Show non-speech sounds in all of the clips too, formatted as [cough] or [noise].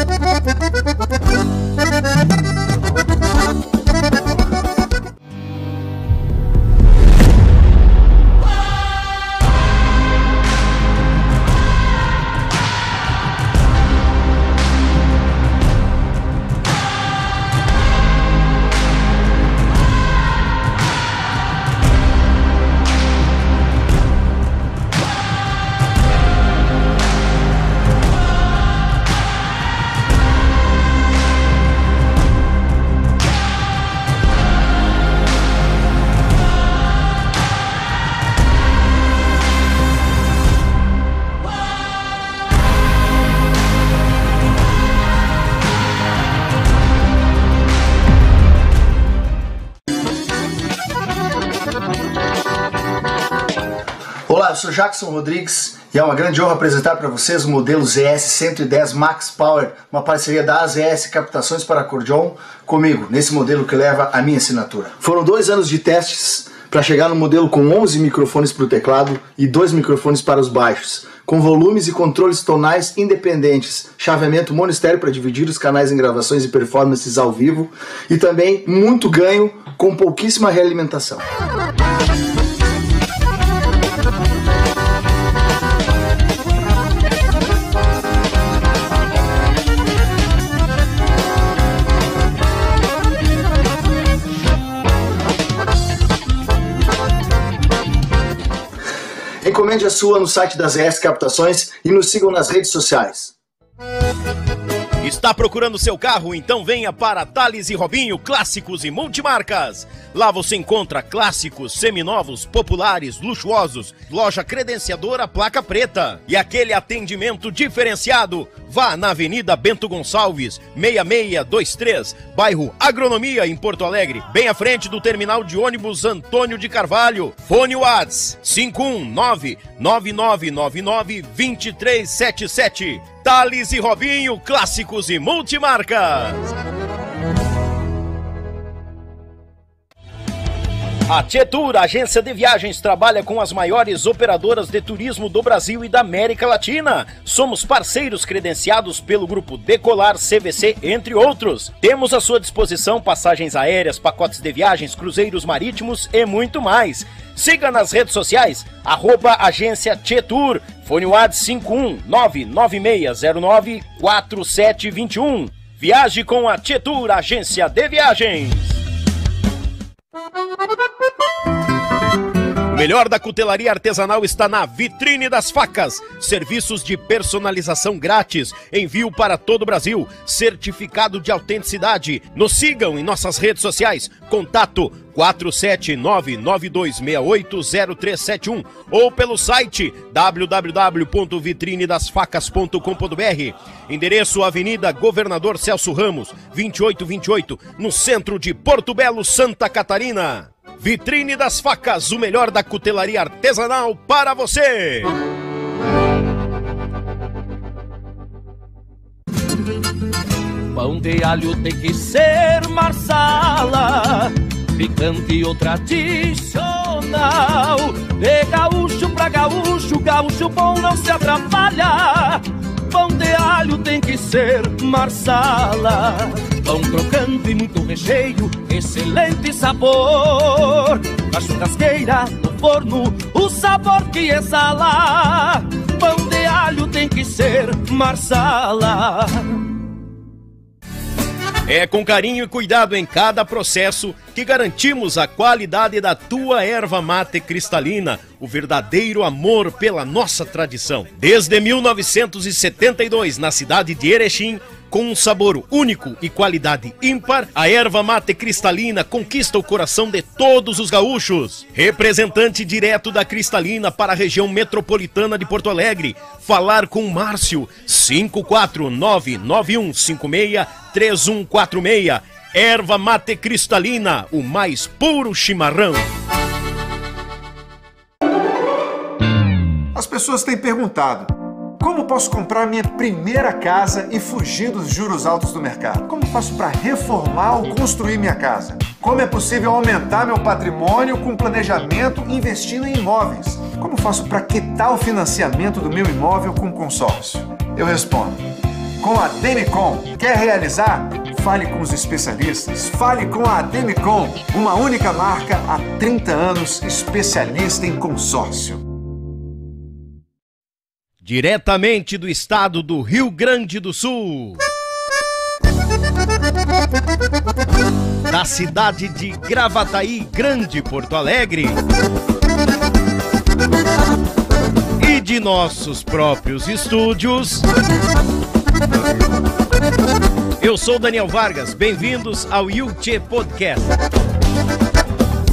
Thank you. Jackson Rodrigues e é uma grande honra apresentar para vocês o modelo ZS 110 Max Power, uma parceria da AZS Captações para Acordeon comigo, nesse modelo que leva a minha assinatura. Foram dois anos de testes para chegar no modelo com 11 microfones para o teclado e dois microfones para os baixos, com volumes e controles tonais independentes, chaveamento monistério para dividir os canais em gravações e performances ao vivo e também muito ganho com pouquíssima realimentação. Encomende a sua no site das ES Captações e nos sigam nas redes sociais. Está procurando seu carro? Então venha para Thales e Robinho Clássicos e Multimarcas. Lá você encontra clássicos, seminovos, populares, luxuosos, loja credenciadora placa preta e aquele atendimento diferenciado. Vá na Avenida Bento Gonçalves, 6623, bairro Agronomia, em Porto Alegre, bem à frente do terminal de ônibus Antônio de Carvalho. Fone Whats 519 9999 2377 Thales e Robinho, clássicos e multimarcas. A Tietur, agência de viagens, trabalha com as maiores operadoras de turismo do Brasil e da América Latina. Somos parceiros credenciados pelo grupo Decolar, CVC, entre outros. Temos à sua disposição passagens aéreas, pacotes de viagens, cruzeiros marítimos e muito mais. Siga nas redes sociais, arroba agência Tietur, fone WAD 51996094721. Viaje com a Tietur, agência de viagens melhor da cutelaria artesanal está na Vitrine das Facas. Serviços de personalização grátis. Envio para todo o Brasil. Certificado de autenticidade. Nos sigam em nossas redes sociais. Contato 47992680371 ou pelo site www.vitrinedasfacas.com.br. Endereço Avenida Governador Celso Ramos, 2828, no centro de Porto Belo, Santa Catarina. Vitrine das Facas, o melhor da cutelaria artesanal para você. Pão de alho tem que ser marsala, picante ou tradicional. De gaúcho pra gaúcho, gaúcho bom não se atrapalha. Pão de alho tem que ser marsala. Pão crocante e muito recheio, excelente sabor. Na churrasqueira, no forno, o sabor que exala. É Pão de alho tem que ser marsala. É com carinho e cuidado em cada processo que garantimos a qualidade da tua erva mate cristalina, o verdadeiro amor pela nossa tradição. Desde 1972, na cidade de Erechim, com um sabor único e qualidade ímpar, a erva mate cristalina conquista o coração de todos os gaúchos. Representante direto da Cristalina para a região metropolitana de Porto Alegre, falar com Márcio 54991563146. Erva mate cristalina, o mais puro chimarrão. As pessoas têm perguntado como posso comprar minha primeira casa e fugir dos juros altos do mercado? Como faço para reformar ou construir minha casa? Como é possível aumentar meu patrimônio com planejamento investindo em imóveis? Como faço para quitar o financiamento do meu imóvel com consórcio? Eu respondo. Com a Demicon, quer realizar? Fale com os especialistas. Fale com a Demicon, uma única marca há 30 anos especialista em consórcio diretamente do estado do Rio Grande do Sul. Da cidade de Gravataí Grande, Porto Alegre. E de nossos próprios estúdios. Eu sou Daniel Vargas, bem-vindos ao Yuchê Podcast.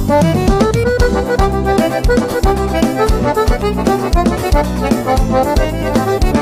Thank you.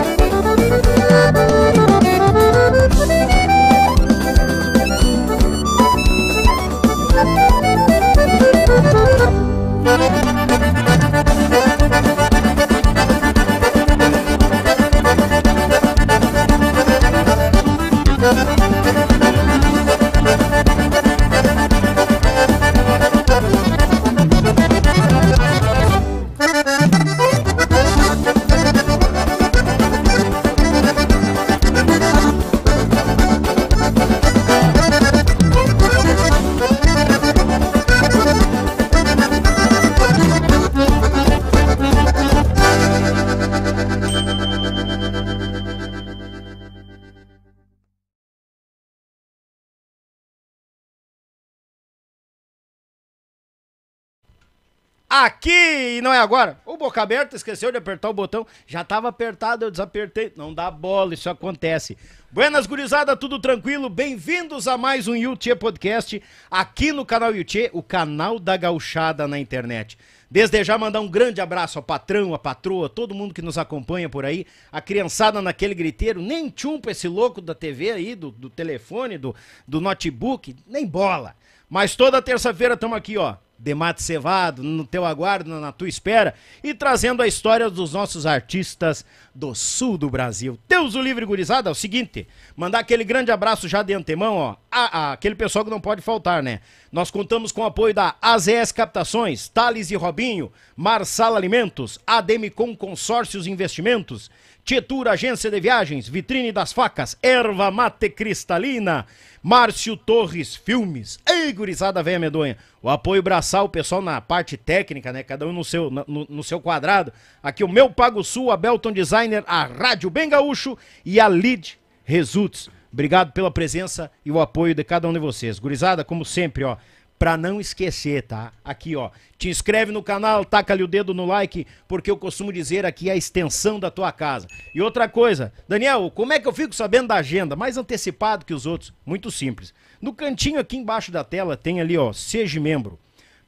aqui e não é agora. O Boca Aberta esqueceu de apertar o botão, já estava apertado, eu desapertei. Não dá bola, isso acontece. Buenas gurizada, tudo tranquilo? Bem-vindos a mais um Yuchê Podcast aqui no canal Yuchê, o canal da gauchada na internet. Desde já mandar um grande abraço ao patrão, à patroa, todo mundo que nos acompanha por aí, a criançada naquele griteiro, nem tchumpa esse louco da TV aí, do, do telefone, do, do notebook, nem bola. Mas toda terça-feira estamos aqui, ó, de mate cevado, no teu aguardo, na tua espera, e trazendo a história dos nossos artistas do sul do Brasil. Deus o livre, gurizada, é o seguinte, mandar aquele grande abraço já de antemão, ó, a, ah, a, ah, aquele pessoal que não pode faltar, né? Nós contamos com o apoio da AZS Captações, Thales e Robinho, Marsala Alimentos, Ademicon Consórcios Investimentos, Tietura Agência de Viagens, Vitrine das Facas, Erva Mate Cristalina, Márcio Torres Filmes. Ei, gurizada velha medonha. O apoio braçal, o pessoal na parte técnica, né? Cada um no seu, no, no seu quadrado. Aqui o Meu Pago Sul, a Belton Designer, a Rádio Bem Gaúcho e a Lead Results. Obrigado pela presença e o apoio de cada um de vocês. Gurizada, como sempre, ó, para não esquecer, tá? Aqui, ó, te inscreve no canal, taca ali o dedo no like, porque eu costumo dizer aqui a extensão da tua casa. E outra coisa, Daniel, como é que eu fico sabendo da agenda? Mais antecipado que os outros? Muito simples. No cantinho aqui embaixo da tela tem ali, ó, seja membro.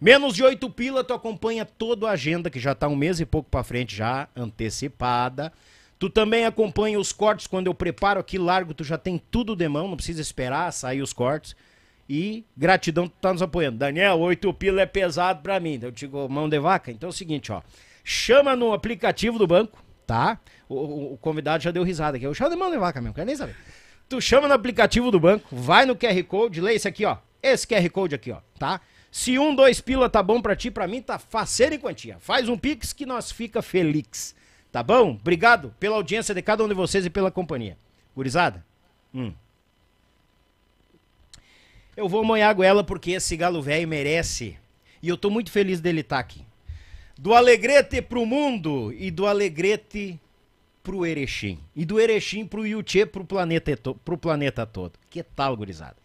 Menos de oito pila, tu acompanha toda a agenda que já tá um mês e pouco para frente já antecipada. Tu também acompanha os cortes quando eu preparo aqui, largo, tu já tem tudo de mão, não precisa esperar sair os cortes. E gratidão, tu tá nos apoiando. Daniel, oito pila é pesado para mim. Eu digo, mão de vaca. Então é o seguinte, ó. Chama no aplicativo do banco, tá? O, o, o convidado já deu risada aqui. Eu chamo de mão de vaca mesmo, quero nem saber. Tu chama no aplicativo do banco, vai no QR Code, lê esse aqui, ó. Esse QR Code aqui, ó, tá? Se um, dois pila tá bom pra ti, pra mim tá faceira em quantia. Faz um pix que nós fica felizes. Tá bom? Obrigado pela audiência de cada um de vocês e pela companhia. Gurizada? Hum. Eu vou amanhar a goela porque esse galo velho merece. E eu tô muito feliz dele estar tá aqui. Do Alegrete pro mundo e do Alegrete pro Erechim. E do Erechim pro Yuchê, pro planeta, pro planeta todo. Que tal, gurizada?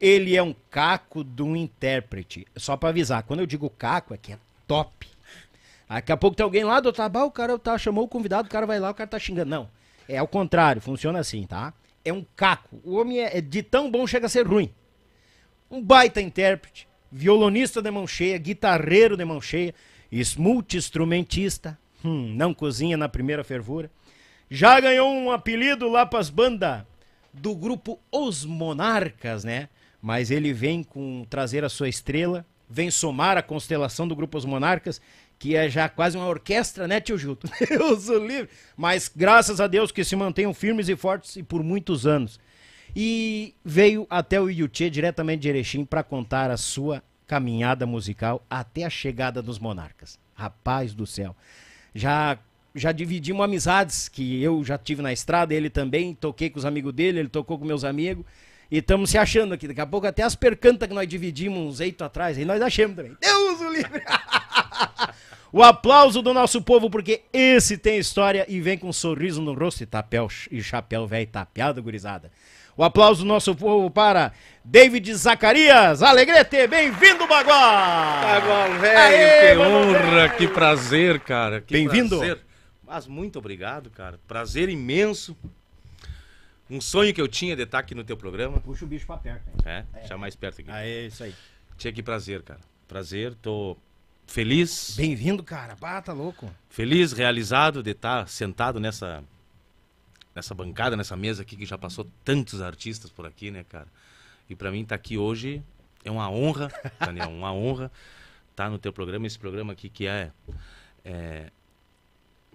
Ele é um caco de um intérprete. Só para avisar, quando eu digo caco, é que é top. Daqui a pouco tem alguém lá do outro lado, o cara tá, chamou o convidado, o cara vai lá, o cara tá xingando. Não, é ao contrário, funciona assim, tá? É um caco. O homem é, é de tão bom chega a ser ruim. Um baita intérprete, violonista de mão cheia, guitarreiro de mão cheia, multi-instrumentista, hum, não cozinha na primeira fervura. Já ganhou um apelido lá pras bandas do grupo Os Monarcas, né? Mas ele vem com trazer a sua estrela, vem somar a constelação do grupo Os Monarcas que é já quase uma orquestra, né, tio Gilto? [laughs] Deus o livre. Mas graças a Deus que se mantenham firmes e fortes e por muitos anos. E veio até o Yuchê, diretamente de Erechim, para contar a sua caminhada musical até a chegada dos monarcas. Rapaz do céu. Já já dividimos amizades que eu já tive na estrada, ele também, toquei com os amigos dele, ele tocou com meus amigos. E estamos se achando aqui. Daqui a pouco até as percantas que nós dividimos uns eito atrás, E nós achamos também. Deus o livre! [laughs] O aplauso do nosso povo, porque esse tem história e vem com um sorriso no rosto e, tapel, e chapéu velho tapeado, gurizada. O aplauso do nosso povo para David Zacarias. Alegrete, bem-vindo, Bagual! Bagual, velho, que honra, véio. que prazer, cara. Bem-vindo. Mas muito obrigado, cara. Prazer imenso. Um sonho que eu tinha de estar aqui no teu programa. Puxa o bicho pra perto. Hein? É, é. mais perto aqui. Ah, é isso aí. Tinha que prazer, cara. Prazer, tô feliz. Bem-vindo, cara. bata tá louco. Feliz, realizado de estar tá sentado nessa, nessa bancada, nessa mesa aqui que já passou tantos artistas por aqui, né, cara? E para mim estar tá aqui hoje é uma honra, [laughs] Daniel, uma honra estar tá no teu programa, esse programa aqui que é, é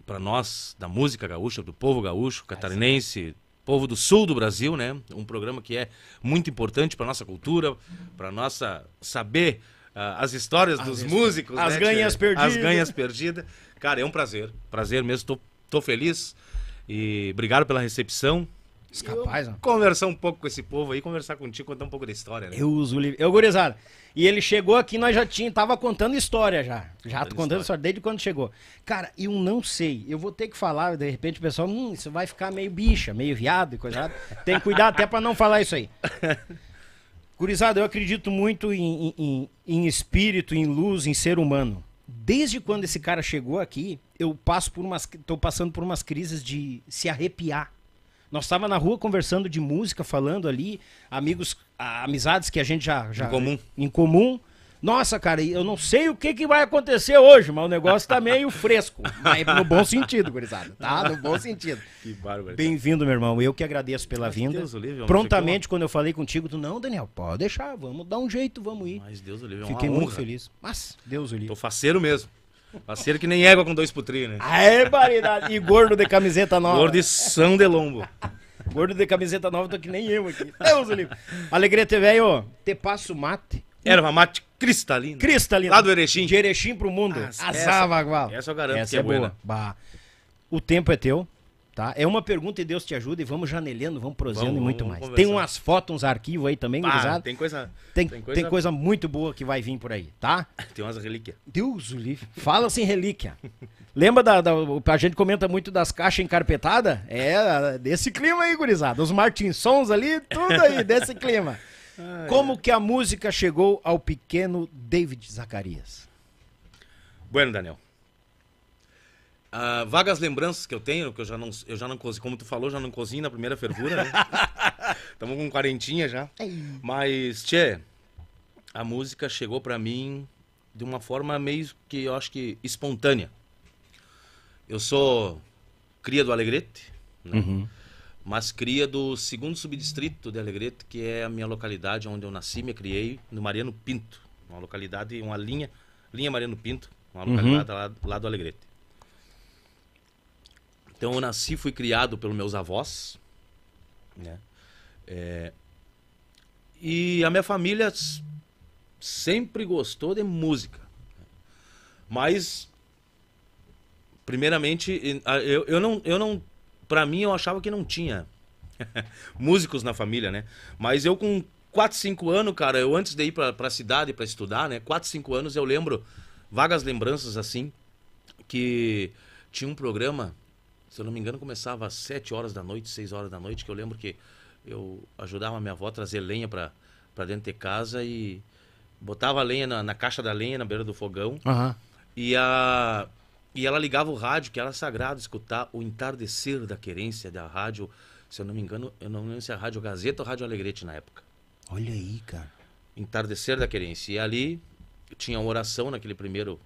para nós da música gaúcha, do povo gaúcho, catarinense, povo do sul do Brasil, né? Um programa que é muito importante para nossa cultura, para nossa saber ah, as histórias as dos histórias. músicos. As né, ganhas perdidas. As ganhas perdidas. Cara, é um prazer. Prazer mesmo, tô, tô feliz. E obrigado pela recepção. Capaz, conversar um pouco com esse povo aí, conversar contigo, contar um pouco da história, né? Eu uso o livro. Eu, gurizada. E ele chegou aqui, nós já tinha, tava contando história já. Já tô contando história. história desde quando chegou. Cara, eu não sei. Eu vou ter que falar, de repente o pessoal, hum, isso vai ficar meio bicha, meio viado e coisa. Tem que cuidar até para não falar isso aí. [laughs] Gurizada, eu acredito muito em, em, em espírito, em luz, em ser humano. Desde quando esse cara chegou aqui, eu passo por umas. tô passando por umas crises de se arrepiar. Nós estava na rua conversando de música, falando ali, amigos, amizades que a gente já. já em comum. Em comum. Nossa, cara, eu não sei o que, que vai acontecer hoje, mas o negócio tá meio fresco. [laughs] Mas no bom sentido, gurizada, tá? No bom sentido. Que bárbaro. Bem-vindo, meu irmão. Eu que agradeço pela mas vinda. Deus, livre. É Prontamente, chegou. quando eu falei contigo, tu, não, Daniel, pode deixar, vamos dar um jeito, vamos ir. Mas Deus, o é Fiquei honra. muito feliz. Mas, Deus, livre. Tô faceiro mesmo. Parceiro que nem égua com dois putrinhos, né? Aê, baridade. E gordo de camiseta nova. Gordo de São de Lombo. gordo de camiseta nova, tô que nem eu aqui. Deus, livre. Alegria TV, ó. Te passo mate. Erva mate cristalina. Cristalina. Lá do Erechim. De Erechim pro mundo. As, Azabagual. É essa, eu garanto essa que é, é boa. boa. Bah. O tempo é teu. Tá? É uma pergunta e Deus te ajuda e vamos janelhando, vamos prosendo e muito mais. Tem umas fotos, uns arquivos aí também, Gurizada. tem coisa tem, tem coisa tem, coisa... muito boa que vai vir por aí, tá? [laughs] Tem umas relíquias. Deus o livre. Fala sem relíquia. Lembra da, da, A gente comenta muito das caixas encarpetadas? É desse clima aí, gurizada. Os Martinsons ali, tudo aí, desse clima. [laughs] Como que a música chegou ao pequeno David Zacarias? Bueno, Daniel. Uh, vagas lembranças que eu tenho, que eu já não, eu já não cozinho, como tu falou, já não cozinho na primeira fervura, né? Estamos [laughs] com quarentinha já. Mas, tchê, a música chegou para mim de uma forma meio que eu acho que espontânea. Eu sou cria do Alegrete, né? Uhum mas cria do segundo subdistrito de Alegrete, que é a minha localidade onde eu nasci, me criei, no Mariano Pinto, uma localidade, uma linha, linha Mariano Pinto, uma uhum. localidade lá, lá, do Alegrete. Então eu nasci, fui criado pelos meus avós, né? É... e a minha família sempre gostou de música, né? mas primeiramente eu, eu não eu não para mim, eu achava que não tinha [laughs] músicos na família, né? Mas eu com 4, 5 anos, cara, eu antes de ir pra, pra cidade para estudar, né? 4, 5 anos eu lembro, vagas lembranças assim, que tinha um programa, se eu não me engano, começava às 7 horas da noite, 6 horas da noite, que eu lembro que eu ajudava minha avó a trazer lenha pra, pra dentro de casa e botava a lenha na, na caixa da lenha na beira do fogão. Uhum. E a e ela ligava o rádio, que era sagrado escutar o entardecer da querência da rádio. Se eu não me engano, eu não lembro se é a Rádio Gazeta ou Rádio Alegrete na época. Olha aí, cara. Entardecer da querência. E ali tinha uma oração naquele primeiro.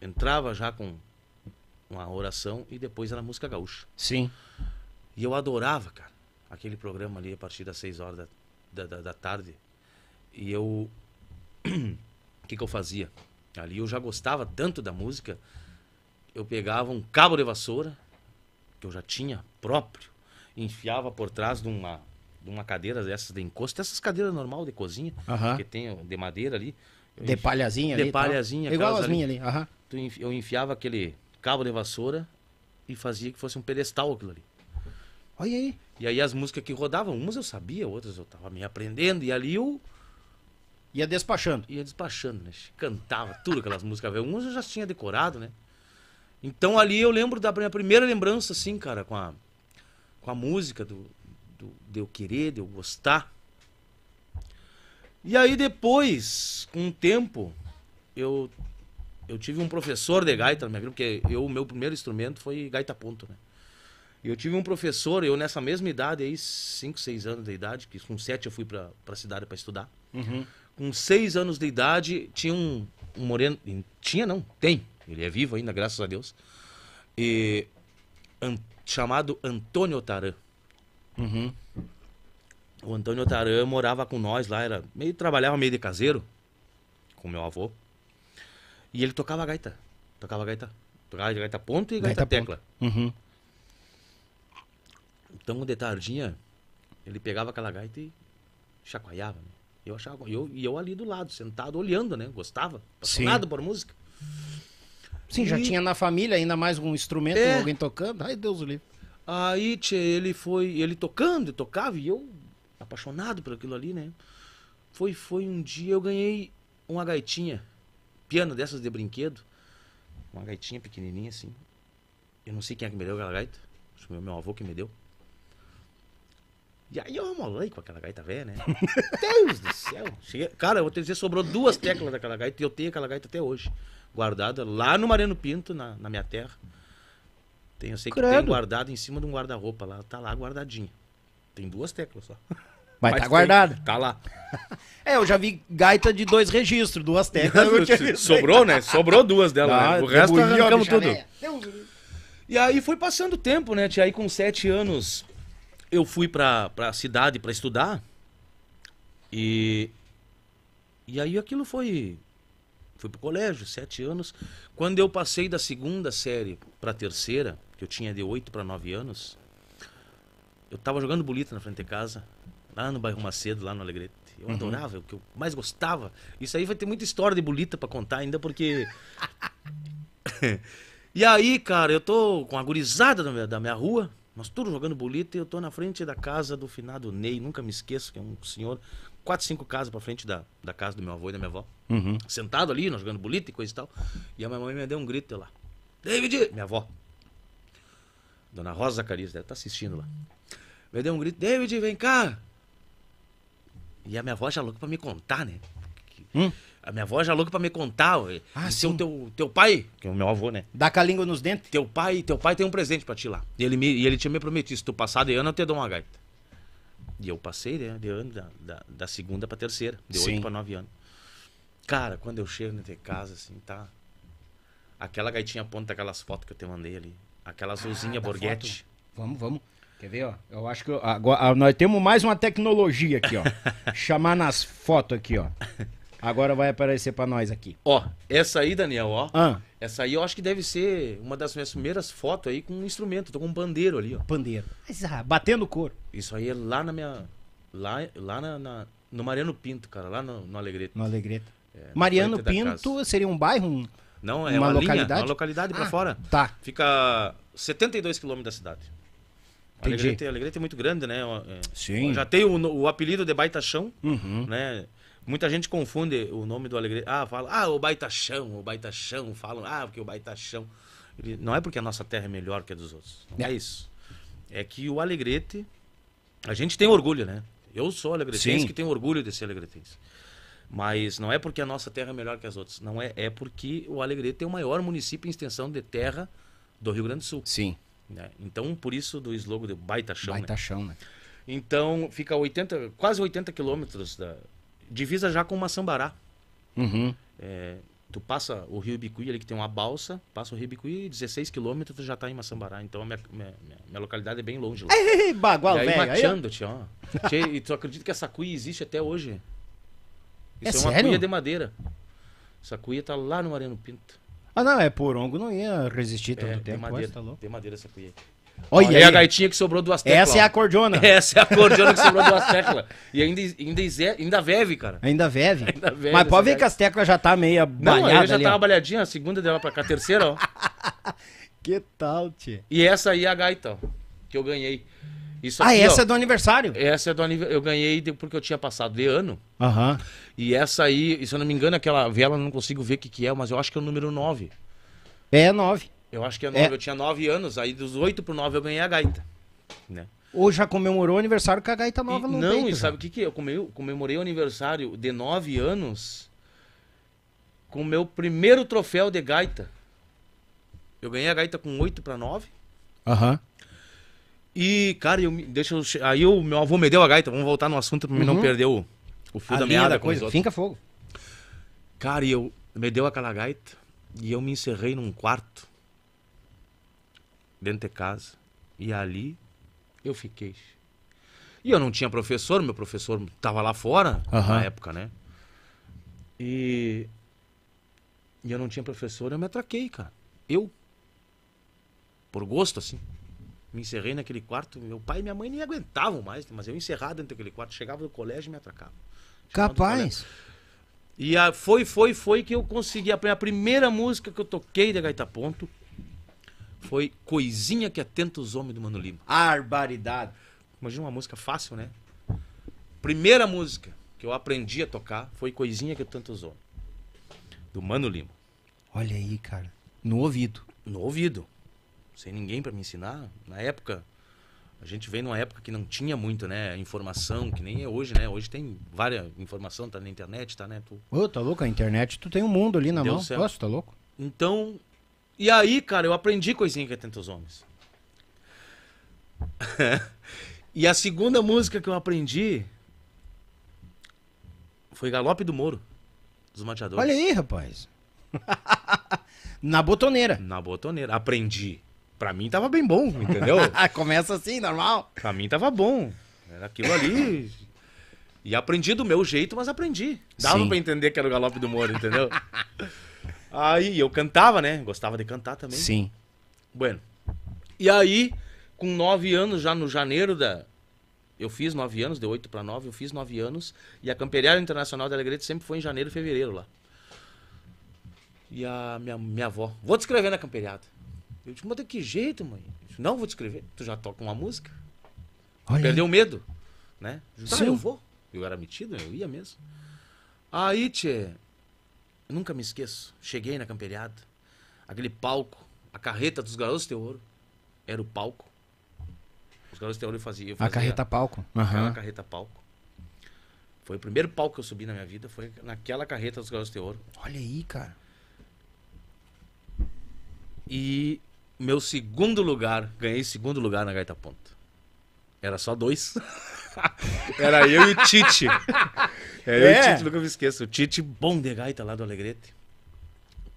Entrava já com uma oração e depois era música gaúcha. Sim. E eu adorava, cara, aquele programa ali a partir das 6 horas da, da, da tarde. E eu. [clears throat] O que, que eu fazia? Ali eu já gostava tanto da música eu pegava um cabo de vassoura, que eu já tinha próprio, enfiava por trás de uma, de uma cadeira dessas de encosto, essas cadeiras normal de cozinha, uhum. que tem de madeira ali. De palhazinha de ali? De tá? palhazinha. Igual as minhas ali. Uhum. Eu enfiava aquele cabo de vassoura e fazia que fosse um pedestal aquilo ali. Olha aí. E aí as músicas que rodavam, umas eu sabia, outras eu tava me aprendendo, e ali eu... Ia despachando. Ia despachando, né? Cantava tudo aquelas músicas. algumas [laughs] Uns eu já tinha decorado, né? Então ali eu lembro da minha primeira lembrança, assim, cara, com a, com a música, do, do, de eu querer, de eu gostar. E aí depois, com o tempo, eu, eu tive um professor de gaita na minha vida, porque eu, o meu primeiro instrumento foi gaita ponto, né? E eu tive um professor, eu nessa mesma idade aí, 5, 6 anos de idade, que com 7 eu fui pra, pra cidade para estudar. Uhum. Com 6 anos de idade, tinha um, um moreno... Tinha não, tem ele é vivo ainda, graças a Deus. E, an, chamado Antônio Taran. Uhum. O Antônio Taran morava com nós lá, era meio trabalhava meio de caseiro com meu avô. E ele tocava gaita. Tocava gaita. Tocava gaita ponto e gaita, gaita tecla. Uhum. Então de tardinha, ele pegava aquela gaita e chacoalhava. Né? Eu achava, eu, e eu ali do lado, sentado, olhando, né? Gostava, apaixonado Sim. por música. Sim, e... já tinha na família ainda mais um instrumento, é. alguém tocando. Ai, Deus o livre. Aí, tchê, ele foi, ele tocando, tocava e eu apaixonado por aquilo ali, né? Foi, foi um dia eu ganhei uma gaitinha, piano dessas de brinquedo, uma gaitinha pequenininha assim. Eu não sei quem é que me deu aquela gaita, acho que meu, meu avô que me deu. E aí eu amolei com aquela gaita velha, né? [laughs] Deus do céu! Cheguei... Cara, eu vou te dizer, sobrou duas teclas daquela gaita e eu tenho aquela gaita até hoje guardada lá no Mariano Pinto, na, na minha terra. Tem, eu sei Credo. que tem guardado em cima de um guarda-roupa lá, tá lá guardadinha. Tem duas teclas só. Mas, tá Mas tá guardada Tá lá. [laughs] É, eu já vi gaita de dois registros, duas teclas. [laughs] Sobrou, né? Sobrou duas dela, né? ah, né? O resto arrancamos tudo. É, e aí foi passando o tempo, né, tia? Aí com sete anos eu fui pra, pra cidade pra estudar. E. E aí aquilo foi Fui pro colégio, sete anos. Quando eu passei da segunda série pra terceira, que eu tinha de oito para nove anos, eu tava jogando bolita na frente de casa, lá no bairro Macedo, lá no Alegrete. Eu uhum. adorava, o que eu mais gostava. Isso aí vai ter muita história de bolita para contar ainda, porque. [laughs] e aí, cara, eu tô com a gurizada da minha, da minha rua, nós tudo jogando bolita, e eu tô na frente da casa do finado Ney, nunca me esqueço, que é um senhor quatro, cinco casas pra frente da, da casa do meu avô e da minha avó. Uhum. Sentado ali, nós jogando bolita e coisa e tal. E a minha mãe me deu um grito lá. David! Minha avó. Dona Rosa Zacarias, deve tá assistindo lá. Me deu um grito, David, vem cá! E a minha avó já louca pra me contar, né? Hum? A minha avó já louca pra me contar. Ah, seu teu, teu pai, que é o meu avô, né? Dá com a língua nos dentes. Teu pai, teu pai tem um presente pra ti lá. E ele, me, e ele tinha me prometido, se tu passar de ano, eu te dou uma gaita. E eu passei né, de ano, da, da, da segunda para terceira, de oito pra para anos. Cara, quando eu chego na de casa, assim, tá. Aquela gaitinha ponta aquelas fotos que eu te mandei ali. Aquela ah, azulzinha ah, borghetti. Né? Vamos, vamos. Quer ver, ó? Eu acho que eu, agora, ah, nós temos mais uma tecnologia aqui, ó. [laughs] Chamar nas fotos aqui, ó. Agora vai aparecer para nós aqui. Ó, essa aí, Daniel, ó. Ah. Essa aí eu acho que deve ser uma das minhas primeiras fotos aí com um instrumento. Tô com um pandeiro ali, ó. Pandeiro. Mas, ah, batendo couro. Isso aí é lá na minha. Lá, lá na, na no Mariano Pinto, cara, lá no, no Alegreto. No Alegreto. É, Mariano Pinto seria um bairro? Um, Não, é uma, uma localidade. Linha, uma localidade ah, pra fora. Tá. Fica 72 quilômetros da cidade. Alegreto, Alegrete, é muito grande, né? É, Sim. Já tem o, o apelido de Baita Chão, uhum. né? Muita gente confunde o nome do Alegre. Ah, fala, ah, o Baitachão, o Baitachão. Falam, ah, porque o Baitachão. não é porque a nossa terra é melhor que a dos outros. Não é, é isso. É que o Alegrete. A gente tem orgulho, né? Eu sou alegretense Sim. que tenho orgulho de ser alegretense. Mas não é porque a nossa terra é melhor que as outras. Não é, é porque o Alegrete é o maior município em extensão de terra do Rio Grande do Sul. Sim. Né? Então, por isso do slogan de Baitachão. Né? Baitachão, né? né? Então, fica 80, quase 80 quilômetros da, divisa já com Maçambará. Uhum. É, tu passa o rio Bicuí ali que tem uma balsa, passa o rio Bicuí, 16 quilômetros, tu já tá em Maçambará. Então a minha, minha, minha, localidade é bem longe lá. [laughs] Ei, bagual, velho. Mateando, aí... e tu acredita que essa cuia existe até hoje? É Isso é, é uma sério? cuia de madeira. Essa cuia tá lá no Mariano Pinto. Ah, não, é porongo, não ia resistir é, tanto é, tempo. Tem madeira, tá louco. tem madeira essa cuia aí. Olha, aí. é a gaitinha que sobrou duas teclas. Essa é a cordiona. [laughs] Essa é a cordiona que sobrou duas teclas. E ainda, ainda, ainda veve, cara. Ainda veve? [laughs] Ainda veve Mas pode ver gaita. que as teclas já tá meio Não, já ali, tava balhadinha, a segunda dela pra cá, a terceira, ó. [laughs] que tal, tia? E essa aí é a gaita, ó, que eu ganhei. Isso ah, essa ó, é do aniversário? Essa é do aniversário. Eu ganhei porque eu tinha passado de ano. Aham. Uhum. E essa aí, se eu não me engano, aquela vela, eu não consigo ver o que, que é, mas eu acho que é o número 9. É 9. Eu acho que é 9. É. Eu tinha 9 anos, aí dos 8 pro 9 eu ganhei a gaita. Né? Ou já comemorou o aniversário com a gaita nova e, no Não, peito, e tá sabe o que, que eu comemorei o aniversário de 9 anos com o meu primeiro troféu de gaita. Eu ganhei a gaita com 8 para 9. Aham. Uhum. E, cara, eu, deixa eu, aí o meu avô me deu a gaita. Vamos voltar no assunto pra mim uhum. não perder o, o fio a da meada. Da coisa. Finca fogo. Cara, e eu me deu aquela gaita e eu me encerrei num quarto dentro de casa. E ali eu fiquei. E eu não tinha professor, meu professor estava lá fora uhum. na época, né? E... e eu não tinha professor, eu me atraquei, cara. Eu, por gosto, assim, me encerrei naquele quarto. Meu pai e minha mãe nem aguentavam mais, mas eu encerrado dentro daquele quarto. Chegava do colégio e me atracava. Chegava Capaz. E a, foi, foi, foi que eu consegui. A, a primeira música que eu toquei da Gaita Ponto foi Coisinha que Atenta os Homens do Mano Lima. Arbaridade. Imagina uma música fácil, né? Primeira música que eu aprendi a tocar foi Coisinha que Atenta os Homens. Do Mano Lima. Olha aí, cara. No ouvido. No ouvido. Sem ninguém para me ensinar. Na época, a gente veio numa época que não tinha muito, né? Informação, que nem é hoje, né? Hoje tem várias informação, tá na internet, tá, né? Tu... Ô, tá louco? A internet, tu tem um mundo ali na Deu mão. Certo. Nossa, tá louco? Então, e aí, cara, eu aprendi coisinha que é tantos homens. [laughs] e a segunda música que eu aprendi foi Galope do Moro, dos Mateadores. Olha aí, rapaz. [laughs] Na botoneira. Na botoneira. Aprendi. Pra mim tava bem bom, entendeu? [laughs] Começa assim, normal. Pra mim tava bom. Era aquilo ali. E aprendi do meu jeito, mas aprendi. Dava Sim. pra entender que era o Galope do Moro, entendeu? Aí eu cantava, né? Gostava de cantar também. Sim. Bueno. E aí, com nove anos, já no janeiro da. Eu fiz nove anos, de oito para nove, eu fiz nove anos. E a Camperiária Internacional de Alegrete sempre foi em janeiro e fevereiro lá. E a minha, minha avó, vou te escrever na camperiada. Eu disse, mas de que jeito, mãe? Disse, não, vou te escrever. Tu já toca uma música. Olha Perdeu o medo, né? Tá, Sim. eu vou. Eu era metido, eu ia mesmo. Aí, tchê, eu nunca me esqueço. Cheguei na camperiada, aquele palco, a carreta dos garotos de ouro era o palco. Os garotos de ouro eu fazia, a carreta palco. Uhum. A carreta palco. Foi o primeiro palco que eu subi na minha vida, foi naquela carreta dos garotos de ouro. Olha aí, cara. E meu segundo lugar, ganhei segundo lugar na Gaita Ponta. Era só dois. [laughs] Era eu e o Tite. É, é. Eu e o é. Tite, nunca me esqueço. O Tite, bom de gaita lá do Alegrete.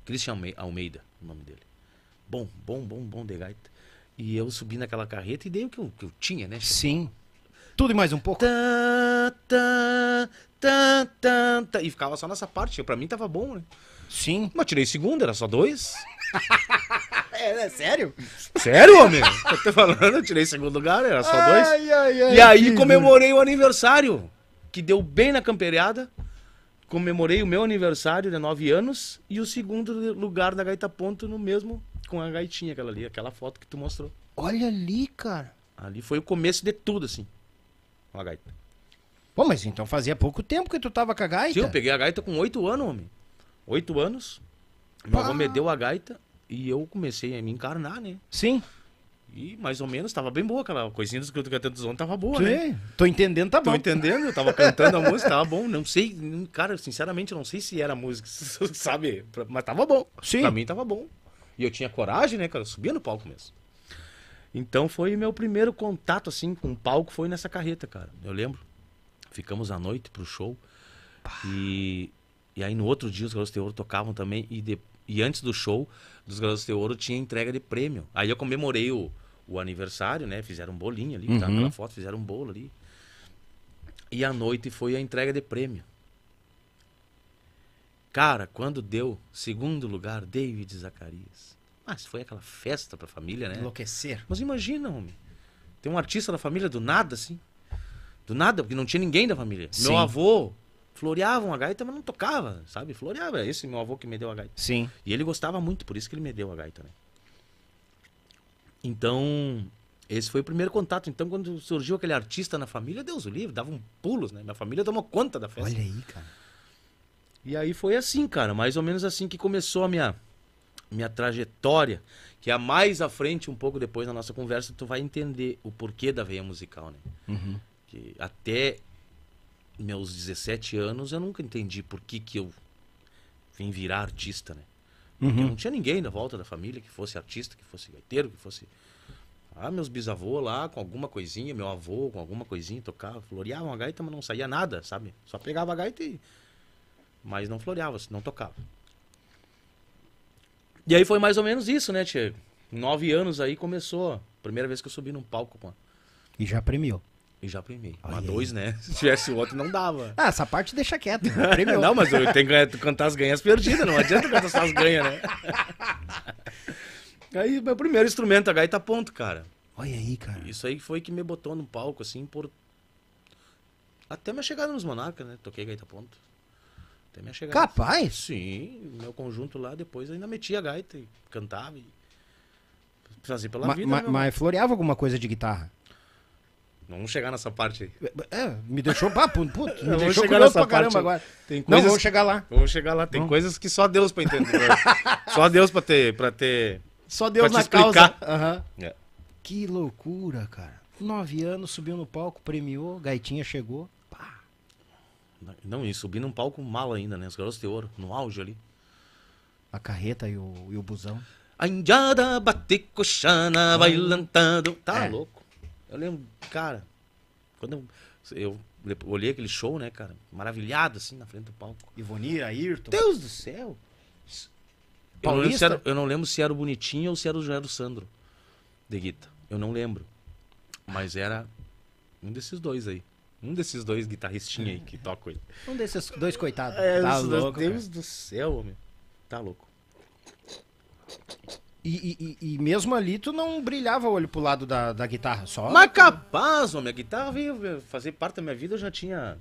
Christian Almeida, o nome dele. Bom, bom, bom, bom de gaita. E eu subi naquela carreta e dei o que eu, que eu tinha, né? Sim. Tudo e mais um pouco. Tá, tá, tá, tá, tá. E ficava só nessa parte. Pra mim tava bom, né? Sim. Mas tirei segunda, era só dois. [laughs] É, é, sério? Sério, homem? eu tô falando, eu tirei segundo lugar, era só ai, dois. Ai, ai, e aí comemorei o aniversário que deu bem na camperiada. Comemorei o meu aniversário de nove anos e o segundo lugar da Gaita Ponto no mesmo com a gaitinha aquela ali, aquela foto que tu mostrou. Olha ali, cara. Ali foi o começo de tudo, assim. Com a gaita. Pô, mas então fazia pouco tempo que tu tava com a gaita? Sim, eu peguei a gaita com oito anos, homem. Oito anos. Meu avô me deu a gaita e eu comecei a me encarnar, né? Sim. E mais ou menos, tava bem boa aquela coisinha que eu tô cantando dos homens, tava boa, Sim. né? Tô entendendo, tá bom. Tô entendendo, eu tava cantando a música, tava bom. Não sei, cara, sinceramente, eu não sei se era música, [laughs] sabe? Mas tava bom. Sim. Pra mim tava bom. E eu tinha coragem, né, cara? Eu subia no palco mesmo. Então foi meu primeiro contato, assim, com o palco, foi nessa carreta, cara. Eu lembro. Ficamos à noite pro show. E, e aí no outro dia os garotos de ouro tocavam também. E, de, e antes do show, dos Garotos de Ouro tinha entrega de prêmio. Aí eu comemorei o, o aniversário, né? Fizeram um bolinho ali, uhum. tava foto, fizeram um bolo ali. E à noite foi a entrega de prêmio. Cara, quando deu segundo lugar, David Zacarias. Mas foi aquela festa pra família, né? Enlouquecer. Mas imagina, homem. Tem um artista da família do nada, assim. Do nada, porque não tinha ninguém da família. Sim. Meu avô floreavam a gaita, mas não tocava, sabe? Floreava. É esse meu avô que me deu a gaita. Sim. E ele gostava muito, por isso que ele me deu a gaita, né? Então, esse foi o primeiro contato. Então, quando surgiu aquele artista na família, Deus o livre, davam pulos, né? Minha família tomou conta da festa. Olha aí, cara. E aí foi assim, cara, mais ou menos assim que começou a minha minha trajetória, que a é mais à frente, um pouco depois da nossa conversa, tu vai entender o porquê da veia musical, né? Uhum. Que até meus 17 anos, eu nunca entendi por que, que eu vim virar artista, né? Porque uhum. não tinha ninguém na volta da família que fosse artista, que fosse gaiteiro, que fosse. Ah, meus bisavô lá com alguma coisinha, meu avô com alguma coisinha, tocava, floreava uma gaita, mas não saía nada, sabe? Só pegava a gaita e. Mas não floreava, assim, não tocava. E aí foi mais ou menos isso, né, Tchê? Nove anos aí começou. Primeira vez que eu subi num palco, mano. E já premiou. E já premiei. Mas dois, né? Se tivesse o outro, não dava. [laughs] Ah, essa parte deixa quieto. [laughs] não, mas eu tenho que cantar as ganhas perdidas. Não adianta cantar só as ganhas, né? [laughs] aí, meu primeiro instrumento, a gaita ponto, cara. Olha aí, cara. Isso aí foi que me botou no palco, assim, por... Até minha chegada nos Monarcas, né? Toquei gaita ponto. Até minha chegada. Capaz? Sim. Meu conjunto lá, depois, ainda metia a gaita e cantava. E... Fazia pela ma vida. Né, mas floreava alguma coisa de guitarra? Vamos chegar nessa parte aí. É, me deixou papo, puto, me deixou curioso pra caramba aí. agora. Tem coisas, Não, vamos chegar lá. Vamos chegar lá. Tem Não. coisas que só Deus pra entender. [laughs] só Deus pra ter, pra ter... Só Deus pra na causa. Uhum. É. Que loucura, cara. Nove anos, subiu no palco, premiou, Gaitinha chegou. Pá. Não, e subi num palco mal ainda, né? Os garotos de ouro, no auge ali. A carreta e o, e o busão. A indiada bate coxana, vai lantando. Tá é. louco. Eu lembro, cara, quando eu, eu olhei aquele show, né, cara? Maravilhado, assim, na frente do palco. Ivonir, Ayrton. Deus do céu! Eu não, era, eu não, lembro se era o Bonitinho ou se era o, era do Sandro de Guita. Eu não lembro. Mas era um desses dois aí. Um desses dois guitarristinhos aí que tocam aí. Um desses dois coitados. É, tá louco, Deus cara. do céu, homem. Tá louco. E, e, e, mesmo ali tu não brilhava o olho pro lado da, da guitarra, só. Mas capaz, homem, a guitarra veio fazer parte da minha vida, eu já tinha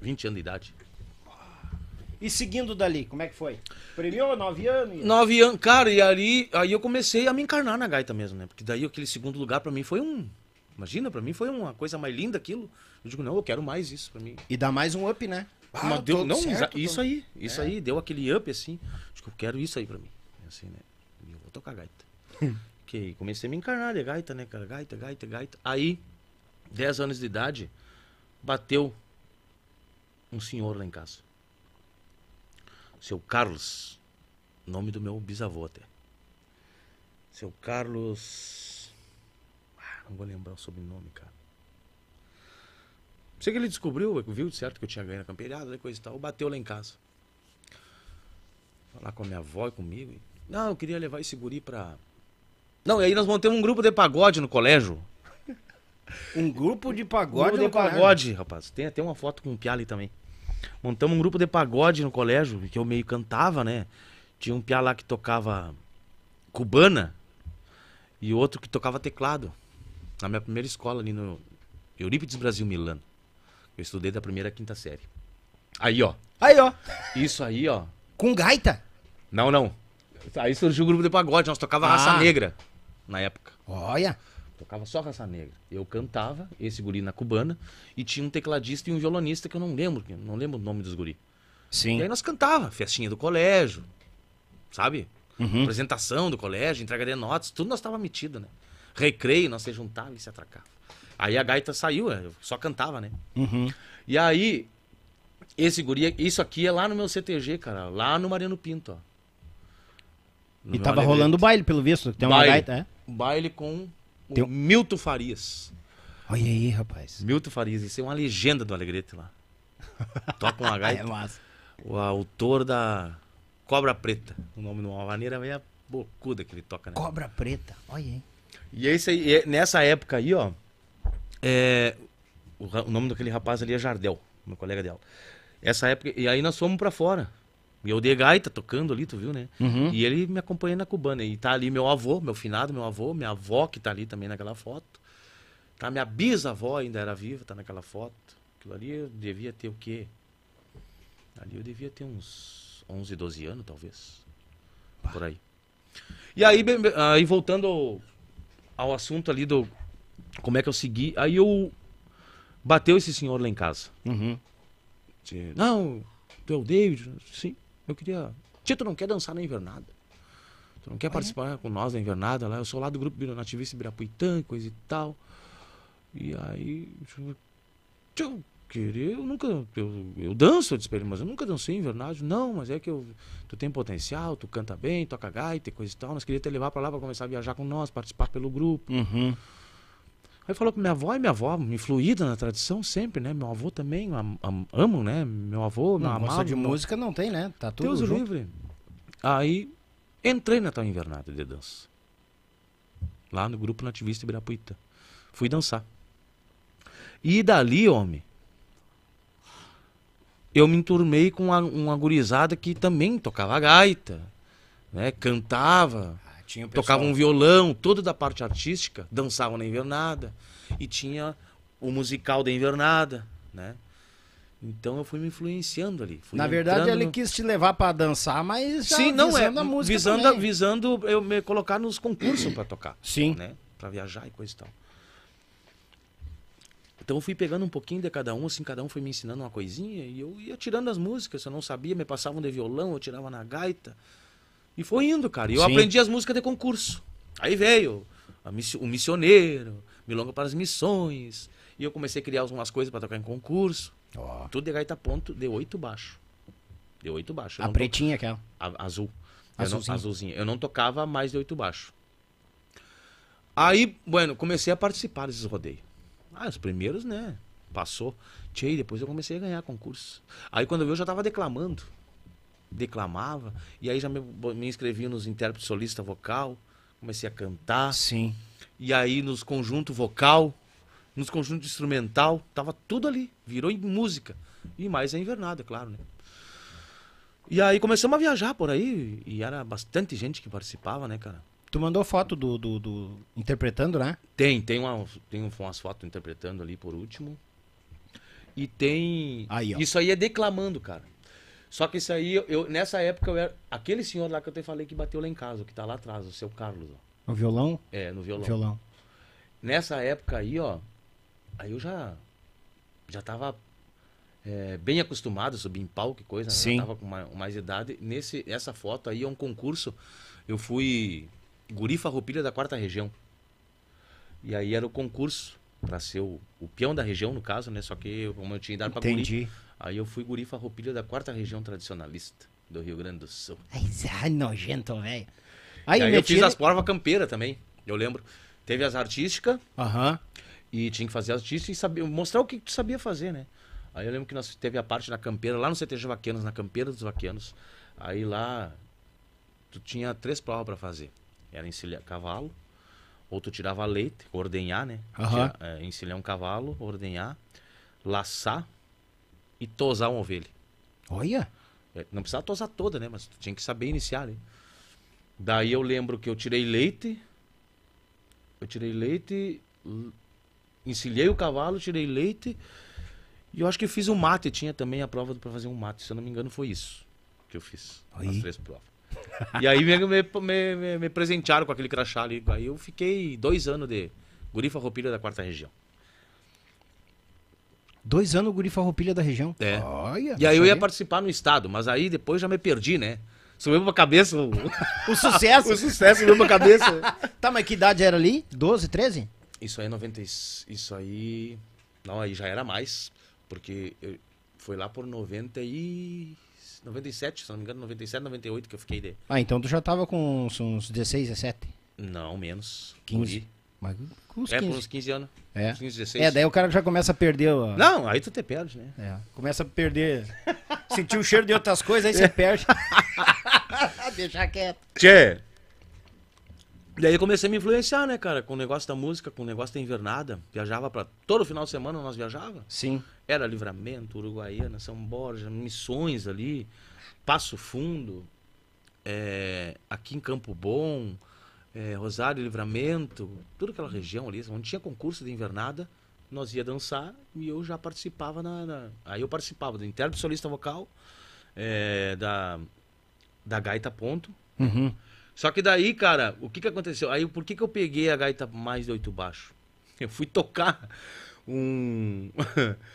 20 anos de idade. E seguindo dali, como é que foi? Premiou nove anos? Nove anos, cara, e ali aí eu comecei a me encarnar na gaita mesmo, né? Porque daí aquele segundo lugar para mim foi um. Imagina, para mim foi uma coisa mais linda aquilo. Eu digo, não, eu quero mais isso para mim. E dá mais um up, né? Ah, deu, não, certo, isso aí, isso é. aí, deu aquele up assim. eu quero isso aí para mim assim, né? E eu vou tocar gaita. [laughs] que comecei a me encarnar de gaita, né, cara? Gaita, gaita, gaita. Aí, 10 anos de idade, bateu um senhor lá em casa. Seu Carlos, nome do meu bisavô até. Seu Carlos. Ah, não vou lembrar o sobrenome, cara. Sei que ele descobriu, viu de certo que eu tinha ganho na campeirada, coisa e tal. Bateu lá em casa. Falar com a minha avó e comigo. Não, eu queria levar esse guri pra. Não, e aí nós montamos um grupo de pagode no colégio. [laughs] Um grupo de pagode grupo de no pagode, colégio. rapaz. Tem até uma foto com o ali também. Montamos um grupo de pagode no colégio, que eu meio cantava, né? Tinha um Pia lá que tocava cubana e outro que tocava teclado. Na minha primeira escola ali no Eurípides Brasil Milano. Eu estudei da primeira à quinta série. Aí, ó. Aí, ó. Isso aí, ó. Com gaita? Não, não. Aí surgiu o grupo de pagode, nós tocava ah. raça negra na época. Olha! Tocava só raça negra. Eu cantava, esse guri na cubana, e tinha um tecladista e um violonista que eu não lembro, não lembro o nome dos guri. Sim. E aí nós cantava, festinha do colégio, sabe? Uhum. Apresentação do colégio, entrega de notas, tudo nós tava metido, né? Recreio, nós se juntava e se atracava. Aí a gaita saiu, eu só cantava, né? Uhum. E aí, esse guri, isso aqui é lá no meu CTG, cara, lá no Mariano Pinto, ó. E tava rolando baile, pelo visto. Tem uma baile. gaita, é? Baile com o Tem Milton Farias. Olha aí, rapaz. Milton Farias, isso é uma legenda do Alegrete lá. [laughs] Toca uma gaita. É massa. O autor da Cobra Preta. O nome de uma maneira meio bocuda que ele toca, né? Cobra preta. Olha aí. E esse aí, nessa época aí, ó. é, o, o nome daquele rapaz ali é Jardel, meu colega dela. Essa época. E aí nós fomos pra fora. E eu dei tá tocando ali, tu viu, né? Uhum. E ele me acompanhando na cubana. E tá ali meu avô, meu finado, meu avô, minha avó que tá ali também naquela foto. Tá, minha bisavó ainda era viva, tá naquela foto. Aquilo ali eu devia ter o quê? Ali eu devia ter uns 11, 12 anos, talvez. Bah. Por aí. E aí, bem, aí voltando ao, ao assunto ali do como é que eu segui. Aí eu bateu esse senhor lá em casa. Uhum. Não, tu é o David? Sim. Eu queria. Tito, não quer dançar na invernada? Tu não quer participar com nós na invernada lá? Eu sou lá do grupo nativista Ibirapuitã, coisa e tal. E aí. tio querer, eu nunca. Eu, eu danço, eu disse pra ele, mas eu nunca dancei em invernada. Não, mas é que eu, tu tem potencial, tu canta bem, toca gaita, coisa e tal. Nós queríamos te levar pra lá pra começar a viajar com nós, participar pelo grupo. Uhum. Aí falou com minha avó, e minha avó, influída na tradição sempre, né? Meu avô também, am, am, amo, né? Meu avô, não, amava. de meu... música não tem, né? Tá tudo Deus junto. livre. Aí entrei na tal invernada de dança. Lá no grupo nativista Ibirapuíta. Fui dançar. E dali, homem, eu me enturmei com uma, uma gurizada que também tocava gaita, né? Cantava. Tinha Tocavam um violão, toda da parte artística, dançavam na invernada. E tinha o musical da invernada, né? Então eu fui me influenciando ali. Na verdade, ele quis te levar para dançar, mas já Sim, não é, a música visando, também. visando eu me colocar nos concursos para tocar. Sim. Né? Para viajar e coisa e tal. Então eu fui pegando um pouquinho de cada um, assim, cada um foi me ensinando uma coisinha e eu ia tirando as músicas, eu não sabia, me passavam de violão, eu tirava na gaita. E foi indo, cara. E eu Sim. aprendi as músicas de concurso. Aí veio miss... o Missioneiro, Milonga para as Missões. E eu comecei a criar umas coisas para tocar em concurso. Oh. Tudo de gaita ponto, de oito baixo. De oito baixo. Eu a pretinha to... aquela? A, azul. Azulzinha. Eu não, azulzinha. Eu não tocava mais de oito baixo. Aí, bueno, comecei a participar desses rodeios. Ah, os primeiros, né? Passou. Tchei, depois eu comecei a ganhar concurso. Aí quando eu vi, eu já tava declamando declamava. E aí já me, me inscrevi nos intérpretes solista vocal, comecei a cantar. Sim. E aí nos conjunto vocal, nos conjunto instrumental, tava tudo ali, virou em música. E mais a é invernada, claro, né? E aí começamos a viajar por aí e era bastante gente que participava, né, cara? Tu mandou foto do, do, do interpretando, né? Tem, tem, uma, tem umas fotos interpretando ali por último. E tem. Aí, ó. Isso aí é declamando, cara. Só que isso aí, eu, nessa época, eu era. Aquele senhor lá que eu te falei que bateu lá em casa, que tá lá atrás, o seu Carlos, ó. No violão? É, no violão. Violão. Nessa época aí, ó. Aí eu já. Já tava é, bem acostumado a subir em palco, coisa. Né? Sim. Já tava com mais, mais idade. Nesse, essa foto aí é um concurso. Eu fui Gurifa Roupilha da quarta região. E aí era o concurso para ser o, o peão da região, no caso, né? Só que como eu tinha idade para Entendi. Guri, Aí eu fui guri farroupilha da quarta região tradicionalista do Rio Grande do Sul. Ai, é nojento, velho. Aí, aí eu fiz as provas campeira também, eu lembro. Teve as artísticas. Aham. Uhum. E tinha que fazer as artísticas e saber, mostrar o que tu sabia fazer, né? Aí eu lembro que nós teve a parte na campeira, lá no CTG Vaquenos, na campeira dos Vaquenos. Aí lá tu tinha três provas para fazer. Era encilhar cavalo, ou tu tirava leite, ordenhar, né? Uhum. Tinha, é, encilhar um cavalo, ordenhar, laçar e tosar uma ovelha. Olha! É, não precisava tosar toda, né? Mas tinha que saber iniciar, né? Daí eu lembro que eu tirei leite. Eu tirei leite, encilhei o cavalo, tirei leite. E eu acho que fiz um mate, tinha também a prova para fazer um mate, se eu não me engano, foi isso que eu fiz. Aí. As três provas. e aí me, me, me, me, presentearam com aquele crachá ali. Aí eu fiquei dois anos de Gurifa Roupilha da quarta região. Dois anos o Guri Farroupilha da região. É. Olha, e aí eu ia participar no estado, mas aí depois já me perdi, né? Subiu pra cabeça o... [laughs] o sucesso. [laughs] o sucesso subiu pra cabeça. tá, mas que idade era ali? 12, 13? Isso aí 90... É isso aí... Não, aí já era mais. Porque eu... foi lá por 90 e... 97, se não me engano, 97, 98 que eu fiquei de... Ah, então tu já tava com uns, 16, 17? Não, menos. 15? Guri. Mas com uns é, 15. uns 15 anos. É. 15, 16. É, daí o cara já começa a perder. A... Não, aí tu te perde, né? É. Começa a perder. Sentir o cheiro de outras coisas, aí você é. perde. [laughs] Deixar quieto. Tchê. E aí eu comecei a me influenciar, né, cara, com o negócio da música, com o negócio da invernada. Viajava para Todo final de semana nós viajava. Sim. Era Livramento, Uruguaiana, São Borja, Missões ali, Passo Fundo, é... aqui em Campo Bom é, Rosário, Livramento, toda aquela região ali, onde tinha concurso de invernada, nós ia dançar e eu já participava na, na... aí eu participava do intérprete solista vocal é, da da gaita ponto. Uhum. Só que daí, cara, o que que aconteceu? Aí por que que eu peguei a gaita mais de oito baixo? [laughs] Eu fui tocar um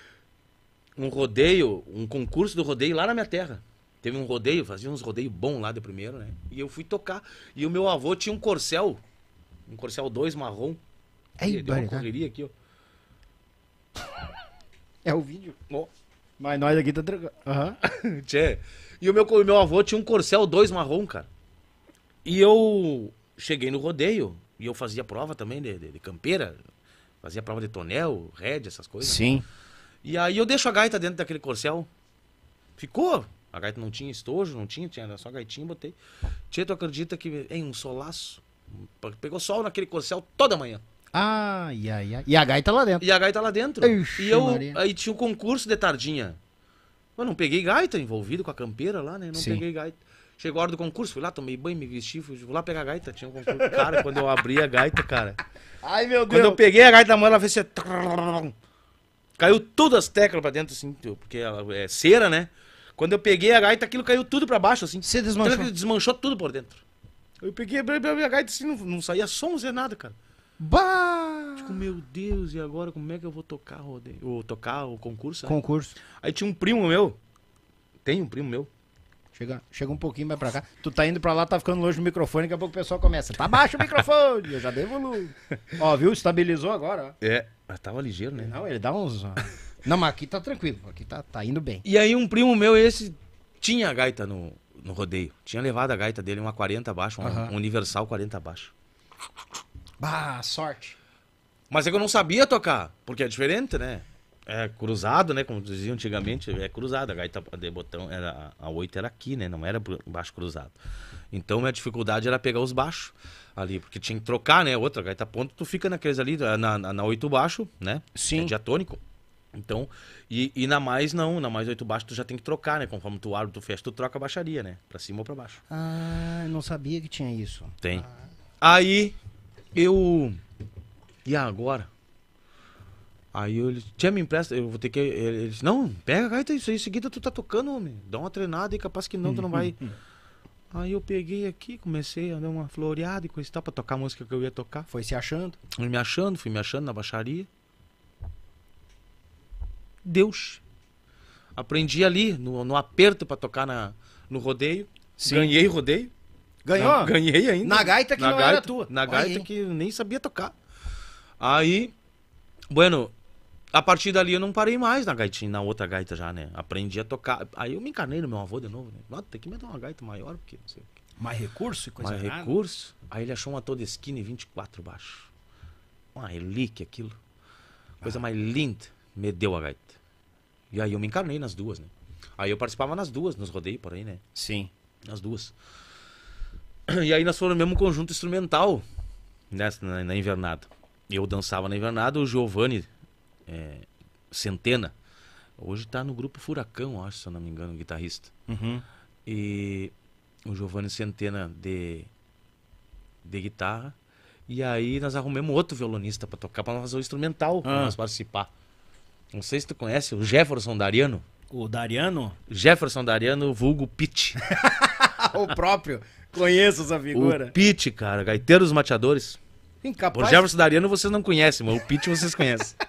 [laughs] um rodeio, um concurso do rodeio lá na minha terra. Teve um rodeio, fazia uns rodeios bons lá de primeiro, né? E eu fui tocar. E o meu avô tinha um corcel. Um corcel 2 marrom. é deu uma né? correria aqui, ó. É o vídeo. Oh. Mas nós aqui tá tranquilo. Uhum. [laughs] Tchê. E o meu, o meu avô tinha um corcel 2 marrom, cara. E eu cheguei no rodeio. E eu fazia prova também de, de, de campeira. Fazia prova de tonel, rédea, essas coisas. Sim. Né? E aí eu deixo a gaita dentro daquele corcel. Ficou a gaita não tinha estojo, não tinha, tinha só gaitinha, botei. tu acredita que em um solaço. Pegou sol naquele corcel toda manhã. Ai, ai, ai. E a gaita lá dentro. E a gaita lá dentro. Ixi, e eu. Maria. Aí tinha um concurso de tardinha. Eu não peguei gaita, envolvido com a campeira lá, né? Não Sim. peguei gaita. Chegou a hora do concurso, fui lá, tomei banho, me vesti, fui lá pegar a gaita. Tinha um concurso. Cara, quando eu abri a gaita, cara. Ai, meu Deus. Quando eu peguei a gaita da mão, ela fez assim. Caiu todas as teclas pra dentro, assim, porque ela é cera, né? Quando eu peguei a gaita, aquilo caiu tudo pra baixo, assim. Você desmanchou? desmanchou tudo por dentro. Eu peguei a gaita assim, não, não saía som, não nada, cara. Bah! Tipo, meu Deus, e agora como é que eu vou tocar rodeio? Ou tocar o concurso? Né? Concurso. Aí tinha um primo meu. Tem um primo meu. Chega, chega um pouquinho mais pra cá. Tu tá indo pra lá, tá ficando longe do microfone, daqui a pouco o pessoal começa. Tá baixo o microfone! eu já devo [laughs] Ó, viu? Estabilizou agora, ó. É, mas tava ligeiro, né? Não, ele dá uns. Não, mas aqui tá tranquilo, aqui tá, tá indo bem. E aí um primo meu, esse, tinha a gaita no, no rodeio. Tinha levado a gaita dele, uma 40 abaixo, uma um universal 40 abaixo. Bah, sorte. Mas é que eu não sabia tocar, porque é diferente, né? É cruzado, né? Como diziam antigamente, é cruzado. A gaita de botão era a 8 era aqui, né? Não era baixo cruzado. Então minha dificuldade era pegar os baixos ali, porque tinha que trocar, né? Outra gaita ponta, tu fica naqueles ali, na, na, na 8 baixo, né? Sim. É diatônico. Então, e, e na mais não, na mais oito baixo tu já tem que trocar, né? Conforme tu abre, tu fecha, tu troca a baixaria, né? Pra cima ou pra baixo. Ah, não sabia que tinha isso. Tem. Ah. Aí, eu... E agora? Aí eu ele tinha me empresta, eu vou ter que. Ele, disse, não, pega a gaita, tá, isso aí em seguida tu tá tocando, homem. Dá uma treinada e capaz que não, tu não vai. [laughs] aí eu peguei aqui, comecei a dar uma floreada e coisa e tal, pra tocar a música que eu ia tocar. Foi se achando? Fui me achando, fui me achando na baixaria. Deus. Aprendi ali, no, no aperto para tocar na, no rodeio. Sim. Ganhei rodeio. Ganhou? ganhei ainda. Na gaita que na não gaita, era tua. Na gaita que eu nem sabia tocar. Aí, bueno, a partir dali eu não parei mais na gaitinha, na outra gaita já, né? Aprendi a tocar. Aí eu me encarnei no meu avô de novo, né? Nossa, tem que me dar uma gaita maior, porque não sei o quê. Mais recurso e coisa Mais recurso. Aí ele achou uma toda skinny 24 baixo. Uma relíquia aquilo. Coisa ah. mais linda. Medeu a gaita. E aí eu me encarnei nas duas, né? Aí eu participava nas duas, nos rodeios por aí, né? Sim. Nas duas. [clears throat] E aí nós fomos no mesmo conjunto instrumental nessa, né, na, na invernada. Eu dançava na invernada, o Giovanni é, Centena. Hoje tá no grupo Furacão, acho, se eu não me engano, o guitarrista. Uhum. E o Giovanni Centena de, de guitarra. E aí nós arrumamos outro violonista para tocar, para fazer o instrumental, ah. para nós participar. Não sei se tu conhece o Jefferson Dariano. O Dariano? Jefferson Dariano, vulgo Pete. [laughs] o próprio. Conheço essa figura. O Pete, cara, dos Mateadores. Incapaz. O Jefferson Dariano vocês não conhecem, mas o Pete vocês conhecem. [laughs]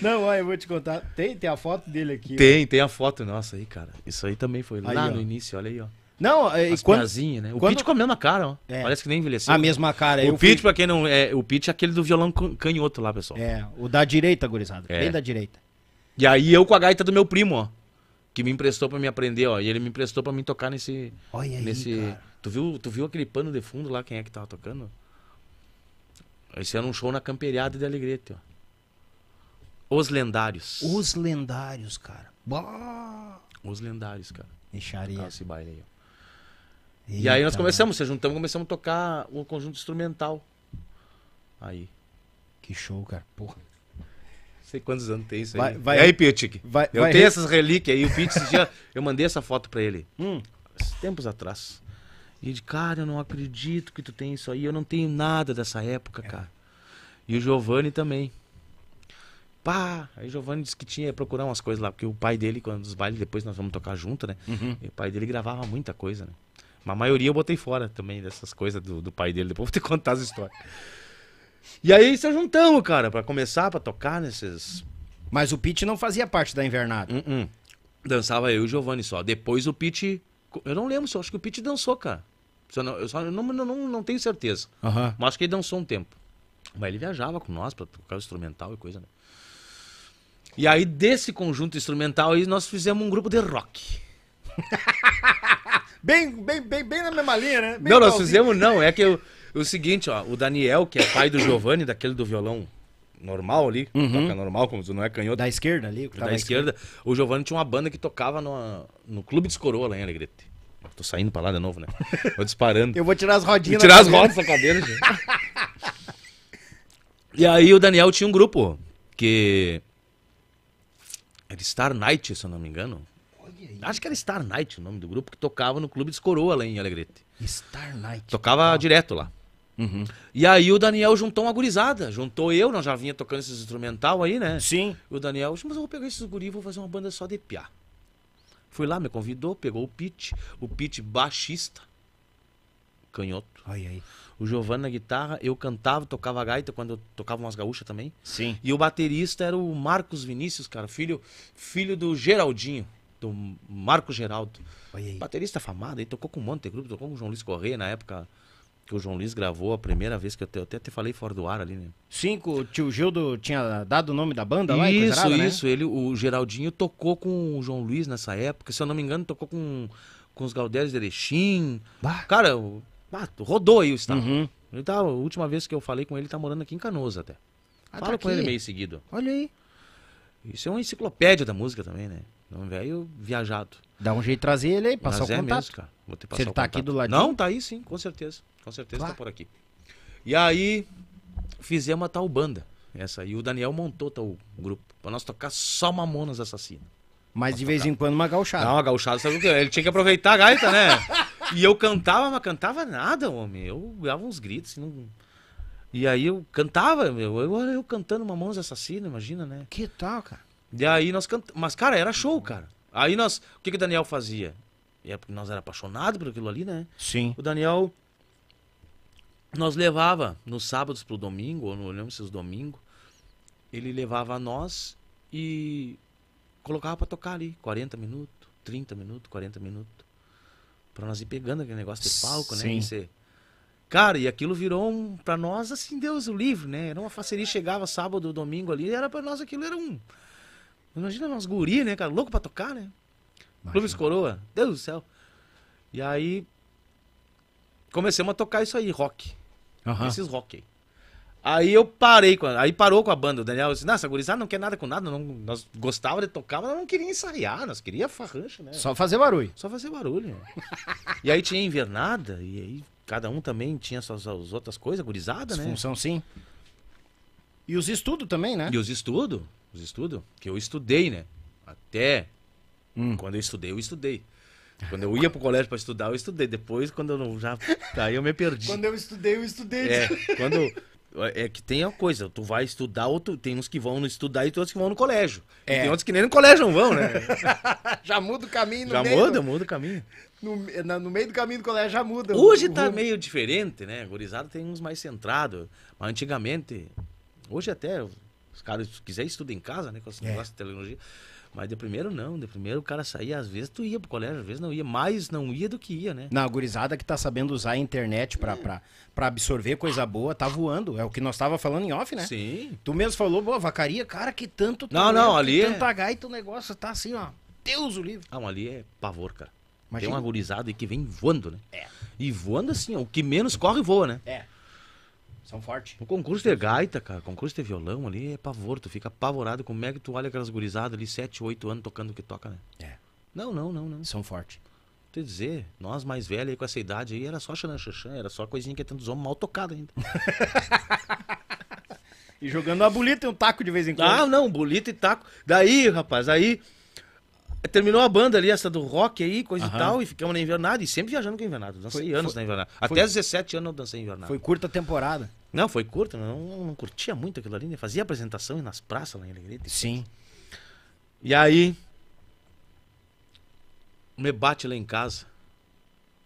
Não, olha, eu vou te contar. Tem, tem a foto dele aqui. Tem, ó. tem a foto nossa aí, cara. Isso aí também foi aí, lá ó. no início, olha aí, ó. Não, é As quando, né? O quando... Pete com a mesma cara, ó. É. Parece que nem envelheceu. A mesma cara. O Pete, fui... pra quem não... É, o Pete é aquele do violão canhoto lá, pessoal. É, o da direita, gurizada. É. Bem da direita. E aí eu com a gaita do meu primo, ó. Que me emprestou pra me aprender, ó. E ele me emprestou pra me tocar nesse. Olha nesse... cara. Tu viu, tu viu aquele pano de fundo lá, quem é que tava tocando? Esse era um show na Camperiada de Alegrete, ó. Os lendários. Os lendários, cara. Bah. Os lendários, cara. Deixaria. Esse baile aí, ó. E aí nós começamos, se juntamos, começamos a tocar o conjunto instrumental. Aí. Que show, cara. Porra sei quantos anos tem isso aí. Vai, vai, e aí, Piotic? Vai, eu vai tenho re... essas relíquias aí. O Pete esse dia, eu mandei essa foto pra ele. [laughs] Hum. Tempos atrás. E ele, cara, eu não acredito que tu tem isso aí. Eu não tenho nada dessa época, é. cara. E o Giovanni também. Pá! Aí o Giovanni disse que tinha procurar umas coisas lá, porque o pai dele, quando os bailes depois nós vamos tocar junto, né? Uhum. o pai dele gravava muita coisa, né? Mas a maioria eu botei fora também dessas coisas do, do pai dele. Depois vou ter que contar as histórias. E aí se juntamos, cara, pra começar, pra tocar nesses. Mas o Pete não fazia parte da invernada. Uh -uh. Dançava eu e o Giovanni só. Depois o Pete. Eu não lembro, só acho que o Pete dançou, cara. Eu, não, eu só eu não, não, não tenho certeza. Mas acho que ele dançou um tempo. Mas ele viajava com nós pra tocar o instrumental e coisa, né? E aí, desse conjunto instrumental aí, nós fizemos um grupo de rock. [laughs] bem, bem, bem, bem na mesma linha, né? Bem não, nós fizemos, não. É que eu, o seguinte, ó, o Daniel, que é pai do Giovanni, daquele do violão normal ali, uhum. toca normal, como não é canhoto. Da esquerda ali, da esquerda, esquerda. O Giovanni tinha uma banda que tocava no, no Clube dos Coroa lá em Alegrete. tô saindo pra lá de novo, né? [laughs] Vou disparando. Eu vou tirar as rodinhas. Vou tirar as rodas da cadeira, [laughs] gente. e aí o Daniel tinha um grupo que. Era Star Night, se eu não me engano. Acho que era Star Night o nome do grupo, que tocava no Clube dos Coroa lá em Alegrete. Star Night. Tocava ah. direto lá. Uhum. E aí o Daniel juntou uma gurizada. Juntou eu, nós já vinha tocando esses instrumental aí, né? Sim. o Daniel, mas eu vou pegar esses guris e vou fazer uma banda só de piá. Fui lá, me convidou, pegou o Pete, o Pete baixista, canhoto. Aí aí. O Giovanni na guitarra, eu cantava, tocava gaita quando eu tocava umas gaúchas também. Sim. E o baterista era o Marcos Vinícius, cara, filho, filho do Geraldinho, do Marco Geraldo. Aí aí. Baterista famado, ele tocou com um monte de grupo, tocou com o João Luiz Correia na época que o João Luiz gravou a primeira vez, que eu, te, eu até te falei fora do ar ali, né? Cinco, o tio Gildo tinha dado o nome da banda lá? Isso, coisa errada, né? isso. Né? Ele, o Geraldinho tocou com o João Luiz nessa época, se eu não me engano, tocou com, com os Galdérios de Erechim. Bah. Cara, bah, rodou aí o estado. Uhum. Ele tá, a última vez que eu falei com ele, ele tá morando aqui em Canoas até. Ah, Falo tá com ele meio seguido. Olha aí. Isso é uma enciclopédia da música também, né? É um velho viajado. Dá um jeito de trazer ele aí, passar Mas o é contato. Mesmo, cara. Vou ter passar Se ele tá contato. aqui do lado. Não, tá aí sim, com certeza. Com certeza tá claro. tá por aqui. E aí fizemos a tal banda. Essa aí. O Daniel montou tal grupo. Pra nós tocar só Mamonas Assassina. Mas de vez tocar. em quando uma gauchada. Não, uma gauchada, sabe o que? Ele tinha que aproveitar a gaita, né? E eu cantava, mas cantava nada, homem. Eu dava uns gritos, assim, não... E aí eu cantava, meu. Eu, eu cantando Mamonas Assassina, imagina, né? Que tal, cara? E aí nós cantamos. Mas, cara, era show, cara. Aí nós. O que, que o Daniel fazia? E é porque nós era apaixonado por aquilo ali, né? Sim. O Daniel nós levava nos sábados para o domingo, ou não lembro se é os domingos, ele levava nós e colocava para tocar ali 40 minutos, 30 minutos, 40 minutos. para nós ir pegando aquele negócio de palco, né, Sim. né? Você... Cara, e aquilo virou um, para nós, assim, Deus o livre, né? Era uma faceria, chegava sábado, domingo ali, era para nós aquilo, era um. Imagina nós guri, né, cara? Louco pra tocar, né? Imagina. Clubes Coroa, Deus do céu. E aí, começamos a tocar isso aí, rock. Uhum. Esses rock aí. Aí eu parei, com a, aí parou com a banda. O Daniel disse: Nossa, gurizada não quer nada com nada. Não, nós gostava de tocar, mas não queria ensaiar, nós queria farrancha, né? Só fazer barulho. Só fazer barulho. e aí tinha invernada, e aí cada um também tinha suas, suas outras coisas, gurizada, As né? Função, sim. E os estudos também, né? E os estudos, os estudos, que eu estudei, né? Até hum. quando eu estudei, eu estudei. Quando eu ia pro colégio para estudar, eu estudei. Depois, quando eu não já. Aí eu me perdi. quando eu estudei, eu estudei. É, quando. É, é que tem a coisa, tu vai estudar, ou tu, tem uns que vão estudar e tem outros que vão no colégio. É. E tem outros que nem no colégio não vão, né? [laughs] já muda o caminho no já meio. Já muda, do... muda o caminho. No, na, no, meio do caminho do colégio já muda. Hoje tá rumo. meio diferente, né? Gurizada tem uns mais centrado. Mas antigamente, hoje até, os caras, se quiser, em casa, né? Com esse é. negócio de tecnologia. Mas de primeiro não, de primeiro o cara saía, às vezes tu ia pro colégio, às vezes não ia, mais não ia do que ia, né? Na gurizada que tá sabendo usar a internet pra, pra, pra absorver coisa boa, tá voando. É o que nós tava falando em off, né? Sim. Tu mesmo falou, boa, vacaria, cara, que tanto... Não, não, né, é, ali... tanto gaita, o negócio tá assim, ó, Deus o livro. Ah, ali é pavor, cara. Imagina. Tem uma gurizada aí que vem voando, né? É. E voando assim, ó, o que menos corre voa, né? É. São fortes. O concurso de gaita, cara, concurso de violão ali é pavor. Tu fica apavorado. Como é que tu olha aquelas gurizadas ali, 7, 8 anos tocando o que toca, né? É. Não, não, não, não. São fortes. Quer dizer, nós mais velhos aí com essa idade aí, era só xananxaxã, era só coisinha que é tantos homens mal tocado ainda. [laughs] e jogando a bolita e um taco de vez em quando. Ah, não, bolita e taco. Daí, rapaz, aí terminou a banda ali, essa do rock aí, coisa e tal, e ficamos na invernada, e sempre viajando com invernada. Dancei foi, anos foi, na invernada. Até foi, 17 anos eu dancei invernada. Foi curta temporada. Não, foi curto, não, não curtia muito aquilo ali, né? Fazia apresentação nas praças lá em Alegrete. Sim. E aí. Me bate lá em casa.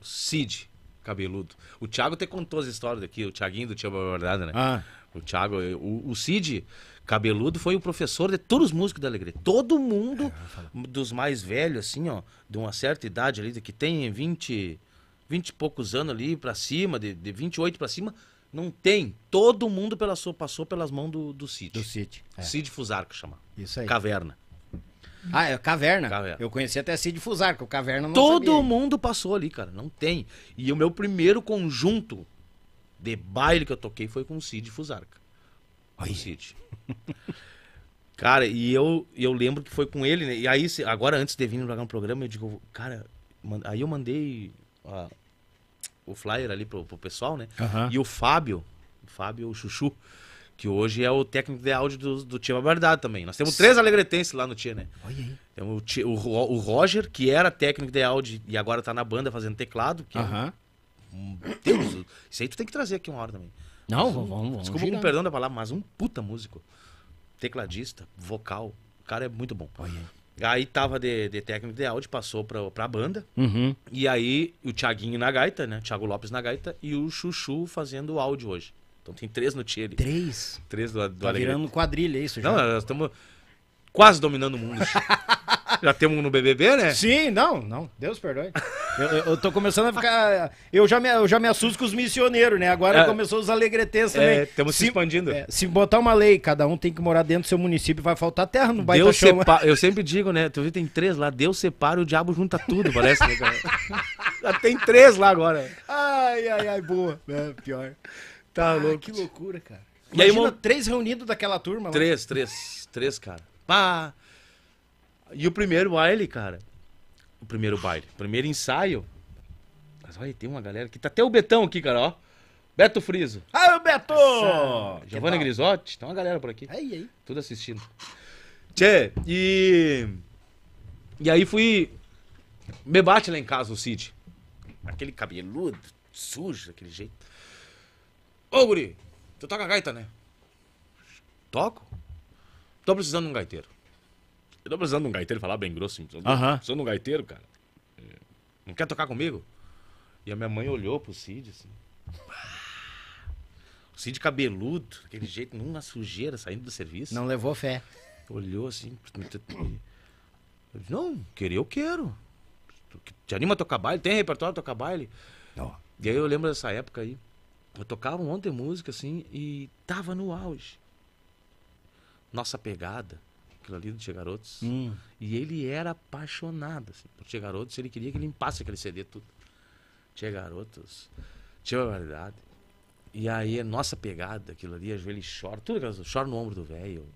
O Cid, cabeludo. O Thiago até contou as histórias daqui, o Thiaguinho do Tio Verdade, né? Ah. O Thiago, o, o Cid, cabeludo, foi o professor de todos os músicos da Alegria. Todo mundo, é, dos mais velhos, assim, ó, de uma certa idade ali, que tem 20, 20 e poucos anos ali pra cima, de, de 28 pra cima, não tem. Todo mundo pela sua, passou pelas mãos do, do Cid. Do Cid. É. Cid Fusar, chama. Isso aí. Caverna. Ah, é caverna. caverna. Eu conheci até Cid Fusar, o caverna não Todo sabia. mundo passou ali, cara. Não tem. E o meu primeiro conjunto de baile que eu toquei foi com o Cid Fusarca. Oi. Cid. [laughs] cara, e eu, eu lembro que foi com ele, né? E aí, agora antes de vir no programa, eu digo, cara, aí eu mandei o flyer ali pro, pro pessoal, né? Uhum. E o Fábio, o Fábio o Chuchu, que hoje é o técnico de áudio do, do Tia Barbardado também. Nós temos três alegretenses lá no Tia, né? Olha aí. Temos o, tia, o, o, Roger, que era técnico de áudio e agora tá na banda fazendo teclado. É Aham. Deus, isso aí tu tem que trazer aqui uma hora também. Não, vamos, vamos. Desculpa vamos perdão da palavra, mas um puta músico. Tecladista, vocal. O cara é muito bom. Olha aí. Aí tava de, de técnico de áudio, passou pra, pra banda. Uhum. E aí o Thiaguinho na gaita, né? Thiago Lopes na gaita e o Chuchu fazendo áudio hoje. Então tem três no Chile. Três? Três do, do Tá Alegre. virando quadrilha é isso já. Não, nós estamos quase dominando o mundo. [laughs] Já temos um no BBB, né? Sim, não, não. Deus perdoe. Eu, eu tô começando a ficar. Eu já me, eu já me assusto com os missioneiros, né? Agora é, começou os alegretes é, também. É, estamos se, se expandindo. É, se botar uma lei, cada um tem que morar dentro do seu município, vai faltar terra no bairro Sepa... Eu sempre digo, né? Tu viu, tem três lá. Deus separa e o diabo junta tudo, parece. Né, [laughs] já tem três lá agora. Ai, ai, ai, boa. É, pior. Tá ah, louco. Que loucura, cara. Imagina e aí, três reunidos daquela turma. Três, lá. três. Três, cara. Pá. Ah. E o primeiro baile, cara. O primeiro baile. O primeiro ensaio. Mas olha, tem uma galera que Tá até o Betão aqui, cara, ó. Beto Friso. Ah, o Beto! Giovanni Grisotti. Tem uma galera por aqui. Aí, aí. Tudo assistindo. Tchê, e. E aí fui. Me bate lá em casa o Cid. Aquele cabeludo, sujo daquele jeito. Ô, guri, tu toca gaita, né? Toco? Tô precisando de um gaiteiro. Eu tô precisando de um gaiteiro, falar bem grosso, assim, precisando, uh -huh. de um gaiteiro, cara. É, não quer tocar comigo? E a minha mãe olhou pro Cid, assim. [laughs] O Cid cabeludo, aquele jeito, numa sujeira, saindo do serviço. Não levou fé. Olhou assim. não, querer eu quero. Te anima a tocar baile? Tem repertório a tocar baile? Não. E aí eu lembro dessa época aí. Eu tocava um monte de música, assim, e tava no auge. Nossa pegada aquilo ali do Tia Garotos. Hum. E ele era apaixonado, assim, por Tia Garotos. Ele queria que limpasse aquele CD tudo. Tia Garotos, Tia Barbaridade. E aí, nossa pegada, aquilo ali, ajoelho e chora, tudo aquelas, chora no ombro do velho.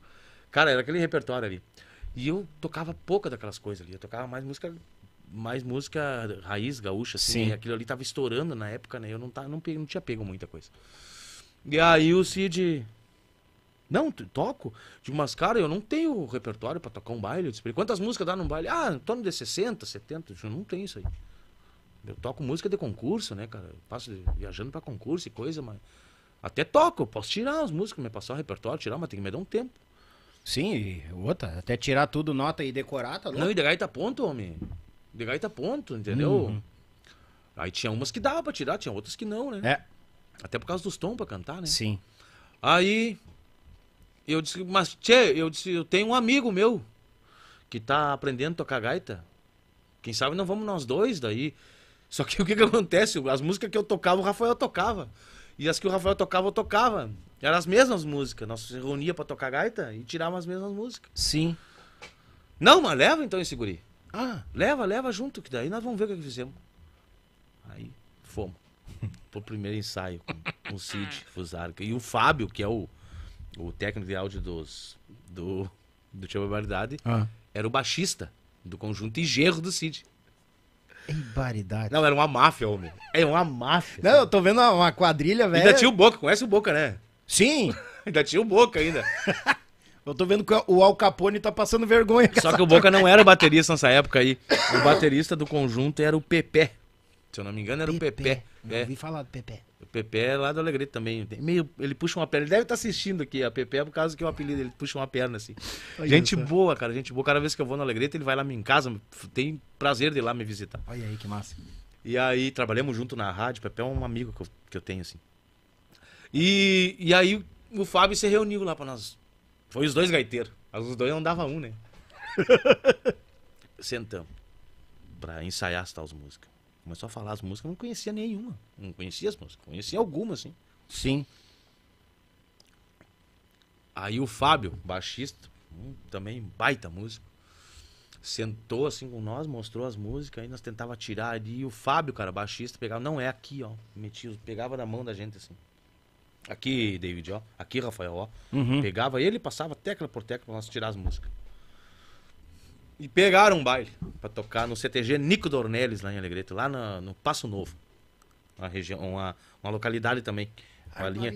Cara, era aquele repertório ali. E eu tocava pouca daquelas coisas ali, eu tocava mais música mais música raiz gaúcha, assim, Sim. Né? aquilo ali tava estourando na época, né? Eu não, tava, não, não tinha pego muita coisa. E aí o Cid não, toco. Digo, mas cara, eu não tenho repertório para tocar um baile. Eu disse, quantas músicas dá num baile? Ah, em torno de 60, 70. Eu não tem isso aí. Eu toco música de concurso, né, cara? Eu passo viajando para concurso e coisa, mas. Até toco, eu posso tirar as músicas, me passar o repertório, tirar, mas tem que me dar um tempo. Sim, e outra, até tirar tudo, nota e decorar, tá louco? Não, e de gaita ponto, homem. De gaita ponto, entendeu? Uhum. Aí tinha umas que dava pra tirar, tinha outras que não, né? É. Até por causa dos tons pra cantar, né? Sim. Aí, eu disse, mas tchê, eu disse, eu tenho um amigo meu que tá aprendendo a tocar gaita. Quem sabe não vamos nós dois daí. Só que [laughs] o que que acontece? As músicas que eu tocava, o Rafael tocava. E as que o Rafael tocava, eu tocava. Eram as mesmas músicas. Nós se reunia pra tocar gaita e tirava as mesmas músicas. Sim. Não, mas leva então esse guri. Ah, leva, leva junto, que daí nós vamos ver o que, que fizemos. Aí, fomos. [laughs] Pro primeiro ensaio com o Cid Fusarca. E o Fábio, que é o o técnico de áudio dos, do, do Tia Barbaridade, ah. era o baixista do conjunto e gerro do Cid. Barbaridade. Não, era uma máfia, homem. É uma máfia. Não, eu tô vendo uma quadrilha, velho. Ainda tinha o Boca, conhece o Boca, né? Sim. [laughs] ainda tinha o Boca ainda. [laughs] eu tô vendo que o Al Capone tá passando vergonha. Só que o Boca não [laughs] era baterista nessa época aí. O baterista do conjunto era o Pepe. Se eu não me engano, era Pepe. o Pepe. Não é. ouvi falar do Pepe. O Pepe é lá do Alegrete também. Meio, ele puxa uma perna. Ele deve estar tá assistindo aqui. A Pepe é por causa que é o apelido. Ele puxa uma perna, assim. Olha gente isso. boa, cara. Gente boa. Cada vez que eu vou no Alegrete, ele vai lá em casa. Tem prazer de ir lá me visitar. Olha aí, que massa. E aí, trabalhamos junto na rádio. O Pepe é um amigo que eu, que eu tenho, assim. E, e aí, o Fábio se reuniu lá pra nós. Foi os dois gaiteiros. os dois não dava um, né? [laughs] Sentamos pra ensaiar as tais músicas. Começou a falar as músicas, não conhecia nenhuma. Não conhecia as músicas, conhecia algumas, sim. Sim. Aí o Fábio, baixista, hum, também baita músico, sentou assim com nós, mostrou as músicas, aí nós tentava tirar ali. E o Fábio, cara, baixista, pegava, não, é aqui, ó. Metia, pegava na mão da gente assim. Aqui, David, ó. Aqui, Rafael, ó. Uhum. Pegava ele passava tecla por tecla pra nós tirar as músicas. E pegaram um baile pra tocar no CTG Nico Dornelles, lá em Alegreto, lá no, no Passo Novo. Uma região, uma, uma localidade também. Uma linha.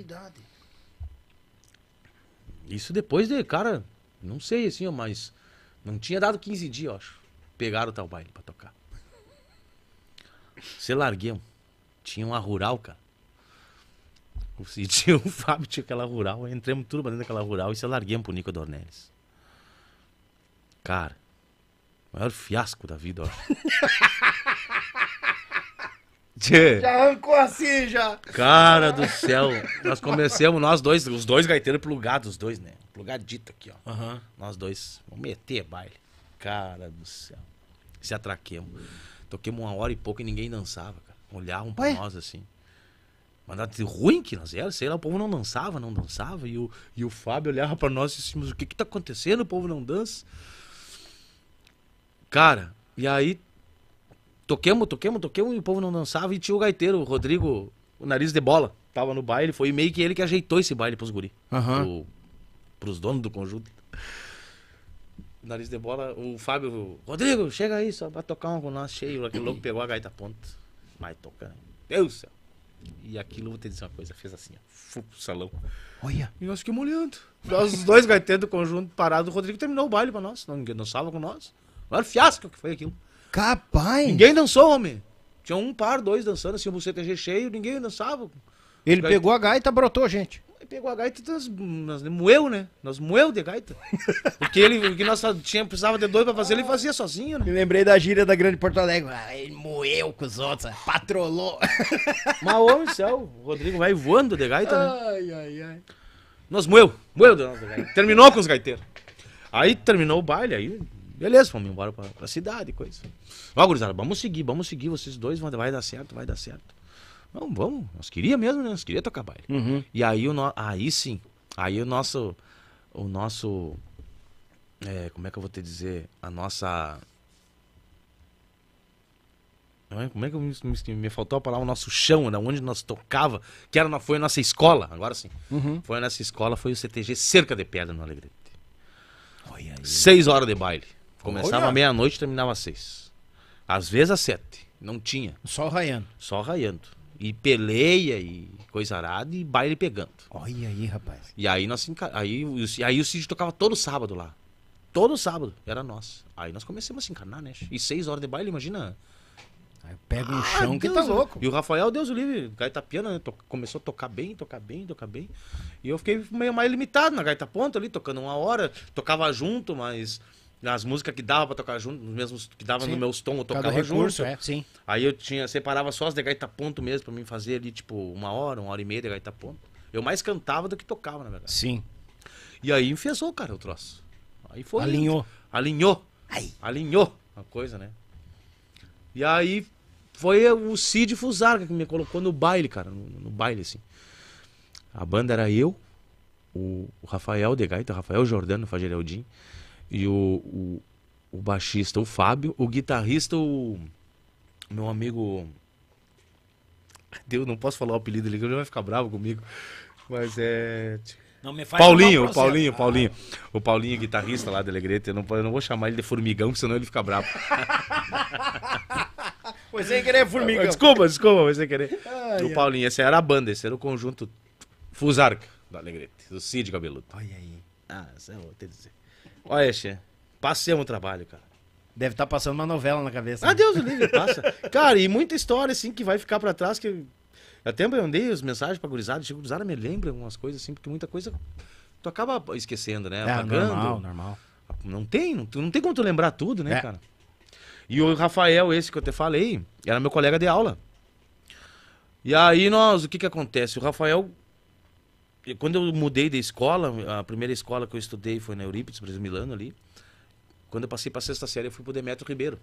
Isso depois de, cara, não sei assim, ó, mas não tinha dado 15 dias, eu acho. Pegaram tal baile pra tocar. Você largueu. Tinha uma rural, cara. E tinha [laughs] o Fábio, tinha aquela rural. Entramos tudo pra dentro daquela rural e se larguemos pro Nico Dornelles. Cara, Maior fiasco da vida, [laughs] Tchê. Já arrancou assim, já. Cara do céu. Nós começamos, nós dois, os dois gaiteiros plugados, os dois, né? Plugadito aqui, ó. Uhum. Nós dois. Vamos meter baile. Cara do céu. Se atraquemos. Toquemos uma hora e pouco e ninguém dançava, cara. Olhavam pra Ué? nós assim. de ruim que nós era, sei lá, o povo não dançava, não dançava. E o, e o Fábio olhava pra nós e dissemos, o que que tá acontecendo? O povo não dança. Cara, e aí toquemos, toquemos, toquemos e o povo não dançava. E tinha o gaiteiro, o Rodrigo, o nariz de bola, tava no baile. Foi meio que ele que ajeitou esse baile pros guri. Aham. Pro, pros donos do conjunto. Nariz de bola, o Fábio, Rodrigo, chega aí só pra tocar um com nós cheio. Aquele louco pegou a gaita ponta. Vai tocando. Deus do céu. E aquilo, vou te dizer uma coisa, fez assim, ó. Fu, salão. Olha. E nós fiquemos olhando. Nós, os dois gaiteiros do conjunto parados, o Rodrigo terminou o baile pra nós. Não, dançava com nós. Olha o fiasco que foi aquilo. Capaz! Ninguém dançou, homem. Tinha um par, dois dançando, assim, o buceta cheio, ninguém dançava. Ele gaita. pegou a gaita, brotou, a gente. Ele pegou a gaita e então, nós, nós moeu, né? Nós moeu de gaita. Porque ele, o que nós tínhamos precisava de dois pra fazer, ele fazia sozinho, né? Me lembrei da gíria da Grande Porto Alegre. Ah, ele moeu com os outros, patrolou. Mas, homem do céu, o Rodrigo vai voando de gaita, né? Ai, ai, ai. Nós moeu, moeu de gaita. Terminou com os gaiteiros. Aí terminou o baile, aí beleza, vamos embora pra, pra cidade, coisa. Ó, gurizada, vamos seguir, vamos seguir, vocês dois vão, vai dar certo, vai dar certo. vamos vamos, nós queria mesmo, né? Nós queria tocar baile. Uhum. E aí, o no... aí sim, aí o nosso, o nosso, é, como é que eu vou te dizer, a nossa... Como é que eu me, me, me faltou a palavra? O nosso chão, né? onde nós tocava, que era, foi a nossa escola, agora sim. Uhum. Foi a nossa escola, foi o CTG Cerca de Pedra no Alegrete. Seis horas de baile. Começava meia-noite terminava às seis. Às vezes às sete. Não tinha. Só raiando. Só raiando. E peleia e coisa arada e baile pegando. Olha aí, rapaz. E aí nós aí, o- aí o Cid tocava todo sábado lá. Todo sábado, era nós. Aí nós começamos a se encarnar, né? E seis horas de baile, imagina. Aí Pega um ah, chão que tá louco. E o Rafael, Deus o livre, gaita piano, né? Começou a tocar bem, tocar bem, tocar bem. E eu fiquei meio mais limitado na gaita ponta ali, tocando uma hora. Tocava junto, mas nas músicas que dava pra tocar junto, nos mesmos que dava sim. no meus tom, eu tocava recurso, junto. É, sim. Aí eu tinha, separava só as de gaita ponto mesmo, pra mim fazer ali, tipo, uma hora, uma hora e meia de gaita ponto. Eu mais cantava do que tocava, na verdade. Sim. E aí enfesou, cara, o troço. Aí foi. Alinhou. Alinhou. Ai. Alinhou. Uma coisa, né? E aí foi o Cid Fusarga que me colocou no baile, cara. No, no, baile, assim. A banda era eu, o Rafael de Gaita, o Rafael Jordano Fageraldin e o, o, o baixista, o Fábio, o guitarrista, o meu amigo. Deus, não posso falar o apelido dele, que ele vai ficar bravo comigo. Mas é. Paulinho, o Paulinho, você, ah. Paulinho. O Paulinho, guitarrista lá da Alegreta. Eu não, eu não vou chamar ele de formigão, senão ele fica bravo. pois [laughs] sem querer formiga formigão. Desculpa, desculpa, mas sem querer. Ai, o Paulinho, esse era a banda, esse era o conjunto Fusarca da Alegrete, do Cid Cabeludo. Olha aí. Ah, essa é outro dizer. Olha, Xê, Passei o trabalho, cara. Deve estar tá passando uma novela na cabeça. Ah, né? Deus, o livro passa. cara, e muita história, assim, que vai ficar para trás, que... Eu até mandei as mensagens pra gurizada, chego, gurizada, me lembra algumas coisas, assim, porque muita coisa tu acaba esquecendo, né? É, Apagando. normal, normal. Não tem, não, não tem como tu lembrar tudo, né, é. cara? E o Rafael, esse que eu te falei, era meu colega de aula. E aí nós, o que que acontece? O Rafael quando eu mudei de escola, a primeira escola que eu estudei foi na Eurípides, Brasil Milano ali. Quando eu passei para sexta série, eu fui pro Demetrio Ribeiro.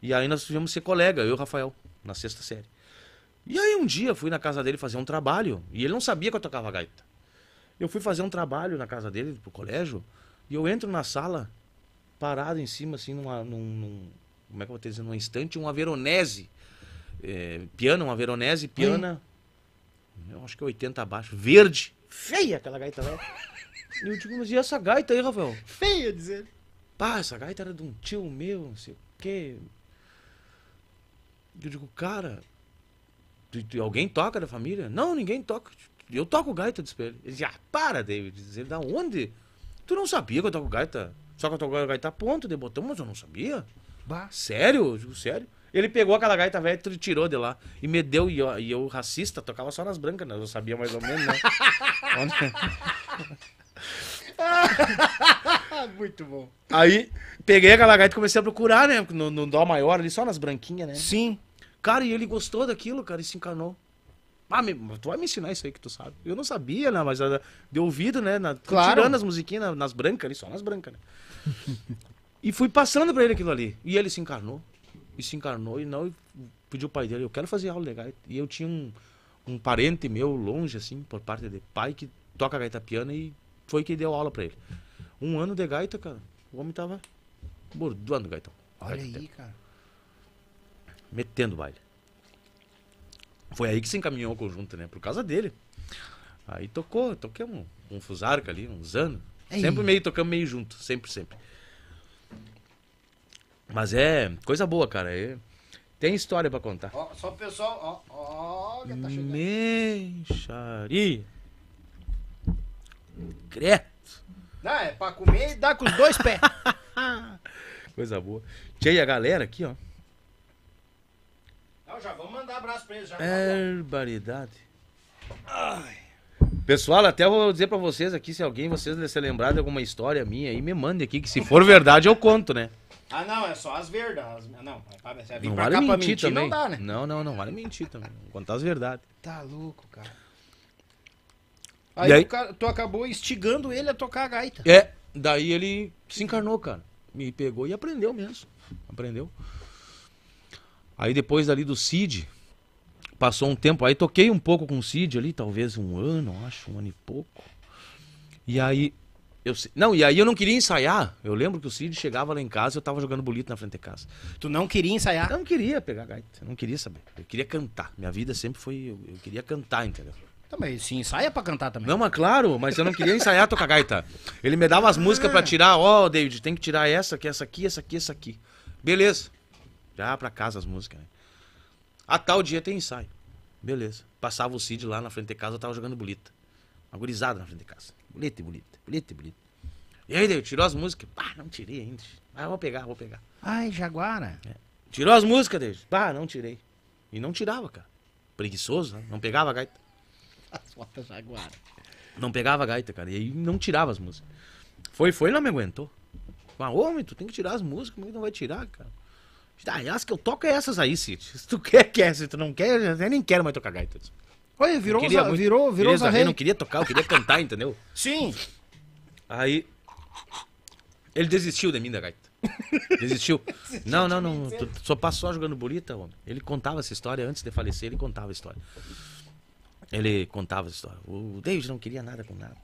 E aí nós tivemos ser colega, eu e o Rafael, na sexta série. E aí um dia eu fui na casa dele fazer um trabalho, e ele não sabia que eu tocava gaita. Eu fui fazer um trabalho na casa dele, pro colégio, e eu entro na sala, parado em cima, assim, numa, num, num como é que eu vou dizer, num instante, uma veronese. É, piano, uma veronese, piana, hum. eu acho que 80 é abaixo, verde. Feia aquela gaita lá. Né? E eu digo, tipo, mas e essa gaita aí, Rafael? Feia, dizer. Pá, essa gaita era de um tio meu, não sei o quê. Eu digo, cara, alguém toca da família? Não, ninguém toca. Eu toco gaita, de espelho ele. Ele disse, ah, para, David. Diz ele, da onde? Tu não sabia que eu toco gaita? Só que eu toco gaita ponto, de botão, mas eu não sabia. Bah. Sério? Eu digo, sério. Ele pegou aquela gaita velha e tirou de lá. E me deu, e eu, e eu racista, tocava só nas brancas, né? Eu sabia mais ou menos, né? [laughs] Muito bom. Aí, peguei aquela gaita e comecei a procurar, né? No, no dó maior ali, só nas branquinhas, né? Sim. Cara, e ele gostou daquilo, cara, e se encanou. Ah, me, tu vai me ensinar isso aí que tu sabe. Eu não sabia, né? Mas ah, deu ouvido, né? Na, claro. Tirando as musiquinhas nas brancas ali, só nas brancas, né? [laughs] e fui passando pra ele aquilo ali. E ele se encarnou e se encarnou e não pediu o pai dele, eu quero fazer aula de gaita. E eu tinha um, um parente meu longe, assim, por parte de pai, que toca gaita piano e foi quem deu aula para ele. Um ano de gaita, cara, o homem tava bordoando gaita. Olha gaita aí, tempo. cara. Metendo baile. Foi aí que se encaminhou o conjunto, né? Por causa dele. Aí tocou, toquei um, um fusarca ali, uns anos. Sempre meio tocando meio junto, sempre, sempre. Mas é coisa boa, cara. É... Tem história pra contar. Ó, só o pessoal, ó, ó, que tá chegando. Creto. Não, é pra comer e dá com os dois pés. [laughs] coisa boa. Tinha a galera aqui, ó. Não, já vamos mandar abraço pra eles. Já tá Ai. Pessoal, até vou dizer pra vocês aqui, se alguém, vocês se lembrar de alguma história minha aí, me mande aqui, que se for verdade eu conto, né? Ah, não, é só as verdades. Ah, não, é, é não pra vale cá mentir pra mentir também. não dá, né? Não, não, não vale mentir também. Contar as verdades. Tá louco, cara. Aí, aí? Cara, tu acabou instigando ele a tocar a gaita. É, daí ele se encarnou, cara. Me pegou e aprendeu mesmo. Aprendeu. Aí depois ali do Cid, passou um tempo, aí toquei um pouco com o Cid ali, talvez um ano, acho, um ano e pouco. E aí eu, não, e aí eu não queria ensaiar. Eu lembro que o Cid chegava lá em casa e eu tava jogando bolito na frente de casa. Tu não queria ensaiar? Eu não queria pegar gaita, eu não queria saber. Eu queria cantar. Minha vida sempre foi. Eu, eu queria cantar, entendeu? Também, tá, se ensaia pra cantar também. Não, mas claro, mas eu não queria ensaiar tocar gaita. Ele me dava as músicas pra tirar. Ó, oh, David, tem que tirar essa aqui, essa aqui, essa aqui, essa aqui. Beleza. Já pra casa as músicas, né? A tal dia tem ensaio. Beleza. Passava o Cid lá na frente de casa, eu tava jogando bolita. Uma gurizada na frente de casa. Bonito, bonito, bonito, bonito. E aí, David, tirou as músicas? Pá, não tirei ainda. Mas ah, vou pegar, vou pegar. Ai, Jaguara. É. Tirou as músicas, David? Pá, não tirei. E não tirava, cara. Preguiçoso, né? Não pegava a gaita. As [laughs] fotos Jaguara. Não pegava a gaita, cara. E aí não tirava as músicas. Foi, foi, não me aguentou. Mas, homem, tu tem que tirar as músicas, como é que não vai tirar, cara? Ah, as que eu toco é essas aí, Cid. Se tu quer, quer. Se tu não quer, eu nem quero mais tocar gaita. Olha, virou, queria, virou, virou queria Zarrei. Né? Não queria tocar, eu queria cantar, entendeu? [laughs] Sim. Aí, ele desistiu de mim da né, gaita. Desistiu. [laughs] não, não, não. Tu, só passou jogando bonita, homem. Ele contava essa história antes de falecer, ele contava a história. Ele contava a história. O David não queria nada com nada.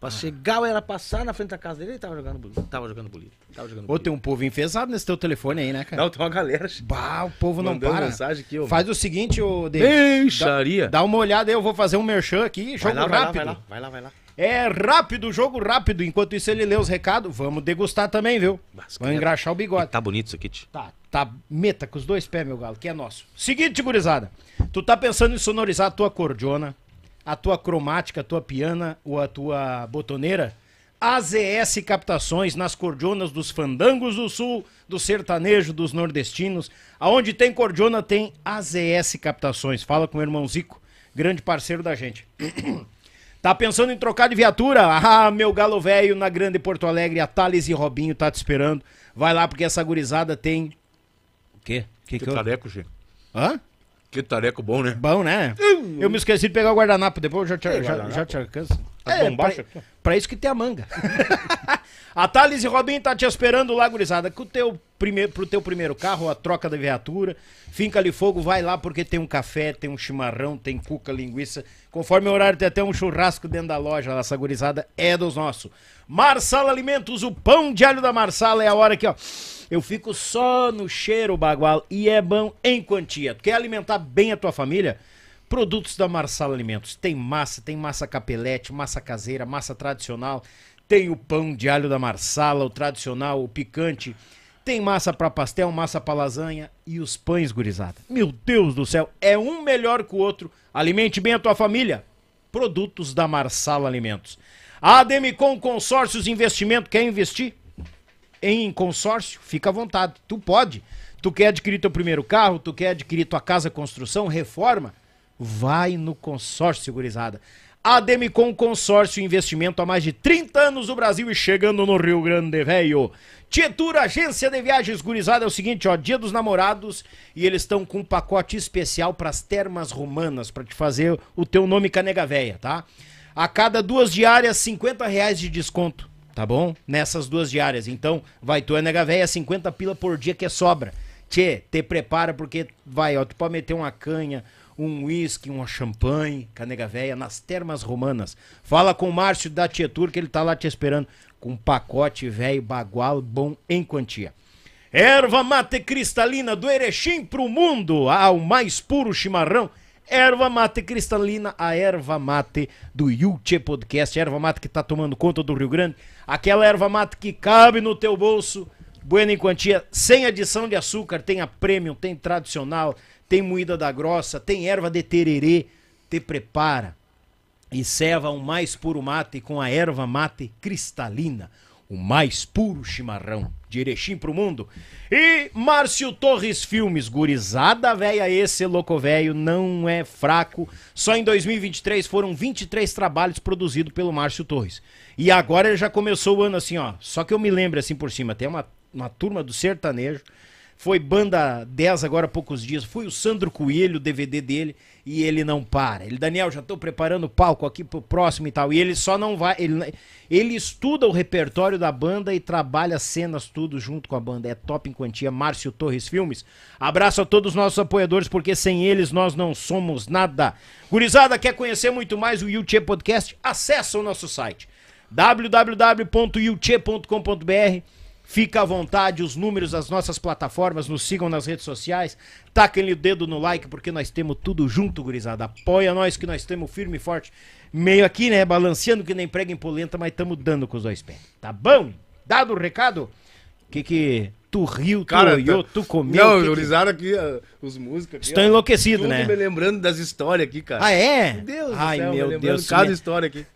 Pra chegar, era passar na frente da casa dele, ele tava jogando bolita. Tava jogando bolita. Tava jogando Ô, tem um povo enfesado nesse teu telefone aí, né, cara? Não, tem uma galera Bah, o povo não para. mensagem aqui, Faz o seguinte, ô David. Deixaria. Dá, dá uma olhada aí, eu vou fazer um merchan aqui, jogo vai lá, rápido. Vai lá, vai lá, vai lá. É rápido, jogo rápido. Enquanto isso, ele lê os recados. Vamos degustar também, viu? Mas, Vamos cara, engraxar o bigode. Tá bonito isso aqui, tio. Tá, tá, meta com os dois pés, meu galo, que é nosso. Seguinte, gurizada. Tu tá pensando em sonorizar a tua cordiona a tua cromática, a tua piana ou a tua botoneira? AZS Captações nas cordionas dos fandangos do sul, do sertanejo, dos nordestinos. Aonde tem cordiona, tem AZS Captações. Fala com o irmão Zico, grande parceiro da gente. [clears throat] tá pensando em trocar de viatura? Ah, meu galo velho na Grande Porto Alegre, a Thales e Robinho tá te esperando. Vai lá porque essa gurizada tem. O quê? Que, que, que, que eu... gente. Hã? Que tareco bom, né? Bom, né? Hum. Eu me esqueci de pegar o guardanapo, depois eu já te, é, já, já te alcanço. As tá É, pra, pra isso que tem a manga. [laughs] a Thales e Robin tá te esperando lá, gurizada. Com o teu primeiro, pro teu primeiro carro, a troca da viatura. Finca ali fogo, vai lá porque tem um café, tem um chimarrão, tem cuca, linguiça. Conforme o horário, tem até um churrasco dentro da loja. Essa gurizada é dos nossos. Marsala Alimentos, o pão de alho da Marsala é a hora aqui, ó. Eu fico só no cheiro bagual e é bom em quantia. Tu quer alimentar bem a tua família? Produtos da Marsala Alimentos. Tem massa, tem massa capelete, massa caseira, massa tradicional. Tem o pão de alho da Marsala, o tradicional, o picante. Tem massa para pastel, massa para lasanha e os pães gurizada. Meu Deus do céu, é um melhor que o outro. Alimente bem a tua família. Produtos da Marsala Alimentos. A com Consórcios Investimento quer investir? em consórcio, fica à vontade. Tu pode. Tu quer adquirir teu primeiro carro, tu quer adquirir tua casa, construção, reforma, vai no consórcio, gurizada. com Consórcio Investimento há mais de 30 anos no Brasil e chegando no Rio Grande, velho. Tietura Agência de Viagens Gurizada é o seguinte, ó, Dia dos Namorados e eles estão com um pacote especial para as termas romanas para te fazer o teu nome canega véia, tá? A cada duas diárias, 50 reais de desconto tá bom? Nessas duas diárias. Então, vai tu é nega véia, 50 pila por dia que é sobra. Tchê, te prepara porque vai, ó, tu pode meter uma canha, um uísque, uma champanhe, canega véia, nas termas romanas. Fala com o Márcio da Tietur que ele tá lá te esperando com um pacote velho bagual bom em quantia. Erva mate cristalina do Erechim pro mundo, ah, o mais puro chimarrão Erva Mate Cristalina, a erva mate do Yulche Podcast, erva mate que tá tomando conta do Rio Grande, aquela erva mate que cabe no teu bolso, buena em quantia, sem adição de açúcar, tem a premium, tem tradicional, tem moída da grossa, tem erva de tererê, te prepara e ceva o mais puro mate com a erva mate cristalina, o mais puro chimarrão de Erechim pro mundo. E Márcio Torres Filmes, gurizada véia, esse louco velho não é fraco. Só em 2023 foram 23 trabalhos produzidos pelo Márcio Torres. E agora ele já começou o ano assim, ó. Só que eu me lembro assim por cima, tem uma, uma turma do sertanejo foi banda 10 agora há poucos dias. Foi o Sandro Coelho, o DVD dele, e ele não para. Ele, Daniel, já estou preparando o palco aqui pro próximo e tal. E ele só não vai. Ele, ele estuda o repertório da banda e trabalha cenas, tudo junto com a banda. É top em quantia. Márcio Torres Filmes. Abraço a todos os nossos apoiadores, porque sem eles nós não somos nada. Gurizada, quer conhecer muito mais o Yuchê Podcast? Acesse o nosso site www.yuchê.com.br Fica à vontade, os números das nossas plataformas, nos sigam nas redes sociais. Taquem o dedo no like, porque nós temos tudo junto, gurizada. Apoia nós que nós temos firme e forte. Meio aqui, né? Balanceando que nem prega em polenta, mas estamos dando com os dois pés. Tá bom? Dado o recado? O que que tu riu, Cara, tu olhou, tá... tu comeu. Não, gurizada que... aqui, ah, os músicos. Estão enlouquecidos, né? me lembrando das histórias aqui, cara. Ah, é? Meu Deus Ai, do céu, meu me Deus. Cada minha... Né? história aqui.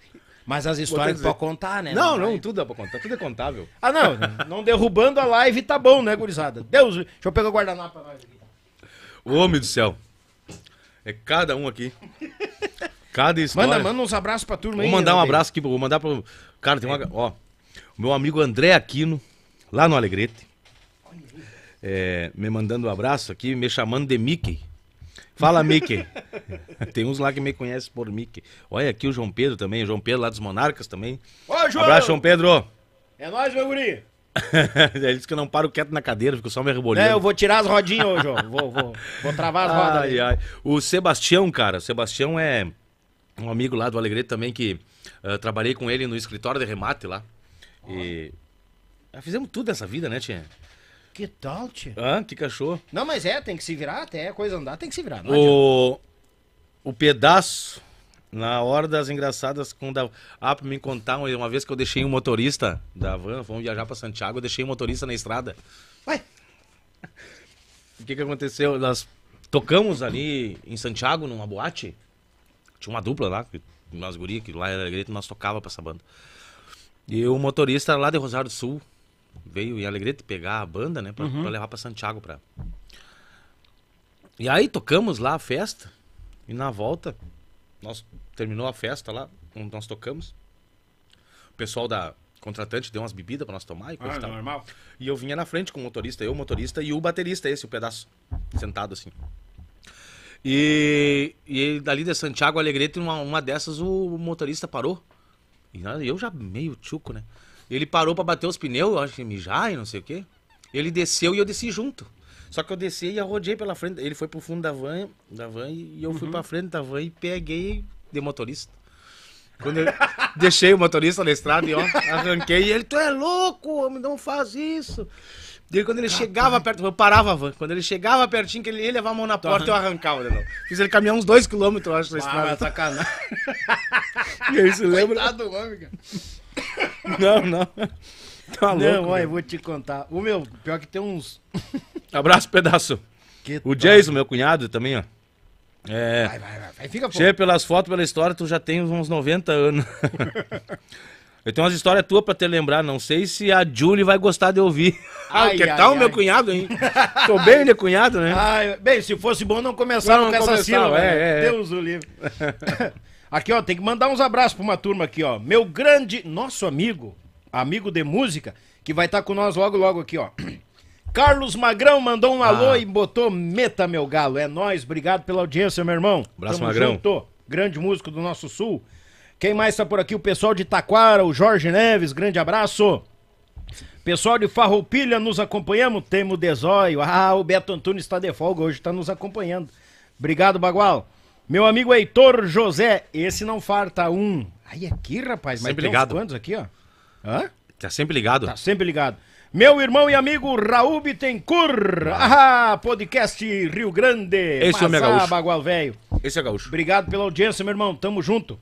Mas as histórias que pra contar, né? Não, não, não tudo dá é pra contar, tudo é contável. Ah, não, não derrubando a live tá bom, né, gurizada? Deus, deixa eu pegar o guardanapo pra nós aqui. Ô, homem do céu. É cada um aqui. Cada história. Manda, manda uns abraços pra turma vou aí. Vou mandar um abraço aqui, vou mandar pro... Cara, tem uma... É. Ó, meu amigo André Aquino, lá no Alegrete. É, me mandando um abraço aqui, me chamando de Mickey. Fala, Mickey. [laughs] Tem uns lá que me conhecem por Mickey. Olha aqui o João Pedro também, o João Pedro lá dos Monarcas também. Oi, João! Abraço, João Pedro! É nóis, meu guri! [laughs] Ele disse que eu não paro quieto na cadeira, fico só me rebolhando. É, eu vou tirar as rodinhas hoje, João Vou, vou, vou travar as rodas. Ai, ai. O Sebastião, cara, o Sebastião é um amigo lá do Alegrete também que uh, trabalhei com ele no escritório de remate lá. Nossa. E. Já fizemos tudo nessa vida, né, Tia? Que tal, tio? Ah, que, cachorro. Não, mas é, tem que se virar até a é coisa andar, tem que se virar. Não o... o pedaço, na hora das engraçadas, quando. Ah, pra me contar, uma vez que eu deixei um motorista da van, fomos viajar pra Santiago, eu deixei um motorista na estrada. Ué? O que que aconteceu? Nós tocamos ali em Santiago, numa boate. Tinha uma dupla lá, umas gurias, que lá era grito, nós tocava pra essa banda. E o motorista era lá de Rosário do Sul veio em Alegrete pegar a banda, né? Pra, uhum. pra levar pra Santiago pra. E aí tocamos lá a festa. E na volta, nós terminou a festa lá, onde nós tocamos. O pessoal da contratante deu umas bebidas para nós tomar e ah, coisa ah, e tal. normal. E eu vinha na frente com o motorista, eu, o motorista e o baterista, esse, o pedaço, sentado assim. E, e dali de Santiago Alegrete, uma, uma dessas, o motorista parou. E eu já meio tchuco, né? Ele parou para bater os pneus, eu acho que mijar e não sei o quê. Ele desceu e eu desci junto. Só que eu desci e arrodei pela frente. Ele foi pro fundo da van, da van e eu uhum. fui pra frente da van e peguei de motorista. Quando eu [laughs] deixei o motorista na estrada e ó, arranquei, e ele, tu é louco, homem, não faz isso. Daí quando ele Rapaz. chegava perto, eu parava a van. Quando ele chegava pertinho, que ele ia levar a mão na porta, eu arrancava, não. Fiz ele caminhar uns dois quilômetros, eu acho, na ah, estrada. Ah, sacanagem. [laughs] e aí, você [laughs] lembra? Coitado, homem, cara. [laughs] Não, não. Tá louco, não, olha, eu vou te contar. O meu, pior que tem uns. [laughs] Abraço, pedaço. Que o Jason, meu cunhado, também, ó. É. Vai, vai, vai. Fica, Cheio pelas fotos, pela história, tu já tem uns 90 anos. [laughs] eu tenho umas histórias tuas pra te lembrar. Não sei se a Julie vai gostar de ouvir. Ai, que ai, tal, ai. meu cunhado, hein? Tô bem, de cunhado, né? Ai, bem, se fosse bom não começar não, com não essa sílaba. Né? É, é, é, Deus o livre. Aqui, ó, tem que mandar uns abraços pra uma turma aqui, ó. Meu grande, nosso amigo, amigo de música, que vai estar tá com nós logo, logo aqui, ó. [clears throat] Carlos Magrão mandou um ah. alô e botou meta, meu galo. É nós, obrigado pela audiência, meu irmão. Abraço, Tamo Magrão. Junto. Grande músico do nosso sul. Quem mais tá por aqui? O pessoal de Taquara, o Jorge Neves, grande abraço. Pessoal de Farroupilha, nos acompanhamos. Temo Desóio. Ah, o Beto Antunes está de folga hoje, está nos acompanhando. Obrigado, Bagual. Meu amigo Heitor José, esse não farta um. Aí aqui, rapaz, mas sempre tem ligado. quantos aqui, ó? Hã? Tá sempre ligado. Tá sempre ligado. Meu irmão e amigo Raul Bittencourt. Ah, ah podcast Rio Grande. Esse é o meu gaúcho. Bagual Velho. Esse é gaúcho. Obrigado pela audiência, meu irmão. Tamo junto.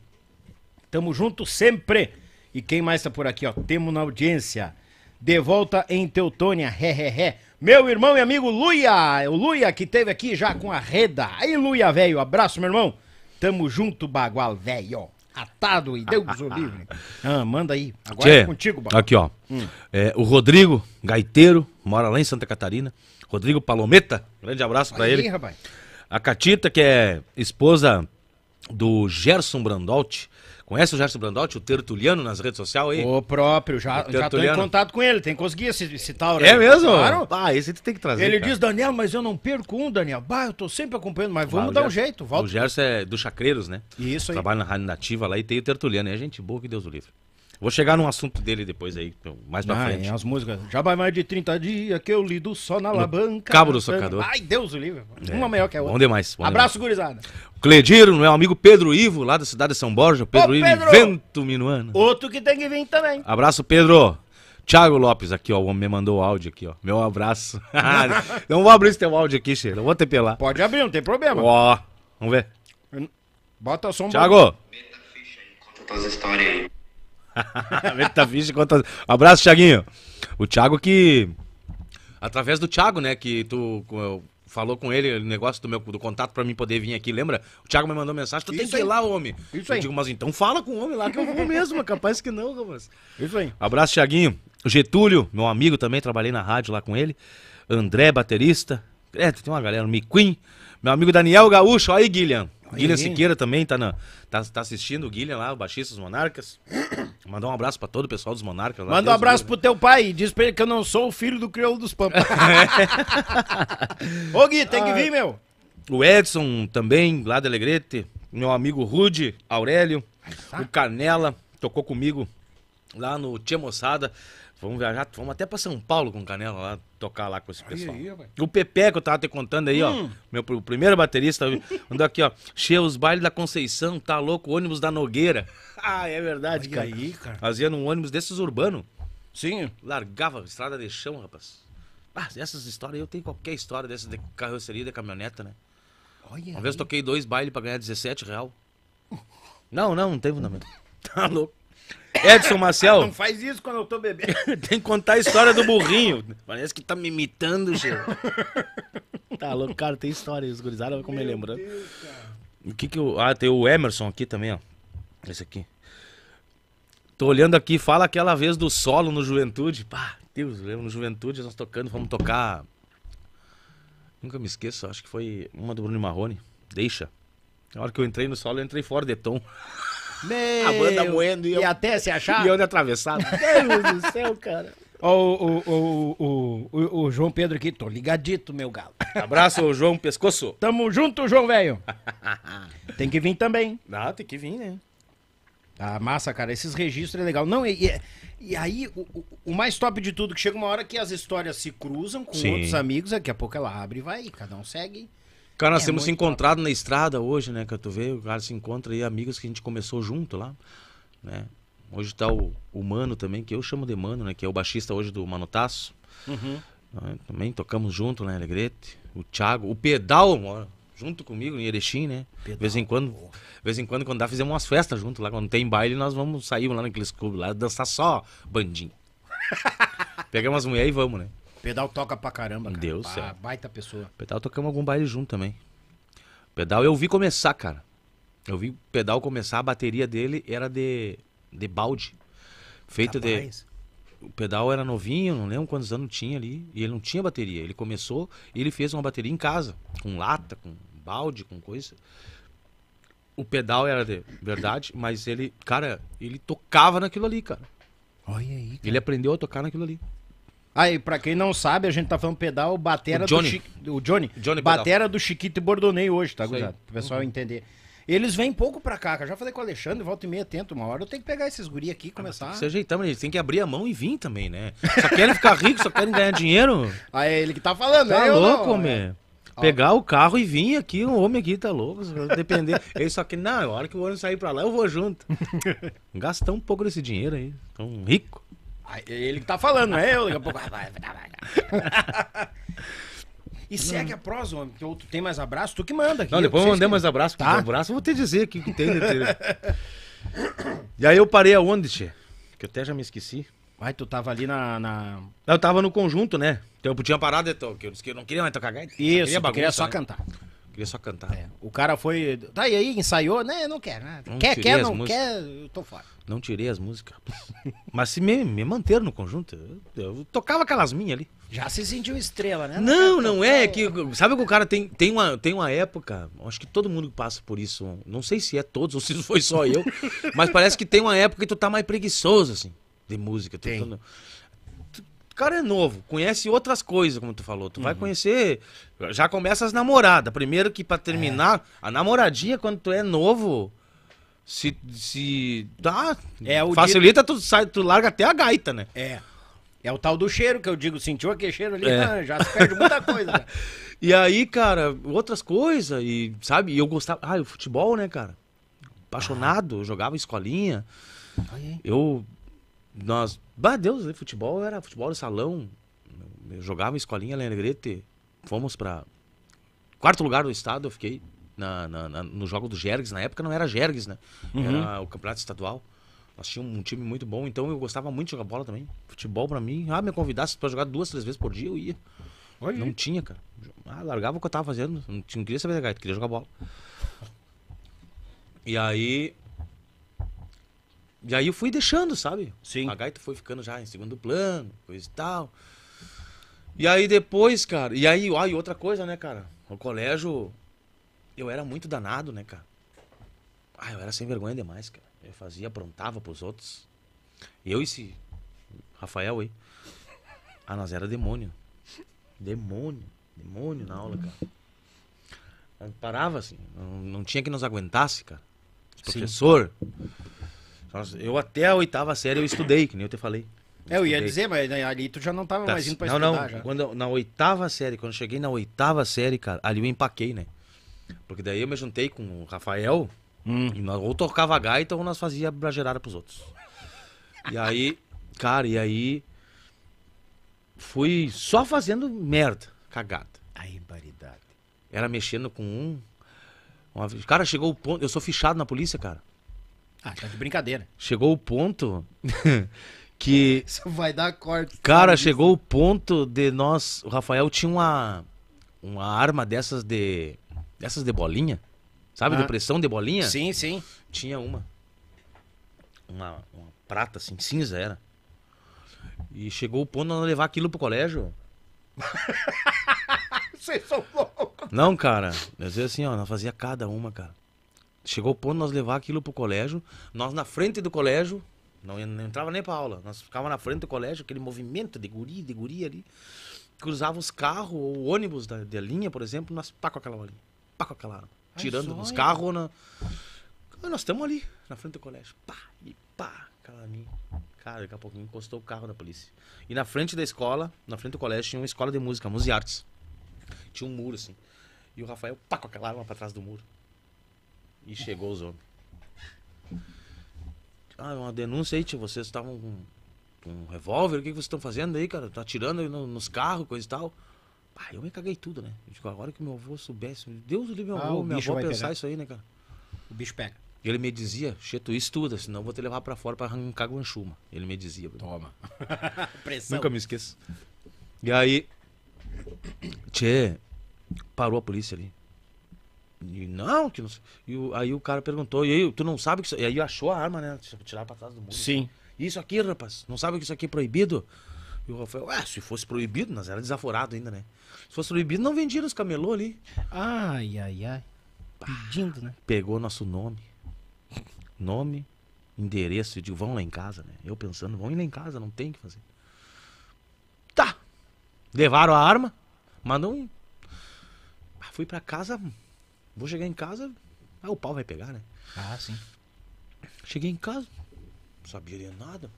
Tamo junto sempre. E quem mais tá por aqui, ó? Temo na audiência de volta em Teutônia. ré, ré, ré. Meu irmão e amigo Luia, o Luia que teve aqui já com a Reda. Aí, Luia, velho, abraço, meu irmão. Tamo junto, bagual, velho. Atado e Deus o livre. [laughs] Ah, manda aí. Agora Tchê, é contigo, bagual. Aqui, ó. Hum. É, o Rodrigo, gaiteiro, mora lá em Santa Catarina. Rodrigo Palometa, grande abraço para ele. Rapaz. A Catita, que é esposa do Gerson Brandolte. Conhece o Gerson Brandotti, o tertuliano nas redes sociais aí? O próprio, já, o já tô em contato com ele, tem que conseguir esse, esse tauro. Né? É mesmo? Claro. Ah, esse tu tem que trazer. Ele cara. diz, Daniel, mas eu não perco um, Daniel. Bah, eu tô sempre acompanhando, mas vamos ah, dar Gerson, um jeito. Volta. O Gerson é do Chacreiros, né? Isso aí. Trabalha na Rádio Nativa lá e tem o tertuliano. É gente boa, que Deus o livre. Vou chegar num assunto dele depois aí, então, mais pra ah, frente. É, as músicas. Já vai mais de 30 dias que eu lido só na alavanca. Cabo do socador. Ai, Deus o livre. É. Uma melhor que a outra. Bom demais. Bom Abraço, demais. gurizada. Cledir, meu amigo Pedro Ivo, lá da cidade de São Borja. Pedro, Ô, Pedro Ivo, Vento Minuano. Outro que tem que vir também. Abraço, Pedro. Thiago Lopes aqui, ó, o homem me mandou o áudio aqui, ó. Meu abraço. [laughs] não vou abrir esse teu áudio aqui, Cheiro. Não vou tepelar. Pode abrir, não tem problema. Ó, vamos ver. Bota a som. Thiago. Meta ficha aí, conta tuas histórias aí. Metaficha conta. Um abraço, Thiaguinho. O Thiago que. Através do Thiago, né? Que tu falou com ele o negócio do meu do contato para mim poder vir aqui, lembra? O Thiago me mandou mensagem, tu Isso tem que ir lá, homem. Isso eu aí. digo, mas então fala com o homem lá que eu vou mesmo, capaz que não, rapaz. Isso aí. Abraço, Thiaguinho. Getúlio, meu amigo também, trabalhei na rádio lá com ele. André, baterista. É, tem uma galera, o Miquim. Meu amigo Daniel Gaúcho, aí, Guilherme. Guilherme Siqueira também tá, na, tá, tá assistindo, o Guilherme lá, o baixista dos Monarcas. [coughs] Mandar um abraço pra todo o pessoal dos Monarcas. Lá. Manda Deus um abraço Deus, pro teu pai e diz pra ele que eu não sou o filho do crioulo dos Pampas. [laughs] Ô Gui, tem ah, que vir, meu. O Edson também, lá da Alegrete. Meu amigo Rude, Aurélio. Tá. O Canela, tocou comigo lá no Tia Moçada. Vamos viajar, vamos até pra São Paulo com Canela lá, tocar lá com esse pessoal. Aí, aí, o Pepe, que eu tava te contando aí, hum. ó. Meu o primeiro baterista, andou aqui, ó. Cheia os bailes da Conceição, tá louco, ônibus da Nogueira. [laughs] Ah, é verdade, Olha Aí, cara. Fazia num ônibus desses urbano. Sim. Largava estrada de chão, rapaz. Ah, essas histórias, eu tenho qualquer história dessas de carroceria, de caminhoneta, né? Olha Uma aí. vez toquei dois bailes pra ganhar 17 real. Não, não, não tem fundamento. [laughs] Tá louco. Edson Marcel. não faz isso quando eu tô bebendo. [laughs] tem que contar a história do burrinho. Parece que tá me imitando, Gil. tá louco, cara, tem história. Os gurizados vão é me lembrando. o que que eu... Ah, tem o Emerson aqui também, ó. Esse aqui. Tô olhando aqui, fala aquela vez do solo no Juventude. Pá, Deus, lembro no Juventude, nós tocando, vamos tocar. Nunca me esqueço, acho que foi uma do Bruno Marrone. Deixa. Na hora que eu entrei no solo, eu entrei fora de tom. Meu, a banda moendo e, eu, até se achar. E eu atravessado. [laughs] Deus do céu, cara. Ó, o, o, o, o, João Pedro aqui, tô ligadito, meu galo. Abraço, João Pescoço. Tamo junto, João Velho. [laughs] tem que vir também. Ah, tem que vir, né? Ah, massa, cara. Esses registros é legal. Não, e, e, aí, o, o, mais top de tudo, que chega uma hora que as histórias se cruzam com Sim. outros amigos, daqui a pouco ela abre e vai, cada um segue. Cara, nós é, temos se encontrado top. na estrada hoje, né? Que tu vê, o cara se encontra aí, amigos que a gente começou junto lá, né? Hoje tá o, o Mano também, que eu chamo de Mano, né? Que é o baixista hoje do Manotaço. Uhum. Né, também tocamos junto né, Alegrete. O Thiago, o Pedal, mora junto comigo em Erechim, né? de vez em quando, vez em quando, quando dá, fizemos umas festas junto lá. Quando tem baile, nós vamos sair lá naqueles clubes lá, dançar só bandinho. [laughs] Pegamos as mulheres e vamos, né? Pedal toca pra caramba, cara. Deus céu. Baita pessoa. Pedal tocamos algum baile junto também. Pedal eu vi começar, cara. Eu vi pedal começar, a bateria dele era de, de balde. Feita de. O pedal era novinho, não lembro quantos anos tinha ali. E ele não tinha bateria. Ele começou e ele fez uma bateria em casa, com lata, com balde, com coisa. O pedal era de verdade, mas ele, cara, ele tocava naquilo ali, cara. Olha aí. Cara. Ele aprendeu a tocar naquilo ali. Aí, pra quem não sabe, a gente tá falando pedal, batera o Johnny. do Chiquito. O Johnny. Johnny batera pedal. do Chiquito e Bordonei hoje, tá, Guzado? Pro pessoal uhum. entender. Eles vêm pouco pra cá, cara. Já falei com o Alexandre, volta e meia, atento uma hora. Eu tenho que pegar esses guri aqui e ah, começar. se ajeitamos, eles têm que abrir a mão e vir também, né? Só querem ficar ricos, só querem ganhar dinheiro. [laughs] Aí é ele que tá falando, tá né? Tá louco, meu. É. Pegar o carro e vir aqui, o homem aqui tá louco, depender. [laughs] Ele só que, não, a hora que o ônibus sair pra lá, eu vou junto. [laughs] Gastar um pouco desse dinheiro aí. Tão rico. É ele que tá falando, não é eu. Daqui a pouco. [laughs] E segue a prosa, homem, que outro tem mais abraço, tu que manda aqui. Não, depois eu mandei que... mais abraço, tá? Um abraço, eu vou te dizer o que, tem. Né, e aí eu parei aonde, tchê? Que eu até já me esqueci. Mas tu tava ali na, na... Eu tava no conjunto, né? Então eu tinha parado, então, que eu disse que eu não queria mais tocar gaita. Isso, queria, bagunça, queria só né? cantar. Queria só cantar. É, o cara foi. Tá, e aí, ensaiou? Né, né? não quer, né? Quer, quer, não músicas. quer, eu tô fora. Não tirei as músicas. [laughs] Mas se me, me manteram no conjunto. Eu, eu tocava aquelas minhas ali. Já se sentiu estrela, né? Não, não, não é. é que, sabe que o cara tem, tem, uma, tem uma época, acho que todo mundo passa por isso. Não sei se é todos ou se foi só eu. [laughs] mas parece que tem uma época que tu tá mais preguiçoso, assim, de música. Tu, tem. Tá tu, tu, cara é novo, conhece outras coisas, como tu falou. Tu uhum. vai conhecer. Já começa as namoradas. Primeiro que para terminar, é. a namoradinha, quando tu é novo se. se dá É o facilita, tu, sai, tu larga até a gaita, né? É. É o tal do cheiro que eu digo, sentiu aquele cheiro ali, é. Ah, já se perde muita coisa. Cara. Né? [laughs] e aí, cara, outras coisas, e sabe, eu gostava. Ah, o futebol, né, cara? Apaixonado, ah. eu jogava escolinha. eu. Nós. Bah, Deus, né, futebol era futebol de salão. Eu jogava escolinha, Lennegrete. Fomos pra quarto lugar do estado, eu fiquei na, na, na, no jogo do Jergues. Na época não era Jergues, né? Uhum. Era o campeonato estadual. Nós tínhamos um time muito bom, então eu gostava muito de jogar bola também. Futebol para mim. Ah, me convidasse para jogar duas, três vezes por dia, eu ia. Oi. Não tinha, cara. Ah, largava o que eu tava fazendo. Não, não queria saber da gaita, queria jogar bola. E aí. E aí eu fui deixando, sabe? Sim. A gaita foi ficando já em segundo plano, coisa e tal. E aí depois, cara. E aí, ó, ah, e outra coisa, né, cara? O colégio eu era muito danado, né, cara? Ah, eu era sem vergonha demais, cara. Eu fazia, aprontava pros outros. Eu e esse Rafael aí. Ah, nós era demônio. Demônio. Demônio na aula, cara. parava, assim. Não, não tinha que nos aguentasse, cara. Professor. Eu até a oitava série eu estudei, que nem eu te falei. Eu, é, eu ia dizer, mas né, ali tu já não tava tá. mais indo pra não, estudar. Não, não. Na oitava série, quando eu cheguei na oitava série, cara, ali eu empaquei, né? Porque daí eu me juntei com o Rafael, hum. e nós ou tocava gaita ou então nós fazia bragerada pros outros. E aí, cara, e aí fui só fazendo merda, cagada. A imbaridade. Era mexendo com um. Uma... Cara, chegou o ponto. Eu sou fichado na polícia, cara. Ah, tá de brincadeira. Chegou o ponto [laughs] que. Isso [laughs] vai dar corte. Cara, chegou o ponto de nós. O Rafael tinha uma, uma arma dessas de. Dessas de bolinha. Sabe, ah. depressão de bolinha? Sim, sim. Tinha uma. Uma, uma prata, assim, cinza era. E chegou o ponto de levar aquilo pro colégio. [laughs] Vocês são loucos. Não, cara. Às vezes assim, ó, nós fazia cada uma, cara. Chegou o ponto de nós levar aquilo pro colégio. Nós na frente do colégio, não, não entrava nem pra aula. Nós ficava na frente do colégio, aquele movimento de guri, de guri ali. Cruzava os carros ou ônibus da, da linha, por exemplo, nós pá com aquela bolinha pá com aquela arma. Ai, tirando nos carros. Na... Né? Ah, nós estamos ali, na frente do colégio. Pá, e pá, aquela minha. Cara, daqui a pouquinho encostou o carro da polícia. E na frente da escola, na frente do colégio, tinha uma escola de música, música e artes. Tinha um muro, assim. E o Rafael, pá, com aquela arma pra trás do muro. E chegou os homens. Ah, uma denúncia aí, tio. Vocês estavam com um revólver, o que, que vocês estão fazendo aí, cara? Tá atirando aí no, nos carros, coisa e tal eu me caguei tudo, né? Eu digo, agora que meu avô soubesse, Deus livre meu ah, avô, meu avô pensar pegar. isso aí, né, cara? O bicho pega. Ele me dizia, Cheto, estuda, senão vou te levar para fora para arrancar guanchuma. Ele me dizia. Toma. [laughs] Pressão. Nunca me esqueço. E aí, Tchê, parou a polícia ali. E, não, que não E aí o cara perguntou, e aí, tu não sabe que isso... E aí achou a arma, né? Tirar pra trás do muro. Sim. Isso aqui, rapaz, não sabe que isso aqui é proibido? E o Rafael, ah, se fosse proibido, nós era desaforado ainda, né? Se fosse proibido, não vendia os camelô ali. Ai, ai, ai. Pedindo, né? Pegou nosso nome. Nome, endereço. de vão lá em casa, né? Eu pensando, vão ir lá em casa, não tem o que fazer. Tá. Levaram a arma, mandou um. Ah, fui pra casa, vou chegar em casa, ah, o pau vai pegar, né? Ah, sim. Cheguei em casa, não sabia de nada.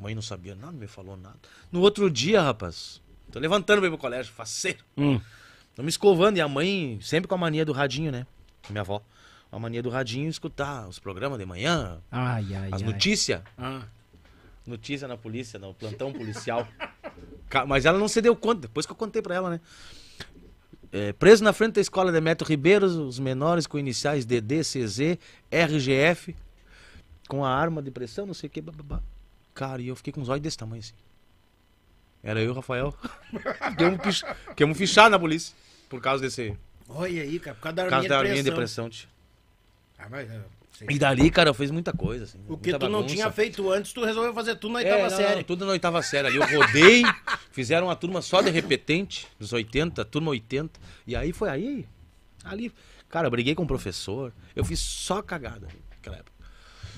Mãe não sabia nada, não me falou nada. No outro dia, rapaz, tô levantando pra ir pro colégio, faceiro. Hum. Tô me escovando. E a mãe, sempre com a mania do radinho, né? Minha avó. A mania do radinho escutar os programas de manhã. Ai, ai, as notícias. Ah. Notícia na polícia, no plantão policial. [laughs] Mas ela não se deu conta, depois que eu contei pra ela, né? É, preso na frente da escola de Meto Ribeiro, os menores com iniciais DD, CZ, RGF, com a arma de pressão, não sei o que, bababá. Cara, e eu fiquei com os olhos desse tamanho assim. Era eu Rafael. [laughs] Deu fich... Queimos na polícia. Por causa desse. Olha aí, cara. Por causa da, por causa da minha depressão, tio. Ah, mas. É, e dali, cara, eu fiz muita coisa. Assim, o que tu bagunça. não tinha feito antes, tu resolveu fazer tudo na é, oitava é, não, série. Não, tudo na oitava série. Ali eu rodei, [laughs] fizeram uma turma só de repetente, dos 80, turma 80. E aí foi aí. Ali. Cara, eu briguei com o professor. Eu fiz só cagada naquela época.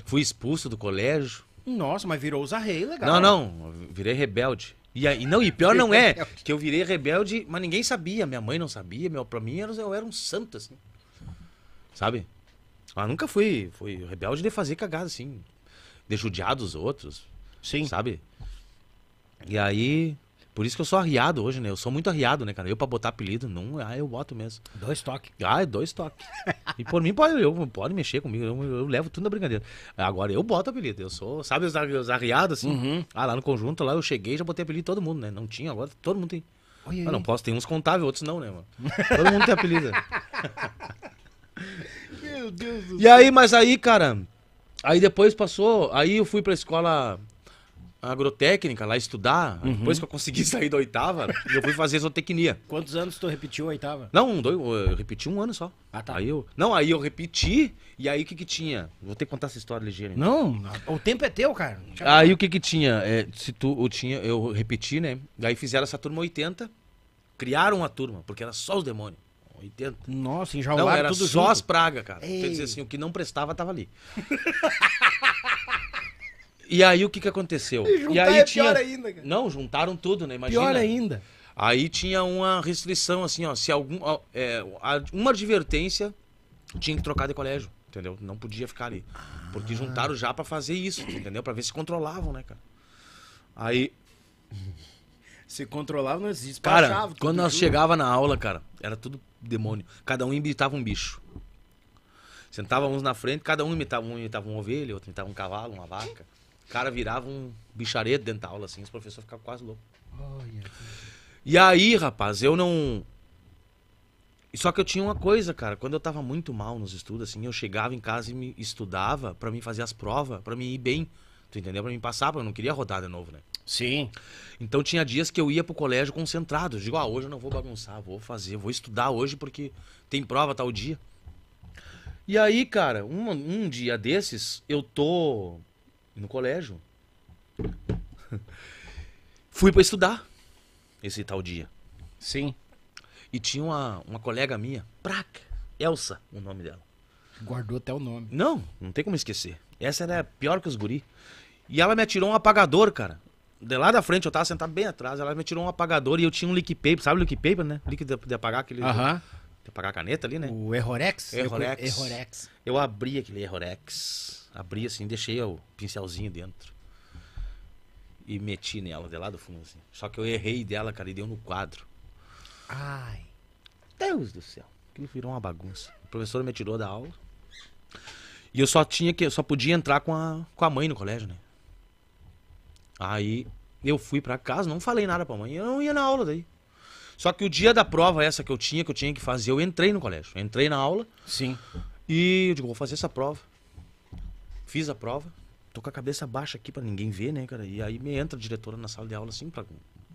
Fui expulso do colégio. Nossa, mas virou usar rei, legal. Não, não, virei rebelde. E, aí, não, e pior não é que eu virei rebelde, mas ninguém sabia. Minha mãe não sabia, meu, pra mim eu, eu era um santo, assim. Sabe? Mas ah, nunca fui, fui rebelde de fazer cagada, assim. De judiar dos outros. Sim. Sabe? E aí, por isso que eu sou arriado hoje, né? Eu sou muito arriado, né, cara? Eu pra botar apelido, não, ah, eu boto mesmo. Dois toques. Ah, é dois toques. e por mim, pode, eu, pode mexer comigo, eu, eu levo tudo na brincadeira. Agora, eu boto apelido, eu sou, sabe os, os arriados, assim? Uhum. Ah, lá no conjunto, lá eu cheguei e já botei apelido todo mundo, né? Não tinha, agora todo mundo tem. Oi, ah, não posso, tem uns contáveis, outros não, né, mano? todo mundo tem apelido. [laughs] Meu Deus do e céu. E aí, mas aí, cara, aí depois passou, aí eu fui pra escola agrotécnica lá estudar. Uhum. Depois que eu consegui [laughs] sair da oitava, eu fui fazer zootecnia. Quantos anos tu repetiu a oitava? Não, dois, eu repeti um ano só. Ah, tá. Aí eu, não, aí eu repeti, e aí o que que tinha? Vou ter que contar essa história ligeira. Então. Não, o tempo é teu, cara. Aí o que que tinha? É, se tu, eu, tinha, eu repeti, né? Aí fizeram essa turma 80, criaram a turma, porque era só os demônios. 80. Nossa, enjaularam Não, era tudo só junto. as pragas, cara. Ei. dizer assim, o que não prestava tava ali. [laughs] E aí o que, que aconteceu? E, e aí é tinha... pior ainda, cara. Não, juntaram tudo, né? Imagina. Pior ainda. Aí tinha uma restrição, assim, ó. Se algum. É, uma advertência tinha que trocar de colégio, entendeu? Não podia ficar ali. Porque ah. juntaram já para fazer isso, entendeu? Pra ver se controlavam, né, cara? Aí. Se controlavam, não existe. Cara, quando nós tudo. chegava na aula, cara, era tudo demônio. Cada um imitava um bicho. Sentava uns na frente, cada um imitava um, imitava um ovelha, outro imitava um cavalo, uma vaca. Cara, virava um bichareto dentro da aula, assim, os professores ficavam quase loucos. Oh, yeah. E aí, rapaz, eu não. Só que eu tinha uma coisa, cara, quando eu tava muito mal nos estudos, assim, eu chegava em casa e me estudava para mim fazer as provas, para mim ir bem. Tu entendeu? Pra mim passar, porque eu não queria rodar de novo, né? Sim. Então tinha dias que eu ia pro colégio concentrado. Eu digo, ah, hoje eu não vou bagunçar, vou fazer, vou estudar hoje porque tem prova tal dia. E aí, cara, um, um dia desses, eu tô no colégio. [laughs] Fui para estudar esse tal dia. Sim. E tinha uma, uma colega minha, Praca, Elsa, o nome dela. Guardou até o nome. Não, não tem como esquecer. Essa era pior que os guri. E ela me atirou um apagador, cara. De lá da frente, eu tava sentado bem atrás, ela me atirou um apagador e eu tinha um leak paper, sabe o leak paper, né? Líquido de apagar aquele. Aham. Uh -huh pagar a caneta ali, né? O Errorex? Errorex. Errorex. Eu abri aquele Errorex. Abri assim, deixei o pincelzinho dentro. E meti nela, de lá do fundo, assim. Só que eu errei dela, cara, e deu no quadro. Ai. Deus do céu. Aquilo virou uma bagunça. O professor me tirou da aula. E eu só tinha que. só podia entrar com a, com a mãe no colégio, né? Aí eu fui para casa, não falei nada pra mãe. Eu não ia na aula daí. Só que o dia da prova, essa que eu tinha, que eu tinha que fazer, eu entrei no colégio. entrei na aula. Sim. E eu digo, vou fazer essa prova. Fiz a prova. Tô com a cabeça baixa aqui para ninguém ver, né, cara? E aí me entra a diretora na sala de aula, assim, pra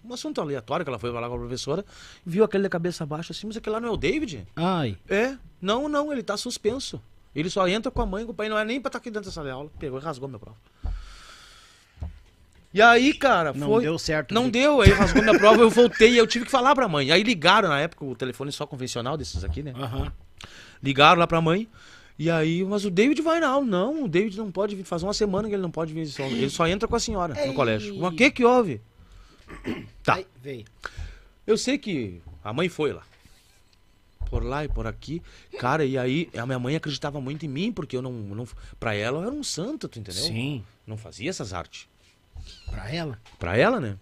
um assunto aleatório que ela foi falar com a professora, viu aquele de cabeça baixa assim, mas aquele lá não é o David? Ai. É? Não, não, ele tá suspenso. Ele só entra com a mãe e com o pai, não é nem pra estar tá aqui dentro da sala de aula. Pegou e rasgou minha prova. E aí, cara, não foi. Não deu certo. Não deu, aí rasgou minha prova, eu voltei eu tive que falar pra mãe. Aí ligaram na época, o telefone só convencional desses aqui, né? Uhum. Ligaram lá pra mãe. E aí, mas o David vai na aula. Não, o David não pode vir. Faz uma semana que ele não pode vir. Só, ele só entra com a senhora Ei. no colégio. O que que houve? [coughs] Tá. Ei, veio. Eu sei que a mãe foi lá. Por lá e por aqui. Cara, e aí a minha mãe acreditava muito em mim, porque eu não. não pra ela eu era um santo, tu entendeu? Sim. Não fazia essas artes. Pra ela? Pra ela, né?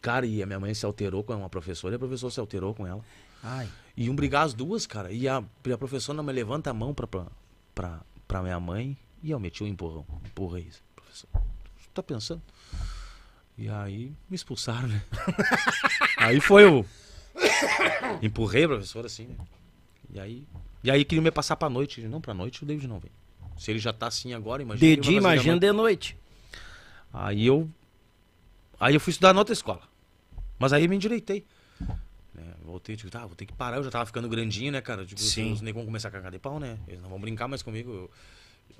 Cara, e a minha mãe se alterou com uma professora e a professora se alterou com ela. Ai. E um brigar as duas, cara. E a, e a professora não me levanta a mão pra, pra, pra, pra minha mãe e eu meti um empurrão. Empurra isso. Professor, tá pensando? E aí me expulsaram, né? [laughs] aí foi o. Empurrei a professora assim, né? E aí. E aí queriam me passar pra noite. Não, pra noite o David não vem. Se ele já tá assim agora, imagina. De dia, imagina de noite. Aí eu. Aí eu fui estudar noutra escola. Mas aí me endireitei. Né? Voltei, digo, tá, vou ter que parar. Eu já tava ficando grandinho, né, cara? Digo, Sim. os começar a cagar de pau, né? Eles não vão brincar mais comigo. Eu...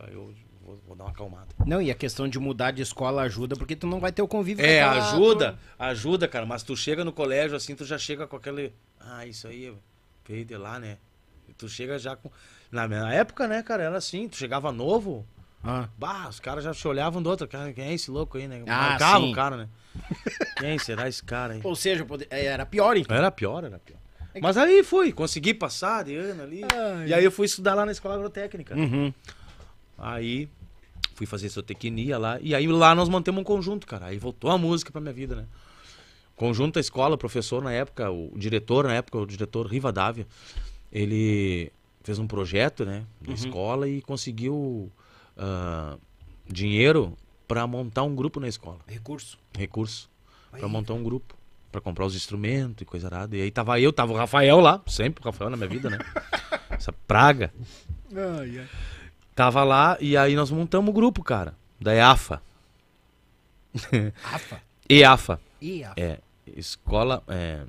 Aí eu vou, vou, dar uma acalmada. Não, e a questão de mudar de escola ajuda, porque tu não vai ter o convívio é, com ajuda, ajuda, cara. Mas tu chega no colégio, assim, tu já chega com aquele. Ah, isso aí, veio é de lá, né? tu chega já com. Na minha época, né, cara, era assim, tu chegava novo, ah. Bah, os caras já se olhavam do outro. Cara, quem é esse louco aí, né? Ah, Marcava sim. o cara, né? Quem será esse cara aí? Ou seja, era pior, então. Era pior, era pior. É Mas aí fui, consegui passar de ano ali. Ai. E aí eu fui estudar lá na escola agrotécnica. Uhum. Aí fui fazer zootecnia lá. E aí lá nós mantemos um conjunto, cara. Aí voltou a música pra minha vida, né? Conjunto da escola, o professor na época, o diretor na época, o diretor Rivadavia, ele fez um projeto, né? na uhum. escola e conseguiu uh, dinheiro para montar um grupo na escola. Recurso. Recurso. Para montar um grupo. para comprar os instrumentos e coisa arada. E aí tava eu, tava o Rafael lá. Sempre o Rafael na minha vida, né? [laughs] Essa praga. Tava lá e aí nós montamos o grupo, cara. Da EAFA. AFA? [laughs] EAFA. EAFA. É. Escola. É...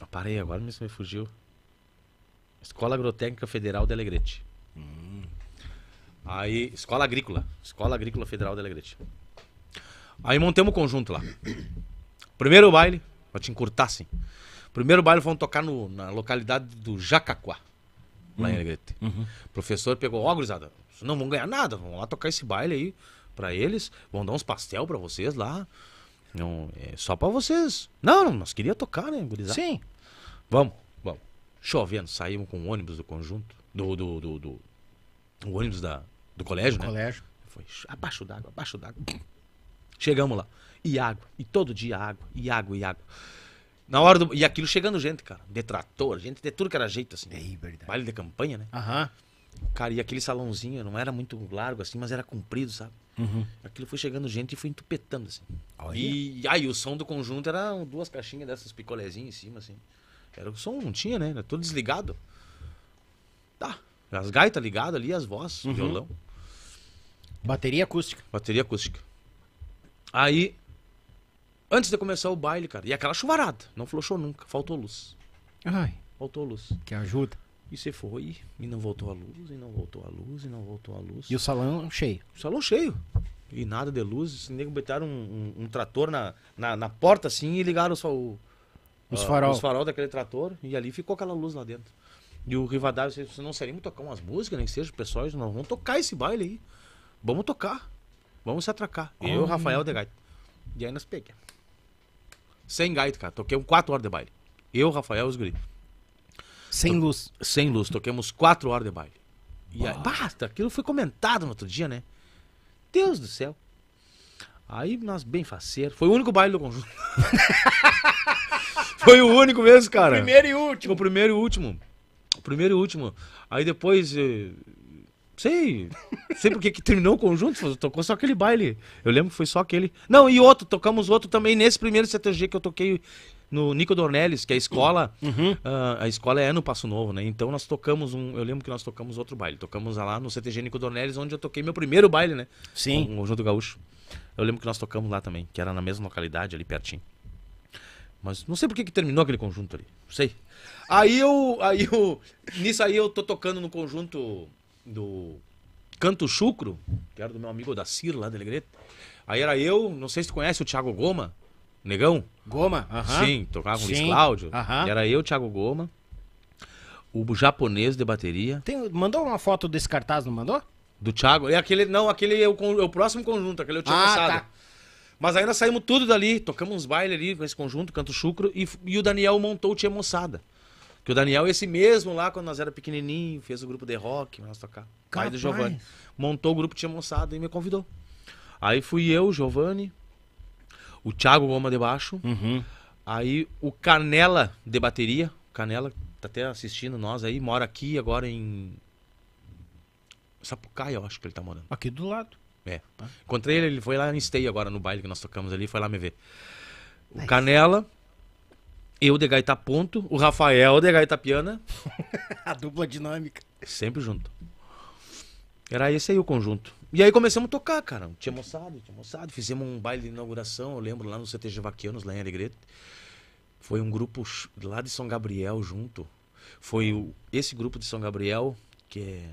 Ah, parei, agora mesmo me fugiu. Escola Agrotécnica Federal de Alegrete. Hum. Aí, Escola Agrícola. Escola Agrícola Federal de Alegrete. Aí montamos um conjunto lá. Primeiro baile, pra te encurtar assim. Primeiro baile fomos tocar no, na localidade do Jacaquá, lá uhum. em hum. Alegrete. Uhum. O professor pegou, ó, gurizada, não vão ganhar nada, vão lá tocar esse baile aí pra eles, vão dar uns pastel pra vocês lá. Não, é só pra vocês. Não, não nós queríamos tocar, né, gurizada? Sim. Vamos, vamos. Chovendo, saímos com o ônibus do conjunto, do, do, do, do o ônibus da, do colégio, do né? colégio. Foi abaixo d'água, abaixo d'água. [laughs] Chegamos lá. E água. E todo dia água. E água, e água. Na hora do... E aquilo chegando gente, cara. Detrator, gente de tudo que era jeito, assim. É verdade. Baile de campanha, né? Aham. Cara, e aquele salãozinho não era muito largo, assim, mas era comprido, sabe? Uhum. Aquilo foi chegando gente e foi entupetando, assim. E aí o som do conjunto era duas caixinhas dessas picolézinhas em cima, assim. Era o som, não tinha, né? Era tudo desligado. Tá. As gaitas ligadas ali, as vozes, uhum. violão. Bateria acústica. Bateria acústica. Aí, antes de começar o baile, cara, e aquela chuvarada, não flochou nunca, faltou luz. Ai. Faltou luz. Que ajuda. E você foi, e não voltou a luz, e não voltou a luz, e não voltou a luz. E o salão cheio. O salão cheio. E nada de luz. Os negros botaram um, um, um trator na, na, na, porta assim e ligaram os, o, os, uh, os farol daquele trator. E ali ficou aquela luz lá dentro. E o Rivadavia disse: não seríamos tocar umas músicas, nem seja seja, pessoal, nós vamos tocar esse baile aí. Vamos tocar. Vamos se atracar. Oh. Eu, Rafael de Gaito. E aí nós pegamos. Sem gaito, cara. Toquei um 4 horas de baile. Eu, Rafael e os guri. Sem to... luz. Sem luz. Toquemos 4 horas de baile. E aí, basta, aquilo foi comentado no outro dia, né? Deus do céu. Aí nós bem faceiro. Foi o único baile do conjunto. [laughs] foi o único mesmo, cara. O primeiro e último. O primeiro e último. O primeiro e último. Aí depois eh, Sei. Sei porque que terminou o conjunto, tocou só aquele baile. Eu lembro que foi só aquele. Não, e outro, tocamos outro também nesse primeiro CTG que eu toquei no Nico Dornelles, que é a escola. Uhum. Uh, a escola é no Passo Novo, né? Então nós tocamos um. Eu lembro que nós tocamos outro baile. Tocamos lá no CTG Nico Dornelles, onde eu toquei meu primeiro baile, né? Sim. Com o Junto Gaúcho. Eu lembro que nós tocamos lá também, que era na mesma localidade, ali pertinho. Mas não sei por que, que terminou aquele conjunto ali. Não sei. Aí eu. Aí eu. Nisso aí eu tô tocando no conjunto do Canto Chucro, que era do meu amigo da Ciro, lá da Alegrete. Aí era eu, não sei se tu conhece o Thiago Goma, negão. Goma, aham. Sim, tocava com o Luiz Cláudio. Era eu, Thiago Goma, o japonês de bateria. Tem, mandou uma foto desse cartaz, não mandou? Do Thiago. É aquele, não, aquele é o, é o próximo conjunto, aquele eu é tinha ah, passado. Tá. Mas ainda saímos tudo dali, tocamos uns bailes ali com esse conjunto, Canto Chucro, e, e o Daniel montou o Tia Moçada. Que o Daniel, esse mesmo lá, quando nós era pequenininho, fez o grupo de rock, nós tocar. Pai do Giovanni. Montou o grupo, tinha moçada e me convidou. Aí fui eu, o Giovanni, o Thiago Goma de baixo, uhum. aí o Canela de bateria, Canela tá até assistindo nós aí, mora aqui agora em Sapucaia, eu acho que ele tá morando. Aqui do lado. É. Tá. Encontrei ele, ele foi lá em Stay agora no baile que nós tocamos ali, foi lá me ver. O Canela, eu de gaita ponto, o Rafael de gaita piana. [laughs] a dupla dinâmica. Sempre junto. Era esse aí o conjunto. E aí começamos a tocar, cara. Tinha moçado, tinha moçado. Fizemos um baile de inauguração, eu lembro, lá no CTG Vaquianos, lá em Alegrete. Foi um grupo lá de São Gabriel junto. Foi o, esse grupo de São Gabriel, que é...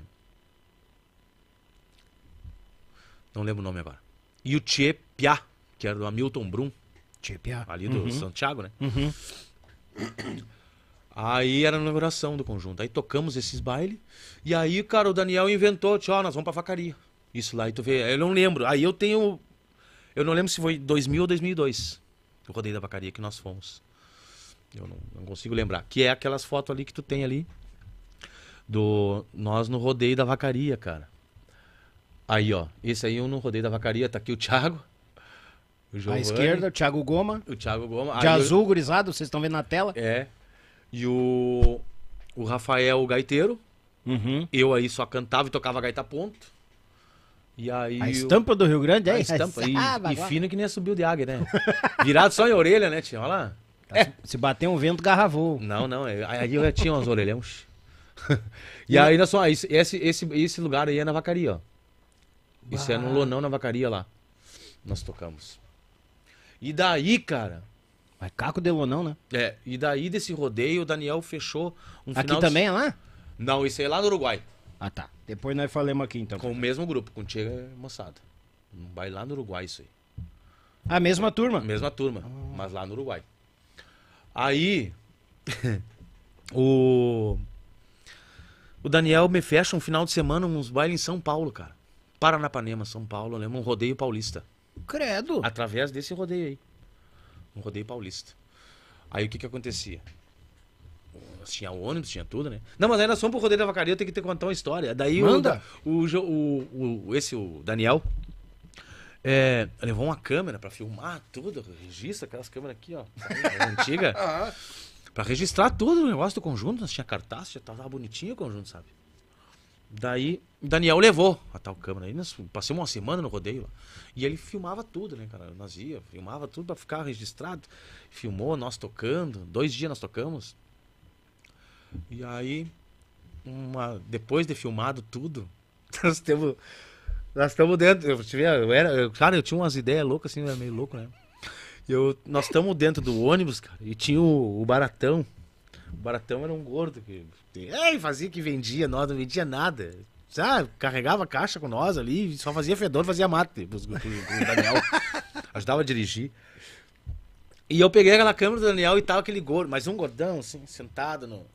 Não lembro o nome agora. E o Tchê Pia, que era do Hamilton Brum. Tchê Pia. Ali do uhum. Santiago, né? Uhum. Aí era a inauguração do conjunto. Aí tocamos esses bailes. E aí, cara, o Daniel inventou, tchau, nós vamos pra facaria. Isso lá, e tu vê. Eu não lembro. Aí eu tenho. Eu não lembro se foi 2000 ou 2002. Eu rodei da vacaria que nós fomos. Eu não, não consigo lembrar. Que é aquelas fotos ali que tu tem ali. Do. Nós no rodeio da vacaria, cara. Aí, ó. Esse aí eu no rodeio da vacaria. Tá aqui o Thiago. Giovani, à esquerda, o Thiago Goma. O Thiago Goma. De Aí azul, eu... gurizado, vocês estão vendo na tela. É. E o, o Rafael Gaiteiro. Uhum. Eu aí só cantava e tocava gaita ponto. E aí a estampa eu... do Rio Grande é a estampa. e, fina [laughs] ah, e fino que nem subiu de águia, né? Virado só em orelha, né, tinha? Olha lá. Tá, é. Se bater um vento, garravou. Não, não. É, aí eu já tinha umas orelhões. [laughs] e, e aí, nós, só, esse, esse, esse lugar aí é na vacaria, ó. Isso é no Lonão, na vacaria lá. Nós tocamos. E daí, cara. Mas Caco não, né? É, e daí desse rodeio, o Daniel fechou um Aqui final. Aqui também de... é lá? Não, isso aí é lá no Uruguai. Ah, tá. Depois nós falamos aqui, então. Com o mesmo grupo, com Chega Moçada. Um baile lá no Uruguai, isso aí. A ah, mesma turma? Mesma turma, ah. mas lá no Uruguai. Aí, [laughs] o... O Daniel me fecha um final de semana, uns bailes em São Paulo, cara. Paranapanema, São Paulo, lembra? Um rodeio paulista. Credo. Através desse rodeio aí. Um rodeio paulista. Aí o que que acontecia? Tinha ônibus, tinha tudo, né? Não, mas ainda só fomos pro rodeio da vacaria, eu tenho que te contar uma história. Daí Manda. O, o, o, o esse, o Daniel, é, levou uma câmera pra filmar tudo, registra aquelas câmeras aqui, ó, [laughs] antiga. para ah. Pra registrar tudo o negócio do conjunto, tinha cartaz, já tava bonitinho o conjunto, sabe? Daí, Daniel levou a tal câmera. Aí nós, passei uma semana no rodeio lá. E ele filmava tudo, né, cara? Nós ia, filmava tudo pra ficar registrado. Filmou nós tocando. Dois dias nós tocamos. E aí, uma, depois de filmado tudo, [laughs] nós temos. Nós estamos dentro. Eu, tive, eu era, eu, cara, eu tinha umas ideias loucas, assim, era meio louco, né? Eu, nós estamos dentro do ônibus, cara, e tinha o, o Baratão. O Baratão era um gordo que é, fazia que vendia, nós não vendia nada. Sabe? Carregava caixa com nós ali, só fazia fedor, fazia mate pro, Daniel. Ajudava a dirigir. E eu peguei aquela câmera do Daniel e tava aquele gordo, mas um gordão, assim, sentado no,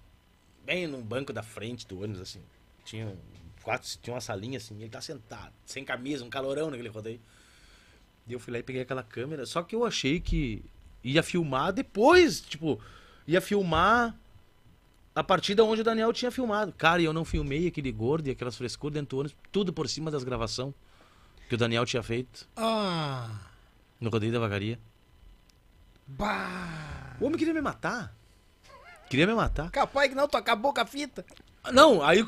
bem no banco da frente do ônibus, assim. Tinha quatro, tinha uma salinha assim, ele tá sentado, sem camisa, um calorão naquele rodeio. E eu fui lá e peguei aquela câmera, só que eu achei que ia filmar depois, tipo, ia filmar a partir de onde o Daniel tinha filmado. Cara, eu não filmei aquele gordo e aquelas frescuras dentro do ônibus, tudo por cima das gravações que o Daniel tinha feito. Ah. No rodeio da vagaria. Bah. O homem queria me matar. Queria me matar. Capaz que não, tu acabou com a fita. Não, aí.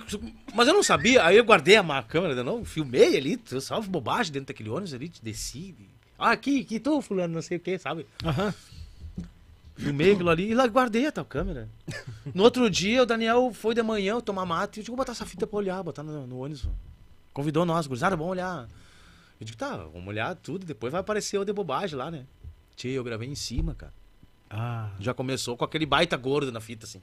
Mas eu não sabia, aí eu guardei a, câmera, né? não, filmei ali, salvo bobagem dentro daquele ônibus ali, desci. Ah, aqui, aqui tô, fulano, não sei o quê, sabe? Aham. Uhum no meio aquilo ali, e lá guardei a tal câmera. No outro dia, o Daniel foi de manhã tomar mate, eu digo, vou botar essa fita pra olhar, botar no, no ônibus. Convidou nós, gurizada, vamos olhar. Eu digo, tá, vamos olhar tudo, depois vai aparecer o de bobagem lá, né? Tio, eu gravei em cima, cara. Ah. Já começou com aquele baita gordo na fita, assim.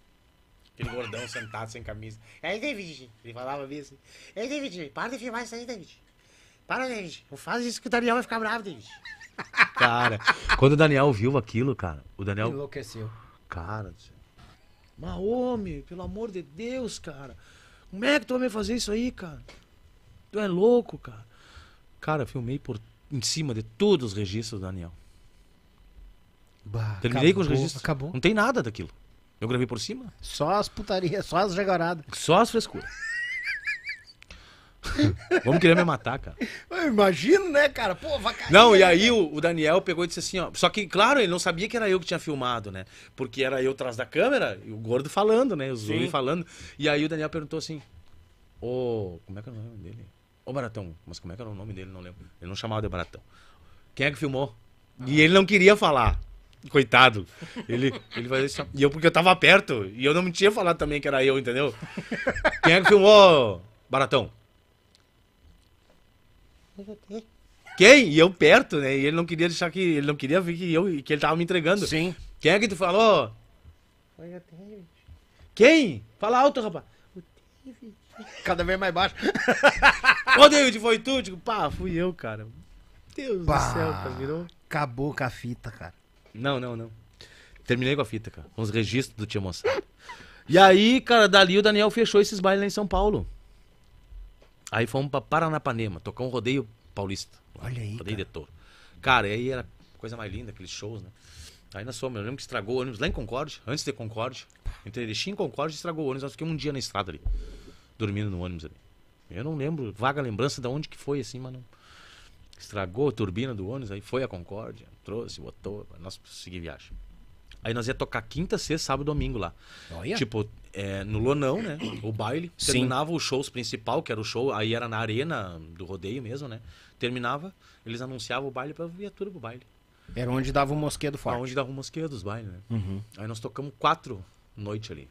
Aquele gordão [laughs] sentado sem camisa. Aí, é, David, ele falava bem assim. Ei, é, David, para de filmar isso aí, David. Para, David. Não faz isso que o Daniel vai ficar bravo, David. Cara, quando o Daniel viu aquilo, cara, o Daniel. Enlouqueceu. Cara, homem, pelo amor de Deus, cara. Como é que tu vai me fazer isso aí, cara? Tu é louco, cara. Cara, eu filmei por em cima de todos os registros do Daniel. Bah, Terminei acabou, com os registros. Acabou. Não tem nada daquilo. Eu gravei por cima. Só as putarias, só as jagaradas. Só as frescuras. [laughs] Vamos querer me matar, cara. Eu imagino, né, cara? Pô, vai Não, e né, aí o, o, Daniel pegou e disse assim, ó. Só que, claro, ele não sabia que era eu que tinha filmado, né? Porque era eu atrás da câmera e o gordo falando, né? O Zui falando. E aí o Daniel perguntou assim: Ô, oh, como é que é o nome dele? Ô, oh, Baratão, mas como é que era o nome dele? Não lembro. Ele não chamava de Baratão. Quem é que filmou? Ah. E ele não queria falar. Coitado. Ele, ele fazia assim. E eu, porque eu tava perto. E eu não tinha falado também que era eu, entendeu? Quem é que filmou, Baratão? Quem? E eu perto, né? E ele não queria deixar que. Ele não queria ver que, eu, que ele tava me entregando. Sim. Quem é que tu falou? Foi o David. Quem? Fala alto, rapaz. O David. Cada vez mais baixo. [laughs] Ô, David, foi tu? Digo, tipo, pá, fui eu, cara. Deus pá, do céu, cara. Virou. Acabou com a fita, cara. Não, não, não. Terminei com a fita, cara. Com os registros do Tia Moçada. E aí, cara, dali o Daniel fechou esses bailes lá em São Paulo. Aí fomos pra Paranapanema, tocar um rodeio paulista. Olha aí. Rodeio cara. de touro. Cara, e aí era coisa mais linda, aqueles shows, né? Aí na fomos, eu lembro que estragou o ônibus lá em Concorde, antes de Concorde. Entre Erechim e Concorde, estragou o ônibus. Nós fiquei um dia na estrada ali, dormindo no ônibus ali. Eu não lembro, vaga lembrança de onde que foi, assim, mas não. Estragou a turbina do ônibus, aí foi a concorde, trouxe, botou, nós seguimos viagem. Aí nós ia tocar quinta, sexta, sábado domingo lá. Olha. Tipo, é, no Lonão, né? O baile. Sim. Terminava o show principal, que era o show, aí era na arena do rodeio mesmo, né? Terminava, eles anunciavam o baile pra viatura pro baile. Era onde dava o mosquedo forte. Ah, onde dava o mosquedo dos bailes, né? Uhum. Aí nós tocamos quatro noites ali.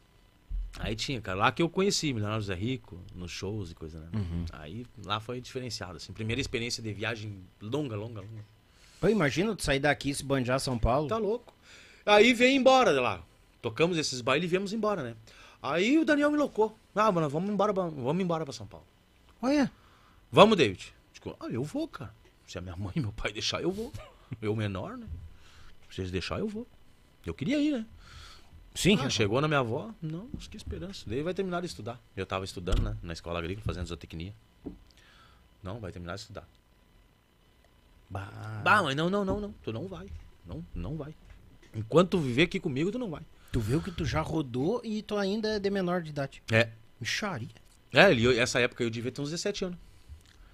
Aí tinha, cara, lá que eu conheci Milionário José Rico, nos shows e coisa, né? Uhum. Aí lá foi diferenciado, assim. Primeira experiência de viagem longa, longa, longa. Eu imagino tu sair daqui e se banjar São Paulo. Tá louco. Aí veio embora de lá. Tocamos esses bailes e viemos embora, né? Aí o Daniel me loucou. Ah, mano, vamos embora, vamos embora pra São Paulo. Olha. Vamos, David. Tipo, ah, eu vou, cara. Se a minha mãe e meu pai deixar, eu vou. Eu menor, né? Se eles deixarem, eu vou. Eu queria ir, né? Sim. Ah, chegou na minha avó, não, que esperança. Daí vai terminar de estudar. Eu tava estudando, né? Na escola agrícola, fazendo zootecnia. Não, vai terminar de estudar. Bah. bah, mas não, não, não, não. Tu não vai. Não, não vai. Enquanto tu viver aqui comigo, tu não vai. Tu viu que tu já rodou e tu ainda é de menor de idade. É. Micharia. É, ele, essa época eu devia ter uns 17 anos.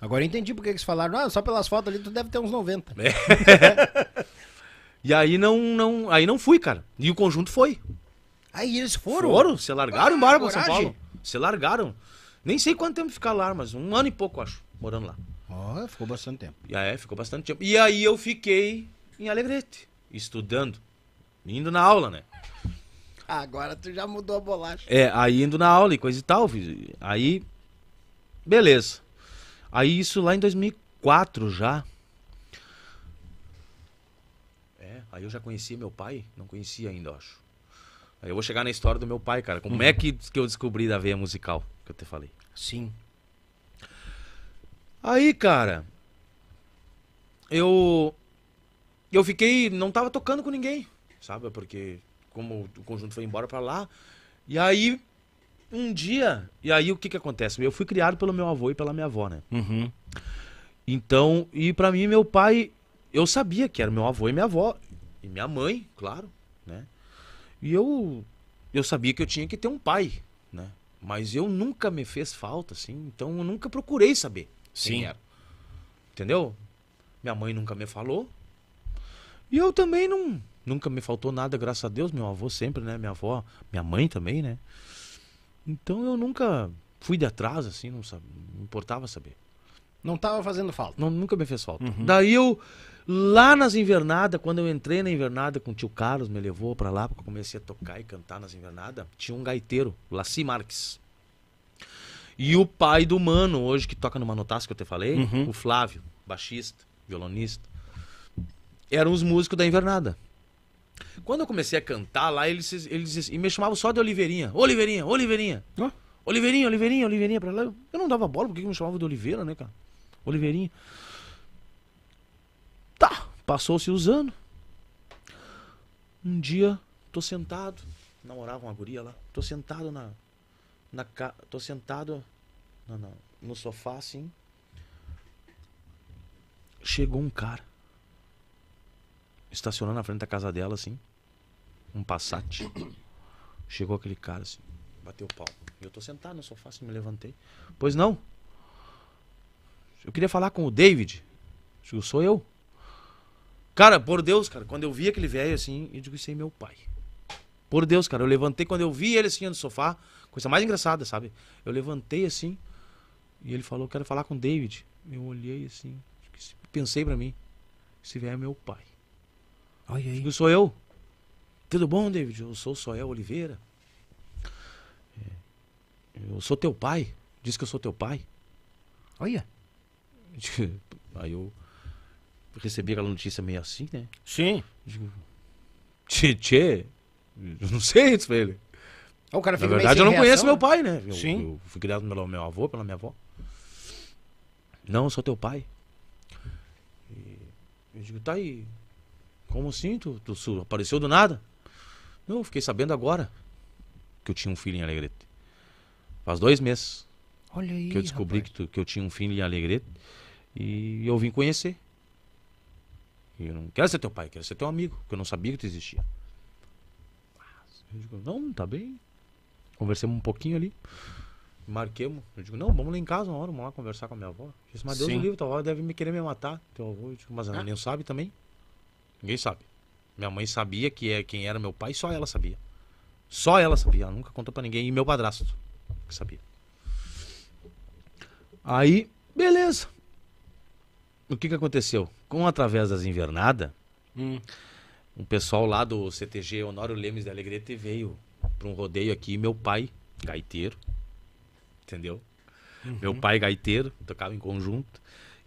Agora eu entendi porque eles falaram, ah, só pelas fotos ali tu deve ter uns 90. É. [laughs] e aí não, não, aí não fui, cara. E o conjunto foi. Aí eles foram? Foram, se largaram ah, embora pra São Paulo. Se largaram. Nem sei quanto tempo ficar lá, mas um ano e pouco, acho, morando lá. Oh, ficou bastante tempo. E aí, ficou bastante tempo. E aí eu fiquei em Alegrete, estudando. Indo na aula, né? Ah, agora tu já mudou a bolacha. É, aí indo na aula e coisa e tal, aí. Beleza. Aí isso lá em 2004 já. É, aí eu já conhecia meu pai, não conhecia ainda, acho. Aí eu vou chegar na história do meu pai, cara. Como uhum. é que, que eu descobri da veia musical que eu te falei? Sim. Aí, cara, eu eu fiquei, não tava tocando com ninguém, sabe? Porque como o conjunto foi embora para lá. E aí, um dia, e aí o que que acontece? Eu fui criado pelo meu avô e pela minha avó, né? Uhum. Então, e para mim, meu pai, eu sabia que era meu avô e minha avó, e minha mãe, claro, né? E eu, eu sabia que eu tinha que ter um pai, né? Mas eu nunca me fez falta, assim, então eu nunca procurei saber Sim. quem era. Entendeu? Minha mãe nunca me falou. E eu também não, Nunca me faltou nada, graças a Deus. Meu avô sempre, né? Minha avó, minha mãe também, né? Então eu nunca fui de atrás, assim, não, sabe, importava saber. Não estava fazendo falta? Não, nunca me fez falta. Uhum. Daí eu, lá nas invernadas, quando eu entrei na invernada com o tio Carlos, me levou para lá, porque eu comecei a tocar e cantar nas invernadas, tinha um gaiteiro, Laci Marques. E o pai do mano, hoje que toca no Manotas, que eu te falei, uhum. o Flávio, baixista, violonista, eram os músicos da invernada. Quando eu comecei a cantar lá, eles, eles assim, me chamavam só de Oliveirinha. Oliveirinha, Oliveirinha. Ah? Oliveirinha, Oliveirinha, Oliveirinha pra lá. Eu não dava bola, porque me chamavam de Oliveira, né, cara? Oliveirinha. Tá, passou-se os anos. Um dia, tô sentado. Namorava uma guria lá. Tô sentado na. na Tô sentado no sofá, assim. Chegou um cara estacionando na frente da casa dela, assim. Um Passat. Chegou aquele cara, assim, bateu o pau. Eu tô sentado no sofá, assim, me levantei. Pois não? Eu queria falar com o David. Digo, sou eu. Cara, por Deus, cara, quando eu vi aquele velho, assim, eu digo, isso é meu pai. Por Deus, cara, eu levantei quando eu vi ele, assim, no sofá. Coisa mais engraçada, sabe? Eu levantei, assim, e ele falou, quero falar com o David. Eu olhei, assim, pensei para mim, esse velho é meu pai. Olha aí. Sou eu. Tudo bom, David? Eu sou o Soel Oliveira. É, eu sou teu pai. Diz que eu sou teu pai. Olha. [laughs] Aí eu recebi aquela notícia meio assim, né? Sim. Tchê, tchê. Eu não sei isso pra ele. O cara fica Na verdade, eu não reação, conheço meu pai, né? Eu, Sim. Eu fui criado pelo meu avô, pela minha avó. Não, eu sou teu pai. E eu digo, tá aí. Como assim? Tu, tu apareceu do nada? Não, fiquei sabendo agora que eu tinha um filho em Alegrete. Faz dois meses. Olha aí. Que eu descobri que, tu, que eu tinha um filho em Alegrete. E eu vim conhecer. E eu não quero ser teu pai, quero ser teu amigo, porque eu não sabia que tu existia. Eu digo, não, tá bem. Conversamos um pouquinho ali. Marquemos. Eu digo, não, vamos lá em casa uma hora, vamos lá conversar com a minha avó. Eu disse, mas Deus do livro, tua avó deve me querer me matar. Teu avô, eu digo, mas ela ah. nem sabe também. Ninguém sabe. Minha mãe sabia que é quem era meu pai, só ela sabia. Só ela sabia, ela nunca contou para ninguém. E meu padrasto, que sabia. Aí, beleza. O que que aconteceu? Com através das invernadas, hum. um pessoal lá do CTG Honório Lemes de Alegrete veio para um rodeio aqui. Meu pai, gaiteiro, entendeu? Uhum. Meu pai, gaiteiro, tocava em conjunto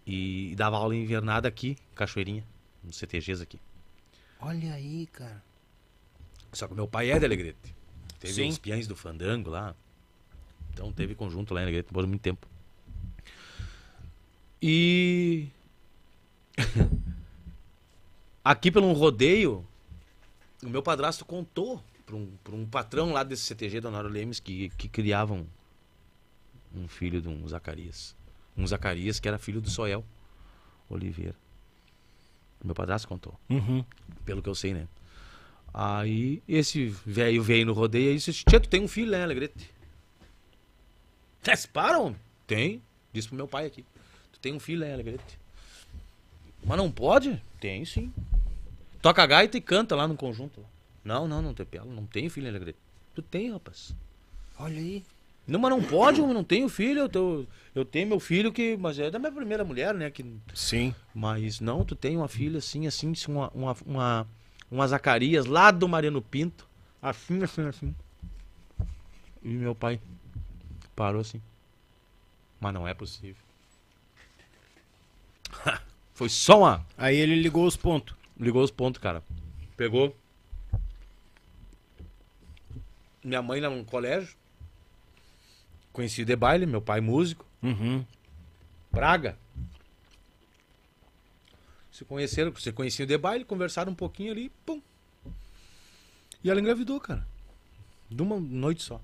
e, e dava aula em invernada aqui, Cachoeirinha, nos CTGs aqui. Olha aí, cara. Só que meu pai é de Alegrete. Teve Sim. os do Fandango lá. Então teve conjunto lá em Alegrete por muito tempo. E. [laughs] Aqui pelo um rodeio, o meu padrasto contou para um, um patrão lá desse CTG, Donário Lemes, que, que criavam um filho de um Zacarias. Um Zacarias que era filho do Soel Oliveira. Meu padrasto contou. Uhum. Pelo que eu sei, né? Aí esse velho veio no rodeio e disse: Tia, tu tem um filho, né, Alegrete? Teste para, homem? Tem. Disse pro meu pai aqui: Tu tem um filho, né, Alegrete? Mas não pode? Tem sim. Toca gaita e canta lá no conjunto. Não, não, não, Tepelo, é não tem filho, né, Alegrete. Tu tem, rapaz. Olha aí. Não, mas não pode, eu não tenho filho, eu, tô, eu tenho meu filho que. Mas é da minha primeira mulher, né? Que, Sim. Mas não, tu tem uma filha assim, assim, assim, uma, uma, uma, uma Zacarias lá do Mariano Pinto. Assim, assim, assim. E meu pai parou assim. Mas não é possível. [laughs] Foi só uma. Aí ele ligou os pontos. Ligou os pontos, cara. Pegou. Minha mãe lá no colégio. Conheci o The Baile, meu pai músico. Uhum. Braga. Se conheceram, você conhecia o The Baile, conversaram um pouquinho ali, pum. E ela engravidou, cara. De uma noite só.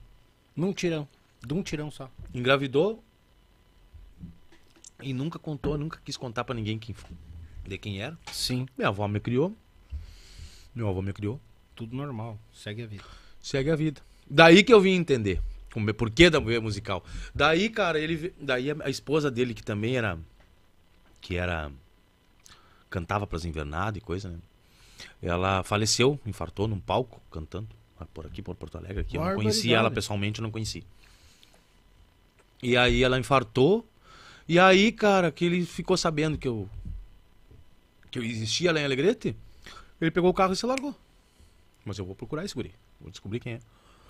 Num tirão. De um tirão só. Engravidou. E nunca contou, nunca quis contar para ninguém quem, de quem era. Sim. Minha avó me criou. Meu avô me criou. Tudo normal. Segue a vida. Segue a vida. Daí que eu vim entender o porquê da mulher musical. Daí, cara, ele daí a esposa dele que também era que era cantava para invernadas e coisa, né? Ela faleceu, infartou num palco cantando ah, por aqui por Porto Alegre, que eu não conhecia ela pessoalmente, eu não conhecia. E aí ela infartou. E aí, cara, que ele ficou sabendo que eu que eu existia lá em Alegrete, ele pegou o carro e se largou. Mas eu vou procurar esse guri, vou descobrir quem é.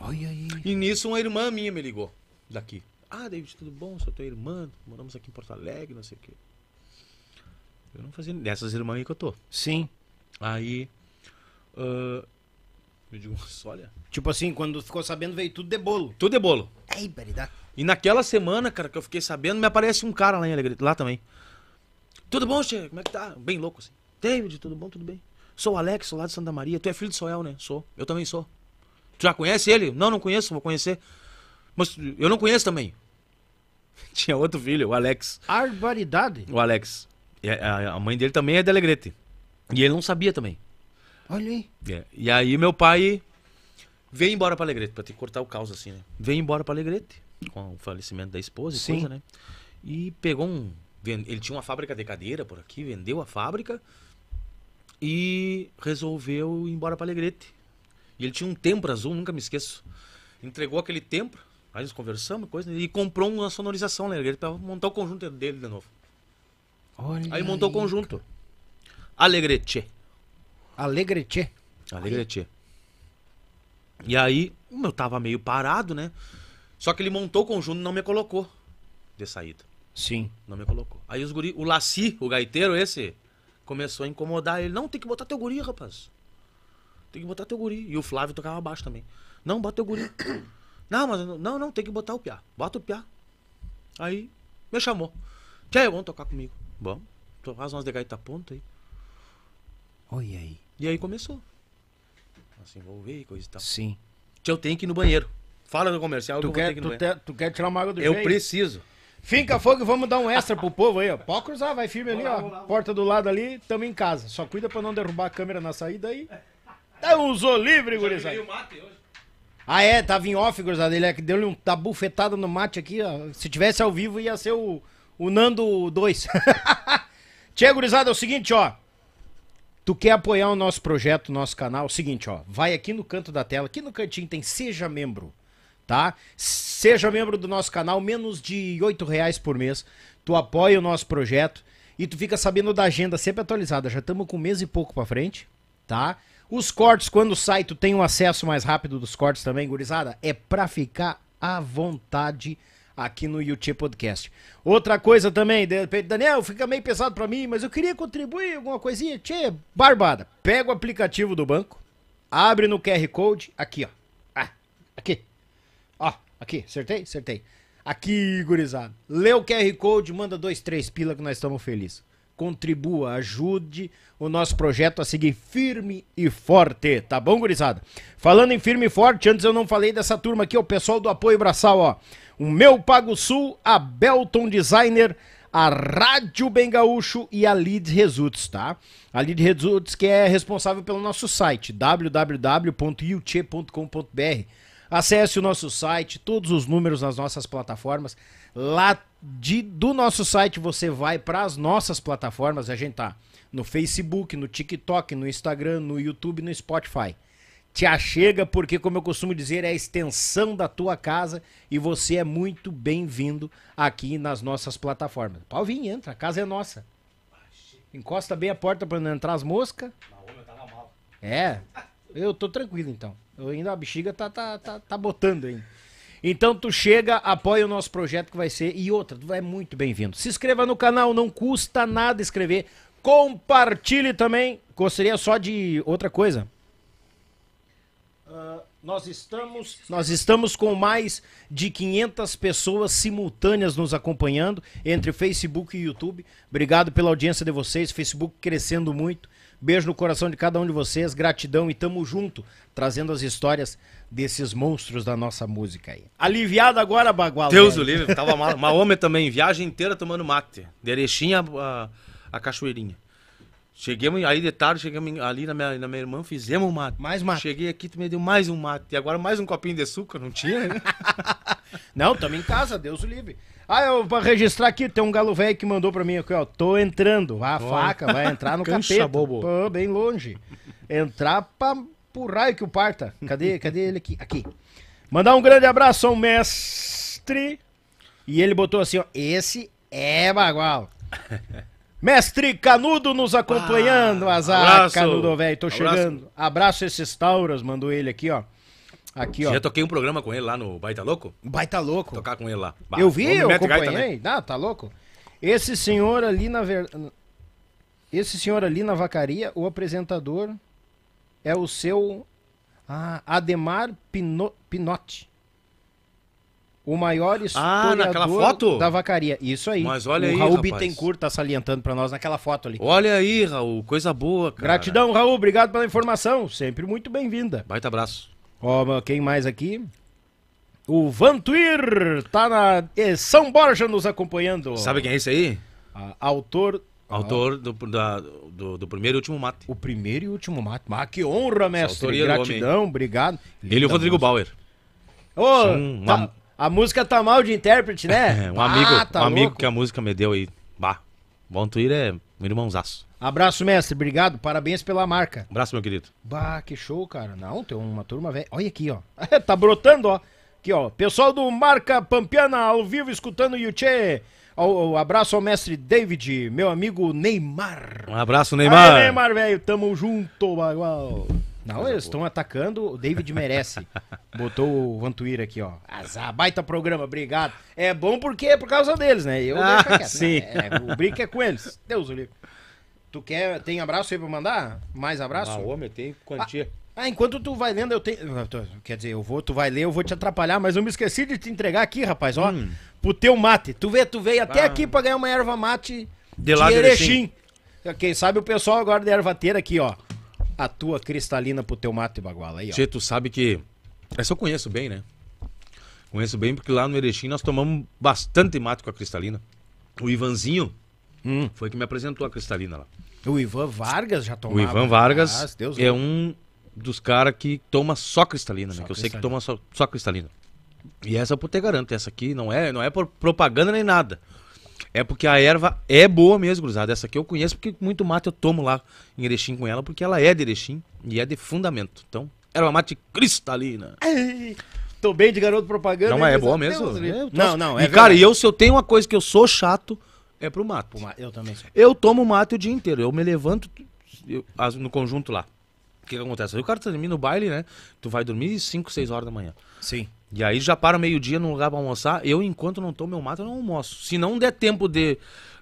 Olha aí. E nisso uma irmã minha me ligou daqui. Ah, David, tudo bom? Sou tua irmã, moramos aqui em Porto Alegre, não sei o quê. Eu não fazia. Dessas irmãs aí que eu tô. Sim. Aí. Uh, eu digo, olha. Tipo assim, quando ficou sabendo, veio tudo de bolo. Tudo de bolo. Ei, paridade. E naquela semana, cara, que eu fiquei sabendo, me aparece um cara lá em Alegre, lá também. Tudo bom, Che? Como é que tá? Bem louco assim. David, tudo bom? Tudo bem. Sou o Alex, sou lá de Santa Maria. Tu é filho de Soel, né? Sou. Eu também sou. Tu já conhece ele? Não, não conheço, vou conhecer. Mas eu não conheço também. [laughs] Tinha outro filho, o Alex. Arbaridade? O Alex. A mãe dele também é de Alegrete. E ele não sabia também. Olha aí. É. E aí meu pai veio embora pra Alegrete, pra ter que cortar o caos assim, né? Veio embora pra Alegrete, com o falecimento da esposa e Sim. coisa, né? E pegou um... Ele tinha uma fábrica de cadeira por aqui, vendeu a fábrica e resolveu ir embora pra Alegrete e ele tinha um templo azul, nunca me esqueço. Entregou aquele templo, aí nós conversamos, coisa, e comprou uma sonorização, né? Ele estava montar o conjunto dele de novo. Olha aí montou o conjunto. Alegrete. Alegrete. Alegrete. E aí, eu tava meio parado, né? Só que ele montou o conjunto e não me colocou de saída. Sim. Não me colocou. Aí os guri, o Laci, o gaiteiro esse, começou a incomodar ele. Não, tem que botar teu guri, rapaz. Tem que botar teu guri. E o Flávio tocava baixo também. Não, bota teu guri. [coughs] Não, mas não, não, tem que botar o piá. Bota o piá. Aí me chamou. Tchê, vamos tocar comigo. Vamos. Faz umas de gaita ponta aí. oi aí. E aí começou. assim vou e coisa e tal. Sim. Tchê, eu tenho que ir no banheiro. Fala no comercial, tu quer, que tu, te, tu, quer tirar uma água do Eu jeito? preciso. Finca fogo e vamos dar um extra pro povo aí, ó. Pode cruzar, vai firme ali, ó. Porta do lado ali, tamo em casa. Só cuida pra não derrubar a câmera na saída aí. E... Usou livre, gurizada. o mate hoje. Ah, é, tava em off, gurizada. Ele é que deu-lhe um, tá bufetada no mate aqui, ó. Se tivesse ao vivo, ia ser o, o Nando 2. [laughs] Tchê, gurizada, é o seguinte, ó. Tu quer apoiar o nosso projeto, o nosso canal? É o seguinte, ó. Vai aqui no canto da tela, aqui no cantinho tem Seja Membro, tá? Seja membro do nosso canal, menos de R$ reais por mês. Tu apoia o nosso projeto e tu fica sabendo da agenda sempre atualizada. Já estamos com um mês e pouco pra frente, tá? Tá? Os cortes, quando sai, tu tem um acesso mais rápido dos cortes também, gurizada? É pra ficar à vontade aqui no YouTube Podcast. Outra coisa também, Daniel, fica meio pesado para mim, mas eu queria contribuir alguma coisinha. Tchê, barbada. Pega o aplicativo do banco, abre no QR Code, aqui, ó. Ah, aqui. Ó, aqui, acertei? Acertei. Aqui, gurizada. Lê o QR Code, manda dois, três pila que nós estamos felizes contribua, ajude o nosso projeto a seguir firme e forte, tá bom, gurizada? Falando em firme e forte, antes eu não falei dessa turma aqui, o pessoal do Apoio Braçal, ó. O Meu Pago Sul, a Belton Designer, a Rádio Bem Gaúcho e a Lead Results, tá? A Lead Results que é responsável pelo nosso site, www.yuche.com.br. Acesse o nosso site, todos os números nas nossas plataformas. Lá de, do nosso site você vai para as nossas plataformas. A gente tá no Facebook, no TikTok, no Instagram, no YouTube, no Spotify. Te achega porque, como eu costumo dizer, é a extensão da tua casa e você é muito bem-vindo aqui nas nossas plataformas. Pau vir, entra, a casa é nossa. Encosta bem a porta para não entrar as moscas. É, eu tô tranquilo então. Eu ainda a bexiga tá, tá, tá, tá botando ainda. Então tu chega, apoia o nosso projeto que vai ser. E outra, tu é muito bem-vindo. Se inscreva no canal, não custa nada escrever. Compartilhe também. Gostaria só de outra coisa. Uh, nós estamos, nós estamos com mais de 500 pessoas simultâneas nos acompanhando entre Facebook e YouTube. Obrigado pela audiência de vocês. Facebook crescendo muito. Beijo no coração de cada um de vocês, gratidão e tamo junto, trazendo as histórias desses monstros da nossa música aí. Aliviado agora, Bagual. Deus o livre, tava mal. uma [laughs] homem também, viagem inteira tomando mate, Derechinha a, a, Cachoeirinha. Chegamos aí de tarde, chegamos ali na minha, na minha irmã, fizemos um mate. Mais mate. Cheguei aqui, tu me deu mais um mate. E agora mais um copinho de açúcar, não tinha? Né? [laughs] não, tamo em casa, Deus o livre. Ah, eu vou registrar aqui, tem um galo velho que mandou pra mim aqui, ó. Tô entrando. A ah, faca vai entrar no [laughs] Cancha, capeta. Bobo. Pô, bem longe. Entrar pra, pro raio que o parta. Cadê, cadê ele aqui? Aqui. Mandar um grande abraço ao mestre. E ele botou assim, ó. Esse é bagual. [laughs] Mestre Canudo nos acompanhando, ah, azar, abraço. Canudo velho, tô chegando. Abraço. abraço esses tauras, mandou ele aqui, ó. Aqui, ó. Já toquei um programa com ele lá no Baita Louco? Baita Louco. Tocar com ele lá. Bah, eu vi, eu acompanhei. Não, ah, tá louco? Esse senhor ali na ver... Esse senhor ali na vacaria, o apresentador é o seu ah, Ademar Pino... Pinotti. O maior ah, historiador ah, naquela foto? da vacaria. Isso aí. Mas olha o aí, Raul Bittencourt tá salientando para nós naquela foto ali. Olha aí, Raul, coisa boa, cara. Gratidão, Raul, obrigado pela informação, sempre muito bem-vinda. Baita abraço. Ó, quem mais aqui? O Vantuir tá na São Borja nos acompanhando. Sabe quem é esse aí? Ah, autor Autor do, da, do, do, primeiro e último mate. O primeiro e último mate. Ah, que honra, mestre. Gratidão, obrigado. Linda Ele e o Rodrigo música. Bauer. Ô, tá, tá- a música tá mal de intérprete, né? [laughs] É, um amigo, ah, tá um amigo que a música me deu aí. Bah, Bom Tuir é um irmãozaço. Abraço, mestre. Obrigado. Parabéns pela marca. Abraço, meu querido. Bah, que show, cara. Não, tem uma turma velha. Olha aqui, ó. [laughs] tá brotando, ó. Aqui, ó. Pessoal do Marca Pampiana ao vivo escutando o Yuchê. Um abraço ao mestre David, meu amigo Neymar. Um abraço, Neymar. Aê, Neymar, velho. Tamo junto, bagual. Não, eles estão atacando, o David merece. [laughs] Botou o Vantuir aqui, ó. Azar, baita programa, obrigado. É bom porque é por causa deles, né? Eu ah, [laughs] quieto, né? Sim. Né? É, o brinco é com eles. Deus o livre. Tu quer. Tem abraço aí pra mandar? Mais abraço? Ah, homem, tem quantia. Ah, ah, enquanto tu vai lendo, eu tenho. Quer dizer, eu vou, tu vai ler, eu vou te atrapalhar, mas eu me esqueci de te entregar aqui, rapaz, ó. Hum. Pro teu mate. Tu vê, tu veio até ah. aqui pra ganhar uma erva mate de, de Erechim. Quem sabe o pessoal agora da ervateira aqui, ó. A tua cristalina pro teu mate baguala aí, ó. Tchê, tu sabe que. Essa eu conheço bem, né? Conheço bem porque lá no Erechim nós tomamos bastante mate com a cristalina. O Ivanzinho hum. foi que me apresentou a cristalina lá. O Ivan Vargas já tomava. O Ivan Vargas Deus é um dos caras que toma só cristalina, né? só né? Que eu sei que toma só, só cristalina. E essa eu te garanto, essa aqui não é, não é por propaganda nem nada. É porque a erva é boa mesmo, cruzada. Essa aqui eu conheço porque muito mate eu tomo lá em Erechim com ela, porque ela é de Erechim e é de fundamento. Então, erva mate cristalina. Ai, tô bem de garoto propaganda. Não, mas é boa mesmo. não, não, é E, cara, e eu, se eu tenho uma coisa que eu sou chato, é pro mato. Pro ma eu também sou. Eu tomo mate o dia inteiro. Eu me levanto eu, as, no conjunto lá. O que, que acontece? o cara termina no baile, né? Tu vai dormir 5, 6 horas da manhã. Sim. E aí já para meio-dia num lugar pra almoçar. Eu, enquanto não tomo meu mate eu não almoço. Se não der tempo de,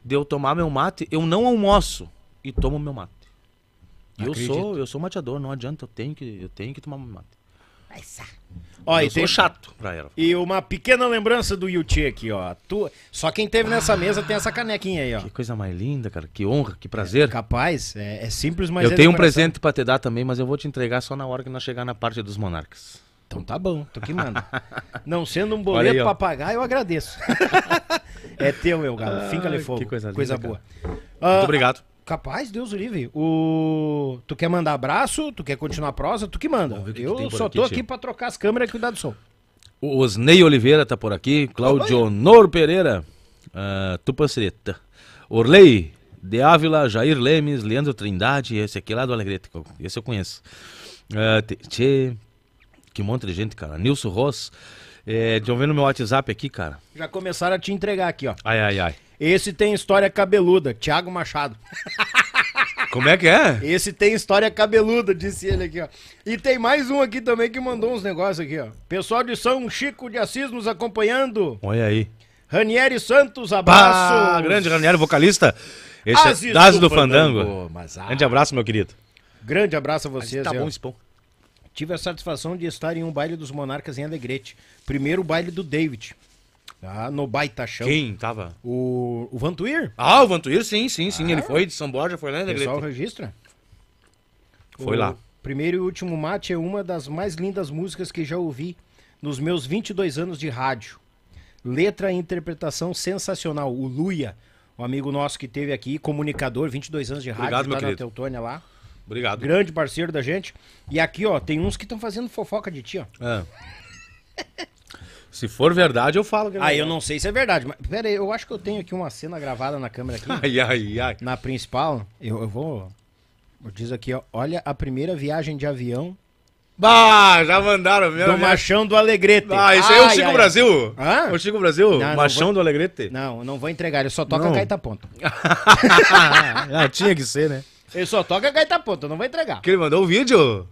de eu tomar meu mate, eu não almoço e tomo meu mate. eu sou, eu sou mateador, não adianta, eu tenho que, eu tenho que tomar meu mate. Vai, saco. Ó, eu sou tem... chato pra ela. E uma pequena lembrança do Yuti aqui, ó. Tu... Só quem teve nessa mesa tem essa canequinha aí, ó. Que coisa mais linda, cara. Que honra, que prazer. É, capaz, é, é, simples, mas. Eu é tenho um presente pra te dar também, mas eu vou te entregar só na hora que nós chegar na parte dos monarcas. Então tá bom, tô que manda. [laughs] Não sendo um boleto aí, pra pagar, eu agradeço. [laughs] é teu, meu galo. Finca-lhe fogo. Que coisa linda. Coisa boa. Muito ah, obrigado. Capaz, Deus livre. O... Tu quer mandar abraço? Tu quer continuar prosa? Tu que manda. Que que eu só aqui, tô tia. aqui pra trocar as câmeras e cuidar do som. O Osnei Oliveira tá por aqui. Claudio Honor Pereira. Uh, Orley de Ávila, Jair Lemes, Leandro Trindade. Esse aqui lá do Alegrete. Esse eu conheço. Uh, tchê. Que monte de gente, cara. Nilson Ross. É, deixa eu ver no meu WhatsApp aqui, cara. Já começaram a te entregar aqui, ó. Ai, ai, ai. Esse tem história cabeluda, Thiago Machado. Como é que é? Esse tem história cabeluda, disse ele aqui, ó. E tem mais um aqui também que mandou uns negócios aqui, ó. Pessoal de São Chico de Assis nos acompanhando. Olha aí. Ranieri Santos, abraço. Ah, grande Ranieri, vocalista. Esse Aziz é do, do Fandango. Fandango. Mas, ah, grande abraço, meu querido. Grande abraço a vocês. Tá bom, Spão. Tive a satisfação de estar em um baile dos Monarcas em Alegrete. Primeiro baile do David. Tá, no Baitachão. Quem tava? O, o Vantuir. Ah, o Vantuir, sim, sim, sim. Ah. Ele foi de São Borja, foi lá, né? O pessoal registra. Foi o lá. Primeiro e Último Mate é uma das mais lindas músicas que já ouvi nos meus 22 anos de rádio. Letra e interpretação sensacional. O Luia, um amigo nosso que teve aqui, comunicador, 22 anos de rádio, Obrigado, tá meu tá querido. na Teutônia lá. Obrigado. Grande parceiro da gente. E aqui, ó, tem uns que estão fazendo fofoca de ti, ó. É. [laughs] Se for verdade, eu falo. Que é ah, eu não sei se é verdade, mas pera aí, eu acho que eu tenho aqui uma cena gravada na câmera aqui. [laughs] Ai, ai, ai. Na principal, eu, eu vou. Diz aqui, ó, olha a primeira viagem de avião. Bah, já mandaram mesmo. Do Machão do Alegrete. Ah, isso aí é o Chico ai, Brasil? Hã? O Chico Brasil? Não, Machão vou... do Alegrete? Não, não vou entregar, ele só toca a gaita ponto. [laughs] ah, tinha que ser, né? Ele só toca Caeta ponto, eu não vou entregar. Que ele mandou um vídeo?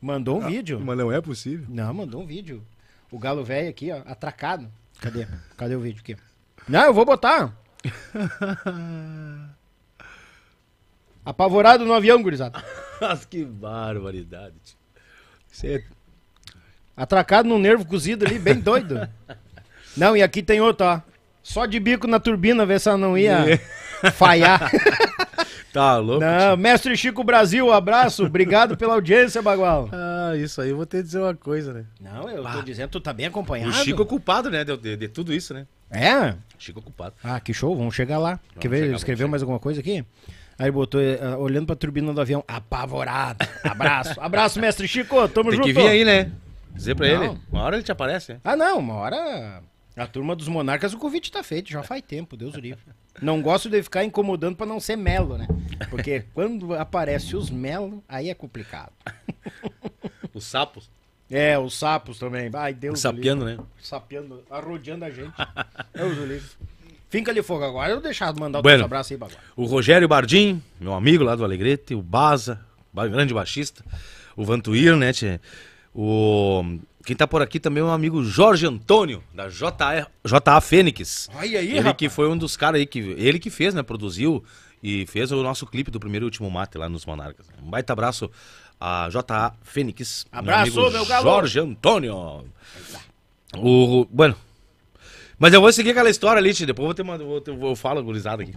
Mandou um ah, vídeo. Mas não é possível. Não, mandou um vídeo. O galo velho aqui, ó, atracado. Cadê? Cadê o vídeo aqui? Não, eu vou botar. [laughs] Apavorado no avião, gurizada. [laughs] Nossa, que barbaridade. Você... É- atracado num nervo cozido ali, bem doido. [laughs] não, e aqui tem outro, ó. Só de bico na turbina, ver se ela não ia falhar. Tá louco? Não, mestre Chico Brasil, abraço. Obrigado pela audiência, Bagual. [laughs] Ah, isso aí eu vou ter que dizer uma coisa, né? Não, eu tô ah. dizendo, tu tá bem acompanhado. O Chico é culpado, né, de, de, de tudo isso, né? É? Chico é culpado. Ah, que show, vamos chegar lá. Vamos Quer ver, chegar, escreveu mais alguma coisa aqui? Aí botou, uh, olhando pra turbina do avião, apavorado. Abraço. Abraço, mestre Chico, tamo Tem junto. Tem que vir aí, né? Dizer pra não. ele. Uma hora ele te aparece, né? Ah, não, uma hora... A turma dos monarcas, o convite tá feito, já faz tempo, Deus o livre. Não gosto de ficar incomodando para não ser melo, né? Porque [laughs] quando aparece os melo, aí é complicado. Os sapos? É, os sapos também. Ai, Deus Sapiando, né? Sapiando, arrodeando a gente. É [laughs] do livro. Finca ali fogo agora. Eu vou deixar mandar um bueno, abraço aí, Baguá. O Rogério Bardim, meu amigo lá do Alegrete, o Baza, grande baixista, o Vantuir, né, tchê? O quem tá por aqui também é um amigo Jorge Antônio, da JA, JA Fênix. Olha aí, Ele rapaz. que foi um dos caras aí que. Ele que fez, né? Produziu e fez o nosso clipe do primeiro e último mate lá nos Monarcas. Um baita abraço a JA Fênix. Abraço, meu, meu galo. Jorge Antônio. O. Bueno. Mas eu vou seguir aquela história ali, tio. Depois eu vou ter uma. Vou ter, eu falo gurizada aqui.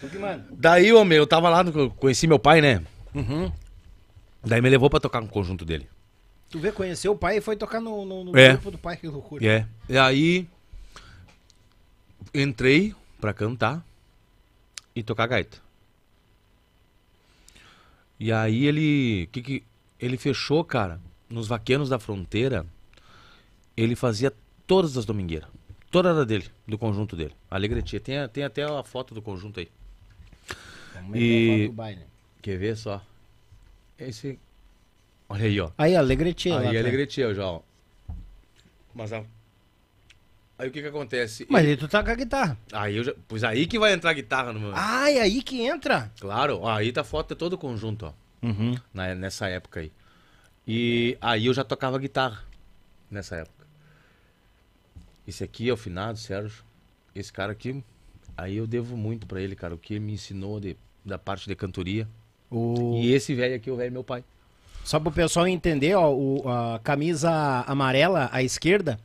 Que, Daí, homem, eu tava lá, conheci meu pai, né? Uhum. Daí me levou pra tocar um conjunto dele. Tu vê, conheceu o pai e foi tocar no, no, no é. grupo do pai, que loucura. É. E aí entrei pra cantar e tocar gaita. E aí ele. Que que, ele fechou, cara, nos Vaquenos da Fronteira. Ele fazia todas as domingueiras. Toda era dele, do conjunto dele. Alegretia. Tem, tem até a foto do conjunto aí. e... Quer ver só? Esse Olha aí, ó. Aí, ó, Legretia. Aí é já, ó. Mas ó. Aí o que que acontece? Mas aí tu tá com a guitarra. Aí eu já... Pois aí que vai entrar a guitarra no meu... Ah, é aí que entra? Claro, ó, aí tá foto de é todo o conjunto, ó. Uhum. Na, nessa época aí. E aí eu já tocava guitarra nessa época. Esse aqui é o finado, Sérgio. Esse cara aqui, aí eu devo muito para ele, cara. O que ele me ensinou de, da parte de cantoria. E esse velho aqui, o velho meu pai. Só para o pessoal entender, ó, o, a camisa amarela à esquerda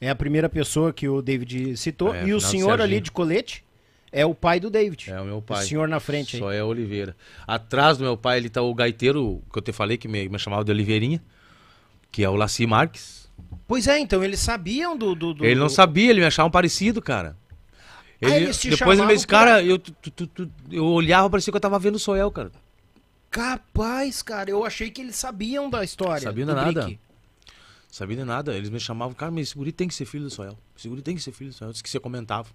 é a primeira pessoa que o David citou. É, e o senhor ali de colete é o pai do David. É o meu pai. O senhor na frente Só aí. é Oliveira. Atrás do meu pai ele tá o gaiteiro, que eu te falei que me, me chamava de Oliveirinha, que é o Laci Marques. Pois é, então eles sabiam do. do, do ele não sabia, ele me achava um parecido, cara. Ah, ele, ah, depois ele me disse, cara, eu, tu, tu, tu, eu olhava, parecia que eu tava vendo o Soel, cara. Capaz, cara, eu achei que eles sabiam da história. Sabiam nada. Sabia de nada. Eles me chamavam, cara, mas esse guri tem que ser filho do Soel. Esse guri tem que ser filho do Soel. Diz que você comentava.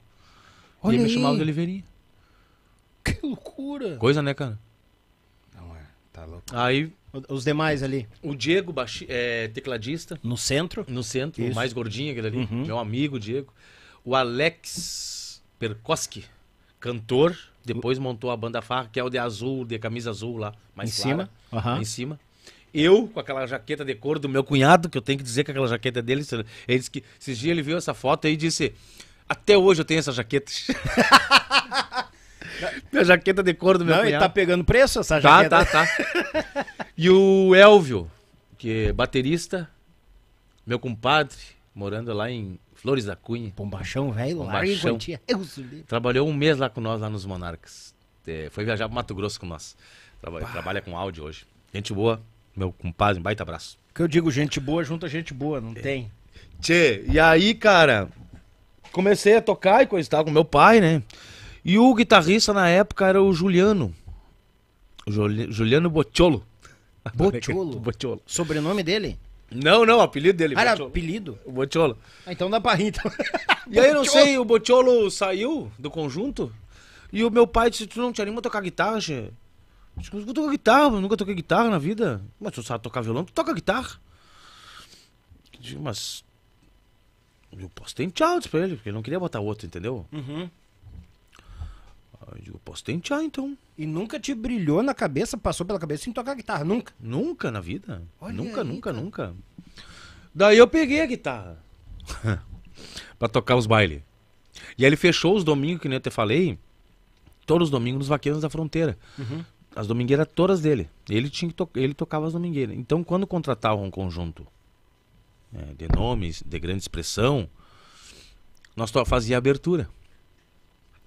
Olha e ele me chamava de Oliveirinha. Que loucura. Coisa, né, cara? Não é, tá louco. Aí. Os demais ali. O Diego, baixi, é, tecladista. No centro? No centro, Isso. o mais gordinho aquele ali. Uhum. Meu amigo, Diego. O Alex Perkoski, cantor. Depois montou a banda Farra, que é o de azul, de camisa azul lá, mais em clara, cima. Uhum. em cima. Eu, com aquela jaqueta de couro do meu cunhado, que eu tenho que dizer que aquela jaqueta é dele, ele disse que esses dias ele viu essa foto e disse: Até hoje eu tenho essa jaqueta. Minha [laughs] jaqueta de couro do meu Não, tá cunhado. Não, tá pegando preço essa tá, jaqueta? Tá, tá, tá. [laughs] e o Elvio, que é baterista, meu compadre, morando lá em Flores da Cunha. Pombachão, velho, larga Trabalhou um mês lá com nós, lá nos Monarcas. É, foi viajar pro Mato Grosso com nós. Trabalha, trabalha com áudio hoje. Gente boa, meu compadre, um baita abraço. Que eu digo gente boa junto a gente boa, não é. tem. Tchê, e aí, cara, comecei a tocar e coisa com meu pai, né? E o guitarrista na época era o Juliano. Juli Juliano Bocciolo. Bocciolo? [laughs] Bocciolo. Sobrenome dele? Não, não, o apelido dele. Ah, era apelido? O Botiolo. Ah, então dá pra rir. Então. e aí, não sei, o Botiolo saiu do conjunto e o meu pai disse, tu não te anima a tocar guitarra, che? Eu disse, nunca toquei guitarra, nunca toquei guitarra na vida. Mas tu sabe tocar violão, tu toca guitarra. Eu disse, mas... Eu posso ter um tchau pra ele, porque ele não queria botar outro, entendeu? Uhum eu digo, posso tentear então. E nunca te brilhou na cabeça, passou pela cabeça sem tocar guitarra, nunca? Nunca na vida. Olha nunca, aí, nunca, cara. nunca. Daí eu peguei a guitarra [laughs] para tocar os bailes. E aí ele fechou os domingos, que nem eu te falei, todos os domingos nos Vaqueiros da Fronteira. Uhum. As domingueiras todas dele. Ele, tinha to ele tocava as domingueiras. Então quando contratavam um conjunto é, de nomes, de grande expressão, nós fazia abertura.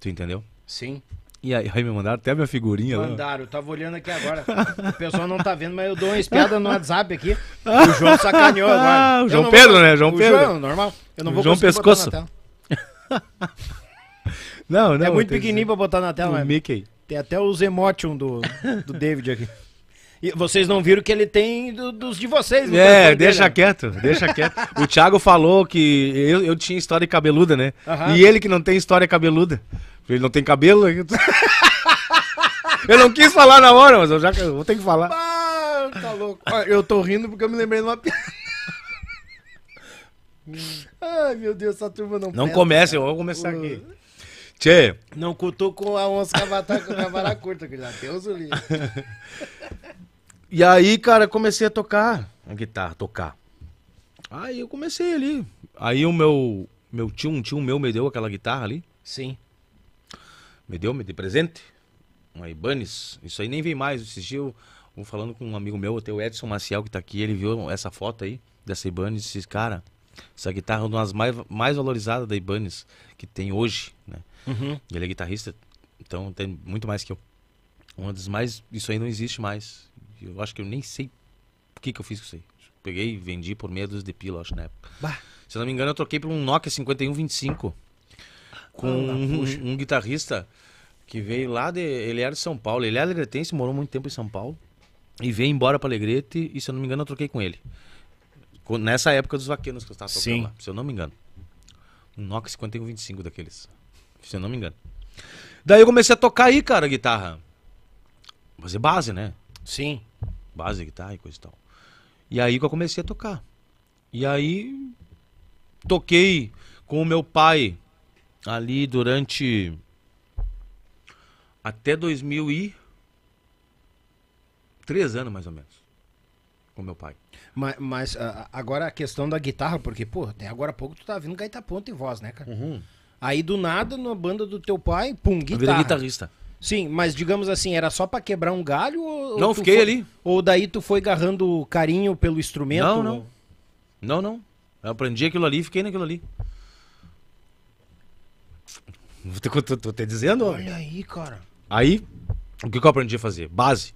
Tu entendeu? Sim. E aí, aí me mandaram até a minha figurinha mandaram, né? lá. Mandaram, eu tava olhando aqui agora. o pessoal não tá vendo, mas eu dou uma espiada no WhatsApp aqui. O João sacaneou agora. Ah, o João Pedro, vou... né? João o Pedro. João, normal. Eu não vou João Pescoço. [laughs] não, não. É muito pequenininho pra botar na tela, mas... Né? Mickey. Tem até os emotion do, do David aqui. E vocês não viram que ele tem do, dos de vocês, né? É, deixa dele, né? quieto, deixa quieto. O Thiago falou que eu, eu tinha história cabeluda, né? E ele que não tem história cabeluda. Ele não tem cabelo. [laughs] Eu não quis falar na hora, mas eu já eu vou ter que falar. Ah, tá louco. Eu tô rindo porque eu me lembrei de uma piada. [laughs] Ai, meu Deus, essa turma não Não comece, eu vou começar aqui. Uh. Tchê. Não cutuco a onça cavara curta, que já Deus o livre. E aí, cara, comecei a tocar a guitarra, tocar. Aí eu comecei ali. Aí o meu, meu tio, um tio meu me deu aquela guitarra ali. Sim me deu me deu presente, uma Ibanez. Isso aí nem vem mais. Esses dias eu, eu falando com um amigo meu, até o Edson Maciel, que tá aqui, ele viu essa foto aí dessa Ibanez esse cara, essa guitarra é uma das mais, mais valorizadas da Ibanez que tem hoje, né? Uhum. Ele é guitarrista, então tem muito mais que eu. Uma das mais. Isso aí não existe mais. Eu acho que eu nem sei o que, que eu fiz com isso aí. Peguei e vendi por meia dúzia de pila, acho, na época. Bah. Se não me engano, eu troquei por um Nokia 5125 com ah, tá. um, um, um, guitarrista que veio lá de. Ele era de São Paulo, ele é alegretense, morou muito tempo em São Paulo. E veio embora para Alegrete e, se eu não me engano, eu troquei com ele. Nessa época dos vaqueiros que eu estava tocando Sim. lá, se eu não me engano. Um Nox 5125 daqueles. Se eu não me engano. Daí eu comecei a tocar aí, cara, guitarra. Fazer base, né? Sim. Base, guitarra e coisa e tal. E aí que eu comecei a tocar. E aí toquei com o meu pai ali durante até 2003 anos mais ou menos com meu pai. Mas, mas, ah, agora a questão da guitarra, porque, pô, até agora há pouco tu tá vindo gaita ponta e voz, né, cara? Uhum. Aí do nada, na banda do teu pai, pum, guitarra. guitarrista. Sim, mas digamos assim, era só para quebrar um galho ou Não, fiquei foi... ali. Ou daí tu foi agarrando carinho pelo instrumento? Não, não. Não, não. Eu aprendi aquilo ali fiquei naquilo ali. Tô, tô, tô te dizendo? Olha aí, cara. Aí, o que, que eu aprendi a fazer? Base.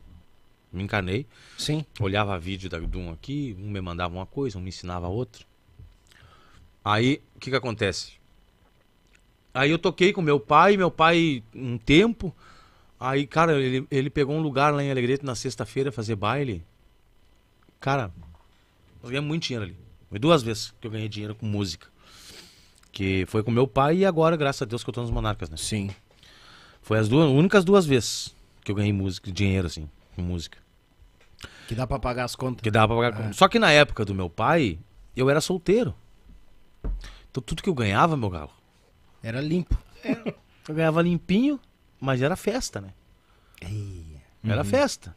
Me encanei. Sim. Olhava vídeo da, de um aqui, um me mandava uma coisa, um me ensinava outra. Aí, o que que acontece? Aí eu toquei com meu pai, meu pai um tempo. Aí, cara, ele, ele pegou um lugar lá em Alegreto na sexta-feira fazer baile. Cara, eu ganhei muito dinheiro ali. Foi duas vezes que eu ganhei dinheiro com música. Que foi com meu pai e agora, graças a Deus, que eu tô nos Monarcas, né? Sim. Foi as duas, únicas duas vezes que eu ganhei música, dinheiro, assim, com música. Que dá pra pagar as contas. Que dá pra pagar. as É. Só que na época do meu pai, eu era solteiro. Então tudo que eu ganhava, meu galo. Era limpo. É. eu ganhava limpinho, mas era festa, né? Eia. Era uhum. festa.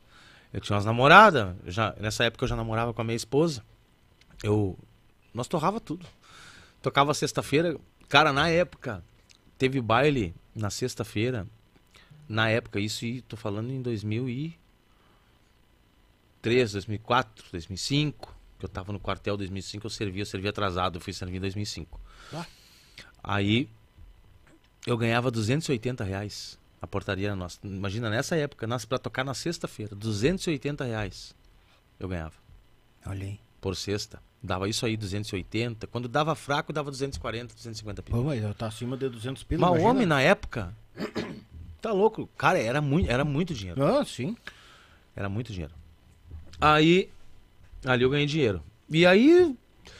Eu tinha umas namoradas. Já, nessa época eu já namorava com a minha esposa. Eu. Nós torrava tudo. Tocava sexta-feira. Cara, na época, teve baile na sexta-feira. Na época, isso e tô falando em 2003, 2004, 2005. Que eu tava no quartel 2005, eu servia, eu servi atrasado, eu fui servir em 2005. Ah. Aí eu ganhava 280 reais a portaria nossa. Imagina nessa época, nós para tocar na sexta-feira, 280 reais eu ganhava. Olhei. Por sexta. Dava isso aí, 280. Quando dava fraco, dava 240, 250 pila. Pô, mas já tá acima de 200 pila. Mas homem, na época, [coughs] tá louco. Cara, era muito, era muito dinheiro. Ah, sim. Era muito dinheiro. Aí, ali eu ganhei dinheiro. E aí,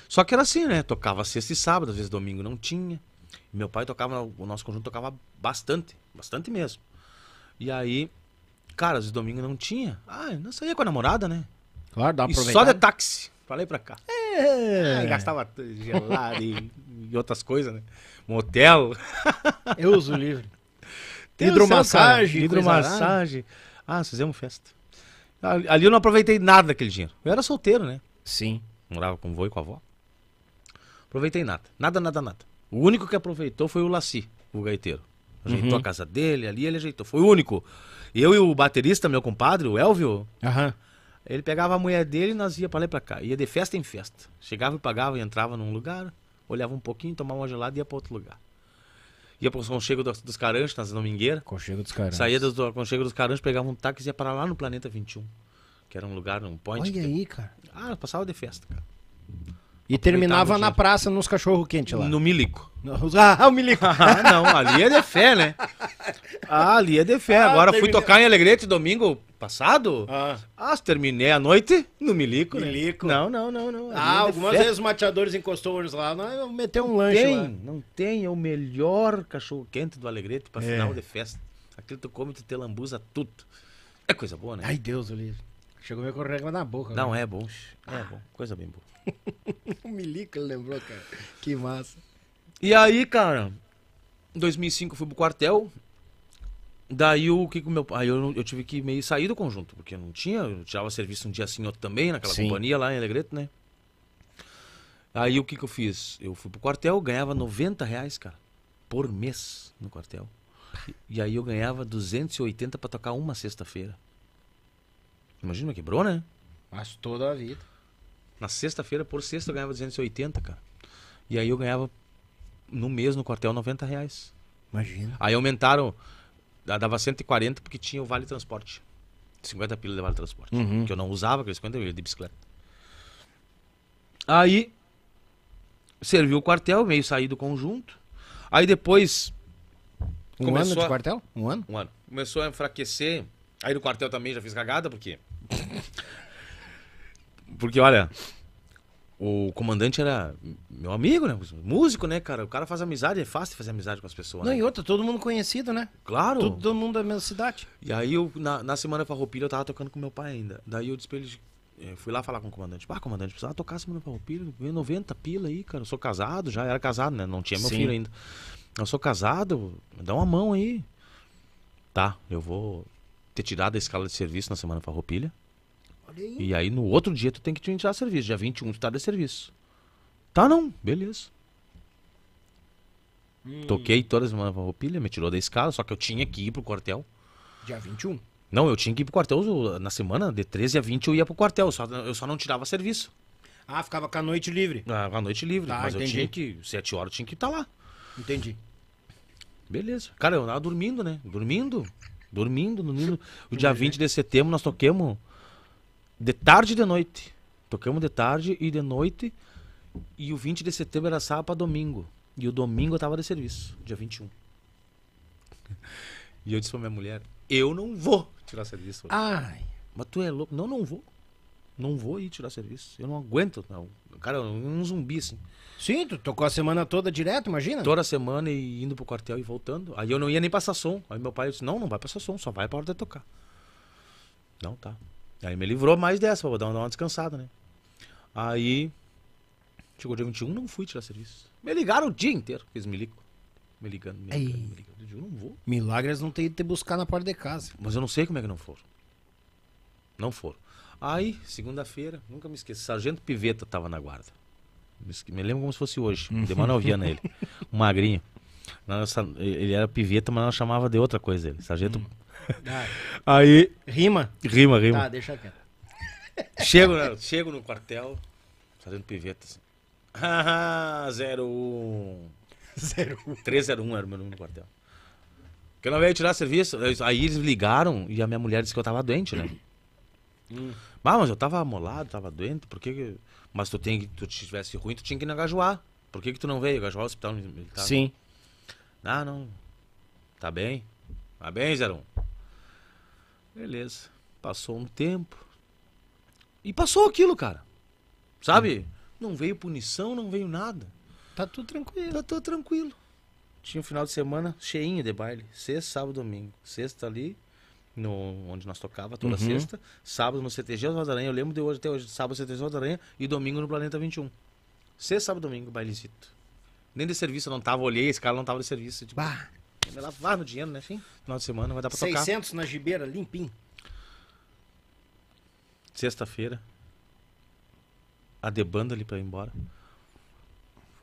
só que era assim, né? Tocava sexta e sábado, às vezes domingo não tinha. Meu pai tocava, o nosso conjunto tocava bastante, bastante mesmo. E aí, cara, vezes domingo não tinha. Ah, eu não saía com a namorada, né? Claro, dá uma e Só de né? táxi. Falei pra cá. É, ah, gastava gelado e, e, outras coisas, né? Motel. [laughs] Eu uso livre. Deus hidromassagem. Céu, hidromassagem. Ah, fizemos é festa. Ali eu não aproveitei nada daquele dinheiro. Eu era solteiro, né? Sim. Morava com o vô e com a avó. Aproveitei nada. Nada, nada, nada. O único que aproveitou foi o Laci, o gaiteiro. Ajeitou uhum. a casa dele ali, ele ajeitou. Foi o único. Eu e o baterista, meu compadre, o Elvio. Aham. Uhum ele pegava a mulher dele e nós ia para lá e para cá. Ia de festa em festa. Chegava e pagava, e entrava num lugar, olhava um pouquinho, tomava uma gelada e ia para outro lugar. Ia para o Conchego dos, dos Caranchos, nas Domingueiras. Conchego dos Caranchos. Saía do, do Conchego dos Caranchos, pegava um táxi e ia para lá no Planeta 21. Que era um lugar, um point. Olha que... aí, cara. Ah, passava de festa, cara. E terminava na praça, nos cachorro-quente lá. No milico. [laughs] Ah, o milico. Ah, não, ali é de fé, né? Ah, ali é de fé. Ah, Agora terminei. fui tocar em Alegrete domingo passado. Ah. ah, terminei a noite no milico. Né? Milico. Né? Não, não, não, não. Ah, ali ah, é algumas fé. vezes os mateadores encostou eles lá, meteu um lanche tem, lá. Não tem, é o melhor cachorro-quente do Alegrete para é. final de festa. Aquilo tu come, tu te lambuza tudo. É coisa boa, né? Ai, Deus, Olívio. Chegou meio com na boca. Não, né? é bom. É bom. Coisa bem boa o [laughs] Milico lembrou, cara. Que massa. E aí, cara, em 2005 eu fui pro quartel. Daí o que que o meu aí eu, eu tive que meio sair do conjunto, porque não tinha, eu tirava serviço um dia assim outro também naquela Sim. companhia lá em Alegreto, né? Aí o que que eu fiz? Eu fui pro quartel, ganhava 90 reais, cara, por mês no quartel. E, e aí eu ganhava 280 para tocar uma sexta-feira. Imagina, quebrou, né? Mas toda a vida. Na sexta-feira, por sexta, eu ganhava 280, cara. E aí eu ganhava, no mês, no quartel, 90 reais. Imagina. Aí aumentaram, dava 140 porque tinha o vale transporte. 50 pila de vale transporte. Uhum. Que eu não usava, aqueles 50 pila de bicicleta. Aí, serviu o quartel, meio saí do conjunto. Aí depois. Um começou ano de quartel? Um ano? Um ano. Começou a enfraquecer. Aí no quartel também já fiz cagada, porque. [laughs] Porque, olha, o comandante era meu amigo, né? Músico, né, cara? O cara faz amizade, é fácil fazer amizade com as pessoas. Não, né? e outra, todo mundo conhecido, né? Claro. Todo, todo mundo da mesma cidade. E aí, eu, na, na semana farroupilha, eu tava tocando com meu pai ainda. Daí eu disse pra ele, eu é, fui lá falar com o comandante. Ah, comandante, precisava tocar semana farroupilha, 90 pila aí, cara. Eu sou casado, já era casado, né? Não tinha meu Sim. filho ainda. Eu sou casado, dá uma mão aí. Tá, eu vou ter tirado a escala de serviço na semana farroupilha. E aí no outro dia tu tem que te entrar serviço. Dia 21 tu tá de serviço. Tá não, beleza. Hum. Toquei todas as manhãs roupilha, me tirou da escala, só que eu tinha que ir pro quartel. Dia 21? Não, eu tinha que ir pro quartel na semana, de 13 a 20 eu ia pro quartel, só, eu só não tirava serviço. Ah, ficava com a noite livre? Ah, com a noite livre, tá, mas entendi. eu tinha que, 7 horas eu tinha que estar tá lá. Entendi. Beleza. Cara, eu tava dormindo, né? Dormindo, dormindo, dormindo. O dia 20 de setembro nós toquemos de tarde e de noite. Tocamos de tarde e de noite. E o 20 de setembro era sábado para domingo. E o domingo eu tava de serviço, dia 21. [laughs] E eu disse pra minha mulher, eu não vou tirar serviço. Ai, mas tu é louco. Não, não vou. Não vou ir tirar serviço. Eu não aguento. Não. Cara, eu um zumbi, assim. Sim, tu tocou a semana toda direto, imagina? Toda semana e indo pro quartel e voltando. Aí eu não ia nem passar som. Aí meu pai disse, não, não vai passar som, só vai para hora de tocar. Não, tá. Aí me livrou mais dessa, vou dar uma, dar uma descansada, né? Aí. Chegou dia 21, não fui tirar serviço. Me ligaram o dia inteiro, fiz me ligam. Me ligando, me ligando, me ligando. Eu não vou. Milagres não ter que buscar na porta de casa. Mas eu não sei como é que não foram. Não foram. Aí, segunda-feira, nunca me esqueço, Sargento Piveta tava na guarda. Me lembro como se fosse hoje. [laughs] De uma novinha nele. Um magrinho. ele era piveta, mas ela chamava de outra coisa ele. Sargento hum aí. Rima? Rima, rima. Tá, deixa quieto. [laughs] Chego, né? chego no quartel, fazendo piveta assim. Haha, 01. 01. 301 era o meu número no quartel. Porque eu não veio tirar serviço. Aí eles ligaram e a minha mulher disse que eu tava doente, né? Hum. Ah, mas eu tava amolado, tava doente, por que. que... Mas tu tem que. Tu tivesse ruim, tu tinha que ir na Gajuá. Por que, que tu não veio? Gajuá é hospital militar. Né? Sim. Ah, não. Tá bem? Tá bem, 01. Beleza. Passou um tempo. E passou aquilo, cara. Sabe? Uhum. Não veio punição, não veio nada. Tá tudo tranquilo. Tá tudo tranquilo. Tinha um final de semana cheinho de baile. Sexta, sábado, domingo. Sexta ali, no, onde nós tocava toda uhum. sexta. Sábado no CTG Rosa Aranha. Eu lembro de hoje até hoje. Sábado no CTG Rosa Aranha e domingo no Planeta 21. Sexta, sábado, domingo, bailezito. Nem de serviço eu não tava. Olhei, esse cara não tava de serviço. Tipo, bah. Vai lavar no dinheiro, né, Fim? Final de semana, vai dar pra 600 tocar. 600 na gibeira, limpinho. Sexta-feira. A debanda ali pra ir embora.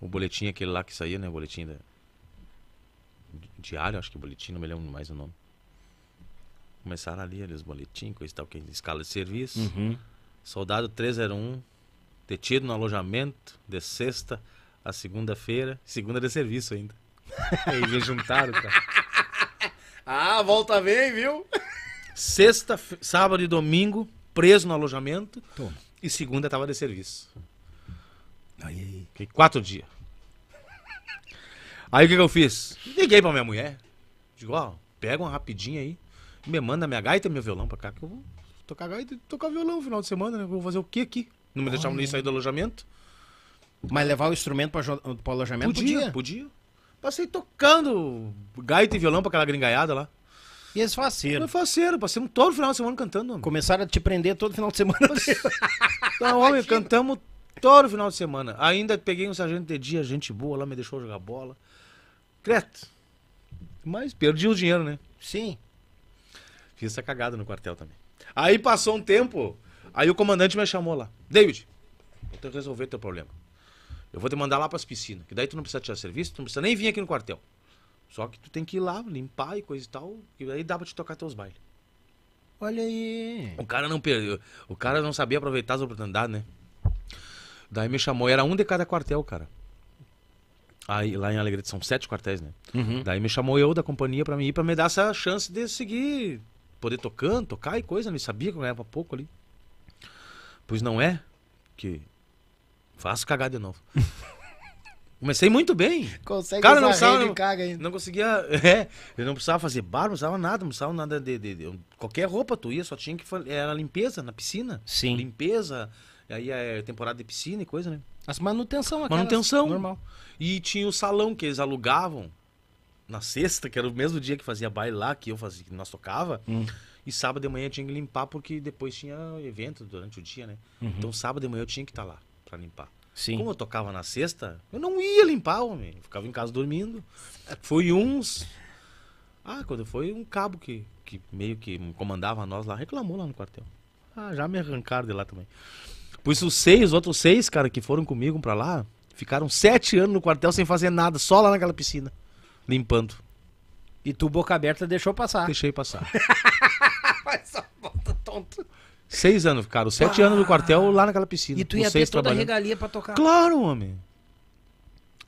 O boletim aquele lá que saía, né? O boletim da... diário, acho que boletim, não me lembro mais o nome. Começaram ali, ali os boletins, coisa e tal, que é escala de serviço. Uhum. Soldado 301, detido no alojamento de sexta a segunda-feira, segunda de serviço ainda. [laughs] Eles juntaram, cara. [laughs] ah, volta bem, viu? Sexta, sábado e domingo, preso no alojamento. Toma. E segunda tava de serviço. Aí, aí. Fiquei quatro dias. Aí o que, que eu fiz? Liguei pra minha mulher. Digo, ó, pega uma rapidinha aí. Me manda minha gaita e meu violão pra cá, que eu vou tocar gaita e tocar violão no final de semana, né? Eu vou fazer o quê aqui? Não me deixavam nem sair do alojamento. Mas levar o instrumento pra, pro alojamento? Podia, podia. podia. Passei tocando gaita e violão pra aquela gringaiada lá. E esse faceiro. Foi faceiro, passamos todo final de semana cantando. Homem. Começaram a te prender todo final de semana. então, homem, cantamos todo final de semana. Ainda peguei um sargento de dia, gente boa lá, me deixou jogar bola. Creto. Mas perdi o dinheiro, né? Sim. Fiz essa cagada no quartel também. Aí passou um tempo, aí o comandante me chamou lá. David, vou te resolver teu problema. Eu vou te mandar lá para as piscinas, que daí tu não precisa tirar serviço, tu não precisa nem vir aqui no quartel. Só que tu tem que ir lá, limpar e coisa e tal, e daí dá para te tocar teus bailes. Olha aí. O cara não perdeu. O cara não sabia aproveitar as oportunidades, né? Daí me chamou, era um de cada quartel, cara. Aí lá em Alegrete são sete quartéis, né? Uhum. Daí me chamou eu da companhia para ir para me dar essa chance de seguir, poder tocando, tocar e coisa, Me né? sabia que eu ganhava pouco ali. Pois não é que Faço cagar de novo. [laughs] Comecei muito bem. Consegue cara, não sabe, não, caga ainda. não conseguia. [laughs] É, eu não precisava fazer bar, não precisava nada, não precisava nada de, de, de Qualquer roupa tu ia, só tinha que. Era limpeza na piscina. Sim. Limpeza. Aí é temporada de piscina e coisa, né? As manutenção aquela. Manutenção. Normal. E tinha o salão que eles alugavam na sexta, que era o mesmo dia que fazia baile lá, que eu fazia, que nós tocava. Hum. E sábado de manhã tinha que limpar, porque depois tinha evento durante o dia, né? Uhum. Então sábado de manhã eu tinha que estar tá lá para limpar. Sim. Como eu tocava na sexta, eu não ia limpar, homem. Eu ficava em casa dormindo. Foi uns. Ah, quando foi um cabo que, que meio que comandava nós lá, reclamou lá no quartel. Ah, já me arrancaram de lá também. Por isso, os seis, os outros seis, cara, que foram comigo para lá, ficaram sete anos no quartel sem fazer nada, só lá naquela piscina, limpando. E tu, boca aberta, deixou passar. Deixei passar. [laughs] Mas só bota tonto. Seis anos ficaram, sete ah, anos no quartel lá naquela piscina. E tu ia ter toda a regalia pra tocar. Claro, homem.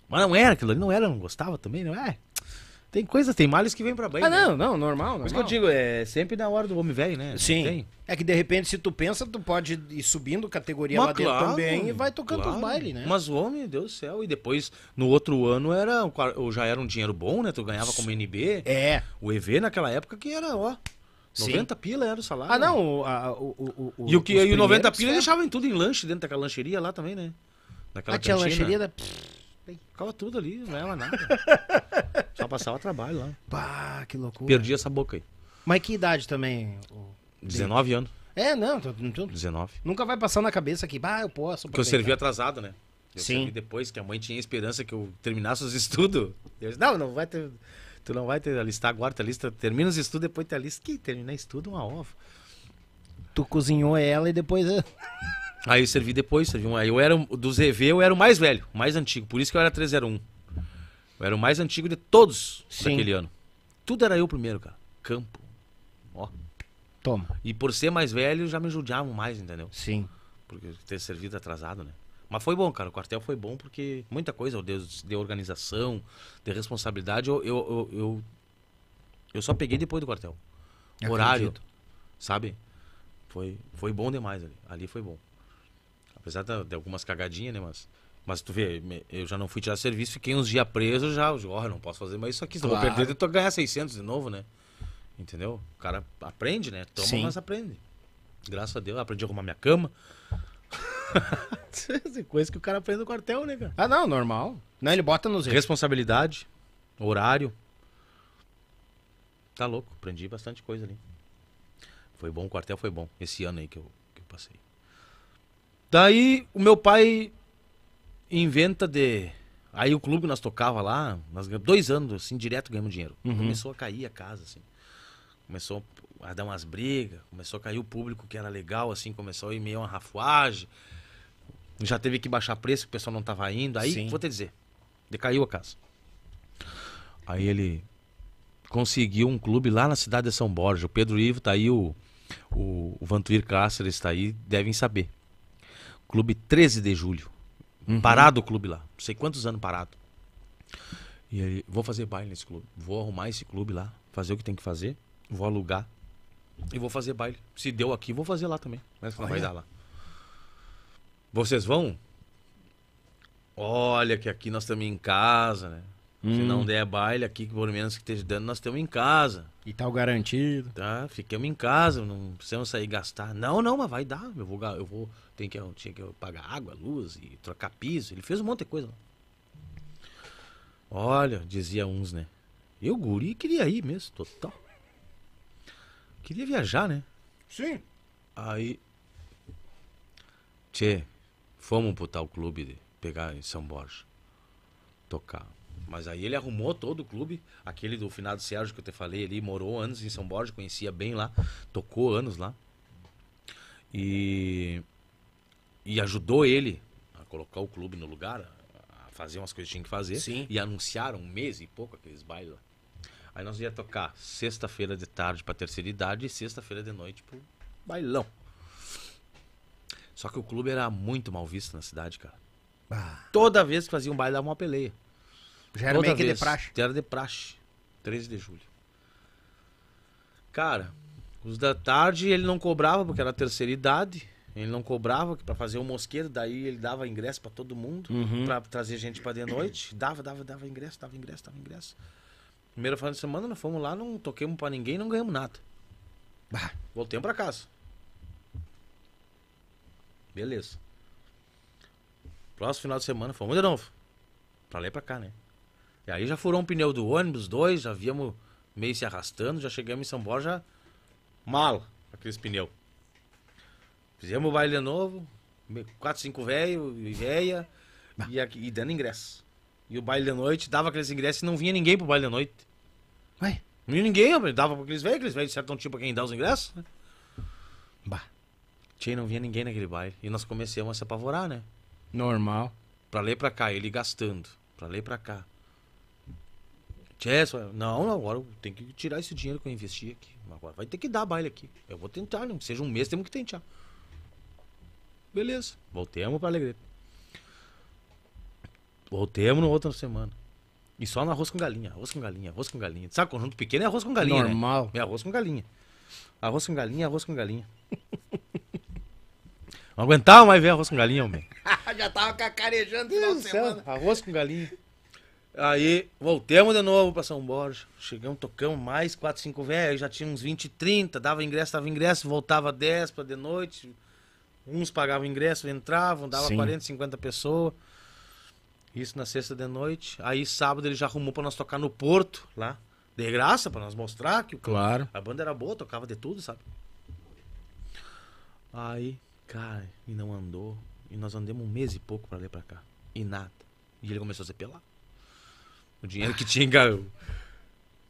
Mas não era aquilo ali, não era, não gostava também, não é? Tem coisa, tem males que vem pra bem. Ah, né? não, não, normal, normal. Mas que eu digo, é sempre na hora do homem velho, né? Sim. É que de repente, se tu pensa, tu pode ir subindo categoria Mas lá claro, dentro também e vai tocando claro. os bailes, né? Mas o homem, Deus do céu. E depois, no outro ano, era já era um dinheiro bom, né? Tu ganhava como NB. É. O EV naquela época que era, ó. Sim. 90 pila era o salário. Ah, não. A, o, o, o, e o que e 90 pila deixavam tudo em lanche dentro daquela lancheria lá também, né? Daquela ah, tinha lancheria da. Ficava tudo ali, não era nada. [laughs] Só passava trabalho lá. Pá, que loucura. Perdi essa boca aí. Mas que idade também? 19 anos. É, não, tô, tô, 19. Nunca vai passar na cabeça que, bah, eu posso. Porque eu servi atrasado, né? Eu Sim. depois que a mãe tinha esperança que eu terminasse os [laughs] estudos. Eu disse, não, não vai ter. Tu não vai ter a lista agora, te lista termina os estudos, depois te lista Que terminar estudo, uma ova. Tu cozinhou ela e depois. [laughs] Aí eu servi depois, servi um. Eu era dos EV, eu era o mais velho, o mais antigo. Por isso que eu era 301. Eu era o mais antigo de todos Sim. daquele ano. Tudo era eu primeiro, cara. Campo. Ó. Toma. E por ser mais velho, já me judiavam mais, entendeu? Sim. Porque ter servido atrasado, né? Mas foi bom, cara. O quartel foi bom porque muita coisa deu de organização, de responsabilidade. Eu, eu, eu, eu, eu só peguei depois do quartel. Horário, sabe? Foi, foi bom demais ali. Ali foi bom. Apesar de, de algumas cagadinhas, né? Mas, mas tu vê, eu já não fui tirar serviço, fiquei uns dias preso já. Eu oh, não posso fazer mais isso aqui. Se claro. vou perder, eu tô ganhar 600 de novo, né? Entendeu? O cara aprende, né? Toma, Sim. mas aprende. Graças a Deus, aprendi a arrumar minha cama, Coisa que o cara aprende no quartel, né, cara? Ah, não, normal. Não, ele bota nos. Responsabilidade, horário. Tá louco, aprendi bastante coisa ali. Foi bom, o quartel foi bom. Esse ano aí que eu, que eu passei. Daí o meu pai inventa de. Aí o clube que nós tocava lá, nós dois anos, assim, direto ganhamos dinheiro. Uhum. Começou a cair a casa, assim. Começou a dar umas brigas, começou a cair o público que era legal, assim, começou a ir meio uma rafuagem. Já teve que baixar preço, o pessoal não tava indo. Aí, Sim. vou te dizer, decaiu a casa. Aí ele conseguiu um clube lá na cidade de São Borja. O Pedro Ivo tá aí, o, o, o Vantuir Cáceres está aí, devem saber. Clube 13 de julho. Uhum. Parado o clube lá. Não sei quantos anos parado. E ele, vou fazer baile nesse clube. Vou arrumar esse clube lá, fazer o que tem que fazer, vou alugar e vou fazer baile. Se deu aqui, vou fazer lá também. Mas não vai dar lá. Vocês vão? Olha que aqui nós estamos em casa, né? Hum. Se não der baile aqui, que pelo menos que esteja dando, nós estamos em casa. E tal tá garantido. Tá, ficamos em casa, não precisamos sair gastar. Não, não, mas vai dar. Eu vou, eu vou, tem que, eu tinha que pagar água, luz e trocar piso. Ele fez um monte de coisa. Olha, dizia uns, né? Eu guri queria ir mesmo, total. Queria viajar, né? Sim. Aí. Tchê, fomos pro tal clube de pegar em São Borja. Tocar. Mas aí ele arrumou todo o clube, aquele do finado Sérgio que eu te falei ali, morou anos em São Borja, conhecia bem lá, tocou anos lá. E. E ajudou ele a colocar o clube no lugar, a fazer umas coisas que tinha que fazer. Sim. E anunciaram um mês e pouco aqueles bailes lá. Aí nós ia tocar sexta-feira de tarde pra terceira idade e sexta-feira de noite pro bailão. Só que o clube era muito mal visto na cidade, cara. Ah. Toda vez que fazia um baile dava uma peleia. Já era Toda meio que vez. de praxe. Era de praxe. 13 de julho. Cara, os da tarde ele não cobrava, porque era a terceira idade. Ele não cobrava para fazer o um mosqueiro, daí ele dava ingresso para todo mundo, uhum. para trazer gente para de noite. Dava, dava, dava ingresso, dava ingresso, dava ingresso. Primeiro final de semana nós fomos lá, não toquemos pra ninguém, não ganhamos nada. Bah. Voltemos pra casa. Beleza. Próximo final de semana fomos de novo. Pra lá e pra cá, né? E aí já furou um pneu do ônibus, dois, já víamos meio se arrastando, já chegamos em São Borja, mal aqueles pneus. Fizemos o baile novo, quatro, cinco velho e véia, e, e dando ingresso. E o baile da noite, dava aqueles ingressos e não vinha ninguém pro baile da noite. Ué, não ia ninguém, eu dava pra aqueles velhos, aqueles velhos certo então, tipo pra quem dá os ingressos, né? Bah. Tchê, não via ninguém naquele baile. E nós começamos a se apavorar, né? Normal. Pra ler pra cá, ele gastando. Pra ler pra cá. Tchê, não, agora tem que tirar esse dinheiro que eu investi aqui. Agora vai ter que dar baile aqui. Eu vou tentar, não né? que seja um mês, temos que tentar. Beleza, voltemos pra Alegre. Voltemos na outra semana. E só no arroz com galinha, arroz com galinha, arroz com galinha. Sabe, conjunto pequeno é arroz com galinha. Né? Normal. Né? É arroz com galinha. Arroz com galinha, arroz com galinha. [laughs] Não aguentava mais ver arroz com galinha, homem. [laughs] Já tava cacarejando final de semana. Arroz com galinha. Aí voltamos de novo pra São Borja. Chegamos, tocamos mais 4, 5 velhos. Já tinha uns 20, 30. Dava ingresso, dava ingresso. Voltava 10 pra de noite. Uns pagavam ingresso, entravam, dava Sim. 40, 50 pessoas. Isso na sexta de noite. Aí sábado ele já arrumou pra nós tocar no Porto, lá. De graça, pra nós mostrar que o... Claro. a banda era boa, tocava de tudo, sabe? Aí, cara, e não andou. E nós andamos um mês e pouco pra ler pra cá. E nada. E ele começou a se pelar. O dinheiro que tinha em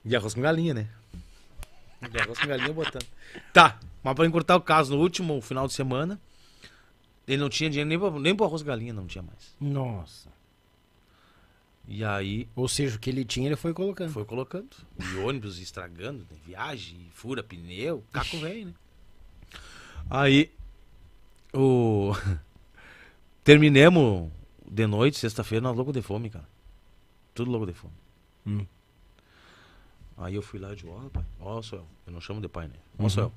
E arroz com galinha, né? E arroz com galinha botando. Tá, mas pra encurtar o caso, no último final de semana, ele não tinha dinheiro nem pro, nem pra arroz com galinha, não tinha mais. Nossa. E aí. Ou seja, o que ele tinha, ele foi colocando. Foi colocando. E ônibus estragando, né? viagem, fura pneu, caco vem né? Aí. O. [laughs] Terminemos de noite, sexta-feira, nós louco de fome, cara. Tudo louco de fome. Hum. Aí eu fui lá de ó, pai. Ó, sou eu. Eu não chamo de pai, né? Ó, uhum. sou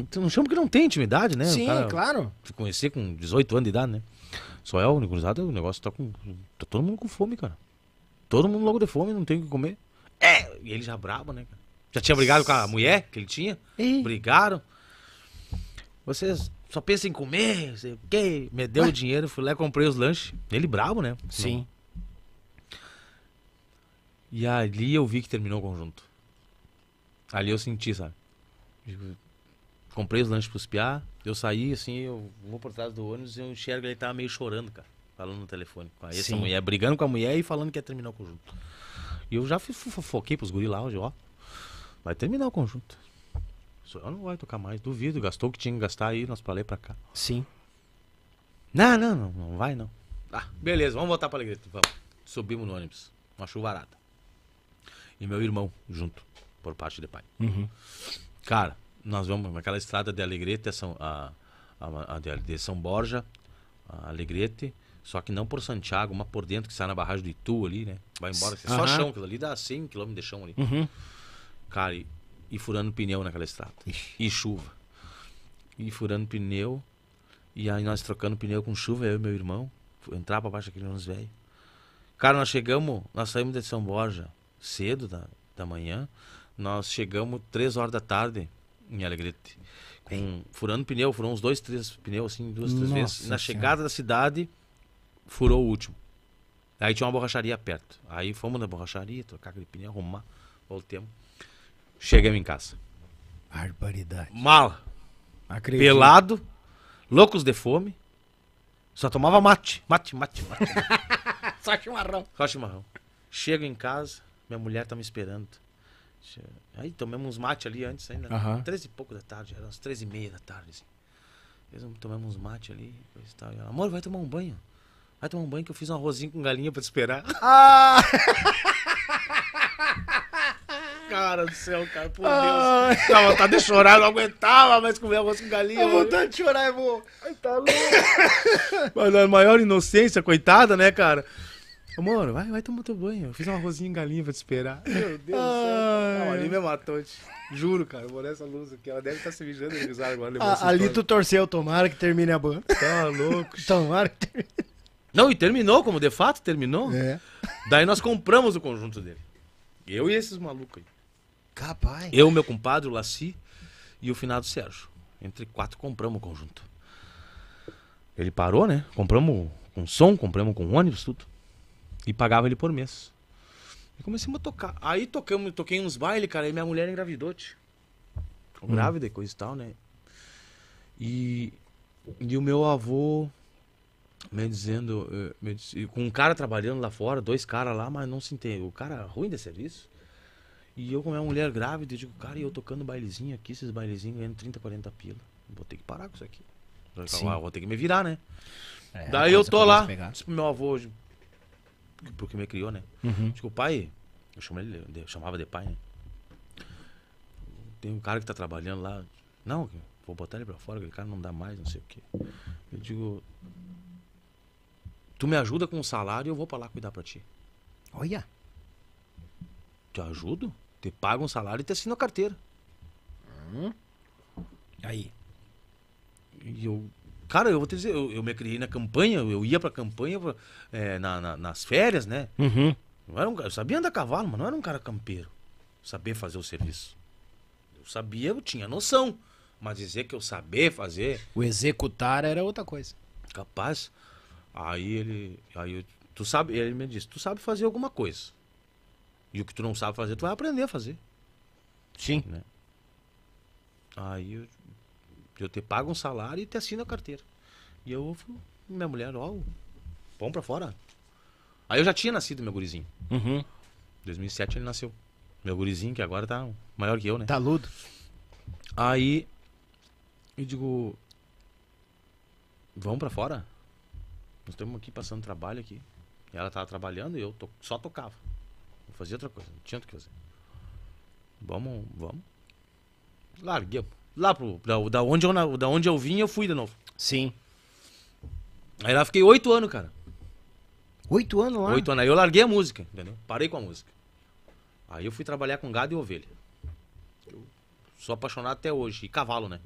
então, não chamo que não tem intimidade, né? Sim, claro. Se conhecer com 18 anos de idade, né? Só é o cruzada, o negócio tá com. Tá todo mundo com fome, cara. Todo mundo logo de fome, não tem o que comer. É! E ele já brabo, né, cara? Já tinha brigado com a mulher que ele tinha. Brigaram. Vocês só pensam em comer, sei o quê. Me deu o dinheiro, fui lá e comprei os lanches. Ele brabo, né? Sim. Não. E ali eu vi que terminou o conjunto. Ali eu senti, sabe? comprei os lanches pros piá, eu saí, assim, eu vou por trás do ônibus e eu enxergo ele tava meio chorando, cara. Falando no telefone com essa mulher, brigando com a mulher e falando que ia terminar o conjunto. E eu já fofoquei pros guri lá hoje, ó. Vai terminar o conjunto. Só não vai tocar mais, duvido. Gastou o que tinha que gastar aí, nós falei pra cá. Sim. Não, não, não, não vai não. Ah, beleza, vamos voltar pra alegria. Vamos. Subimos no ônibus, uma chuvarada. E meu irmão junto, por parte de pai. Uhum. Cara, nós vamos naquela estrada de Alegrete, a São, a, a, a de, São Borja, a Alegrete, só que não por Santiago, mas por dentro que sai na barragem do Itu ali, né? Vai embora, que é só chão, aquilo ali dá 100 km de chão ali. Uhum. Cara, e, e furando pneu naquela estrada. Ixi. E chuva. E furando pneu. E aí nós trocando pneu com chuva, eu e meu irmão. Entrar pra baixo daquele ônibus velho. Cara, nós chegamos, nós saímos de São Borja cedo da, da manhã. Nós chegamos três horas da tarde em Alegrete. Com, furando pneu, furou uns dois, três pneus, assim, duas, três Nossa vezes. Na chegada da cidade, furou o último. Aí tinha uma borracharia perto. Aí fomos na borracharia, trocar aquele pneu, arrumar, voltemos. Chegamos em casa. Barbaridade. Mala. Acredito. Pelado, loucos de fome. Só tomava mate, mate, mate, mate. [laughs] Só chimarrão. Só chimarrão. Chego em casa, minha mulher tá me esperando. Aí tomamos uns mate ali antes ainda. Uhum. Três e pouco da tarde, era umas três e meia da tarde, assim. tomamos uns mate ali, coisa e tal. E ela, amor, vai tomar um banho. Vai tomar um banho que eu fiz um arrozinho com galinha pra te esperar. [laughs] Ah! [laughs] cara do céu, cara, por ah. Deus. tava vontade de chorar, não aguentava mais comer arroz com galinha. eu vontade de chorar, irmão. Ai, tá louco. [laughs] Mas a maior inocência, coitada, né, cara? Mano, vai, vai tomar teu banho. Eu fiz um arrozinho em galinha pra te esperar. Meu Deus do céu. Não, ali me matou. Juro, cara. Vou nessa luz aqui. Ela deve estar tá se mijando de risada A, ali tu torceu. Tomara que termine a banda. Tá louco. tomara que termine. Não, e terminou, como de fato terminou. É. Daí nós compramos o conjunto dele. Eu e esses malucos aí. Capaz. Eu, meu compadre, o Laci e o finado Sérgio. Entre quatro compramos o conjunto. Ele parou, né? Compramos com som, compramos com ônibus, tudo. E pagava ele por mês. E comecei a tocar. Aí tocamos, toquei uns bailes, cara, e minha mulher engravidou, te Hum. Grávida e coisa e tal, né? E, e o meu avô me dizendo, eh, me diz com um cara trabalhando lá fora, dois caras lá, mas não se entende. O cara ruim de serviço. E eu, com uma mulher grávida, eu digo, cara, e eu tocando bailezinho aqui, esses bailezinhos ganhando 30, 40 pila. Vou ter que parar com isso aqui. Ah, Sim. Vou ter que me virar, né? É, Daí eu tô lá, disse pro meu avô, porque me criou, né? Uhum. Digo, pai, eu, chamo ele, eu chamava de pai, né? Tem um cara que tá trabalhando lá. Não, vou botar ele pra fora, aquele cara não dá mais, não sei o quê. Eu digo, tu me ajuda com o salário e eu vou pra lá cuidar pra ti. Olha. Te ajudo? Te pago um salário e te assino a carteira. Hum. Aí. E eu Cara, eu vou te dizer, eu, eu me criei na campanha, eu ia pra campanha pra, é, na, na, nas férias, né? Uhum. Eu, era um, eu sabia andar a cavalo, mas não era um cara campeiro. Saber fazer o serviço. Eu sabia, eu tinha noção. Mas dizer que eu saber fazer. O executar era outra coisa. Capaz. Aí ele. Aí eu, tu sabe, ele me disse, tu sabe fazer alguma coisa. E o que tu não sabe fazer, tu vai aprender a fazer. Sim. Né? Aí eu eu te pago um salário e te assino a carteira. E eu, minha mulher, ó, vamos pra fora. Aí eu já tinha nascido meu gurizinho. Uhum. 2007 ele nasceu. Meu gurizinho, que agora tá maior que eu, né? Tá ludo Aí eu digo, vamos pra fora? Nós estamos aqui passando trabalho aqui. E ela tava trabalhando e eu to só tocava. Eu fazia outra coisa, não tinha o que fazer. Vamos, vamos. Larguemos lá pro. Da, da, onde eu, da onde eu vim, eu fui de novo. Sim. Aí lá fiquei oito anos, cara. Oito anos lá? Oito anos. Aí eu larguei a música, entendeu? Parei com a música. Aí eu fui trabalhar com gado e ovelha. Eu sou apaixonado até hoje. E cavalo, né?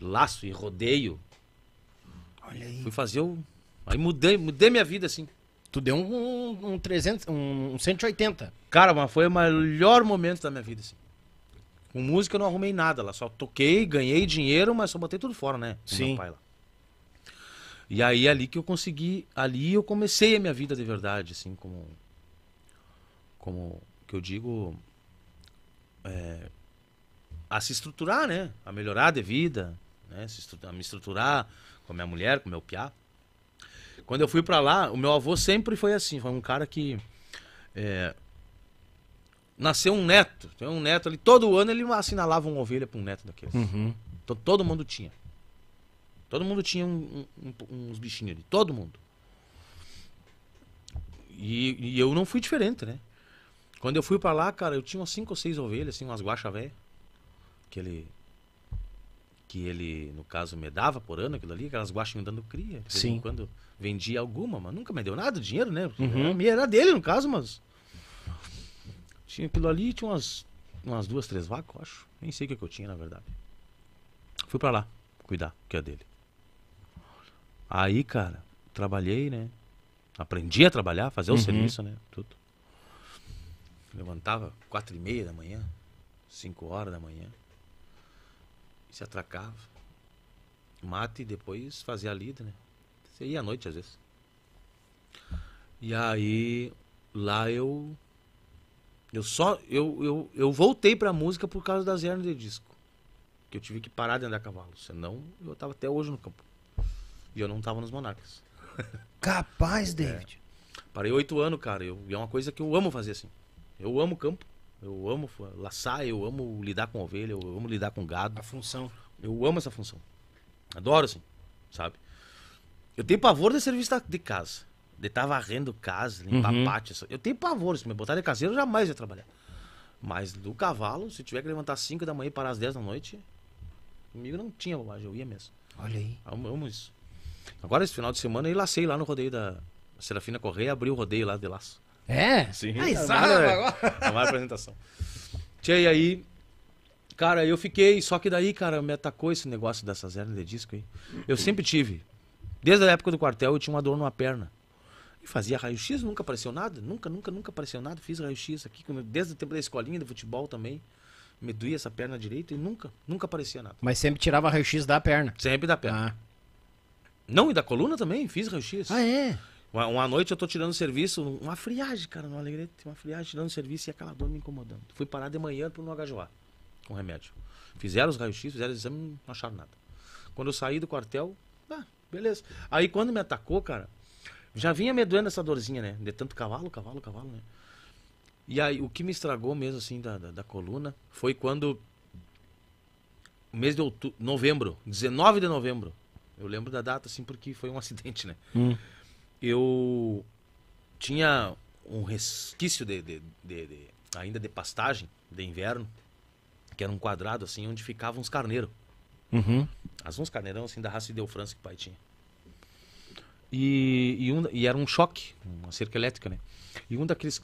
Laço e rodeio. Olha aí. Fui fazer o. Aí mudei, mudei minha vida, assim. Tu deu um, um, um 300, um, um 180. Cara, mas foi o melhor momento da minha vida, assim. Com música eu não arrumei nada lá, só toquei, ganhei dinheiro, mas só botei tudo fora, né? Sim. E aí ali que eu consegui, ali eu comecei a minha vida de verdade, assim, como como que eu digo é, a se estruturar, né? A melhorar de vida, né? a me estruturar com a minha mulher, com o meu piá. Quando eu fui para lá, o meu avô sempre foi assim, foi um cara que é, nasceu um neto. Tem um neto ali. Todo ano ele assinalava uma ovelha para um neto daqueles. Uhum. Então, todo mundo tinha. Todo mundo tinha um, um, um, uns bichinhos ali. Todo mundo. E, e, eu não fui diferente, né? Quando eu fui para lá, cara, eu tinha umas 5 ou 6 ovelhas, assim, umas guacha velha. Que ele. Que ele, no caso, me dava por ano aquilo ali, aquelas guaxinhas dando cria. Sim. Quando vendia alguma, mas nunca me deu nada de dinheiro, né? Uhum. era dele, no caso, mas. Tinha aquilo ali, tinha umas, umas duas, três vacas, eu acho. Nem sei o que, que eu tinha, na verdade. Fui para lá cuidar, que é dele. Aí, cara, trabalhei, né? Aprendi a trabalhar, fazer o uhum. serviço, né? Tudo. Levantava quatro e meia da manhã, cinco horas da manhã. E se atracava. Mate e depois fazia a lida, né? Você ia à noite, às vezes. E aí, lá eu eu só. Eu, eu, eu voltei pra música por causa das hernias de disco. Que eu tive que parar de andar a cavalo. Senão, eu tava até hoje no campo. E eu não tava nos Monarcas. [laughs] Capaz, David. É. Parei oito anos, cara. Eu, e é uma coisa que eu amo fazer assim. Eu amo campo. Eu amo laçar, eu amo lidar com ovelha, eu amo lidar com gado. A função. Eu amo essa função. Adoro, assim, sabe? Eu tenho pavor de serviço de casa de estar tá varrendo casa, limpar uhum. pátio. Eu tenho pavor, se me botar de caseiro, jamais ia trabalhar. Mas do cavalo, se tiver que levantar 5 da manhã e parar às 10 da noite, comigo não tinha bobagem, eu ia mesmo. Olha aí. Amo, amo isso. Agora, esse final de semana, eu lacei lá no rodeio da Serafina Correia, abri o rodeio lá de laço. É? Sim. Ai, ah, sabe agora. É, é uma apresentação. Tia, e aí, cara, eu fiquei, só que daí, cara, me atacou esse negócio dessas hernias de disco aí. Eu sempre tive. Desde a época do quartel, eu tinha uma dor numa perna fazia raio-x, nunca apareceu nada. Nunca, nunca, nunca apareceu nada. Fiz raio-x aqui, desde o tempo da escolinha do futebol também. Me doía essa perna direita e nunca, nunca aparecia nada. Mas sempre tirava raio-x da perna. Sempre da perna. Ah. Não, e da coluna também, fiz raio-x. Ah, é? Uma, uma, noite eu tô tirando serviço, uma friagem, cara, no Alegrete, uma friagem, tirando serviço e aquela dor me incomodando. Fui parar de manhã pro um HJA com remédio. Fizeram os raio x fizeram o exame, não acharam nada. Quando eu saí do quartel, ah, beleza. Aí quando me atacou, cara, já vinha medoendo essa dorzinha, né? De tanto cavalo, cavalo, cavalo, né? E aí, o que me estragou mesmo, assim, da, da, da coluna, foi quando. Mês de outubro, novembro, 19 de novembro. Eu lembro da data, assim, porque foi um [laughs] acidente, né? Hum. Eu tinha um resquício de, de, de, de, ainda de pastagem de inverno, que era um quadrado, assim, onde ficavam uns carneiros. Uhum. As uns carneirão, assim, da raça de França que o pai tinha. E, e, um, e era um choque, uma cerca elétrica, né? E um daqueles,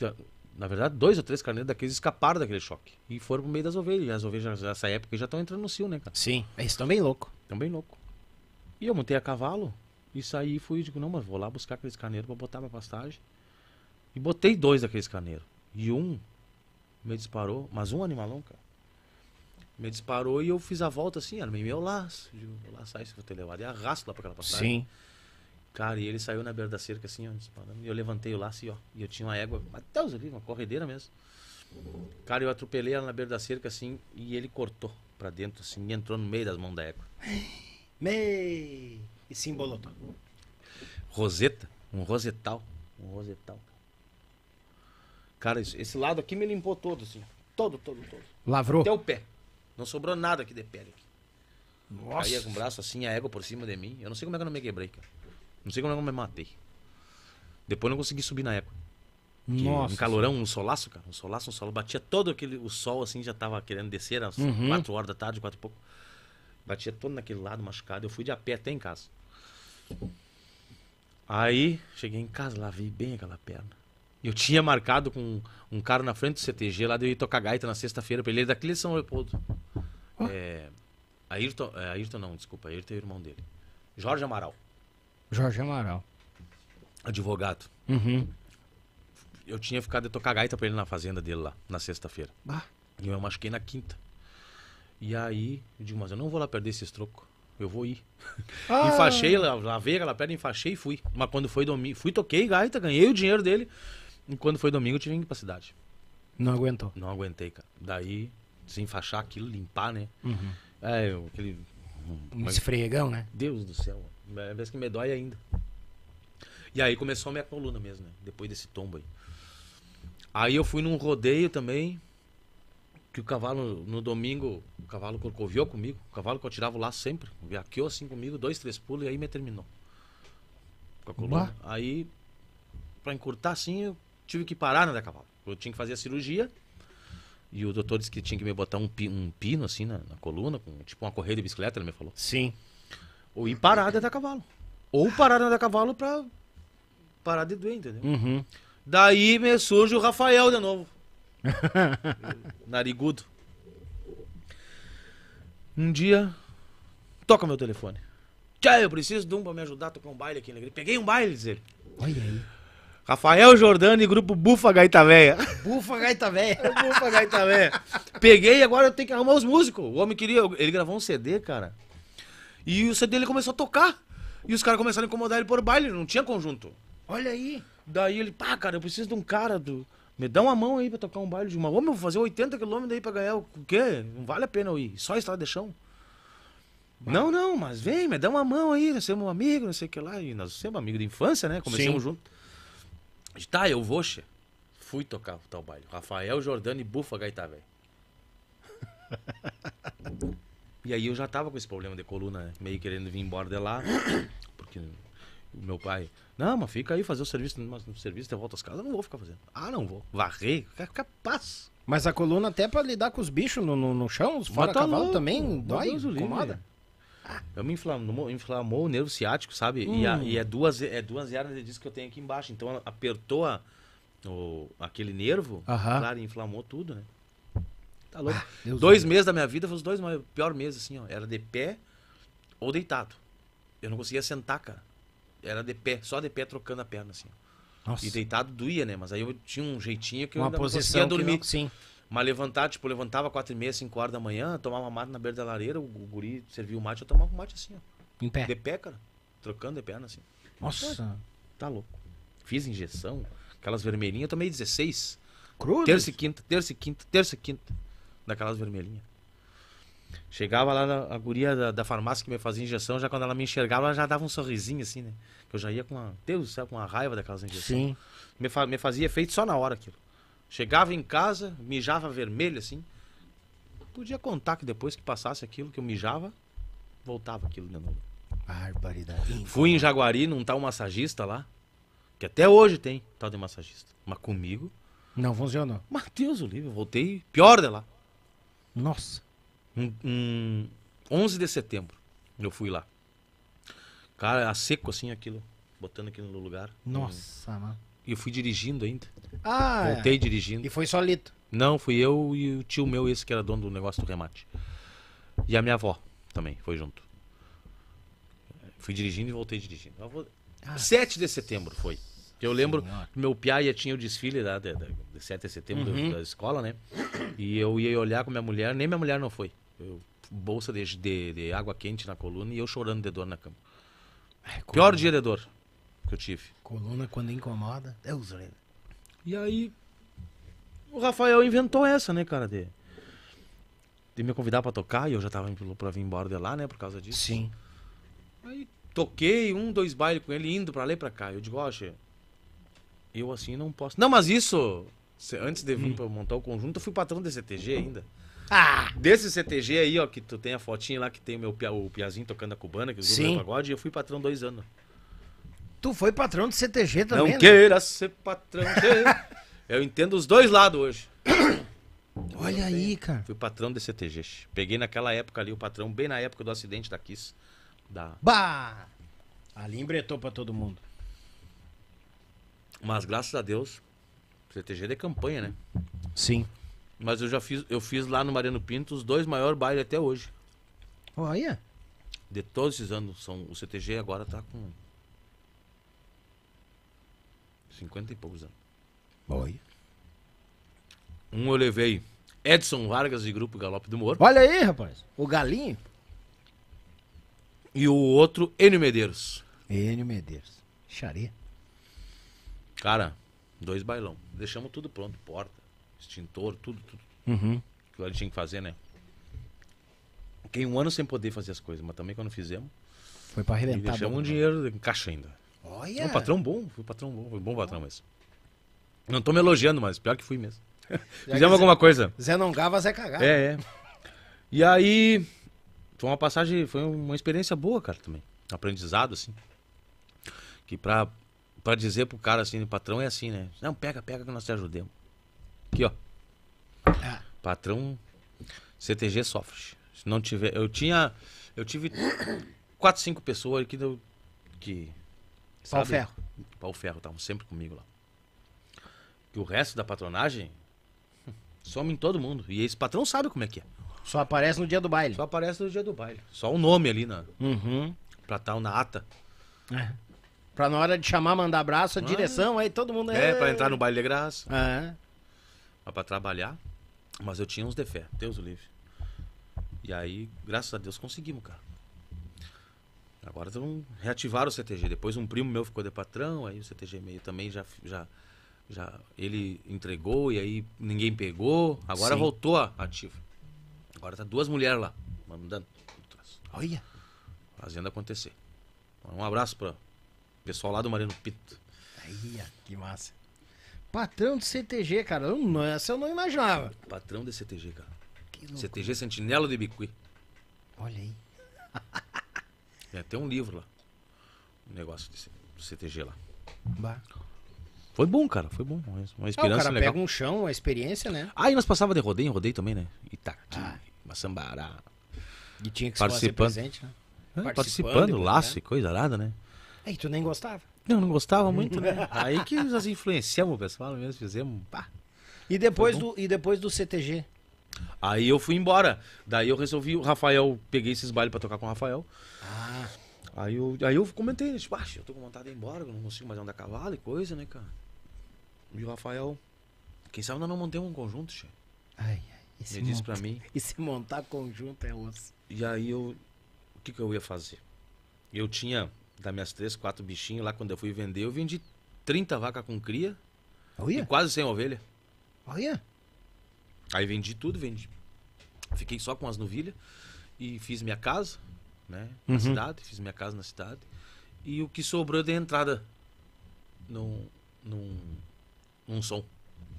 na verdade, dois ou três carneiros daqueles escaparam daquele choque e foram pro meio das ovelhas. E as ovelhas nessa época já estão entrando no cio, né, cara? Sim, eles estão bem louco. Estão bem louco. E eu montei a cavalo e saí e fui e digo, não, mas vou lá buscar aqueles carneiros para botar pra pastagem. E botei dois daqueles carneiros. E um me disparou, mas um animalão, cara. Me disparou e eu fiz a volta assim, meio meu laço. Digo, vou laço, aí se ter levado e arrasto lá pra aquela pastagem Sim. Cara, e ele saiu na beira da cerca assim, ó, disparando. E eu levantei o laço assim, ó. E eu tinha uma égua, Matheus ali, uma corredeira mesmo. Cara, eu atropelei ela na beira da cerca assim e ele cortou pra dentro assim e entrou no meio das mãos da égua. [laughs] Mei! E se embolotou. Tá? Roseta, um rosetal. Um rosetal. Cara, isso, esse lado aqui me limpou todo, assim. Todo, todo, todo. Lavrou? Até o pé. Não sobrou nada aqui de pele. Aqui. Nossa. Caía com o braço assim, a égua por cima de mim. Eu não sei como é que eu não me quebrei, cara. Não sei como é que eu me matei. Depois não consegui subir na época. Nossa. Um calorão, um solaço, cara. Um solaço, um sol. Batia todo aquele. O sol, assim, já tava querendo descer, às uhum. 4 horas da tarde, 4 e pouco. Batia todo naquele lado machucado. Eu fui de a pé até em casa. Aí, cheguei em casa, lavei bem aquela perna. Eu tinha marcado com um cara na frente do CTG lá de eu ir tocar gaita na sexta-feira pra ele, ele é daquele São Leopoldo. Oh. É, Ayrton, é, Ayrton não, desculpa, Ayrton é o irmão dele. Jorge Amaral. Jorge Amaral. Advogado. Uhum. Eu tinha ficado de tocar gaita pra ele na fazenda dele lá, na sexta-feira. E eu me machuquei na quinta. E aí, eu digo, mas eu não vou lá perder esse troco. Eu vou ir. Ah. [laughs] Enfaixei, lavei aquela pedra, enfaixei e fui. Mas quando foi domingo, fui, toquei gaita, ganhei o dinheiro dele. E quando foi domingo, eu tive que ir pra cidade. Não aguentou? Não aguentei, cara. Daí, desenfaixar aquilo, limpar, né? Uhum. É, aquele. Um esfregão, né? Deus do céu. Parece que me dói ainda. E aí começou a minha coluna mesmo, né? Depois desse tombo aí. Aí eu fui num rodeio também. Que o cavalo, no domingo, o cavalo corcoviou comigo. O cavalo que eu tirava lá sempre. Viaqueou assim comigo, dois, três pulos e aí me terminou. Com a coluna. Aí, pra encurtar assim, eu tive que parar na né, da cavalo. Eu tinha que fazer a cirurgia. E o doutor disse que tinha que me botar um, um pino assim na, na coluna, com tipo uma correia de bicicleta, ele me falou. Sim. Ou ir parada andar a cavalo. Ou parada andar a cavalo pra parar de doer, entendeu? Uhum. Daí me surge o Rafael de novo. [laughs] Narigudo. Um dia, toca meu telefone. Tchau, eu preciso de um pra me ajudar a tocar um baile aqui na igreja. Peguei um baile, diz ele. Olha aí. Rafael Jordani, e grupo Bufa Gaita Véia. Bufa Gaita Véia. [laughs] Bufa Gaita Véia. Peguei, agora eu tenho que arrumar os músicos. O homem queria. Ele gravou um CD, cara. E o CD ele começou a tocar. E os caras começaram a incomodar ele por baile, não tinha conjunto. Olha aí. Daí ele, pá, cara, eu preciso de um cara do. Me dá uma mão aí pra tocar um baile de uma. Ô, meu, vou fazer 80 km aí pra ganhar o quê? Não vale a pena eu ir. Só estrada de chão. Não, não, mas vem, me dá uma mão aí, nós somos um amigo, não sei o que lá. E nós somos amigos de infância, né? Começamos Sim. junto. tá, eu vou, che. Fui tocar o tal baile. Rafael Jordani Bufa Gaitá, velho. [laughs] E aí eu já tava com esse problema de coluna, meio querendo vir embora de lá, [coughs] porque o meu pai, não, mas fica aí fazer o serviço, mas no serviço você volta às casas, não vou ficar fazendo. Ah, não vou. Varrer, capaz. Mas a coluna até pra lidar com os bichos no, no, no chão, os fora tá cavalo louco. também, dói, incomoda. Eu me inflamou, inflamou o nervo ciático, sabe? Hum. E, a, hum. e, é duas é duas hérnias de disco que eu tenho aqui embaixo. Então apertou a, o, aquele nervo, uh -huh. claro, inflamou tudo, né? Tá louco. Ah, dois Deus. meses da minha vida foram os dois piores meses, assim, ó. Era de pé ou deitado. Eu não conseguia sentar, cara. Era de pé, só de pé trocando a perna, assim. Nossa. E deitado doía, né? Mas aí eu tinha um jeitinho que Uma eu ainda posição conseguia dormir. Não, sim. Mas levantar, tipo, levantava quatro e meia, cinco horas da manhã, tomava mate na beira da lareira, o guri servia o mate, eu tomava o mate assim, ó. Em pé? De pé, cara. Trocando de perna, assim. Nossa. Então, tá louco. Fiz injeção, aquelas vermelhinhas, eu tomei 16. Cruz? Terça e quinta, terça e quinta, terça e quinta daquelas vermelhinhas. Chegava lá na a guria da, da, farmácia que me fazia injeção, já quando ela me enxergava, ela já dava um sorrisinho assim, né? Que eu já ia com uma, Deus do céu, com uma raiva daquelas injeções. Sim. Me, fa, me fazia efeito só na hora aquilo. Chegava em casa, mijava vermelho assim. Podia contar que depois que passasse aquilo que eu mijava, voltava aquilo de novo. Barbaridade. Fui em Jaguari num tal massagista lá, que até hoje tem tal de massagista. Mas comigo. Não funcionou. Mateus, o livro, voltei pior de lá. Nossa. Um, um, 11 de setembro eu fui lá. Cara, a seco assim aquilo. Botando aqui no lugar. Nossa, um... mano. E eu fui dirigindo ainda. Ah, é. Voltei é. dirigindo. E foi só Lito? Não, fui eu e o tio meu, esse que era dono do negócio do remate. E a minha avó também, foi junto. Fui dirigindo e voltei dirigindo. Avó... Ah, 7 de setembro foi eu lembro Senhora. que meu piaia tinha o desfile da, da, da, de 7 de setembro uhum. da, da, escola, né? E eu ia olhar com minha mulher, nem minha mulher não foi. Eu, bolsa de, de, de, água quente na coluna e eu chorando de dor na cama. É, Pior dia de dor que eu tive. Coluna quando incomoda, é lenda. E aí, o Rafael inventou essa, né, cara, de, de me convidar para tocar e eu já tava pra vir embora de lá, né, por causa disso. Sim. Aí toquei um, dois bailes com ele indo pra lá e pra cá. Eu digo, ó, oh, eu assim não posso. Não, mas isso. Antes de vir hum. pra montar o conjunto, eu fui patrão desse CTG uhum. ainda. Ah! Desse CTG aí, ó, que tu tem a fotinha lá que tem o meu pia, o Piazinho tocando a cubana, que usa o pagode, eu fui patrão dois anos. Tu foi patrão do CTG também? Não né? queira ser patrão. [laughs] eu entendo os dois lados hoje. [coughs] Olha aí, tenho. cara. Fui patrão do CTG. Peguei naquela época ali o patrão, bem na época do acidente da Kiss. Da... Bah! Ali embretou pra todo mundo. Mas graças a Deus, CTG de campanha, né? Sim. Mas eu já fiz, eu fiz lá no Mariano Pinto os dois maiores bailes até hoje. Olha. De todos esses anos, são, o CTG agora tá com 50 e poucos anos. Olha. Um eu levei Edson Vargas de Grupo Galope do Moro. Olha aí, rapaz. O Galinho. E o outro, Enio Medeiros. Enio Medeiros. Xaria. Cara, dois bailão. Deixamos tudo pronto, porta, extintor, tudo, tudo. Uhum. Que a gente tinha que fazer, né? Fiquei um ano sem poder fazer as coisas, mas também quando fizemos. Foi pra arrebentar. E deixamos um né? dinheiro em caixa ainda. Olha! Um patrão bom, foi um patrão bom, foi um bom patrão mesmo. Não tô me elogiando, mas pior que fui mesmo. [laughs] fizemos alguma coisa. Zé não gava, Zé cagava. É, é. E aí, foi uma passagem, foi uma experiência boa, cara, também. Aprendizado, assim. Que pra para dizer pro cara assim, patrão é assim, né? Não, pega, pega que nós te ajudemos. Aqui, ó. É. Patrão CTG sofre. Se não tiver, eu tinha eu tive quatro, cinco pessoas aqui do que Pau Ferro. Pau Ferro estavam sempre comigo lá. Que o resto da patronagem [laughs] some em todo mundo. E esse patrão sabe como é que é. Só aparece no dia do baile. Só aparece no dia do baile. Só o nome ali na. Uhum. Pra tal na ata. É. Pra na hora de chamar, mandar abraço, a ah, direção, aí todo mundo... É, é, pra entrar no baile de graça. É. pra trabalhar, mas eu tinha uns fé, Deus o livre. E aí, graças a Deus, conseguimos, cara. Agora então, reativaram o CTG. Depois um primo meu ficou de patrão, aí o CTG meio também já, já, já ele entregou e aí ninguém pegou. Agora Sim. voltou a ativa. Agora tá duas mulheres lá, mandando. Olha! Fazendo acontecer. Então, um abraço pra Pessoal lá do Mariano Pito. Aí, que massa. Patrão do CTG, cara. Eu não, essa eu não imaginava. Patrão de CTG, cara. CTG Sentinela de Bicuí. Olha aí. [laughs] é, tem um livro lá. Um negócio do CTG lá. Bah. Foi bom, cara, foi bom. Uma experiência ah, o cara legal. pega um chão, uma experiência, né? Ah, e nós passava de rodeio, rodeio também, né? Itaqui, ah. Maçambará. E tinha que participando. presente, né? É, participando, participando laço né? e coisa nada, né? Aí tu nem gostava. Não, não gostava muito, né? Aí que nós influenciamos o pessoal, mesmo né? fizemos. Pá. E, depois do, e depois do CTG? Aí eu fui embora. Daí eu resolvi, o Rafael, peguei esses bailes pra tocar com o Rafael. Ah. Aí eu, aí eu comentei, né? Tipo, eu tô com vontade de ir embora, eu não consigo mais andar a cavalo e coisa, né, cara? E o Rafael, quem sabe nós não montemos um conjunto, chefe. Ai, ai. Ele disse pra mim. [laughs] E se montar conjunto é osso. E aí eu. O que, que eu ia fazer? Eu tinha das minhas três, quatro bichinhos lá quando eu fui vender, eu vendi 30 vacas com cria oh, yeah. e quase 100 ovelhas. Olha. Yeah. Aí vendi tudo, vendi. Fiquei só com as novilhas e fiz minha casa, né? Na uhum. cidade, fiz minha casa na cidade. E o que sobrou de entrada num, num, num som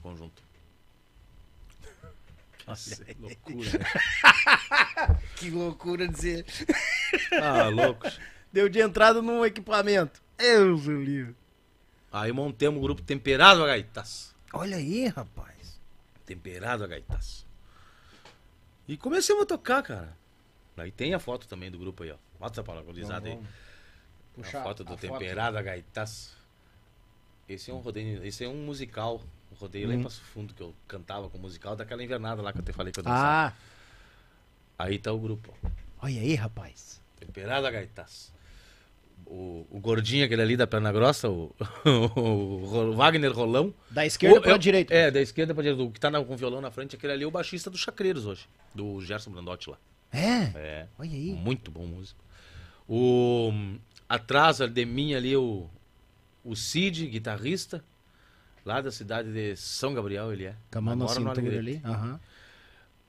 conjunto. [laughs] Nossa, loucura, né? [laughs] que loucura dizer. Ah, loucos. Deu de entrada num equipamento. Eu sou livre. Aí montamos o grupo Temperado a Gaitas. Olha aí, rapaz. Temperado a Gaitas. E começamos a tocar, cara. Aí tem a foto também do grupo aí, ó. Mostra pra gurizada aí. Puxa, a foto do a Temperado foto. a Gaitas. Esse é um rodeio, esse é um musical. Um rodeio lá em uhum. Passo Fundo que eu cantava com o musical daquela invernada lá que eu te falei que eu ah. dançava. Ah. Aí tá o grupo. Olha aí, rapaz. Temperado a Gaitas o, o gordinho, aquele ali da Plana Grossa, o, o, [laughs] o Wagner Rolão. Da esquerda para a direita. É, da esquerda para direita. O que tá com o violão na frente, aquele ali é o baixista do Chacreiros hoje, do Gerson Brandotti lá. É? É. Olha aí. Muito bom músico. O, atrás de mim ali, o, o Cid, guitarrista, lá da cidade de São Gabriel, ele é. Camando a cintura ali. Uhum.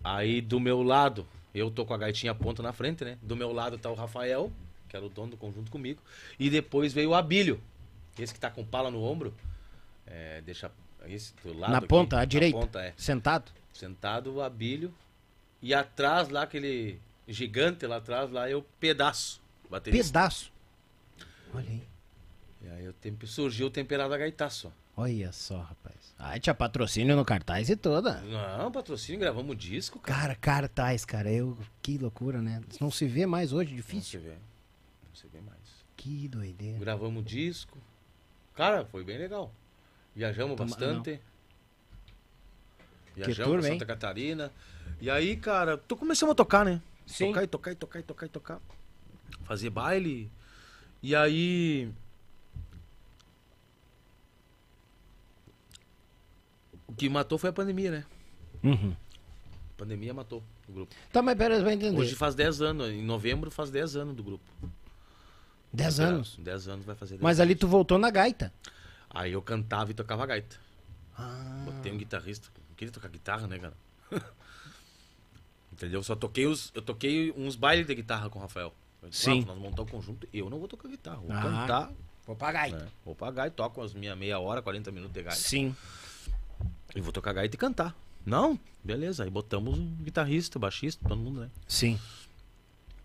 Aí do meu lado, eu tô com a gaitinha ponta na frente, né? Do meu lado tá o Rafael, que era o dono do conjunto comigo. E depois veio o Abílio, esse que tá com pala no ombro. É, deixa esse do lado. Na aqui, ponta, à direita. Ponta, é. Sentado. Sentado o Abílio. E atrás lá, aquele gigante lá atrás, lá eu é pedaço. Baterista. Pedaço. Olha aí. E aí o tempo, surgiu o temperado só Olha só, rapaz. Ai, ah, tinha patrocínio no cartaz e toda. Não, patrocínio, gravamos disco, cara. Cara, cartaz, cara. Eu, que loucura, né? Não se vê mais hoje, difícil. Não se vê mais. Que doideira. Gravamos disco. Cara, foi bem legal. Viajamos Toma, bastante. Não. Viajamos turma, pra Santa hein? Catarina. E aí, cara, tô começando a tocar, né? Sim. Tocar e tocar e tocar e tocar e tocar. Fazer baile. E aí. O que matou foi a pandemia, né? Uhum. A pandemia matou o grupo. Tá, mas pera, vai entender. Hoje faz 10 anos, em novembro faz 10 anos do grupo. Dez é, anos? Dez anos vai fazer. Dez Mas anos. ali tu voltou na gaita. Aí eu cantava e tocava gaita. Ah. Botei um guitarrista. Não queria tocar guitarra, né, cara? [laughs] Entendeu? Só toquei os, eu toquei uns bailes de guitarra com o Rafael. disse, Sim. Ah, nós montamos o conjunto, eu não vou tocar guitarra, vou ah. cantar. Vou pra gaita. Né? Vou pra gaita, toco as minhas meia hora, 40 minutos de gaita. Sim. E vou tocar gaita e cantar. Não? Beleza. Aí botamos um guitarrista, baixista, todo mundo, né? Sim.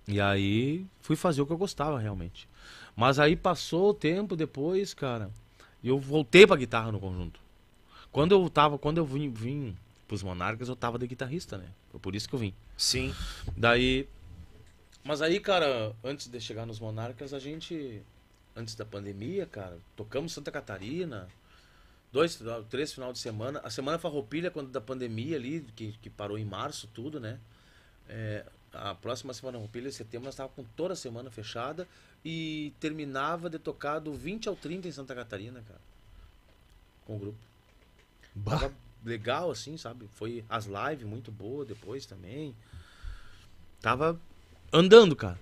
E aí fui fazer o que eu gostava realmente. Mas aí passou o tempo depois, cara, e eu voltei pra guitarra no conjunto. Quando eu tava, quando eu vim, vim pros Monarcas, eu tava de guitarrista, né? Foi por isso que eu vim. Sim. Daí. Mas aí, cara, antes de chegar nos Monarcas, a gente. Antes da pandemia, cara, tocamos Santa Catarina. Dois, três final de semana. A semana farroupilha, quando da pandemia ali, que, que parou em março, tudo, né? É, a próxima semana roupilha, setembro, nós estávamos com toda a semana fechada e terminava de tocar do 20 ao 30 em Santa Catarina, cara. Com o grupo. Bah. Tava legal, assim, sabe? Foi as lives muito boas depois também. Tava andando, cara.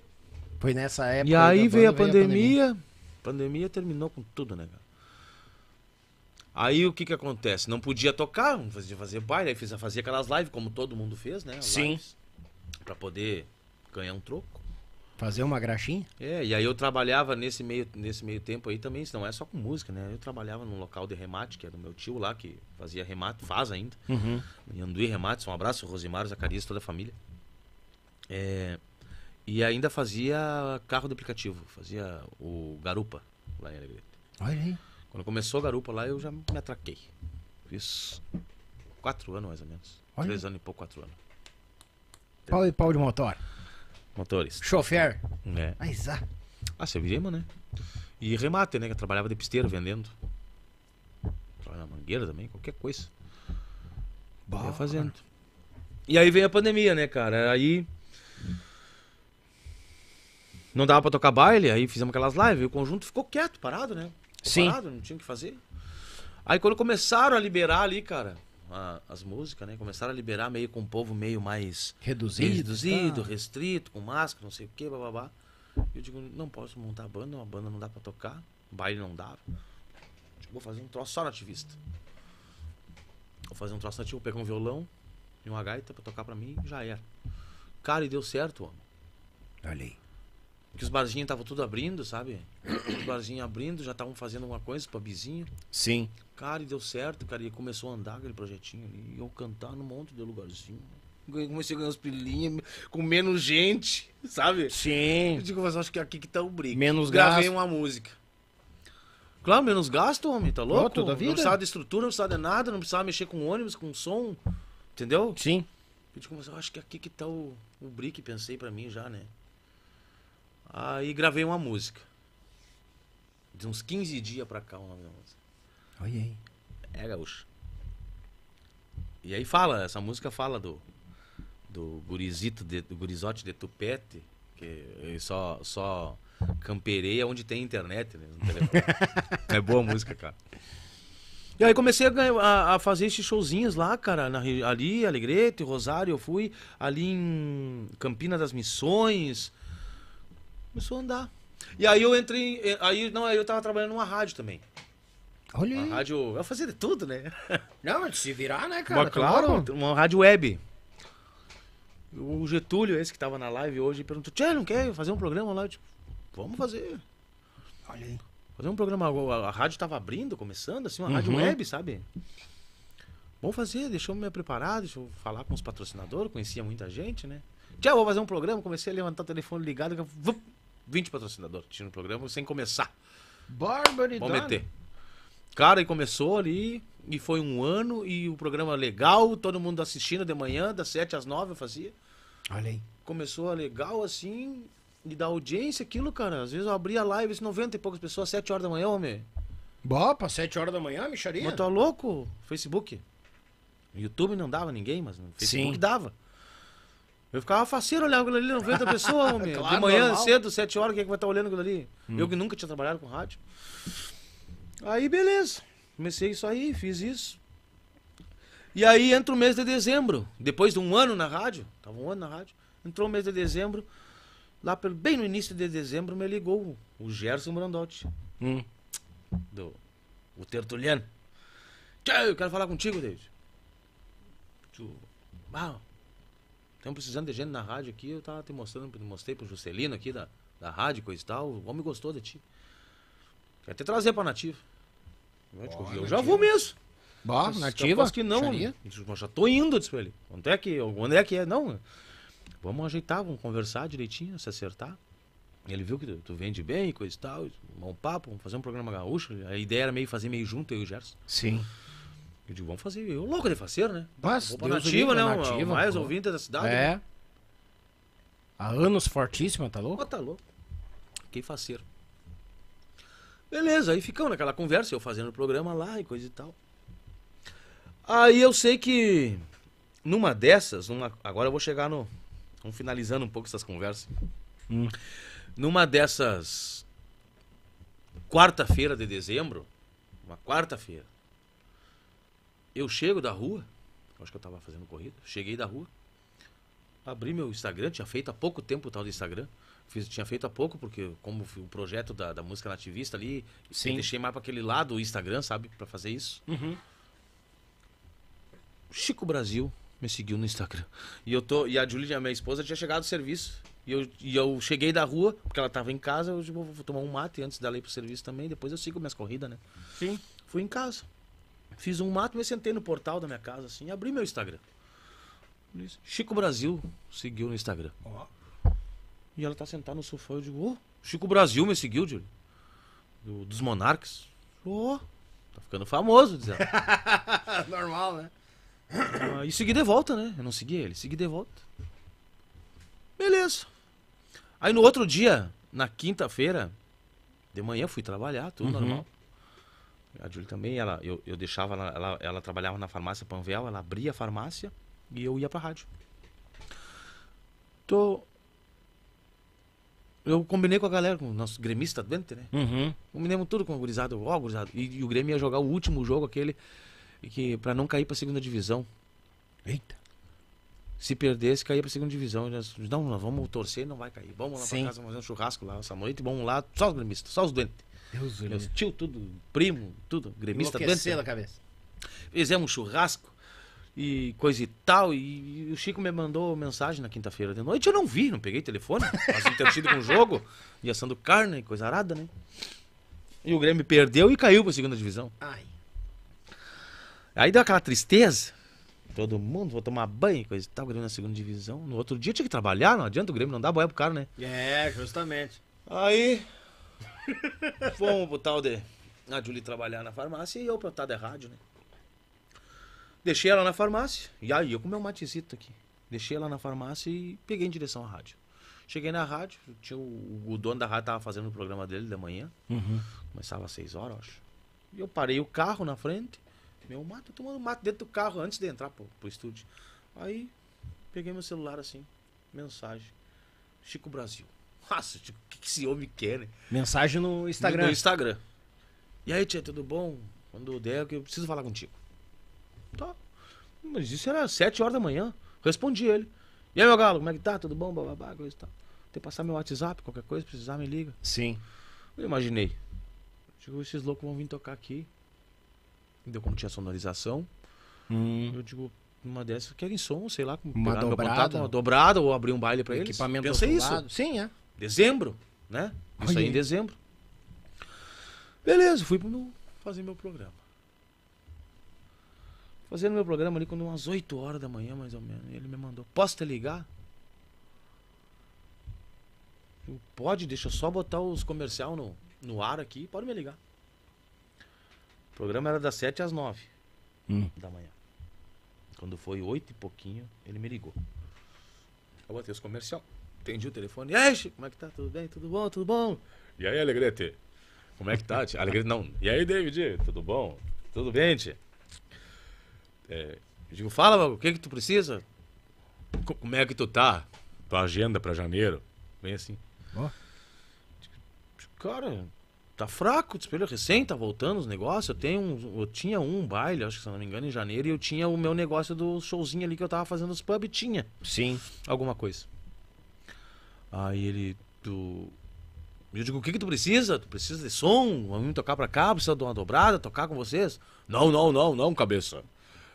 Foi nessa época. E aí veio, a, veio pandemia, a pandemia. pandemia. terminou com tudo, né, cara? Aí o que que acontece? Não podia tocar, não fazia fazer baile, aí fazia aquelas lives como todo mundo fez, né? Sim. Lives para poder ganhar um troco. Fazer uma graxinha? É, e aí eu trabalhava nesse meio, nesse meio tempo aí também, não é só com música, né? Eu trabalhava num local de remate, que era do meu tio lá, que fazia remate, faz ainda. Uhum. Em Anduí Remates, um abraço, Rosimar, Zacarias, toda a família. É, e ainda fazia carro de aplicativo, fazia o Garupa lá em Alegrete. Olha aí. Quando começou o Garupa lá, eu já me atraquei. Fiz quatro anos mais ou menos. Olha. Três anos e pouco, quatro anos. Pau e pau de motor. Motores. Chofer. É. Mas, ah. Ah, você é gema, né? E remate, né? Que eu trabalhava de pisteiro vendendo. Trabalhava na mangueira também, qualquer coisa. Bah, ia fazendo. Cara. E aí veio a pandemia, né, cara? Aí. Não dava pra tocar baile, aí fizemos aquelas lives. E o conjunto ficou quieto, parado, né? Ficou Sim. Parado, não tinha o que fazer. Aí quando começaram a liberar ali, cara, a, as músicas, né? Começaram a liberar meio com o povo meio mais. Reduzido. Reduzido, tá. restrito, com máscara, não sei o quê, babá Eu digo, não posso montar banda, uma banda não dá pra tocar, baile não dava. Digo, tipo, vou fazer um troço só nativista. Vou fazer um troço nativo, pegar um violão e uma gaita pra tocar pra mim, já era. Cara, e deu certo, homem. Olha aí. Que os barzinhos estavam tudo abrindo, sabe? Os barzinhos abrindo, já estavam fazendo alguma coisa, os vizinho. Sim. Cara, e deu certo, cara. E começou a andar aquele projetinho ali. E eu cantar num monte de lugarzinho. Comecei a ganhar os pilinhos, com menos gente, sabe? Sim. Eu digo, mas acho que aqui que tá o break? Menos Gravei gasto. uma música. Claro, menos gasto, homem, tá louco? Oh, toda a vida. Não precisava de estrutura, não precisava de nada, não precisava mexer com ônibus, com som, entendeu? Sim. Eu digo, mas eu acho que aqui que tá o, o brick, pensei pra mim já, né? Aí gravei uma música. De uns 15 dias pra cá o nome da música. Olha aí. É gaúcho. E aí fala, essa música fala do do gurizito de, do gurizote de Tupete, que ele só só campereia onde tem internet, né? [laughs] é boa música, cara. E aí comecei a, a, fazer esses showzinhos lá, cara, na, ali, Alegrete, Rosário, eu fui ali em Campinas das Missões, Começou a andar. E aí eu entrei. Eh, aí, não, aí eu tava trabalhando numa rádio também. Olha aí. Uma rádio. Eu fazia de tudo, né? [laughs] Não, se virar, né, cara? Mas, tá claro, uma rádio web. O Getúlio, esse que tava na live hoje, perguntou: Tchê, não quer fazer um programa lá? Eu, tipo, vamos fazer. Olha aí. Fazer um programa. A, a rádio tava abrindo, começando, assim, uma uhum. rádio web, sabe? Vamos fazer, deixou me preparado deixa eu falar com os patrocinadores, conhecia muita gente, né? Tchau, vou fazer um programa, comecei a levantar o telefone ligado, 20 patrocinadores tinha no programa sem começar. Barbaridade. Vamos meter. Cara, e começou ali, e foi um ano, e o programa legal, todo mundo assistindo de manhã, das 7 às 9 eu fazia. Olha aí. Começou legal assim, e da audiência aquilo, cara. Às vezes eu abria a live, 90 e poucas pessoas, 7 horas da manhã, homem. Bopa, 7 horas da manhã, micharia? Mas tá louco? Facebook. YouTube não dava ninguém, mas no Facebook Sim. dava. Eu ficava faceiro olhar aquilo ali, não vendo outra pessoa, [laughs] homem. claro, de manhã normal. cedo, sete horas, quem é que vai estar olhando aquilo ali? Hum. Eu que nunca tinha trabalhado com rádio. Aí, beleza. Comecei isso aí, fiz isso. E aí entra o mês de dezembro. Depois de um ano na rádio, tava um ano na rádio, entrou o mês de dezembro. Lá pelo, bem no início de dezembro me ligou o Gerson Brandotti. Hum. Do, o Tertuliano. Tchau, eu quero falar contigo, David. Tchau. ah, Estamos precisando de gente na rádio aqui, eu tava te mostrando, mostrei pro Juscelino aqui da, da rádio, coisa e tal. O homem gostou de ti. Quer até trazer pra Nativa. Eu, eu já vou mesmo. Bah, nativa? que não. Eu já tô indo, disse pra ele. Onde é que, onde é, que é? Não. Vamos ajeitar, vamos conversar direitinho, se acertar. Ele viu que tu, tu vende bem, coisa e tal. Um papo, vamos fazer um programa gaúcho. A ideia era meio fazer meio junto, eu e o Gerson. Sim. Eu digo, vamos fazer. Eu louco de faceiro, né? Mas, Opa, nativa, né? É nativa, mais pô. ouvinte da cidade. É. Né? Há anos fortíssima, tá louco? Oh, tá louco. Fiquei faceiro. Beleza, aí ficamos naquela conversa, eu fazendo o programa lá e coisa e tal. Aí eu sei que numa dessas, numa, agora eu vou chegar no. Vamos finalizando um pouco essas conversas. Hum. Numa dessas. Quarta-feira de dezembro, uma quarta-feira, eu chego da rua, acho que eu estava fazendo corrida, cheguei da rua, abri meu Instagram, tinha feito há pouco tempo o tal do Instagram. Fiz, tinha feito há pouco, porque como o projeto da, da música nativista ali, Sim. deixei mais para aquele lado o Instagram, sabe, para fazer isso. Uhum. Chico Brasil me seguiu no Instagram. E eu tô, e a Julia, minha esposa, tinha chegado do serviço. E eu, e eu cheguei da rua, porque ela tava em casa, eu vou tomar um mate antes dela ir pro serviço também, depois eu sigo minhas corridas, né? Sim. Fui em casa. Fiz um mato, me sentei no portal da minha casa, assim, e abri meu Instagram. Chico Brasil seguiu no Instagram. E ela tá sentada no sofá. Eu digo, ô, oh, Chico Brasil me seguiu, Júlio. Do, dos Monarques. Ô, oh, tá ficando famoso, diz ela. [laughs] Normal, né? Ah, e segui de volta, né? Eu não segui ele, segui de volta. Beleza. Aí no outro dia, na quinta-feira, de manhã fui trabalhar, tudo uhum. normal. A Julie também, ela, eu, eu deixava, ela, ela, ela trabalhava na farmácia Panvel, ela abria a farmácia e eu ia pra rádio. Tô. Eu combinei com a galera, com o nosso gremista doente, né? Uhum. Combinamos tudo com o gurizado, ó, gurizado. E, e o Grêmio ia jogar o último jogo, aquele que para não cair pra segunda divisão. Eita. Se perdesse, caía pra segunda divisão. nós, não, nós vamos torcer, não vai cair. Vamos lá Sim. pra casa, fazer um churrasco lá essa noite, vamos lá, só os gremistas, só os doentes. Deus meus Deus. tio, tudo, primo, tudo, gremista. Enlouqueceu da cabeça. Fizemos um churrasco e coisa e tal. E, o Chico me mandou mensagem na quinta-feira de noite. Eu não vi, não peguei telefone. Mas eu tinha sido com o jogo, e [laughs] assando carne, coisa arada, né? E o Grêmio perdeu e caiu a segunda divisão. Ai. Aí deu aquela tristeza. Todo mundo, vou tomar banho, coisa e tal. O Grêmio na segunda divisão. No outro dia tinha que trabalhar, não adianta o Grêmio não dá boia pro cara, né? É, justamente. Aí Fomos pro tal de. A Julie trabalhar na farmácia e eu pra tal de rádio, né? Deixei ela na farmácia. E aí, eu com meu matezito aqui. Deixei ela na farmácia e peguei em direção à rádio. Cheguei na rádio, tinha o, o dono da rádio tava fazendo o programa dele da manhã. Uhum. Começava às 6 horas, acho. E eu parei o carro na frente. Meu mato, tomando mato dentro do carro antes de entrar pro, pro estúdio. Aí peguei meu celular assim, mensagem. Chico Brasil. Nossa, tipo, o que, que esse homem quer, né? Mensagem no Instagram. No, no Instagram. E aí, tia, tudo bom? Quando der, eu preciso falar contigo. Tá. Mas isso era sete horas da manhã. Respondi ele. E aí, meu galo, como é que tá? Tudo bom? Bababá, coisa e tal. Tem que passar meu WhatsApp, qualquer coisa, precisar, me liga. Sim. Eu imaginei. Digo, esses loucos vão vir tocar aqui. Deu como tinha sonorização. Hum. Eu digo, uma dessas, querem som, sei lá, como uma dobrada. Contato, uma dobrada ou abrir um baile pra eles. Equipamento Pensei isso. Lado. Sim, é. Dezembro, né? Isso aí em dezembro. Beleza, fui pro meu, fazer meu programa. Fazendo meu programa ali quando umas 8 horas da manhã, mais ou menos. Ele me mandou, posso te ligar? Eu, pode, deixa eu só botar os comercial no, no ar aqui, pode me ligar. O programa era das 7 às 9 hum. da manhã. Quando foi 8 e pouquinho, ele me ligou. Eu botei os comercial. Entendi o telefone. E aí, Chico, como é que tá? Tudo bem? Tudo bom? Tudo bom? E aí, Alegrete? Como é que tá? Tia? Alegrete, não. E aí, David? Tudo bom? Tudo bem, tia? É, digo, fala, o que é que tu precisa? Como é que tu tá? Tua agenda pra janeiro? Vem assim. Oh. Cara, tá fraco, espelho recém, tá voltando os negócios. Eu tenho um, eu tinha um baile, acho que se não me engano, em janeiro, e eu tinha o meu negócio do showzinho ali que eu tava fazendo os pubs, tinha. Sim. Alguma coisa. Aí ele. Tu... Eu digo, o que, que tu precisa? Tu precisa de som? Vamos tocar pra cá? Precisa de uma dobrada? Tocar com vocês? Não, não, não, não, cabeça.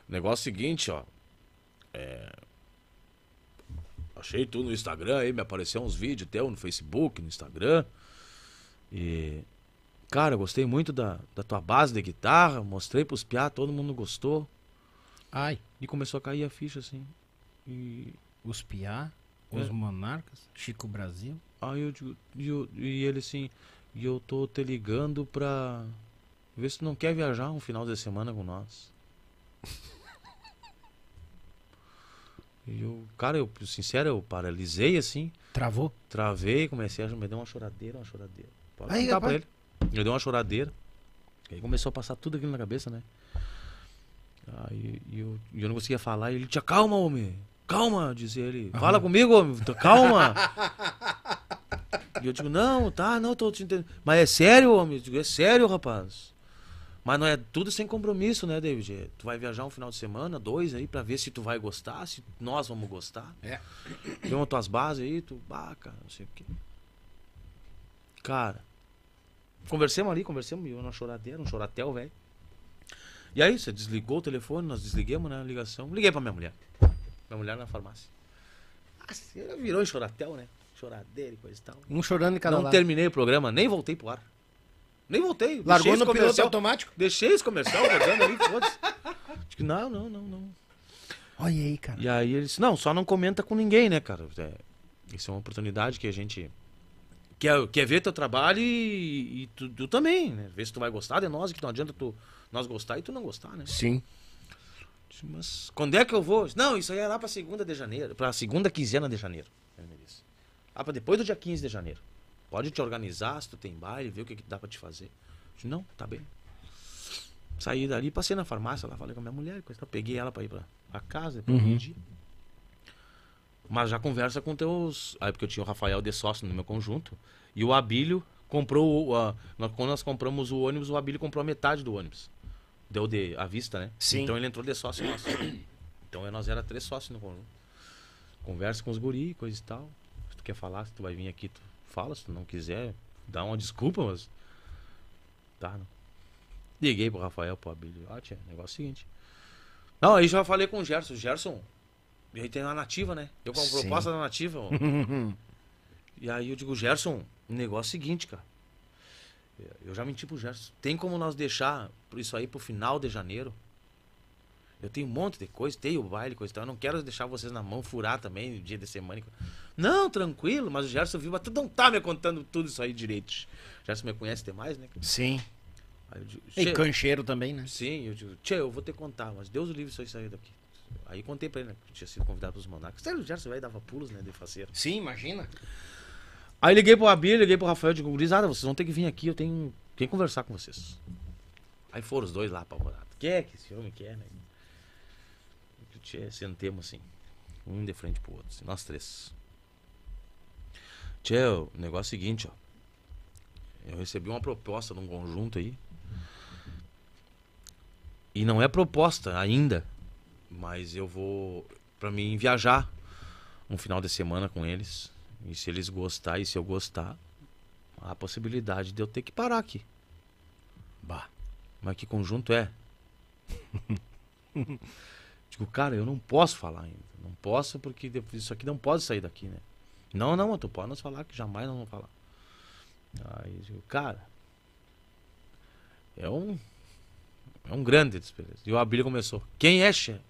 Negócio seguinte, ó. É... Achei tu no Instagram aí, me apareceu uns vídeos teu no Facebook, no Instagram. E. Cara, eu gostei muito da, da tua base de guitarra, mostrei pros piá, todo mundo gostou. Ai. E começou a cair a ficha assim. E. Os piá? Os é. Monarcas? Chico Brasil? Aí eu digo, e, eu, e ele assim, e eu tô te ligando pra ver se tu não quer viajar um final de semana com nós. [laughs] E o cara, eu, sincero, eu paralisei assim. Travou? Travei, comecei a me deu uma choradeira, uma choradeira. Pode aí, pra ele. Eu dei uma choradeira. Aí começou a passar tudo aquilo na cabeça, né? Aí eu, eu não conseguia falar. E ele, te acalma, homem. Calma, dizia ele. Fala comigo, homem. Calma. [laughs] e eu digo, não, tá, não, tô te entendendo. Mas é sério, homem? Eu digo, é sério, rapaz. Mas não é tudo sem compromisso, né, David? Tu vai viajar um final de semana, dois aí, pra ver se tu vai gostar, se nós vamos gostar. É. Tem umas tuas bases aí, tu, baca, não sei o quê. Cara, conversemos ali, conversemos, eu na choradeira, um choratel, velho. E aí, você desligou o telefone, nós desligamos, né, a ligação. Liguei pra minha mulher. Minha mulher na farmácia. Ah, ela virou choratel, né? Choradeira e coisa e tal. Um chorando em cada Não lado. terminei o programa, nem voltei pro ar. Nem voltei. Largou no piloto automático? Deixei esse comercial rodando ali, foda-se. Acho [laughs] que não, não, não, não. Olha aí, cara. E aí ele disse, não, só não comenta com ninguém, né, cara? É, isso é uma oportunidade que a gente quer, quer ver teu trabalho e, e tu, tu, também, né? Ver se tu vai gostar de nós, que não adianta tu, nós gostar e tu não gostar, né? Sim mas quando é que eu vou? Não, isso aí é lá pra segunda de janeiro, pra segunda quinzena de janeiro. Ah, pra depois do dia 15 de janeiro. Pode te organizar, se tu tem baile, ver o que, que dá pra te fazer. Disse, não, tá bem. Saí dali, passei na farmácia lá, falei com a minha mulher, coisa, peguei ela pra ir pra, casa, depois uhum. Mas já conversa com teus. Aí, porque eu tinha o Rafael de sócio no meu conjunto. E o Abílio comprou. Uh, nós, quando nós compramos o ônibus, o Abílio comprou a metade do ônibus deu de à vista, né? Sim. Então ele entrou de sócio nosso. Então é, nós era três sócios no conjunto. Conversa com os guri, coisa e tal. Se tu quer falar, se tu vai vir aqui, tu fala. Se tu não quiser, dá uma desculpa, mas. Tá, não. Liguei pro Rafael, pro Abílio. Ah, tia, negócio é o seguinte. Não, aí já falei com o Gerson. Gerson, e aí tem a nativa, né? Eu com a proposta da nativa. [laughs] e aí eu digo, Gerson, o negócio é o seguinte, cara. Eu já menti pro Gerson. Tem como nós deixar isso aí pro final de janeiro? Eu tenho um monte de coisa, tenho o baile, coisa e tal. Eu não quero deixar vocês na mão, furar também dia de semana. Não, tranquilo, mas o Gerson viu, mas tu não tá me contando tudo isso aí direito. O Gerson me conhece demais, né? Sim. Digo, e cancheiro também, né? Sim, eu digo, tchê, eu vou te contar, mas Deus o livre se eu sair daqui. Aí contei pra ele, né? Que tinha sido convidado pros monarcas. Sério, o Gerson vai dava pulos, né? De faceiro. Sim, imagina. Aí liguei pro Abir, liguei pro Rafael, digo, gurizada, vocês vão ter que vir aqui, eu tenho, tenho que conversar com vocês. Aí foram os dois lá apavorados. Que é que esse homem quer, é, né? Tchê, é sentemos assim, um de frente pro outro, assim, nós três. Tchê, o negócio é o seguinte, ó. Eu recebi uma proposta de um conjunto aí. E não é proposta ainda, mas eu vou para mim viajar um final de semana com eles. E se eles gostarem, e se eu gostar, há a possibilidade de eu ter que parar aqui. Bah, mas que conjunto é? [laughs] Digo, cara, eu não posso falar ainda. Não posso porque isso aqui não pode sair daqui, né? Não, não, tu pode nos falar que jamais não vamos falar. Aí eu digo, cara, é um é um grande desprezo. E o Abílio começou, quem é, chefe?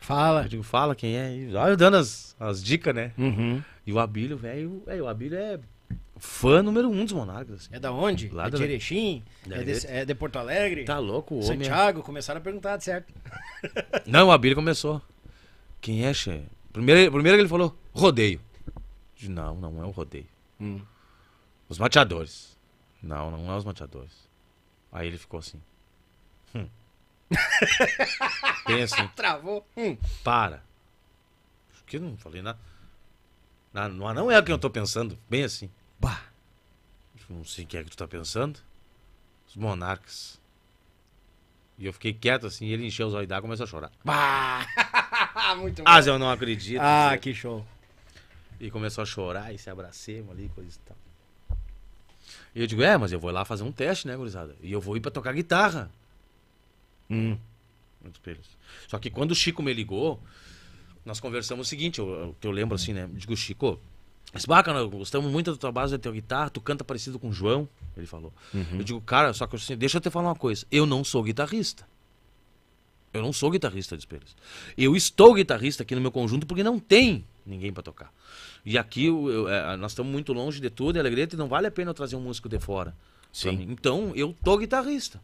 Fala. Eu digo, fala quem é. E, eu dando as, as dicas, né? Uhum. E o Abílio, velho. É, o Abílio é fã número um dos Monarcas. Assim. É da onde? Lá é de Erechim? É de, é de, Porto Alegre? Tá louco, o homem. É- Santiago, começaram a perguntar, tá certo? [laughs] Não, o Abílio começou. Quem é, che? Primeiro, primeiro ele falou, rodeio. não, não é o rodeio. Hum. Os mateadores. Não, não é os mateadores. Aí ele ficou assim. Hum. [laughs] Pensa. Travou. Hum. Para. Acho que não falei nada. Não, não é o que eu estou pensando. Bem assim. Bah! Não sei o que é que tu está pensando. Os monarcas. E eu fiquei quieto assim, ele encheu os olhos d'água e começou a chorar. Bah! [laughs] Muito ah, Mas eu não acredito. Ah, que show. E começou a chorar e se abracemos ali, coisa e tal. E eu digo, é, mas eu vou lá fazer um teste, né, gurizada? E eu vou ir pra tocar guitarra. Hum. Muito pelos. Só que quando o Chico me ligou, nós conversamos o seguinte, o que eu lembro assim, né? Digo, Chico, mas bacana, gostamos muito da tua base, da tua guitarra, tu canta parecido com o João, ele falou. Uhum. Eu digo, cara, só que assim, deixa eu te falar uma coisa, eu não sou guitarrista. Eu não sou guitarrista de espelhos. Eu estou guitarrista aqui no meu conjunto porque não tem ninguém para tocar. E aqui eu, eu, é, nós estamos muito longe de tudo, e é alegria, e não vale a pena eu trazer um músico de fora. Sim. Então, eu tô guitarrista.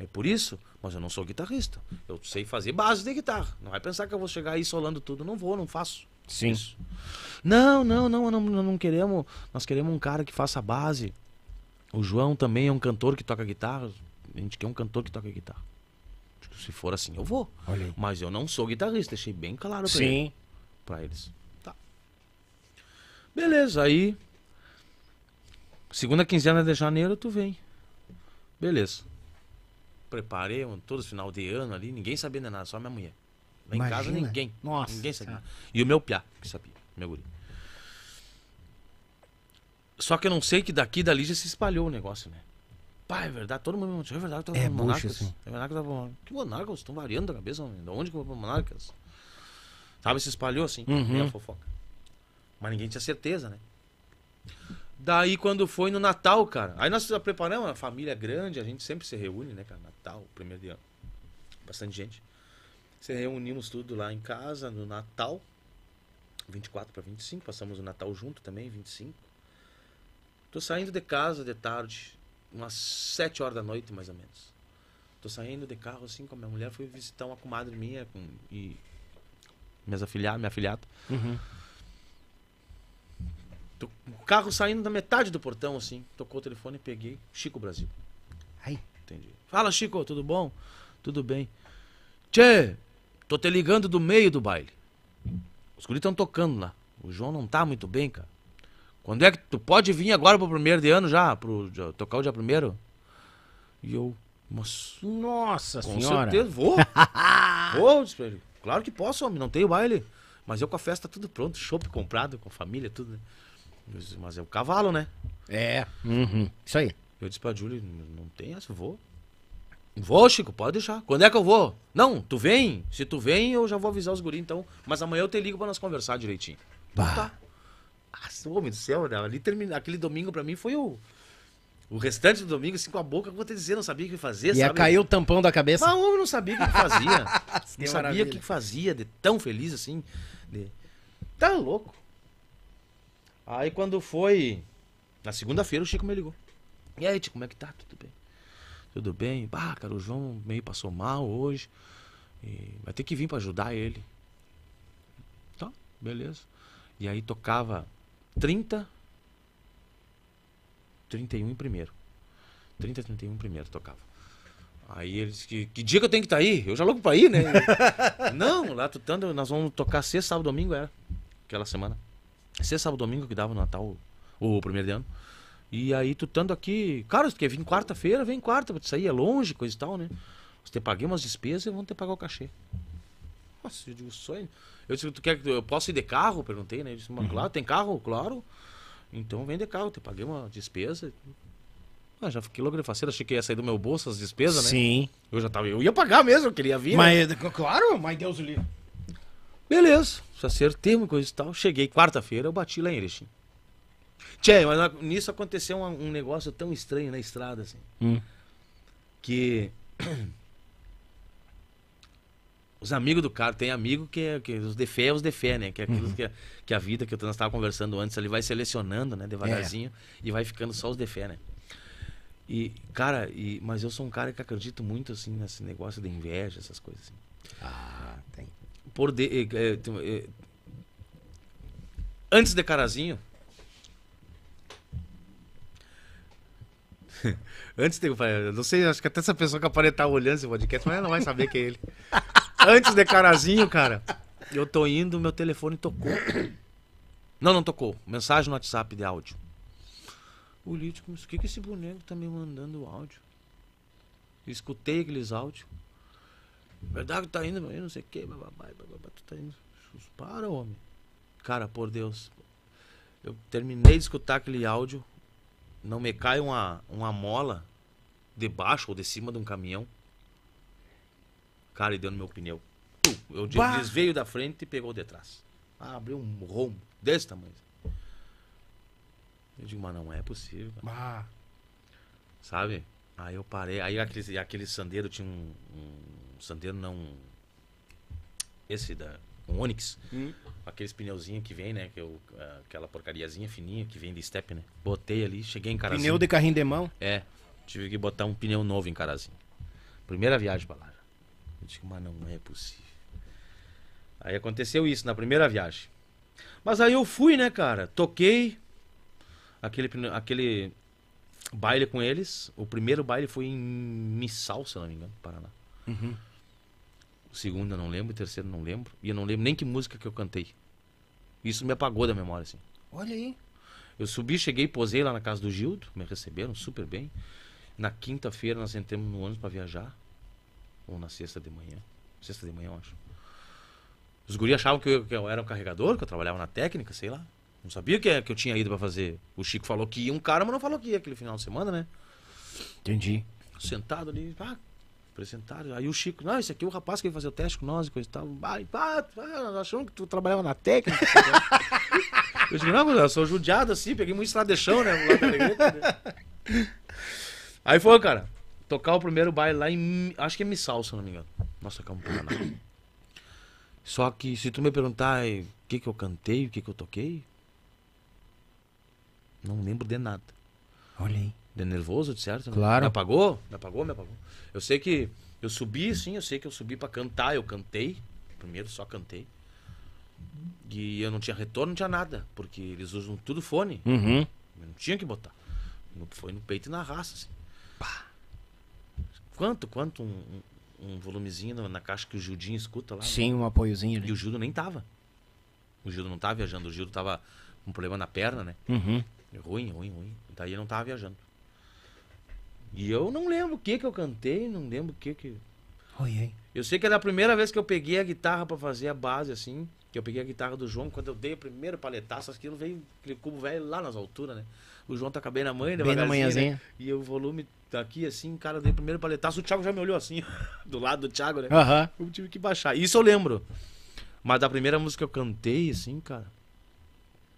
É por isso, mas eu não sou guitarrista. Eu sei fazer base de guitarra. Não vai pensar que eu vou chegar aí solando tudo. Não vou, não faço. Sim. Isso. Não, não, não, não, não queremos. Nós queremos um cara que faça base. O João também é um cantor que toca guitarra. A gente quer um cantor que toca guitarra. Se for assim, eu vou. Mas eu não sou guitarrista, deixei bem claro pra, Sim. Ele, pra eles. Tá. Beleza, aí. Segunda quinzena de janeiro, tu vem. Beleza preparei um, todo final de ano ali, ninguém sabia nada, só minha mulher. Lá em casa ninguém. Nossa. Ninguém sabia. Cara. E o meu piá, que sabia, meu guri. Só que eu não sei que daqui dali já se espalhou o negócio, né? pai é verdade, todo mundo é verdade eu tava é, bucho, Monarcas. Assim. É verdade eu tava Que Monarcas? Estão variando a cabeça, homem. De onde que eu vou pra Monarcas? Sabe, se espalhou assim, uhum. a fofoca. Mas ninguém tinha certeza, né? Daí quando foi no Natal, cara. Aí nós preparamos, a família é grande, a gente sempre se reúne, né, cara? Natal, primeiro dia Bastante gente. Se reunimos tudo lá em casa no Natal. 24 para 25, passamos o Natal junto também, 25. Tô saindo de casa de tarde, umas 7 horas da noite mais ou menos. Tô saindo de carro assim com a minha mulher, fui visitar uma comadre minha com, e minhas afilhadas, minha afilhada. Uhum. O carro saindo da metade do portão, assim. Tocou o telefone, peguei. Chico Brasil. Aí. Entendi. Fala, Chico, tudo bom? Tudo bem. Tchê, tô te ligando do meio do baile. Os guris estão tocando lá. O João não tá muito bem, cara. Quando é que tu pode vir agora pro primeiro de ano já? Pro, já, tocar o dia primeiro? E eu. Mas, nossa com senhora. Com certeza, vou. [laughs] vou, claro que posso, homem, não tenho baile. Mas eu com a festa tudo pronto, chopp comprado, com a família, tudo. Né? mas é o cavalo, né? É. Uhum. Isso aí. Eu disse pra Júlio não tem essa, vou. Vou, Chico, pode deixar. Quando é que eu vou? Não, tu vem. Se tu vem, eu já vou avisar os guri, então. Mas amanhã eu te ligo pra nós conversar direitinho. Bah. Tá. o ah, homem do céu, né? Ali termina... Aquele domingo pra mim foi o... O restante do domingo, assim, com a boca, eu vou te dizer, não sabia o que fazer, Ia cair o tampão da cabeça. Mas homem, não sabia o que fazia. [laughs] não sabia o que fazia, de tão feliz, assim. De... Tá louco. Aí quando foi. Na segunda-feira o Chico me ligou. E aí, Tico, como é que tá? Tudo bem? Tudo bem? Bah, cara, o João meio passou mal hoje. vai ter que vir para ajudar ele. Tá, beleza. E aí tocava 30, 31 em primeiro. 30, 31 em primeiro tocava. Aí eles que que dia que eu tenho que estar tá aí? Eu já louco pra ir, né? [laughs] Não, lá tutando, nós vamos tocar sexta, sábado, domingo era. É, aquela semana. Sexta, sábado, domingo que dava o Natal, o primeiro de ano. E aí tu estando aqui, cara, tu quer vir quarta-feira, vem quarta, pra tu sair é longe, coisa e tal, né? Você te paguei umas despesas e vão ter que pagar o cachê. Nossa, eu digo, sonho. Eu disse, tu quer que eu possa ir de carro? Perguntei, né? Ele disse, mas uhum. claro, tem carro? Claro. Então vem de carro, te paguei uma despesa. Ah, já fiquei logo de faceira, achei que ia sair do meu bolso as despesas, né? Sim. Eu já tava, eu ia pagar mesmo, eu queria vir. Né? Mas, né? claro, mas Deus o livre. Beleza, acertemos, coisa e tal. Cheguei quarta-feira, eu bati lá em Erechim. Tchê, mas nisso aconteceu um, um, negócio tão estranho na estrada, assim. Hum. Que. [clears throat] Os amigos do cara, tem amigo que, é, que os de fé é os de fé, né? Que é aquilo uhum. que, que a vida que eu estava conversando antes, ele vai selecionando, né? Devagarzinho é. e vai ficando só os de fé, né? E, cara, e, mas eu sou um cara que acredito muito, assim, nesse negócio de inveja, essas coisas assim. Ah, tem por de, é, é, antes de Carazinho. [laughs] Antes de. Não sei, acho que até essa pessoa que aparece tá olhando esse podcast, mas ela não vai saber que é ele. [laughs] Antes de Carazinho, cara, eu tô indo, meu telefone tocou. Não, não tocou. Mensagem no WhatsApp de áudio. Político, mas o que, que esse boneco tá me mandando áudio? Escutei aqueles áudios. Verdade que tá indo, não sei o que, tu tá indo. Para, homem. Cara, por Deus. Eu terminei de escutar aquele áudio. Não me cai uma, uma mola debaixo ou de cima de um caminhão. Cara, e deu no meu pneu. Eu bah. desveio da frente e pegou de trás. Ah, abriu um rombo desse tamanho. Eu digo, mas não é possível. Sabe? Aí eu parei. Aí aquele, aquele sandeiro tinha um, um Sandero não. Esse da. Um Onix. Hum. Aqueles pneuzinhos que vem, né? Que eu, ah, aquela porcariazinha fininha que vem de step, né? Botei ali, cheguei em Carazinho. Pneu de carrinho de mão? É. Tive que botar um pneu novo em Carazinho. Primeira viagem pra lá. Eu disse, mas não é possível. Aí aconteceu isso na primeira viagem. Mas aí eu fui, né, cara? Toquei aquele, aquele baile com eles. O primeiro baile foi em Missal, se não me engano, Paraná. Uhum. O segundo eu não lembro, o terceiro eu não lembro. E eu não lembro nem que música que eu cantei. Isso me apagou da memória, assim. Olha aí. Eu subi, cheguei, posei lá na casa do Gildo, me receberam super bem. Na quinta-feira nós entramos no ônibus para viajar. Ou na sexta de manhã. Sexta de manhã, eu acho. Os guri achavam que eu, que eu era o carregador, que eu trabalhava na técnica, sei lá. Não sabia que, que eu tinha ido para fazer. O Chico falou que ia um cara, mas não falou que ia aquele final de semana, né? Entendi. Sentado ali, ah, apresentaram. Aí o Chico, não, esse aqui é o rapaz que veio fazer o teste com nós e coisa e tal. Vai, pá, nós achamos que tu trabalhava na técnica. eu digo, não, eu sou judiado assim, peguei muito estradechão, né? Tá aí foi, cara. Tocar o primeiro baile lá em. Acho que é Missal, se não me engano. nossa tocamos pro Só que se tu me perguntar o que, que eu cantei, o que, que eu toquei. Não lembro de nada. Olha aí de nervoso, de certo? Né? Claro. Me apagou? Me apagou, me apagou. Eu sei que eu subi, sim, eu sei que eu subi para cantar, eu cantei. Primeiro só cantei. E eu não tinha retorno, não tinha nada, porque eles usam tudo fone. Uhum. Eu não tinha que botar. Foi no peito e na raça, assim. Pá. Quanto, quanto um, um volumezinho na caixa que o Judinho escuta lá. Né? Sim, um apoiozinho ali. E o Judo nem tava. O Judo não tava viajando, o Judo tava com um problema na perna, né? Uhum. Ruim, ruim, ruim. Daí ele não tava viajando. E eu não lembro o que que eu cantei, não lembro o que que. Oi, hein? Eu sei que era é a primeira vez que eu peguei a guitarra para fazer a base, assim. Que eu peguei a guitarra do João, quando eu dei o primeiro paletaço, aquilo veio aquele cubo velho lá nas alturas, né? O João tá bem na manhã, bem na né? manhãzinha. Né? E o volume aqui, assim, cara, eu dei o primeiro paletaço, o Thiago já me olhou assim, [laughs] do lado do Thiago, né? Uhum. Eu tive que baixar. Isso eu lembro. Mas da primeira música que eu cantei, assim, cara,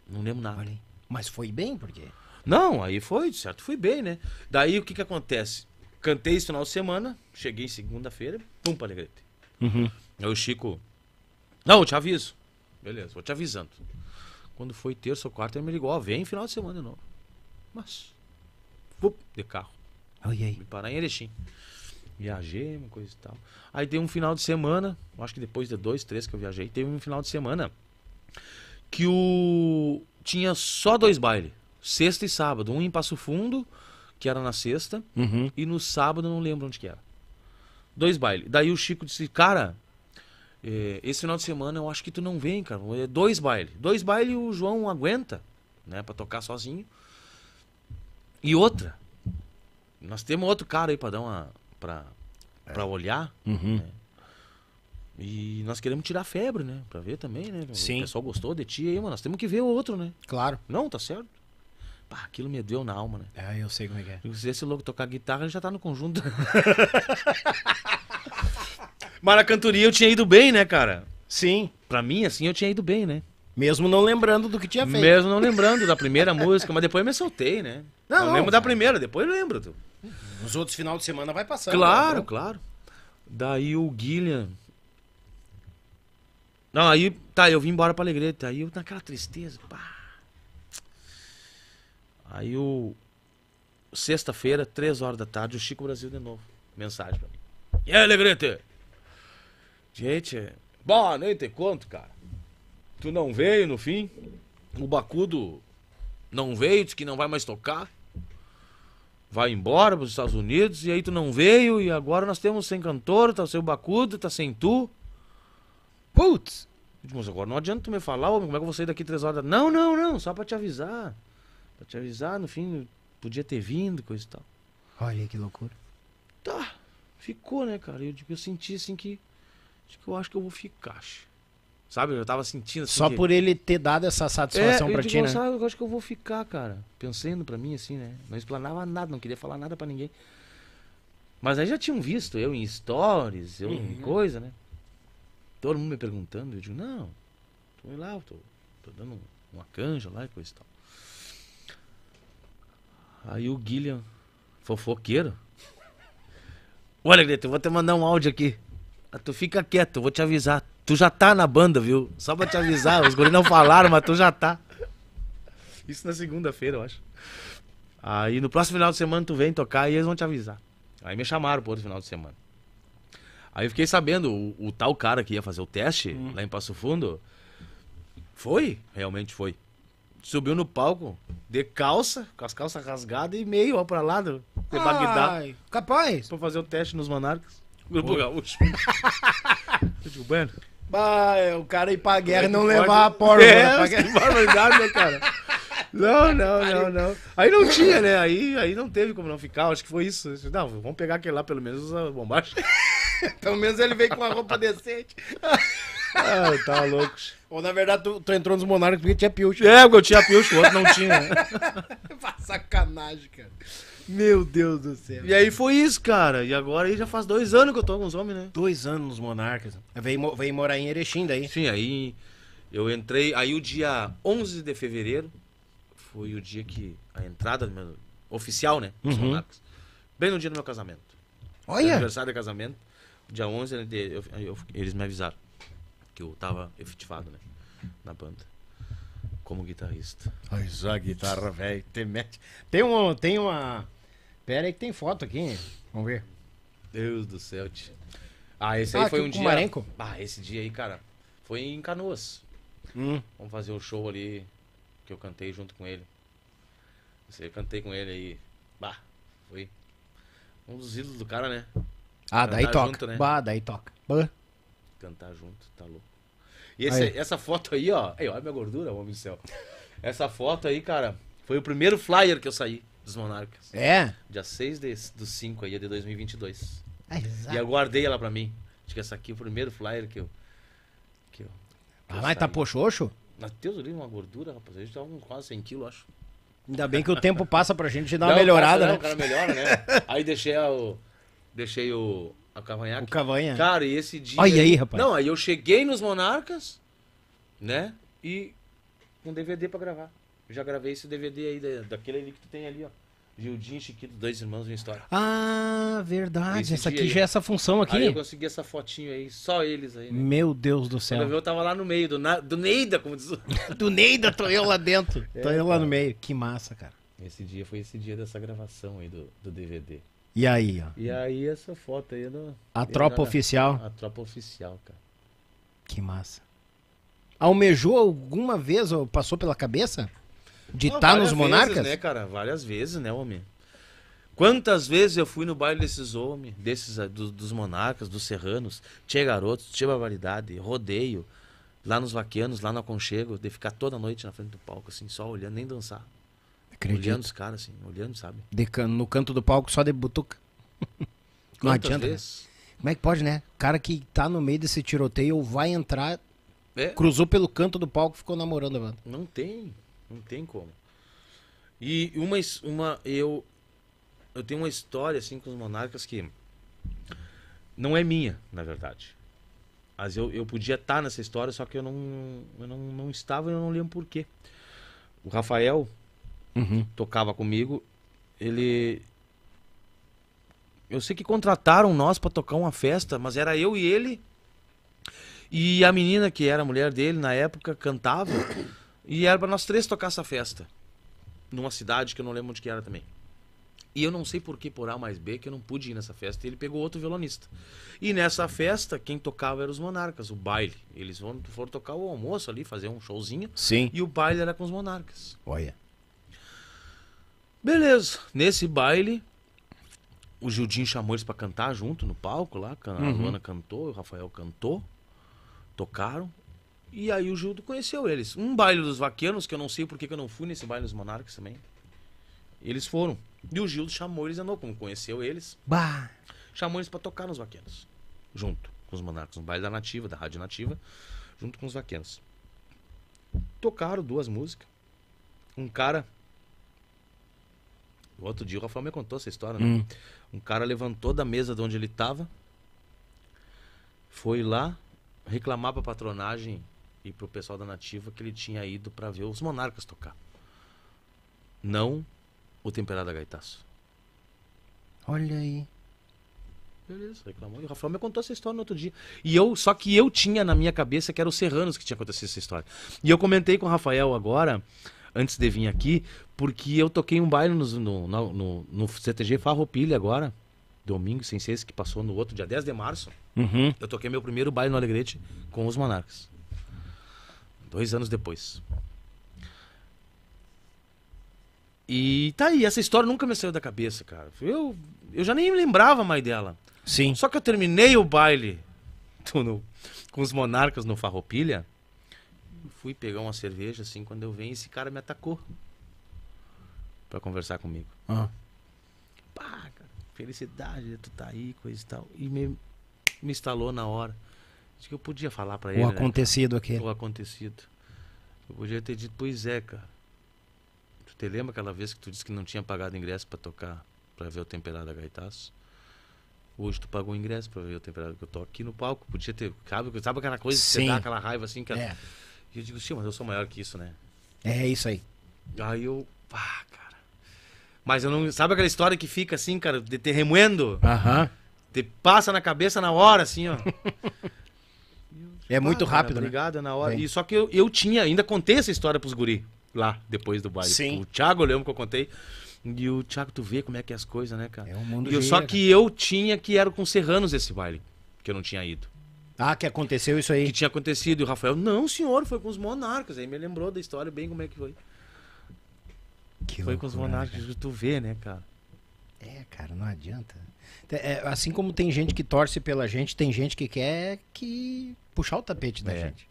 não lembro nada. Mas foi bem, porque não, aí foi, certo, fui bem, né? Daí o que que acontece? Cantei esse final de semana, cheguei segunda-feira, pum, para Alegrete. Uhum. Aí o Chico, não, eu te aviso. Beleza, vou te avisando. Quando foi terça ou quarta, ele me ligou, ó, vem final de semana de novo. Mas, Pup, de carro. Oi, aí. Me parar em Erechim. Viajei, uma coisa e tal. Aí tem um final de semana, acho que depois de dois, três que eu viajei, teve um final de semana que o tinha só dois bailes. Sexta e sábado. Um em Passo Fundo, que era na sexta, uhum. e no sábado não lembro onde que era. Dois bailes. Daí o Chico disse, cara, é, esse final de semana eu acho que tu não vem, cara. É dois bailes. Dois bailes o João aguenta, né? Pra tocar sozinho. E outra. Nós temos outro cara aí pra dar uma. pra, é. pra olhar. Uhum. Né? E nós queremos tirar febre, né? Pra ver também, né? Sim. O pessoal gostou de ti aí, mano. Nós temos que ver o outro, né? Claro. Não, tá certo pá, aquilo me deu na alma, né? Ah, eu sei como é que é. Se esse louco tocar guitarra, ele já tá no conjunto. [laughs] Mas na cantoria eu tinha ido bem, né, cara? Sim. Pra mim, assim, eu tinha ido bem, né? Mesmo não lembrando do que tinha feito. Mesmo não lembrando da primeira [laughs] música, mas depois eu me soltei, né? Não, eu não lembro da primeira, depois eu lembro. nos outros final de semana vai passar. Claro, né? claro. Daí o Guilherme. Não, aí, tá, eu vim embora pra Alegrete. Aí eu naquela tristeza, pá. Aí o. Sexta-feira, três horas da tarde, o Chico Brasil de novo. Mensagem pra mim. E aí, Alegrete? Gente, bom, nem te conto, cara. Tu não veio no fim. O Bacudo não veio, disse que não vai mais tocar. Vai embora para os Estados Unidos e aí tu não veio e agora nós temos sem cantor, tá sem o Bacudo, tá sem tu. Putz! Mas agora não adianta tu me falar, homem, como é que eu vou sair daqui três horas? Não, não, não, só para te avisar. Pra te avisar, no fim, podia ter vindo, coisa e tal. Olha que loucura. Tá, ficou, né, cara? Eu, tipo, eu senti assim que. Acho que eu acho que eu vou ficar. Sabe? Eu tava sentindo assim, Só que... por ele ter dado essa satisfação é, pra ti, né? eu acho que eu vou ficar, cara. Pensando pra mim, assim, né? Não explanava nada, não queria falar nada pra ninguém. Mas aí já tinham visto eu em stories, eu uhum. em coisa, né? Todo mundo me perguntando. Eu digo, não, tô lá, tô, tô dando uma canja lá e coisa e tal. Aí o Guilherme, fofoqueiro. Olha, Greta, eu vou até mandar um áudio aqui. Ah, tu fica quieto, eu vou te avisar. Tu já tá na banda, viu? Só pra te avisar. Os guri não falaram, mas tu já tá. Isso na segunda-feira, eu acho. Aí no próximo final de semana tu vem tocar e eles vão te avisar. Aí me chamaram pro outro final de semana. Aí eu fiquei sabendo, o, o tal cara que ia fazer o teste hum. lá em Passo Fundo, foi, realmente foi. Subiu no palco, de calça, com as calças rasgadas e meio, ó, pra lá, do, de Bagdá. capaz. Pra fazer um teste nos monarcas. Grupo Oi. Gaúcho. Eu digo, bueno. Bah, é, o cara ir pra guerra e é, não pode... levar a porra. É, pra guerra. Que barbaridade, meu cara? Não, não, não, não. Aí não tinha, né? Aí, aí não teve como não ficar, acho que foi isso. Não, vamos pegar aquele lá, pelo menos a bombacha. [laughs] pelo menos ele veio com uma roupa decente. [laughs] Ah, tá louco. Ou na verdade tu, tu entrou nos monarcas porque tinha piucho. É, porque eu tinha piucho, o outro não tinha. [laughs] Sacanagem, cara. Meu Deus do céu. E aí foi isso, cara. E agora aí já faz dois anos que eu tô com os homens, né? Dois anos nos monarcas. Veio, veio morar em Erechim daí. Sim, aí eu entrei. Aí o dia 11 de fevereiro foi o dia que a entrada meu, oficial, né? Dos uhum. monarcas. Bem no dia do meu casamento. Olha! aniversário de casamento. Dia 11, de, eu, eu, eles me avisaram que eu tava efetivado, né? Na banda. Como guitarrista. Ai, é, a guitarra, velho. Tem, tem, um, tem uma. Pera aí que tem foto aqui. Vamos ver. Deus do céu, tio. Ah, esse aí ah, foi um dia. Marenco? Ah, esse dia aí, cara. Foi em Canoas. Hum. Vamos fazer o um show ali que eu cantei junto com ele. Eu cantei com ele aí. Bah, foi um dos ídolos do cara, né? Ah, Cantar daí toca. Junto, né? Bah, daí toca. Bah. Cantar junto, tá louco. E esse, aí. essa foto aí, ó. Aí, olha minha gordura, homem do céu. Essa foto aí, cara, foi o primeiro flyer que eu saí dos Monarcas. É? Dia 6 de, do 5 aí, de 2022. É, ah, exato. e eu guardei ela pra mim. Acho que essa aqui é o primeiro flyer que eu. Que eu ah, que ah, mas tá poxoxo? Matheus, eu li uma gordura, rapaz. A gente tava tá com quase 100 quilos, acho. Ainda bem que o tempo passa pra gente dar uma não, melhorada, passa, né? Não, o cara melhora, né? [laughs] Aí deixei o. Deixei o. A Cavanhaque. O Cavanha. Cara, e esse dia. Olha aí, rapaz. Não, aí eu cheguei nos Monarcas, né? E um DVD pra gravar. Eu já gravei esse DVD aí, daquele ali que tu tem ali, ó. Gildinho e Chiquito, dois irmãos de história. Ah, verdade. Esse essa aqui aí. já é essa função aqui. Aí eu consegui essa fotinho aí, só eles aí. Né? Meu Deus do céu. Eu tava lá no meio, do, na... do Neida, como diz [laughs] Do Neida, tô eu lá dentro. É, tô eu lá no meio. Que massa, cara. Esse dia foi esse dia dessa gravação aí do, do DVD. E aí, ó. E aí essa foto aí da A tropa é oficial? A tropa oficial, cara. Que massa. Almejou alguma vez, ou passou pela cabeça? De estar tá nos monarcas? Vezes, né, cara? Várias vezes, né, homem? Quantas vezes eu fui no baile desses homens, desses ah, do, dos monarcas, dos serranos, tinha garotos, tinha barbaridade, rodeio, lá nos vaqueanos, lá no aconchego, de ficar toda noite na frente do palco, assim, só olhando, nem dançar. Acredito. Olhando os caras, assim, olhando, sabe? Can... no canto do palco só de butuca. [laughs] Quantas não adianta. Né? Como é que pode, né? O cara que tá no meio desse tiroteio vai entrar, é. cruzou pelo canto do palco ficou namorando a Não tem, não tem como. E uma, uma eu, eu tenho uma história assim com os monarcas que não é minha, na verdade. Mas eu, eu podia estar tá nessa história, só que eu não, eu não, não estava e eu não lembro porquê. O Rafael, uhum. tocava comigo, ele. Eu sei que contrataram nós para tocar uma festa, mas era eu e ele. E a menina, que era a mulher dele na época, cantava. E era para nós três tocar essa festa. Numa cidade que eu não lembro onde que era também. E eu não sei por que, por A mais B, que eu não pude ir nessa festa. E ele pegou outro violonista. E nessa festa, quem tocava eram os monarcas, o baile. Eles foram tocar o almoço ali, fazer um showzinho. Sim. E o baile era com os monarcas. Olha. Beleza. Nesse baile, o Gildinho chamou eles para cantar junto no palco lá. A uhum. Luana cantou, o Rafael cantou. Tocaram. E aí o Gildo conheceu eles. Um baile dos vaqueiros que eu não sei porque que eu não fui nesse baile dos monarcas também. Eles foram. E o Gildo chamou eles, andou como conheceu eles. Bah. Chamou eles para tocar nos vaqueiros, Junto com os monarcas. Um baile da nativa, da rádio nativa. Junto com os vaqueiros. Tocaram duas músicas. Um cara outro dia o Rafael me contou essa história, né? Hum. Um cara levantou da mesa de onde ele estava, foi lá reclamar pra patronagem e pro pessoal da Nativa que ele tinha ido para ver os Monarcas tocar. Não o temperado Gaitaço. Olha aí. Beleza, reclamou. E o Rafael me contou essa história no outro dia. E eu, só que eu tinha na minha cabeça que era o Serranos que tinha acontecido essa história. E eu comentei com o Rafael agora antes de vir aqui, porque eu toquei um baile no, no, no, no CTG Farroupilha agora, domingo, sem ser esse que passou no outro, dia 10 de março. Uhum. Eu toquei meu primeiro baile no Alegrete com os Monarcas. Dois anos depois. E tá aí, essa história nunca me saiu da cabeça, cara. Eu, eu já nem me lembrava mais dela. Sim. Só que eu terminei o baile no, com os Monarcas no Farroupilha fui pegar uma cerveja, assim, quando eu venho, esse cara me atacou para conversar comigo. Ah. Pá, cara, felicidade, tu tá aí, coisa e tal. E me, me instalou na hora. Acho que eu podia falar para ele. O né, acontecido né, aquele. O acontecido. Eu podia ter dito, pois é, cara. Tu te lembra aquela vez que tu disse que não tinha pagado ingresso para tocar, para ver o Temperada Gaitaço? Hoje tu pagou o ingresso para ver o temporada que eu tô aqui no palco. Podia ter. Sabe, sabe aquela coisa Sim. que você dá aquela raiva assim que. É. A, e eu digo, sim, mas eu sou maior que isso, né? É isso aí. Aí eu. pá cara. Mas eu não. Sabe aquela história que fica assim, cara, de ter remoendo? Aham. Te passa na cabeça na hora, assim, ó. É muito ah, rápido, cara, né? Obrigado, né? na hora. E só que eu, eu tinha, ainda contei essa história pros guri lá, depois do baile. Sim. O Thiago, eu lembro que eu contei. E o Thiago, tu vê como é que é as coisas, né, cara? É um mundo e eu, Só que eu tinha que era com Serranos esse baile, que eu não tinha ido. Ah, que aconteceu isso aí. Que tinha acontecido. E o Rafael, não, senhor, foi com os monarcas. Aí me lembrou da história bem como é que foi. Que foi loucura, com os monarcas, que tu vê, né, cara? É, cara, não adianta. É, assim como tem gente que torce pela gente, tem gente que quer que puxar o tapete da é. gente.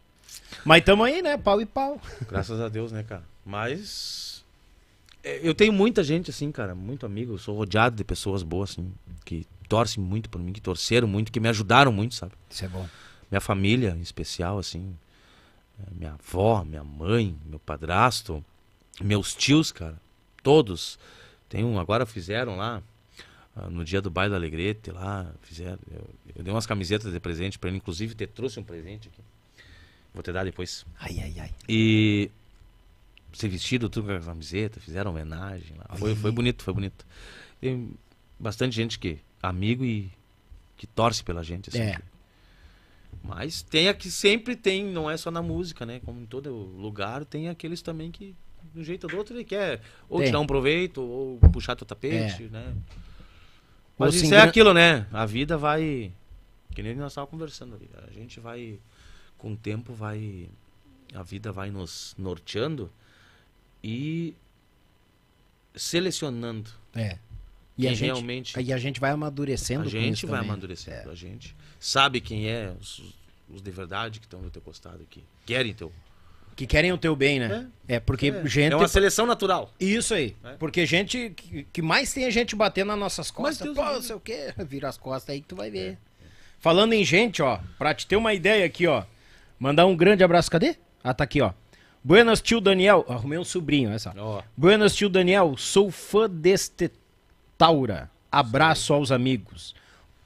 Mas tamo aí, né? Pau e pau. [laughs] Graças a Deus, né, cara? Mas. É, eu tenho muita gente assim, cara, muito amigo. Eu sou rodeado de pessoas boas, assim, que torcem muito por mim, que torceram muito, que me ajudaram muito, sabe? Isso é bom. Minha família, em especial, assim. Eh, minha avó, minha mãe, meu padrasto, meus tios, cara. Todos. Tem um, agora fizeram lá, ah, no dia do baile da Alegrete, lá, fizeram. Eu, eu dei umas camisetas de presente para ele, inclusive te trouxe um presente aqui. Vou te dar depois. Ai, ai, ai. E ser vestido tudo com a camiseta, fizeram homenagem lá. Foi, foi bonito, foi bonito. Tem bastante gente que amigo e que torce pela gente. Assim, é. Mas tem aqui, sempre tem, não é só na música, né? Como em todo lugar, tem aqueles também que, de um jeito ou do outro, ele quer ou tem. tirar um proveito, ou puxar teu tapete, é. né? Mas ou isso é aquilo, né? A vida vai. Que nem nós estávamos conversando ali. A gente vai. Com o tempo vai. A vida vai nos norteando e selecionando. É. E a, gente, realmente, e a gente vai amadurecendo. A gente vai também. amadurecendo. É. A gente sabe quem é os, os de verdade que estão no teu costado aqui. Querem teu. Que querem o teu bem, né? É, é porque é. gente. É uma seleção natural. Isso aí. É. Porque gente. Que, mais tem a gente batendo nas nossas costas. Mas Pô, não sei o quê. [laughs] Vira as costas aí que tu vai ver. É, é. Falando em gente, ó. Pra te ter uma ideia aqui, ó. Mandar um grande abraço. Cadê? Ah, tá aqui, ó. Buenas, tio Daniel. Arrumei um sobrinho, essa. Oh. Buenas, tio Daniel. Sou fã deste Taura. Abraço aos amigos.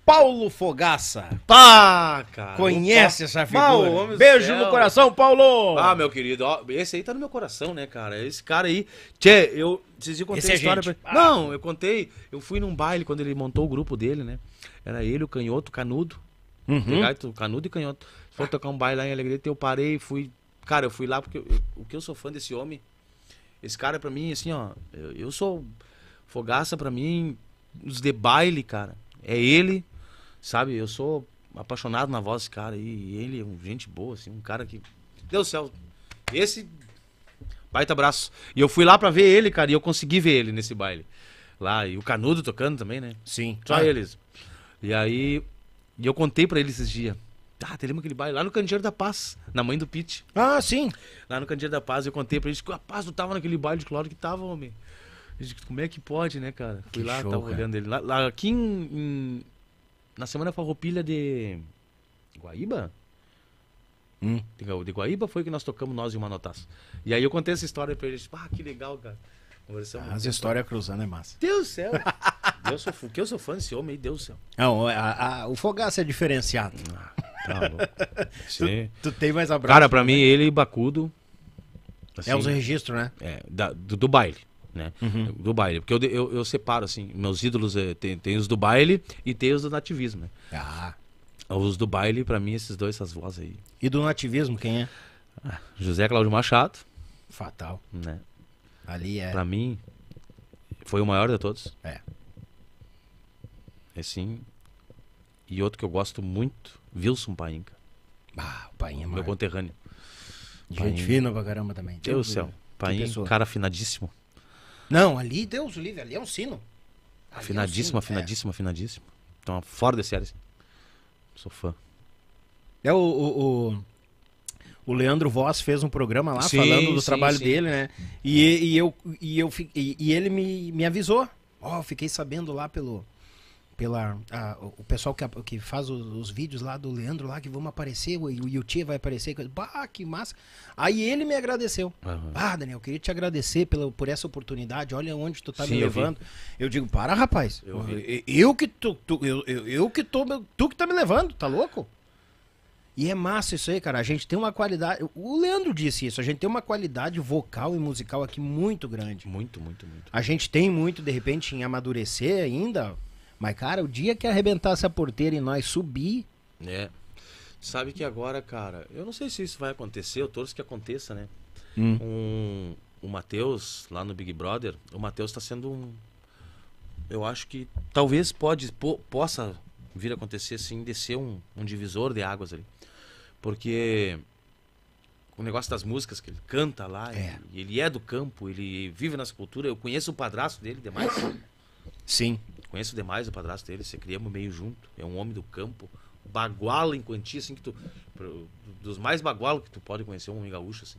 Paulo Fogaça. Pá, cara. Conhece essa figura? Paulo, Beijo no coração, Paulo. Ah, meu querido, esse aí tá no meu coração, né, cara? Esse cara aí. Tchê, eu decidi é contar a história pra... Não, eu contei. Eu fui num baile quando ele montou o grupo dele, né? Era ele, o Canhoto, Canudo. Uhum. Tá ligado? Canudo e Canhoto. Foi tocar um baile lá em Alegria, eu parei, fui. Cara, eu fui lá porque eu, eu, o que eu sou fã desse homem. Esse cara, pra mim, assim, ó, eu, eu sou Fogaça para mim, os de baile, cara. É ele, sabe? Eu sou apaixonado na voz desse cara. E ele é um gente boa, assim, um cara que. Deus do céu. Esse. Baita abraço. E eu fui lá para ver ele, cara, e eu consegui ver ele nesse baile. Lá. E o Canudo tocando também, né? Sim. Só ah. eles. E aí. E eu contei para ele esses dias. Ah, te lembra aquele baile lá no Candeeiro da Paz, na mãe do Pete. Ah, sim. Lá no Candeeiro da Paz, eu contei pra eles que a paz não tava naquele baile de Cláudio que tava, homem disse, como é que pode, né, cara? Fui que lá, show, tava cara. olhando ele. Lá, lá aqui em, em, Na semana farroupilha de. Guaíba? Hum. De Guaíba foi que nós tocamos nós e uma notaça. E aí eu contei essa história pra ele. Disse, ah, que legal, cara. Ah, as histórias cruzando é massa. Deus do céu! Deus [laughs] sou, que eu sou fã desse homem, Deus do céu. Não, é, a, a, o Fogaça é diferenciado. Ah, tá louco. [laughs] Sim. Tu, tu, tem mais abraço. Cara, pra né? mim, ele e Bacudo. Assim, é os assim, registros, né? É, da, do, do baile né? Uhum. Do baile. Porque eu, eu, eu, separo, assim, meus ídolos é, tem, tem os do baile e tem os do nativismo, né? Ah. Os do baile, para mim, esses dois, essas vozes aí. E do nativismo, quem é? Ah, José Cláudio Machado. Fatal. Né? Ali é. Pra mim, foi o maior de todos. É. É sim. E outro que eu gosto muito, Wilson Painca. Ah, o Painha, é Meu conterrâneo. Gente Painha. fina pra caramba também. Deus do céu. Painha, cara afinadíssimo. Não, ali, Deus livre, ali é um sino. Ali afinadíssimo, é um sino, é. afinadíssimo, é. afinadíssimo. Então, fora desse área. Sou fã. É o, o, o, o, Leandro Voz fez um programa lá sim, falando do sim, trabalho sim. dele, né? E, e, eu, e, eu, e, e ele me, me avisou. Ó, oh, fiquei sabendo lá pelo pela a, o pessoal que, que faz os, os, vídeos lá do Leandro lá que vamos aparecer o, o Yuti vai aparecer bah que massa aí ele me agradeceu uhum. ah Daniel eu queria te agradecer pela por essa oportunidade olha onde tu tá Sim, me levando eu, eu, digo para rapaz eu, eu, eu que tu, tu eu, eu, que tô tu que tá me levando tá louco e é massa isso aí, cara. A gente tem uma qualidade. O Leandro disse isso. A gente tem uma qualidade vocal e musical aqui muito grande. Muito, muito, muito. A gente tem muito, de repente, em amadurecer ainda mas, cara, o dia que arrebentasse a porteira e nós subir. É. Sabe que agora, cara, eu não sei se isso vai acontecer, eu torço que aconteça, né? Hum. Um, o Matheus, lá no Big Brother, o Matheus tá sendo um. Eu acho que talvez pode, po, possa vir a acontecer assim, descer um, um divisor de águas ali. Porque o negócio das músicas que ele canta lá, é. Ele, ele, é do campo, ele vive nessa cultura, eu conheço o padrasto dele demais. Sim conheço demais o padrasto dele, se criamos meio junto. É um homem do campo, baguala em quantia, assim, que tu. Dos mais bagualos que tu pode conhecer, um homem gaúcho, assim.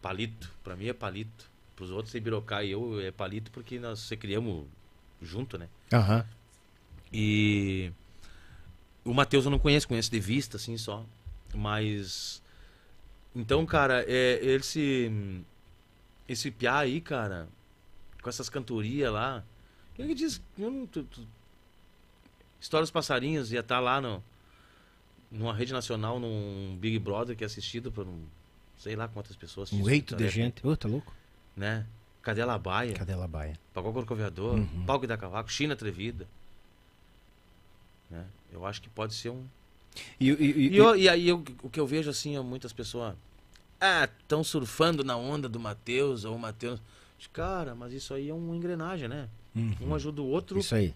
Palito, pra mim é palito. Pros outros, Birocá e eu é palito, porque nós se criamos junto, né? Aham. Uhum. E. O Matheus eu não conheço, conheço de vista, assim, só. Mas. Então, cara, é, esse. Esse piá aí, cara, com essas cantorias lá, ele diz. Eu não, tu, tu... História dos Passarinhos ia estar tá lá no, numa rede nacional, num Big Brother que é assistido por um, sei lá quantas pessoas. Um eito de gente. Ô, oh, tá louco? Né? Cadela Baia. Cadela Baia. Pagou Corcoveador, uhum. Palco da Cavaco, China Atrevida. Né? Eu acho que pode ser um. E, e, e, eu, e aí eu, o que eu vejo assim é muitas pessoas. Ah, estão surfando na onda do Matheus ou o Matheus. Cara, mas isso aí é uma engrenagem, né? Uhum. Um ajuda o outro. Isso aí.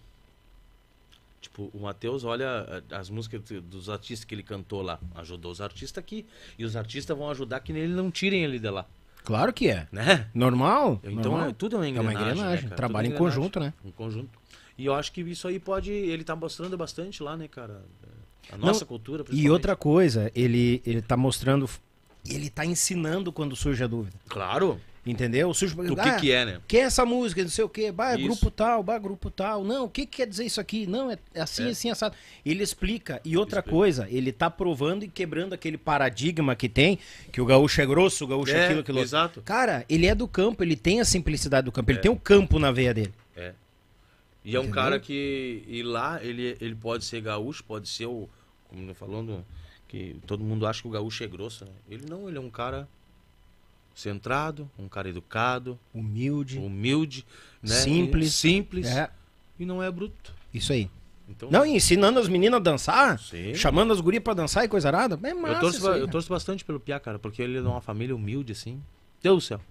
Tipo, o Matheus olha eh, as músicas dos artistas que ele cantou lá. Ajudou os artistas aqui. E os artistas vão ajudar que nele não tirem ele de lá. Claro que é. Né? Normal. Então é normal. É, tudo é uma engrenagem. É uma engrenagem. Né, Trabalha é em conjunto, né? Em conjunto. E eu acho que isso aí pode. Ele tá mostrando bastante lá, né, cara? A nossa não, cultura. E outra coisa, ele, ele tá mostrando. Ele tá ensinando quando surge a dúvida. Claro. Entendeu? Surge... O que, ah, que é, né? Que é essa música, não sei o quê. Bah, é grupo tal, bah, grupo tal. Não, o que, que quer dizer isso aqui? Não, é assim, é. assim, assado. Ele explica. E outra explica. coisa, ele tá provando e quebrando aquele paradigma que tem, que o gaúcho é grosso, o gaúcho é, é aquilo, aquilo. Exato. Cara, ele é do campo, ele tem a simplicidade do campo, é. ele tem o um campo na veia dele. É. E Entendeu? é um cara que. E lá ele, ele pode ser gaúcho, pode ser o. Como falando, que todo mundo acha que o gaúcho é grosso, né? Ele não, ele é um cara centrado, um cara educado, humilde, humilde, né? simples, simples é. e não é bruto. Isso aí. Então, não, ensinando as meninas a dançar, sim. chamando as gurias para dançar e coisa arada. É massa eu, torço, aí, eu né? torço bastante pelo Piá, cara, porque ele é de uma família humilde, assim. Deus do céu.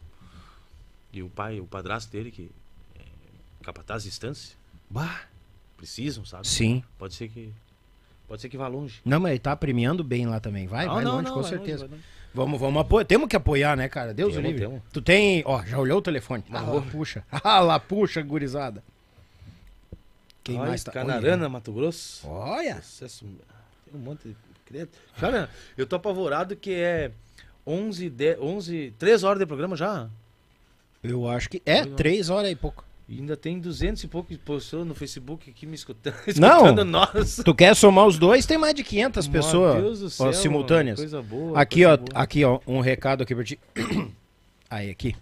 E o pai, o padrasto dele, que é capataz de instância. Bah. Precisam, sabe? Sim. Pode ser que. Pode ser que vá longe. Não, mas ele tá premiando bem lá também. Vai, vai não, longe, não, com vai certeza. Longe, vai longe. Vamos, vamos apoiar. Temos que apoiar, né, cara? Deus temos, livre. Temos. Tu tem. Ó, já olhou o telefone? Tá ah, lá, puxa. [laughs] Ah, lá, puxa, gurizada. Quem Olha, mais tá? Canarana, Mato Grosso. Olha. sucesso, Tem um monte de credo. Cara, né? eu tô apavorado que é 11, 10, 11, 3 horas de programa já? Eu acho que é, 3 horas e pouco ainda tem 200 e poucos pessoas no Facebook aqui me [laughs] escutando. escutando não, nós. tu quer somar os dois, tem mais de 500 pessoas Deus do céu, ó, simultâneas. Mano, coisa boa. Aqui, coisa ó, boa. aqui, ó, um recado aqui pra ti. [clears throat] Aí, aqui.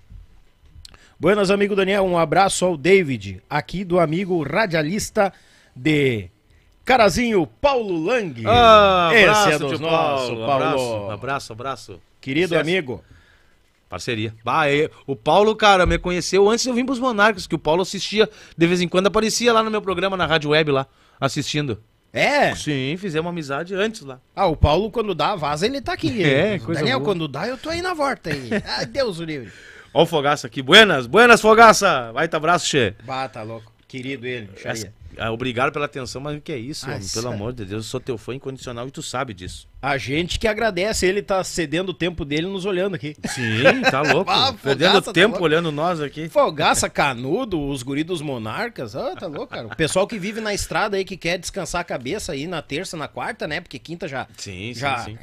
Buenas, amigo Daniel, um abraço ao David, aqui do amigo radialista de Carazinho, Paulo Lang. Ah, Esse é abraço, é do nosso, Paulo. Abraço, abraço, abraço. Querido Sucesso. amigo. Parceria. Bah, eu, é, o Paulo, cara, me conheceu antes eu vim pros Monarcas, que o Paulo assistia, de vez em quando aparecia lá no meu programa, na Rádio Web lá, assistindo. É? Sim, fizemos amizade antes lá. Ah, o Paulo, quando dá a vaza, ele tá aqui. [laughs] É, coisa Daniel, boa. quando dá, eu tô aí na volta aí. [laughs] Ai, ah, Deus o livre. Ó o Fogaça aqui. Buenas, buenas, Fogaça. Vai, tá abraço, Che. Bah, tá louco. Querido ele. Essa, ah, obrigado pela atenção, mas o que é isso, ah, Pelo amor de Deus, eu sou teu fã incondicional e tu sabe disso. A gente que agradece ele tá cedendo o tempo dele nos olhando aqui. Sim, tá [laughs] louco. ah, Perdendo tá tempo olhando nós aqui. Fogaça, canudo, os guridos monarcas. Ah, tá louco, cara. O pessoal que vive na estrada aí, que quer descansar a cabeça aí na terça, na quarta, né? Porque quinta já. Sim, já... sim, sim.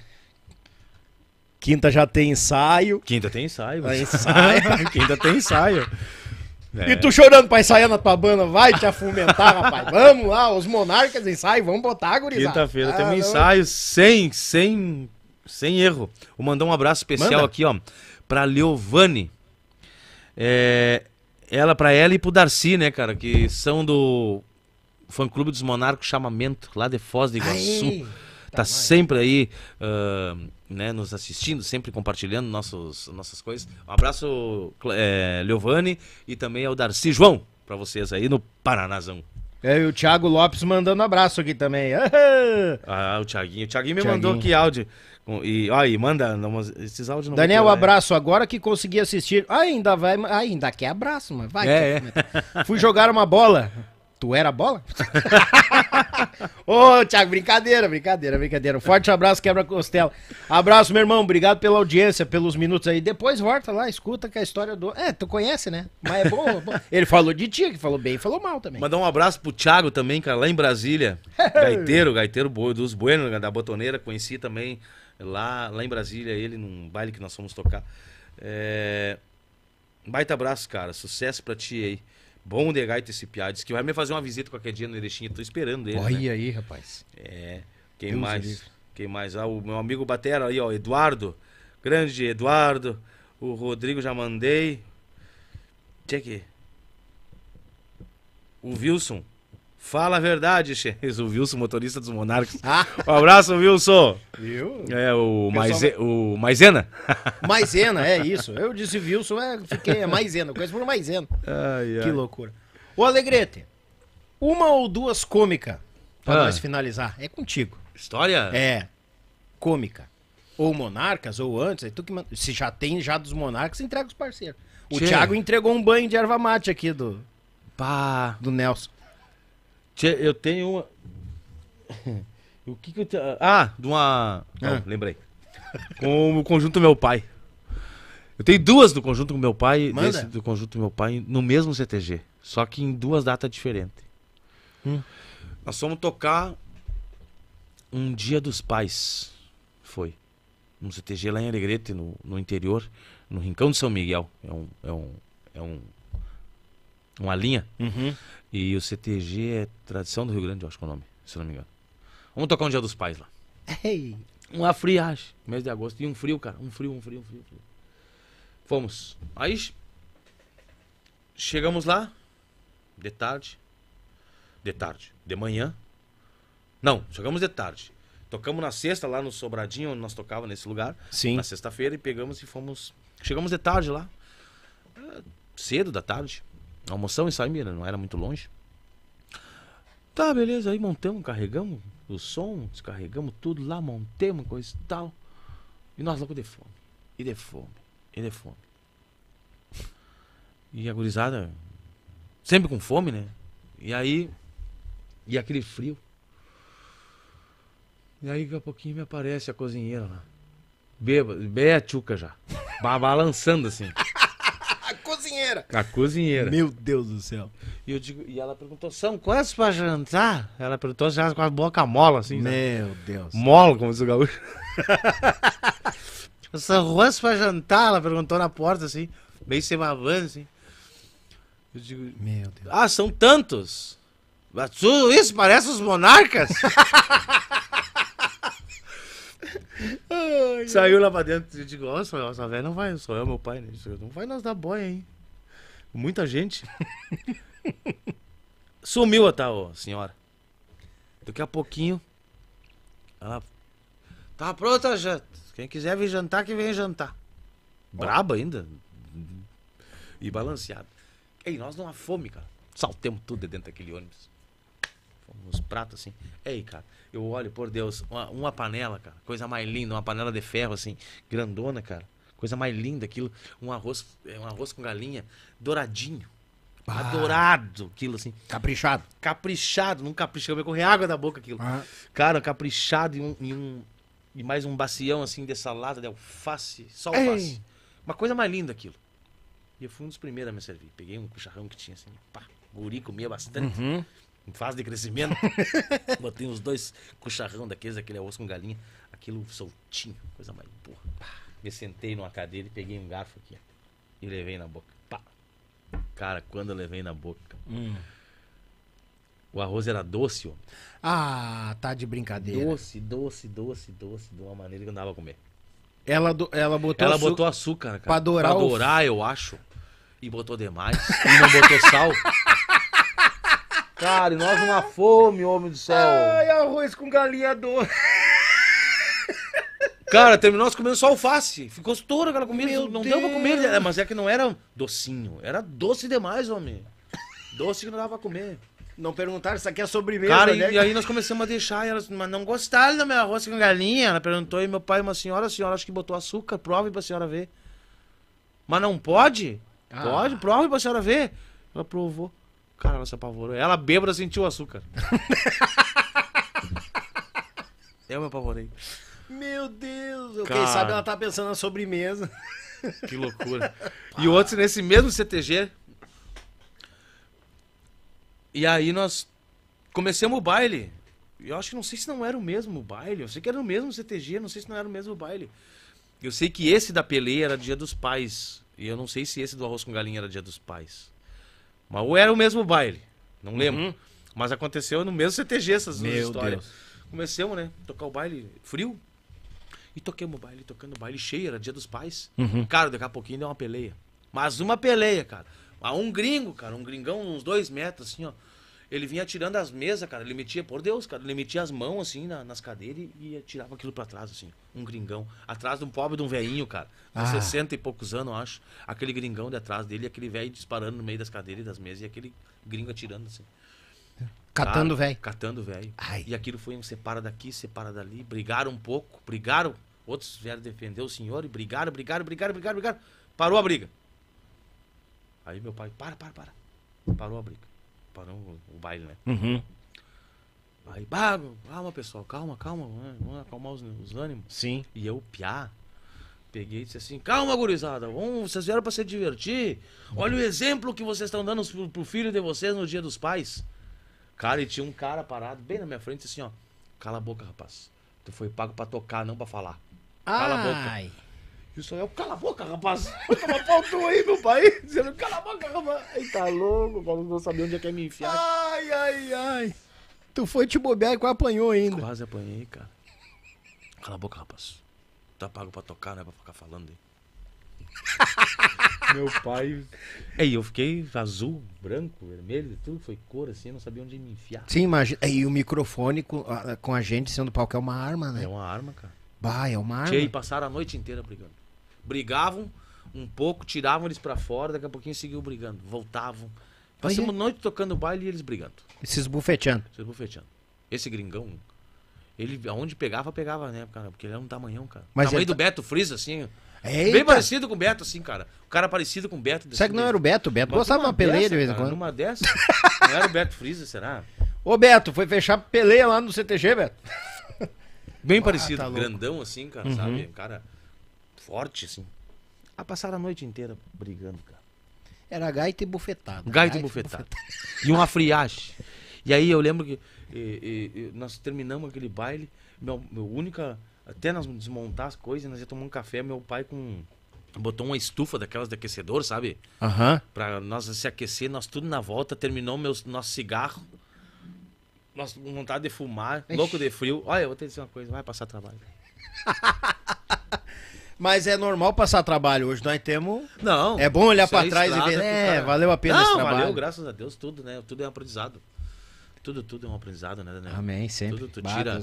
Quinta já tem ensaio. Quinta tem ensaio. Tem ensaio. [laughs] Quinta tem ensaio. É. E tu chorando pra ensaiar na tua banda, vai te afumentar, [laughs] rapaz. Vamos lá, os monarcas ensaio, vamos botar a gurizada. Quinta-feira ah, tem um ah, ensaio sem, sem, sem erro. Vou mandar um abraço especial Manda. aqui, ó, pra Leovane. É, ela, pra ela e pro Darcy, né, cara, que são do fã-clube dos monarcos Chamamento, lá de Foz do Iguaçu está tá né? sempre aí uh, né, nos assistindo, sempre compartilhando nossos, nossas coisas. Um abraço, é, Leovani, e também ao Darcy João, para vocês aí no Paranazão. É, e o Thiago Lopes mandando abraço aqui também. [laughs] ah, o Thiaguinho. O Thiaguinho me Thiaguinho. mandou que áudio. E aí, manda não, esses áudios. Daniel, ter, abraço. Agora que consegui assistir. Ah, ainda vai. Ah, ainda quer abraço, mas vai. É, é. Fui jogar uma bola. Tu era bola? [laughs] Ô, Thiago, brincadeira, brincadeira, brincadeira. Um forte abraço, quebra-costela. Abraço, meu irmão. Obrigado pela audiência, pelos minutos aí. Depois volta lá, escuta que a história do. É, tu conhece, né? Mas é bom. É bom. Ele falou de ti, que falou bem falou mal também. Mandar um abraço pro Thiago também, cara, lá em Brasília. [laughs] gaiteiro, gaiteiro dos Buenos, da Botoneira. Conheci também lá, lá em Brasília ele, num baile que nós fomos tocar. É... Baita abraço, cara. Sucesso pra ti aí. Bom de gaita esse piadas que vai me fazer uma visita qualquer dia no Erechim. Estou esperando ele. Corre né? aí, rapaz. É. Quem Deus mais? Quem mais? Ah, o meu amigo Batera aí, ó. Eduardo. Grande Eduardo. O Rodrigo já mandei. Check. O Wilson. Fala a verdade, chefe. O Wilson, motorista dos Monarcas. Ah. Um abraço, Wilson. Viu? É, o, Maize... o Maisena. [laughs] Maisena, é isso. Eu disse Wilson, é, fiquei é Maisena. Eu conheço por Maisena. Ai, ai. Que loucura. Ô, Alegrete, uma ou duas cômica pra ah. nós finalizar. É contigo. História? É. Cômica. Ou Monarcas, ou antes. Tu que... Se já tem já dos Monarcas, entrega os parceiros. O Thiago entregou um banho de erva mate aqui do... Pá. Do Nelson eu tenho uma. [laughs] o que que eu tenho. Ah, de uma. Não, é. lembrei. Com o conjunto Meu Pai. Eu tenho duas do conjunto com meu pai, Manda. desse do conjunto meu pai, no mesmo CTG. Só que em duas datas diferentes. Hum. Nós fomos tocar um dia dos pais. Foi. No CTG lá em Alegrete, no, no interior, no Rincão de São Miguel. É um. É um. É um uma linha. Uhum. E o CTG é tradição do Rio Grande, eu acho que é o nome, se não me engano. Vamos tocar um dia dos pais lá. Ei. Uma friagem, mês de agosto. E um frio, cara. Um frio, um frio, um frio. Um frio. Fomos. Aí chegamos lá. De tarde. De tarde. De manhã. Não, chegamos de tarde. Tocamos na sexta lá no Sobradinho, onde nós tocávamos nesse lugar. Sim. Na sexta-feira e pegamos e fomos. Chegamos de tarde lá. Eh, cedo da tarde almoçamos em Saimira, não era muito longe. Tá, beleza, aí montamos, carregamos o som, descarregamos tudo lá, montamos coisa e tal. E nós logo de fome, e de fome, e de fome. E a gurizada, sempre com fome, né? E aí, e aquele frio. E aí, daqui a pouquinho me aparece a cozinheira lá. Beba, bem a tchuca já. Balançando assim cozinheira. A cozinheira. Meu Deus do céu. E, eu digo, e ela perguntou: são quantos pra jantar? Ela perguntou já com a boca mola, assim. Né? Meu sabe? Deus. Mola, como diz o gaúcho. são [laughs] quantos pra jantar? Ela perguntou na porta, assim, meio sem babando, assim. Eu digo: Meu Deus. Ah, são tantos. Mas tudo isso parece os monarcas. [laughs] Saiu lá pra dentro, eu digo, nossa, nossa velha não vai, sou é eu, meu pai, né? Disse, não vai nós dar boia, hein? Muita gente. [laughs] Sumiu a tal senhora. Daqui a pouquinho, ela... Tá pronta gente. Quem quiser vir jantar, que vem jantar. Braba ainda. E balanceada. Ei, nós não há fome, cara. Saltemos tudo dentro daquele ônibus. Fomos pratos assim. Ei, cara. Eu olho, por Deus, uma, uma, panela, cara, coisa mais linda, uma panela de ferro, assim, grandona, cara. Coisa mais linda aquilo. Um arroz, é, um arroz com galinha, douradinho. Ah. Adorado aquilo, assim. Caprichado. Caprichado, não capricho eu correr água da boca aquilo. Ah. Cara, caprichado e um, e um. E mais um bacião, assim, de salada, de alface, só alface. Ei. Uma coisa mais linda aquilo. E eu fui um dos primeiros a me servir. Peguei um cucharrão que tinha, assim, pá, guri, comia bastante. Uhum em fase de crescimento. [laughs] Botei uns dois cucharrão daqueles, aquele osso com galinha, aquilo soltinho, coisa mais boa. Me sentei numa cadeira e peguei um garfo aqui e levei na boca. Pá. Cara, quando eu levei na boca. Hum. O arroz era doce, ó. Ah, tá de brincadeira. Doce, doce, doce, doce, de uma maneira que não dava a comer. Ela, do, ela botou Ela açúcar, botou açúcar, cara. Pra dourar. Pra dourar, o... eu acho. E botou demais. e não botou sal. [laughs] Cara, e nós uma fome, homem do céu. Ai, arroz com galinha doce. [laughs] Cara, terminou nós comendo só alface. Ficou estoura aquela comida. Meu não Deus. deu pra comer. É, mas é que não era docinho. Era doce demais, homem. Doce que não dava pra comer. Não perguntaram, isso aqui é sobremesa, Cara, né? e, e aí nós começamos a deixar, e elas, mas não gostaram da minha arroz com galinha. Ela perguntou, e meu pai, uma senhora, a senhora acho que botou açúcar, prove pra senhora ver. Mas não pode? Ah. Pode, prove pra senhora ver. Ela provou. Cara, ela se apavorou. Ela bêbada sentiu o açúcar. [laughs] eu me apavorei. Meu Deus! eu Cara. Quem sabe ela tá pensando na sobremesa. [laughs] Que loucura. E outros nesse mesmo CTG. E aí nós começamos o baile. Eu acho que não sei se não era o mesmo baile. Eu sei que era o mesmo CTG, não sei se não era o mesmo baile. Eu sei que esse da peleira era dia dos pais. E eu não sei se esse do arroz com galinha era dia dos pais. Mas ou era o mesmo baile, não lembro. Uhum. Mas aconteceu no mesmo CTG essas Meu histórias. Deus. Começamos, né? Tocar o baile frio. E toquemos o baile, tocando o baile cheio, era dia dos pais. Uhum. Cara, daqui a pouquinho deu uma peleia. Mas uma peleia, cara. Ah, um gringo, cara, um gringão, uns dois metros, assim, ó. Ele vinha atirando as mesas, cara. Ele metia, por Deus, cara, ele metia as mãos assim na, nas cadeiras e, e tirava aquilo para trás, assim. Um gringão. Atrás de um pobre de um velhinho, cara. Com ah. 60 e poucos anos, eu acho. Aquele gringão de atrás dele, aquele velho disparando no meio das cadeiras e das mesas, e aquele gringo atirando, assim. Catando velho. Catando velho. E aquilo foi um separa daqui, separa dali. Brigaram um pouco, brigaram. Outros vieram defender o senhor e brigaram, brigaram, brigaram, brigaram, brigaram. Parou a briga. Aí meu pai, para, para, para. Parou a briga o baile, né? Uhum. Aí, bago, calma, pessoal, calma, calma, né? vamos acalmar os, os ânimos. Sim. E eu, piá, peguei e disse assim, calma, gurizada, vamos, vocês vieram pra se divertir. Olha o exemplo que vocês estão dando pro, pro filho de vocês no dia dos pais. Cara, e tinha um cara parado bem na minha frente, assim, ó, cala a boca, rapaz. Tu foi pago pra tocar, não pra falar. Cala Ai. a boca. Isso aí é o cala a boca, rapaz. Toma pau aí, meu pai. Dizendo, cala a boca, rapaz. Aí tá louco, o não sabia onde é que é me enfiar. Ai, ai, ai. Tu foi te bobear e quase apanhou ainda. Quase apanhei, cara. Cala a boca, rapaz. Tá pago pra tocar, né? Pra ficar falando aí. [laughs] Meu pai. Ei, eu fiquei azul, branco, vermelho, tudo foi cor assim, não sabia onde me enfiar. Sim, imagina. E o microfone com a, ah, com a gente sendo palco é uma arma, né? É uma arma, cara. Bah, é uma arma. Tinha passaram a noite inteira brigando brigavam um pouco, tiravam eles para fora, daqui a pouquinho seguiam brigando, voltavam. Passamos Aí... noite tocando baile e eles brigando. esses bufeteando. Esses bufeteando. Esse gringão, ele aonde pegava, pegava, né, cara? Porque ele era é um tamanhão, cara. Mas Tamanho do tá... Beto Friz, assim. Eita. Bem parecido com o Beto, assim, cara. O cara parecido com o Beto. Será que não era o Beto? O Beto Mas gostava de uma peleia de vez em quando. Numa dessa, [laughs] não era o Beto Friza, será? Ô, Beto, foi fechar peleia lá no CTG, Beto. Bem ah, parecido, tá grandão assim, cara, uhum. sabe? Cara, forte, assim. a passar a noite inteira brigando, cara. Era gaita e bufetada. Gaita, e bufetada. E uma friagem. E aí eu lembro que e, e, nós terminamos aquele baile, meu, meu única. Até nós desmontar as coisas, nós ia tomar um café, meu pai com. Botou uma estufa daquelas de aquecedor, sabe? Aham. Uhum. Pra nós se aquecer, nós tudo na volta, terminou meus, nosso cigarro. Nós vontade de fumar, Ixi. louco de frio. Olha, eu vou te dizer uma coisa, vai passar trabalho. [laughs] Mas é normal passar trabalho hoje, nós temos. Não. É bom olhar para é trás estrada, e ver. É, valeu a pena não, esse trabalho. Valeu, graças a Deus, tudo, né? Tudo é um aprendizado. Tudo, tudo é um aprendizado, né, Daniel? Amém, sempre. Tudo tu tira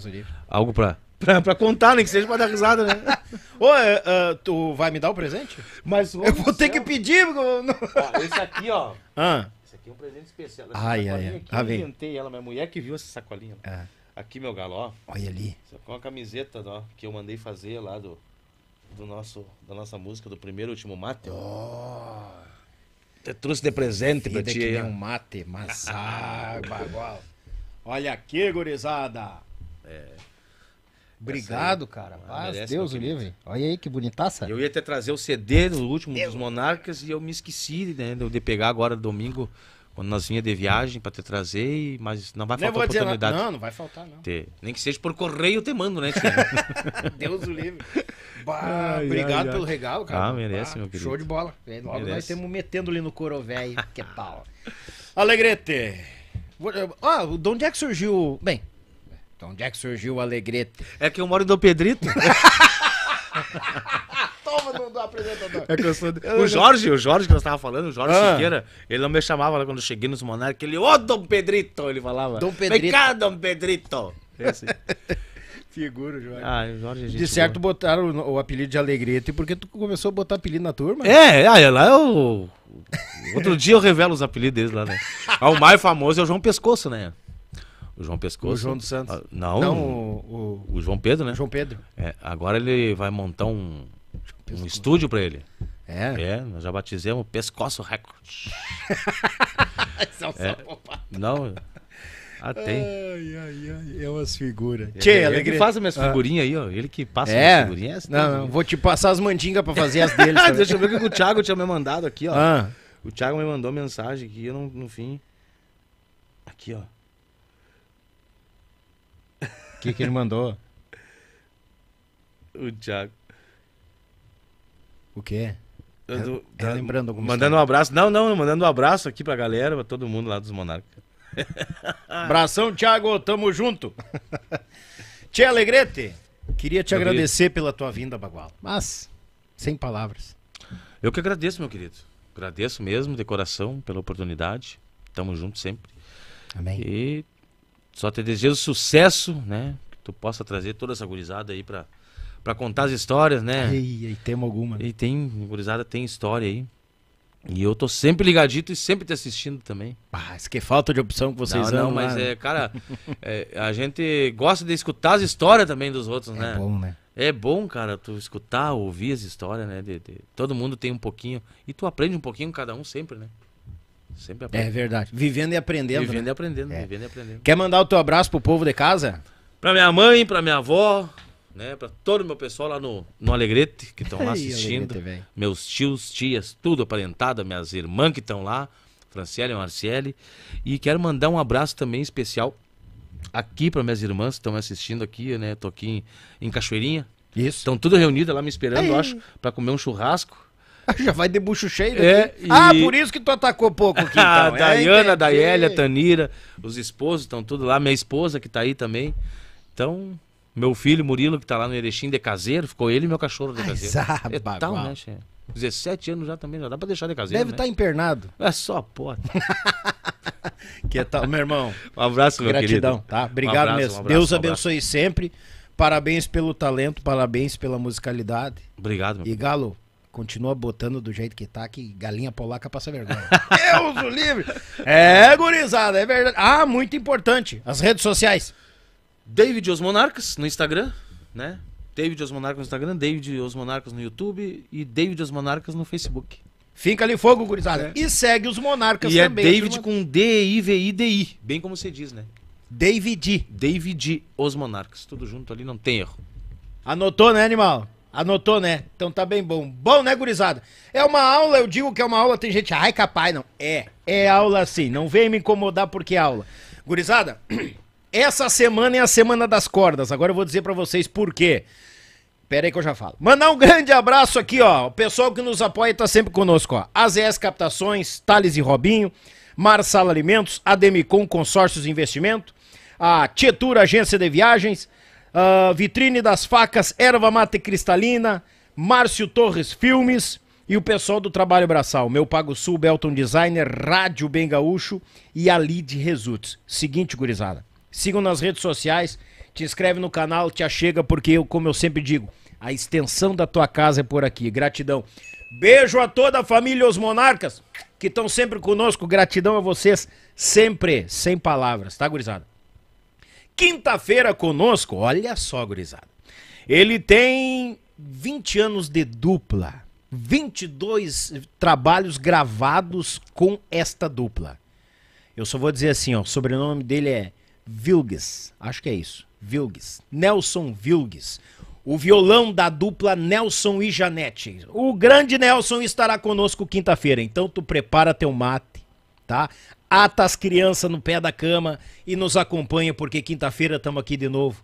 algo pra, pra, pra contar, nem que seja pra dar risada, né? [laughs] Ô, uh, tu vai me dar o um presente? Mas Eu vou ter céu. que pedir. Ó, esse aqui, ó. [laughs] Ah. Esse aqui é um presente especial. Essa ai, ai, ai. eu vem. inventei ela, minha mulher que viu essa sacolinha. É. Aqui, meu galo, ó. Olha ali. com aqui é uma camiseta, ó, que eu mandei fazer lá do do nosso, da nossa música, do primeiro e último mate. Oh. Te trouxe de presente para pra ti. um mate, mas [laughs] ah, bagual. Olha aqui, gurizada. É. Obrigado, cara cara. Ah, Paz, Deus o livre. Olha aí que bonitaça. Eu ia até trazer o CD do último Deus. dos Monarcas e eu me esqueci né, de pegar agora domingo quando nós vinha de viagem para te trazer, e, mas não vai não faltar oportunidade. Dizer, não, não vai faltar, não. Ter. Nem que seja por correio eu te mando, né, [laughs] Deus o livre. Bah, ai, obrigado ai, pelo ai. regalo, cara. Ah, merece, bah, meu querido. Show de bola. É, logo merece. nós estamos metendo ali no couro velho, que pau. Alegrete. Ah, de onde é que surgiu. Bem, de onde é que surgiu o Alegrete? É que eu moro em Dom Pedrito. [laughs] do, apresentador. É que eu sou... eu o Jorge, o Jorge que nós tava falando, o Jorge ah. Siqueira, ele não me chamava lá quando eu cheguei nos Monarca, ele, ô oh, Dom Pedrito, ele falava. Dom Pedrito. Vem cá, Dom Pedrito. Esse. É assim. [laughs] Figura, Jorge. Ah, Jorge é de certo, boa. botaram o, o, apelido de alegria, porque tu começou a botar apelido na turma. É, aí lá eu. É outro dia eu revelo os apelidos deles lá, né? Ah, o mais famoso é o João Pescoço, né? O João Pescoço. O João dos Santos. Ah, não, não o, o, o, João Pedro, né? João Pedro. É, agora ele vai montar um, Pescoço. Um estúdio para ele. É? É, nós já batizamos Pescoço Records. Esse [laughs] é. é. Não. Ah, tem. Ai, ai, ai. É umas figuras. Tchê, alegria. ele faz minhas figurinhas ah. aí, ó. Ele que passa é. minhas figurinhas. É assim não, não, vou te passar as mandingas pra fazer as dele. [laughs] Ah, deixa eu ver o que o Thiago tinha me mandado aqui, ó. Ah. O Thiago me mandou mensagem aqui, eu não, no fim. Aqui, ó. O que, que ele mandou? o Thiago. O quê? Do, é, da, lembrando alguma Mandando história. um abraço. Não, não, mandando um abraço aqui pra galera, pra todo mundo lá dos Monarcas. [laughs] Abração, Thiago, tamo junto. [laughs] Tia Alegrete, queria te meu agradecer querido. pela tua vinda, Bagual. Mas, sem palavras. Eu que agradeço, meu querido. Agradeço mesmo, de coração, pela oportunidade. Tamo junto sempre. Amém. E só te desejo sucesso, né? Que tu possa trazer toda essa gurizada aí pra para contar as histórias, né? E, e temos alguma. Né? E tem, gurizada, tem história aí. E eu tô sempre ligadito e sempre te assistindo também. Ah, isso que é falta de opção que vocês não, amam. Não, mas lá, né? é, cara, é, a gente gosta de escutar as histórias também dos outros, é né? É bom, né? É bom, cara, tu escutar, ouvir as histórias, né? De, de, todo mundo tem um pouquinho. E tu aprende um pouquinho cada um sempre, né? Sempre é aprende. É verdade. Vivendo e aprendendo. Vivendo né? e aprendendo, é. vivendo e aprendendo. Quer mandar o teu abraço pro povo de casa? Pra minha mãe, pra minha avó, né? Para todo o meu pessoal lá no, no Alegrete, que estão lá [laughs] assistindo. Alegrete, meus tios, tias, tudo aparentado, minhas irmãs que estão lá, Franciele, Marciele. E quero mandar um abraço também especial aqui para minhas irmãs que estão me assistindo aqui, né? Tô aqui em, em Cachoeirinha. Isso. Estão tudo reunidas lá me esperando, eu acho, para comer um churrasco. [laughs] Já vai de bucho cheio é, ah, e... Ah, por isso que tu atacou pouco aqui. [laughs] Então. a é, Dayana, é, a Tanira, os esposos estão tudo lá, minha esposa que está aí também. Então, meu filho Murilo, que está lá no Erechim de caseiro, ficou ele e meu cachorro de caseiro. Sabe, é tal, né, 17 anos já também, já dá pra deixar de caseiro. Deve estar né? tá É só porta. [laughs] que tal, meu irmão? Um abraço, meu Gratidão, querido. tá? Obrigado um abraço, mesmo. Um abraço, Deus um abençoe sempre. Parabéns pelo talento, parabéns pela musicalidade. Obrigado, meu E Galo, continua botando do jeito que tá, que galinha polaca passa vergonha. [laughs] Deus o livre! É, gurizada, é verdade. Ah, muito importante, as redes sociais. David Os Monarcas no Instagram, né? David Os Monarcas no Instagram, David Os Monarcas no YouTube e David Os Monarcas no Facebook. Fica ali fogo, gurizada. É. E segue os Monarcas e é também. E é David com D-I-V-I-D-I, bem como você diz, né? David. David Os Monarcas, tudo junto ali, não tem erro. Anotou, né, animal? Anotou, né? Então tá bem bom. Bom, né, gurizada? É uma aula, eu digo que é uma aula, tem gente, ai, capaz, não. É, é aula sim. Não vem me incomodar porque é aula. Gurizada, [clears throat] Essa semana é a semana das cordas. Agora eu vou dizer para vocês por quê. Pera aí que eu já falo. Mandar um grande abraço aqui, ó. O pessoal que nos apoia tá sempre conosco, ó. AZS Captações, Thales e Robinho, Marsala Alimentos, Ademicon Consórcios de Investimento, a Tietura Agência de Viagens, a Vitrine das Facas, Erva Mate Cristalina, Márcio Torres Filmes e o pessoal do Trabalho Braçal, Meu Pago Sul, Belton Designer, Rádio Bem Gaúcho e a Lid Results. Seguinte, gurizada sigam nas redes sociais, te inscreve no canal, te achega, porque eu, como eu sempre digo, a extensão da tua casa é por aqui. Gratidão. Beijo a toda a família Os Monarcas, que estão sempre conosco. Gratidão a vocês, sempre, sem palavras, tá, gurizada? Quinta-feira conosco, olha só, gurizada. Ele tem 20 anos de dupla, 22 trabalhos gravados com esta dupla. Eu só vou dizer assim, ó, o sobrenome dele é Vilges, acho que é isso, Vilges, Nelson Vilges, o violão da dupla Nelson e Janete. O grande Nelson estará conosco quinta-feira, então tu prepara teu mate, tá? Ata as crianças no pé da cama e nos acompanha, porque quinta-feira estamos aqui de novo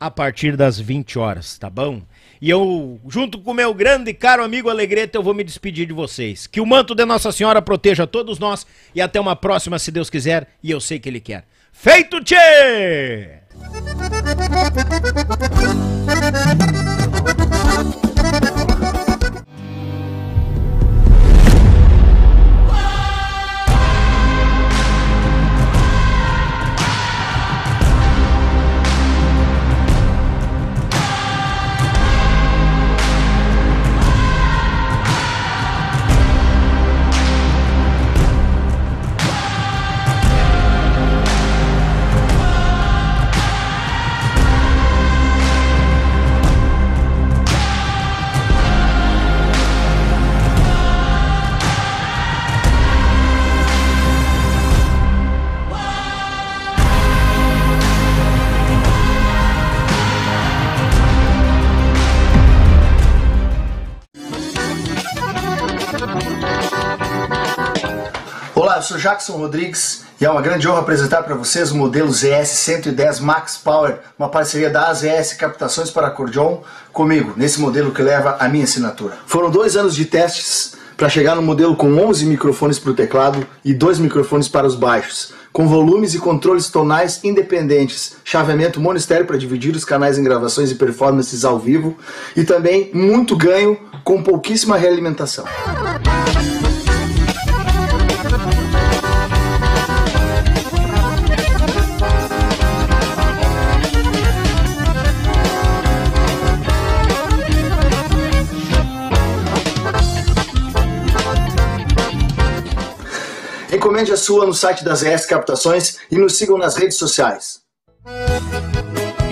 a partir das 20 horas, tá bom? E eu, junto com meu grande e caro amigo Alegreta, eu vou me despedir de vocês. Que o manto de Nossa Senhora proteja todos nós e até uma próxima, se Deus quiser, e eu sei que Ele quer. Feito, tchê! eu sou Jackson Rodrigues e é uma grande honra apresentar para vocês o modelo ZS 110 Max Power, uma parceria da AZS Captações para Acordeon comigo, nesse modelo que leva a minha assinatura. Foram dois anos de testes para chegar no modelo com 11 microfones para o teclado e dois microfones para os baixos, com volumes e controles tonais independentes, chaveamento monistério para dividir os canais em gravações e performances ao vivo e também muito ganho com pouquíssima realimentação. Encomende a sua no site das ES Captações e nos sigam nas redes sociais.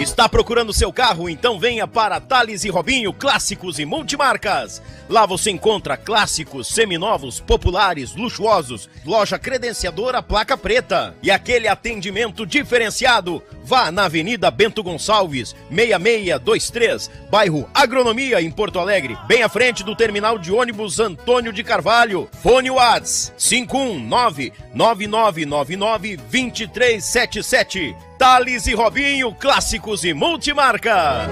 Está procurando seu carro? Então venha para Thales e Robinho Clássicos e Multimarcas. Lá você encontra clássicos, seminovos, populares, luxuosos, loja credenciadora placa preta e aquele atendimento diferenciado. Vá na Avenida Bento Gonçalves, 6623, bairro Agronomia, em Porto Alegre, bem à frente do terminal de ônibus Antônio de Carvalho. Fone Whats 519 9999-2377. Thales e Robinho, clássicos e multimarcas.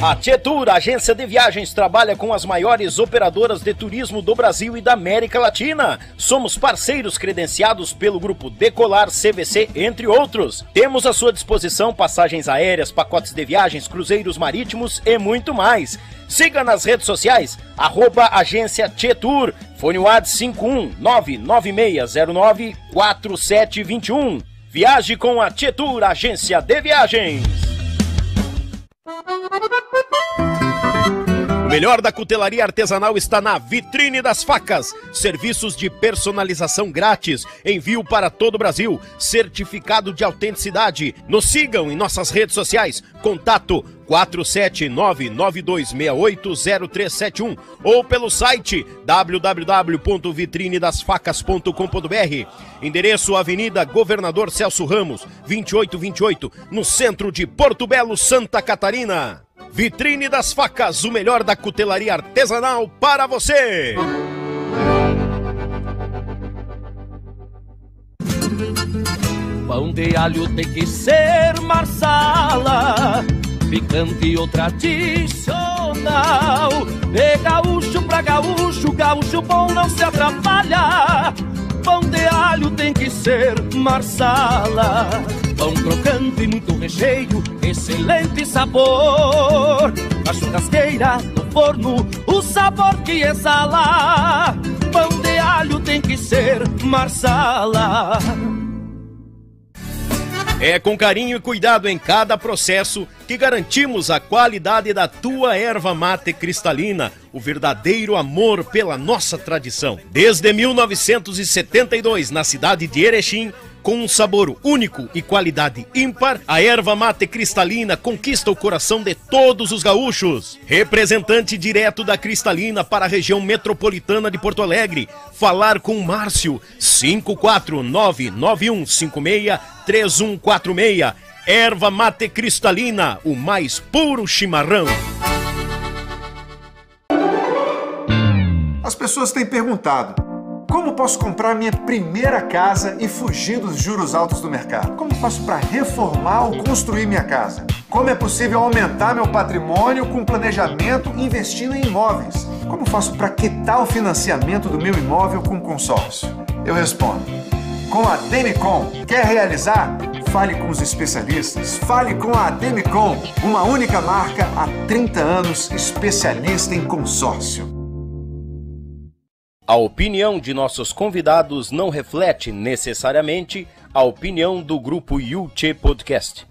A Tietur, agência de viagens, trabalha com as maiores operadoras de turismo do Brasil e da América Latina. Somos parceiros credenciados pelo grupo Decolar CVC, entre outros. Temos à sua disposição passagens aéreas, pacotes de viagens, cruzeiros marítimos e muito mais. Siga nas redes sociais, arroba agência Tietur, fone WAD 51996094721. Viaje com a Tietur, agência de viagens. O melhor da cutelaria artesanal está na vitrine das facas. Serviços de personalização grátis, envio para todo o Brasil, certificado de autenticidade. Nos sigam em nossas redes sociais. Contato 47992680371 ou pelo site www.vitrinedasfacas.com.br. Endereço Avenida Governador Celso Ramos, 2828, no centro de Porto Belo, Santa Catarina. Vitrine das Facas, o melhor da cutelaria artesanal para você. Pão de alho tem que ser marsala picante ou tradicional. De gaúcho pra gaúcho, gaúcho bom não se atrapalha. Pão de alho tem que ser marsala. Pão crocante, muito recheio, excelente sabor. Na churrasqueira, no forno, o sabor que exala. Pão de alho tem que ser marsala. É com carinho e cuidado em cada processo que garantimos a qualidade da tua erva mate cristalina, o verdadeiro amor pela nossa tradição. Desde 1972, na cidade de Erechim, com um sabor único e qualidade ímpar, a erva mate cristalina conquista o coração de todos os gaúchos. Representante direto da Cristalina para a região metropolitana de Porto Alegre. Falar com Márcio 54991563146. Erva mate cristalina, o mais puro chimarrão. As pessoas têm perguntado como posso comprar minha primeira casa e fugir dos juros altos do mercado? Como faço para reformar ou construir minha casa? Como é possível aumentar meu patrimônio com planejamento investindo em imóveis? Como faço para quitar o financiamento do meu imóvel com consórcio? Eu respondo. Com a Demicon, quer realizar? Fale com os especialistas. Fale com a Demicon, uma única marca há 30 anos especialista em consórcio. A opinião de nossos convidados não reflete necessariamente a opinião do grupo Yulche Podcast.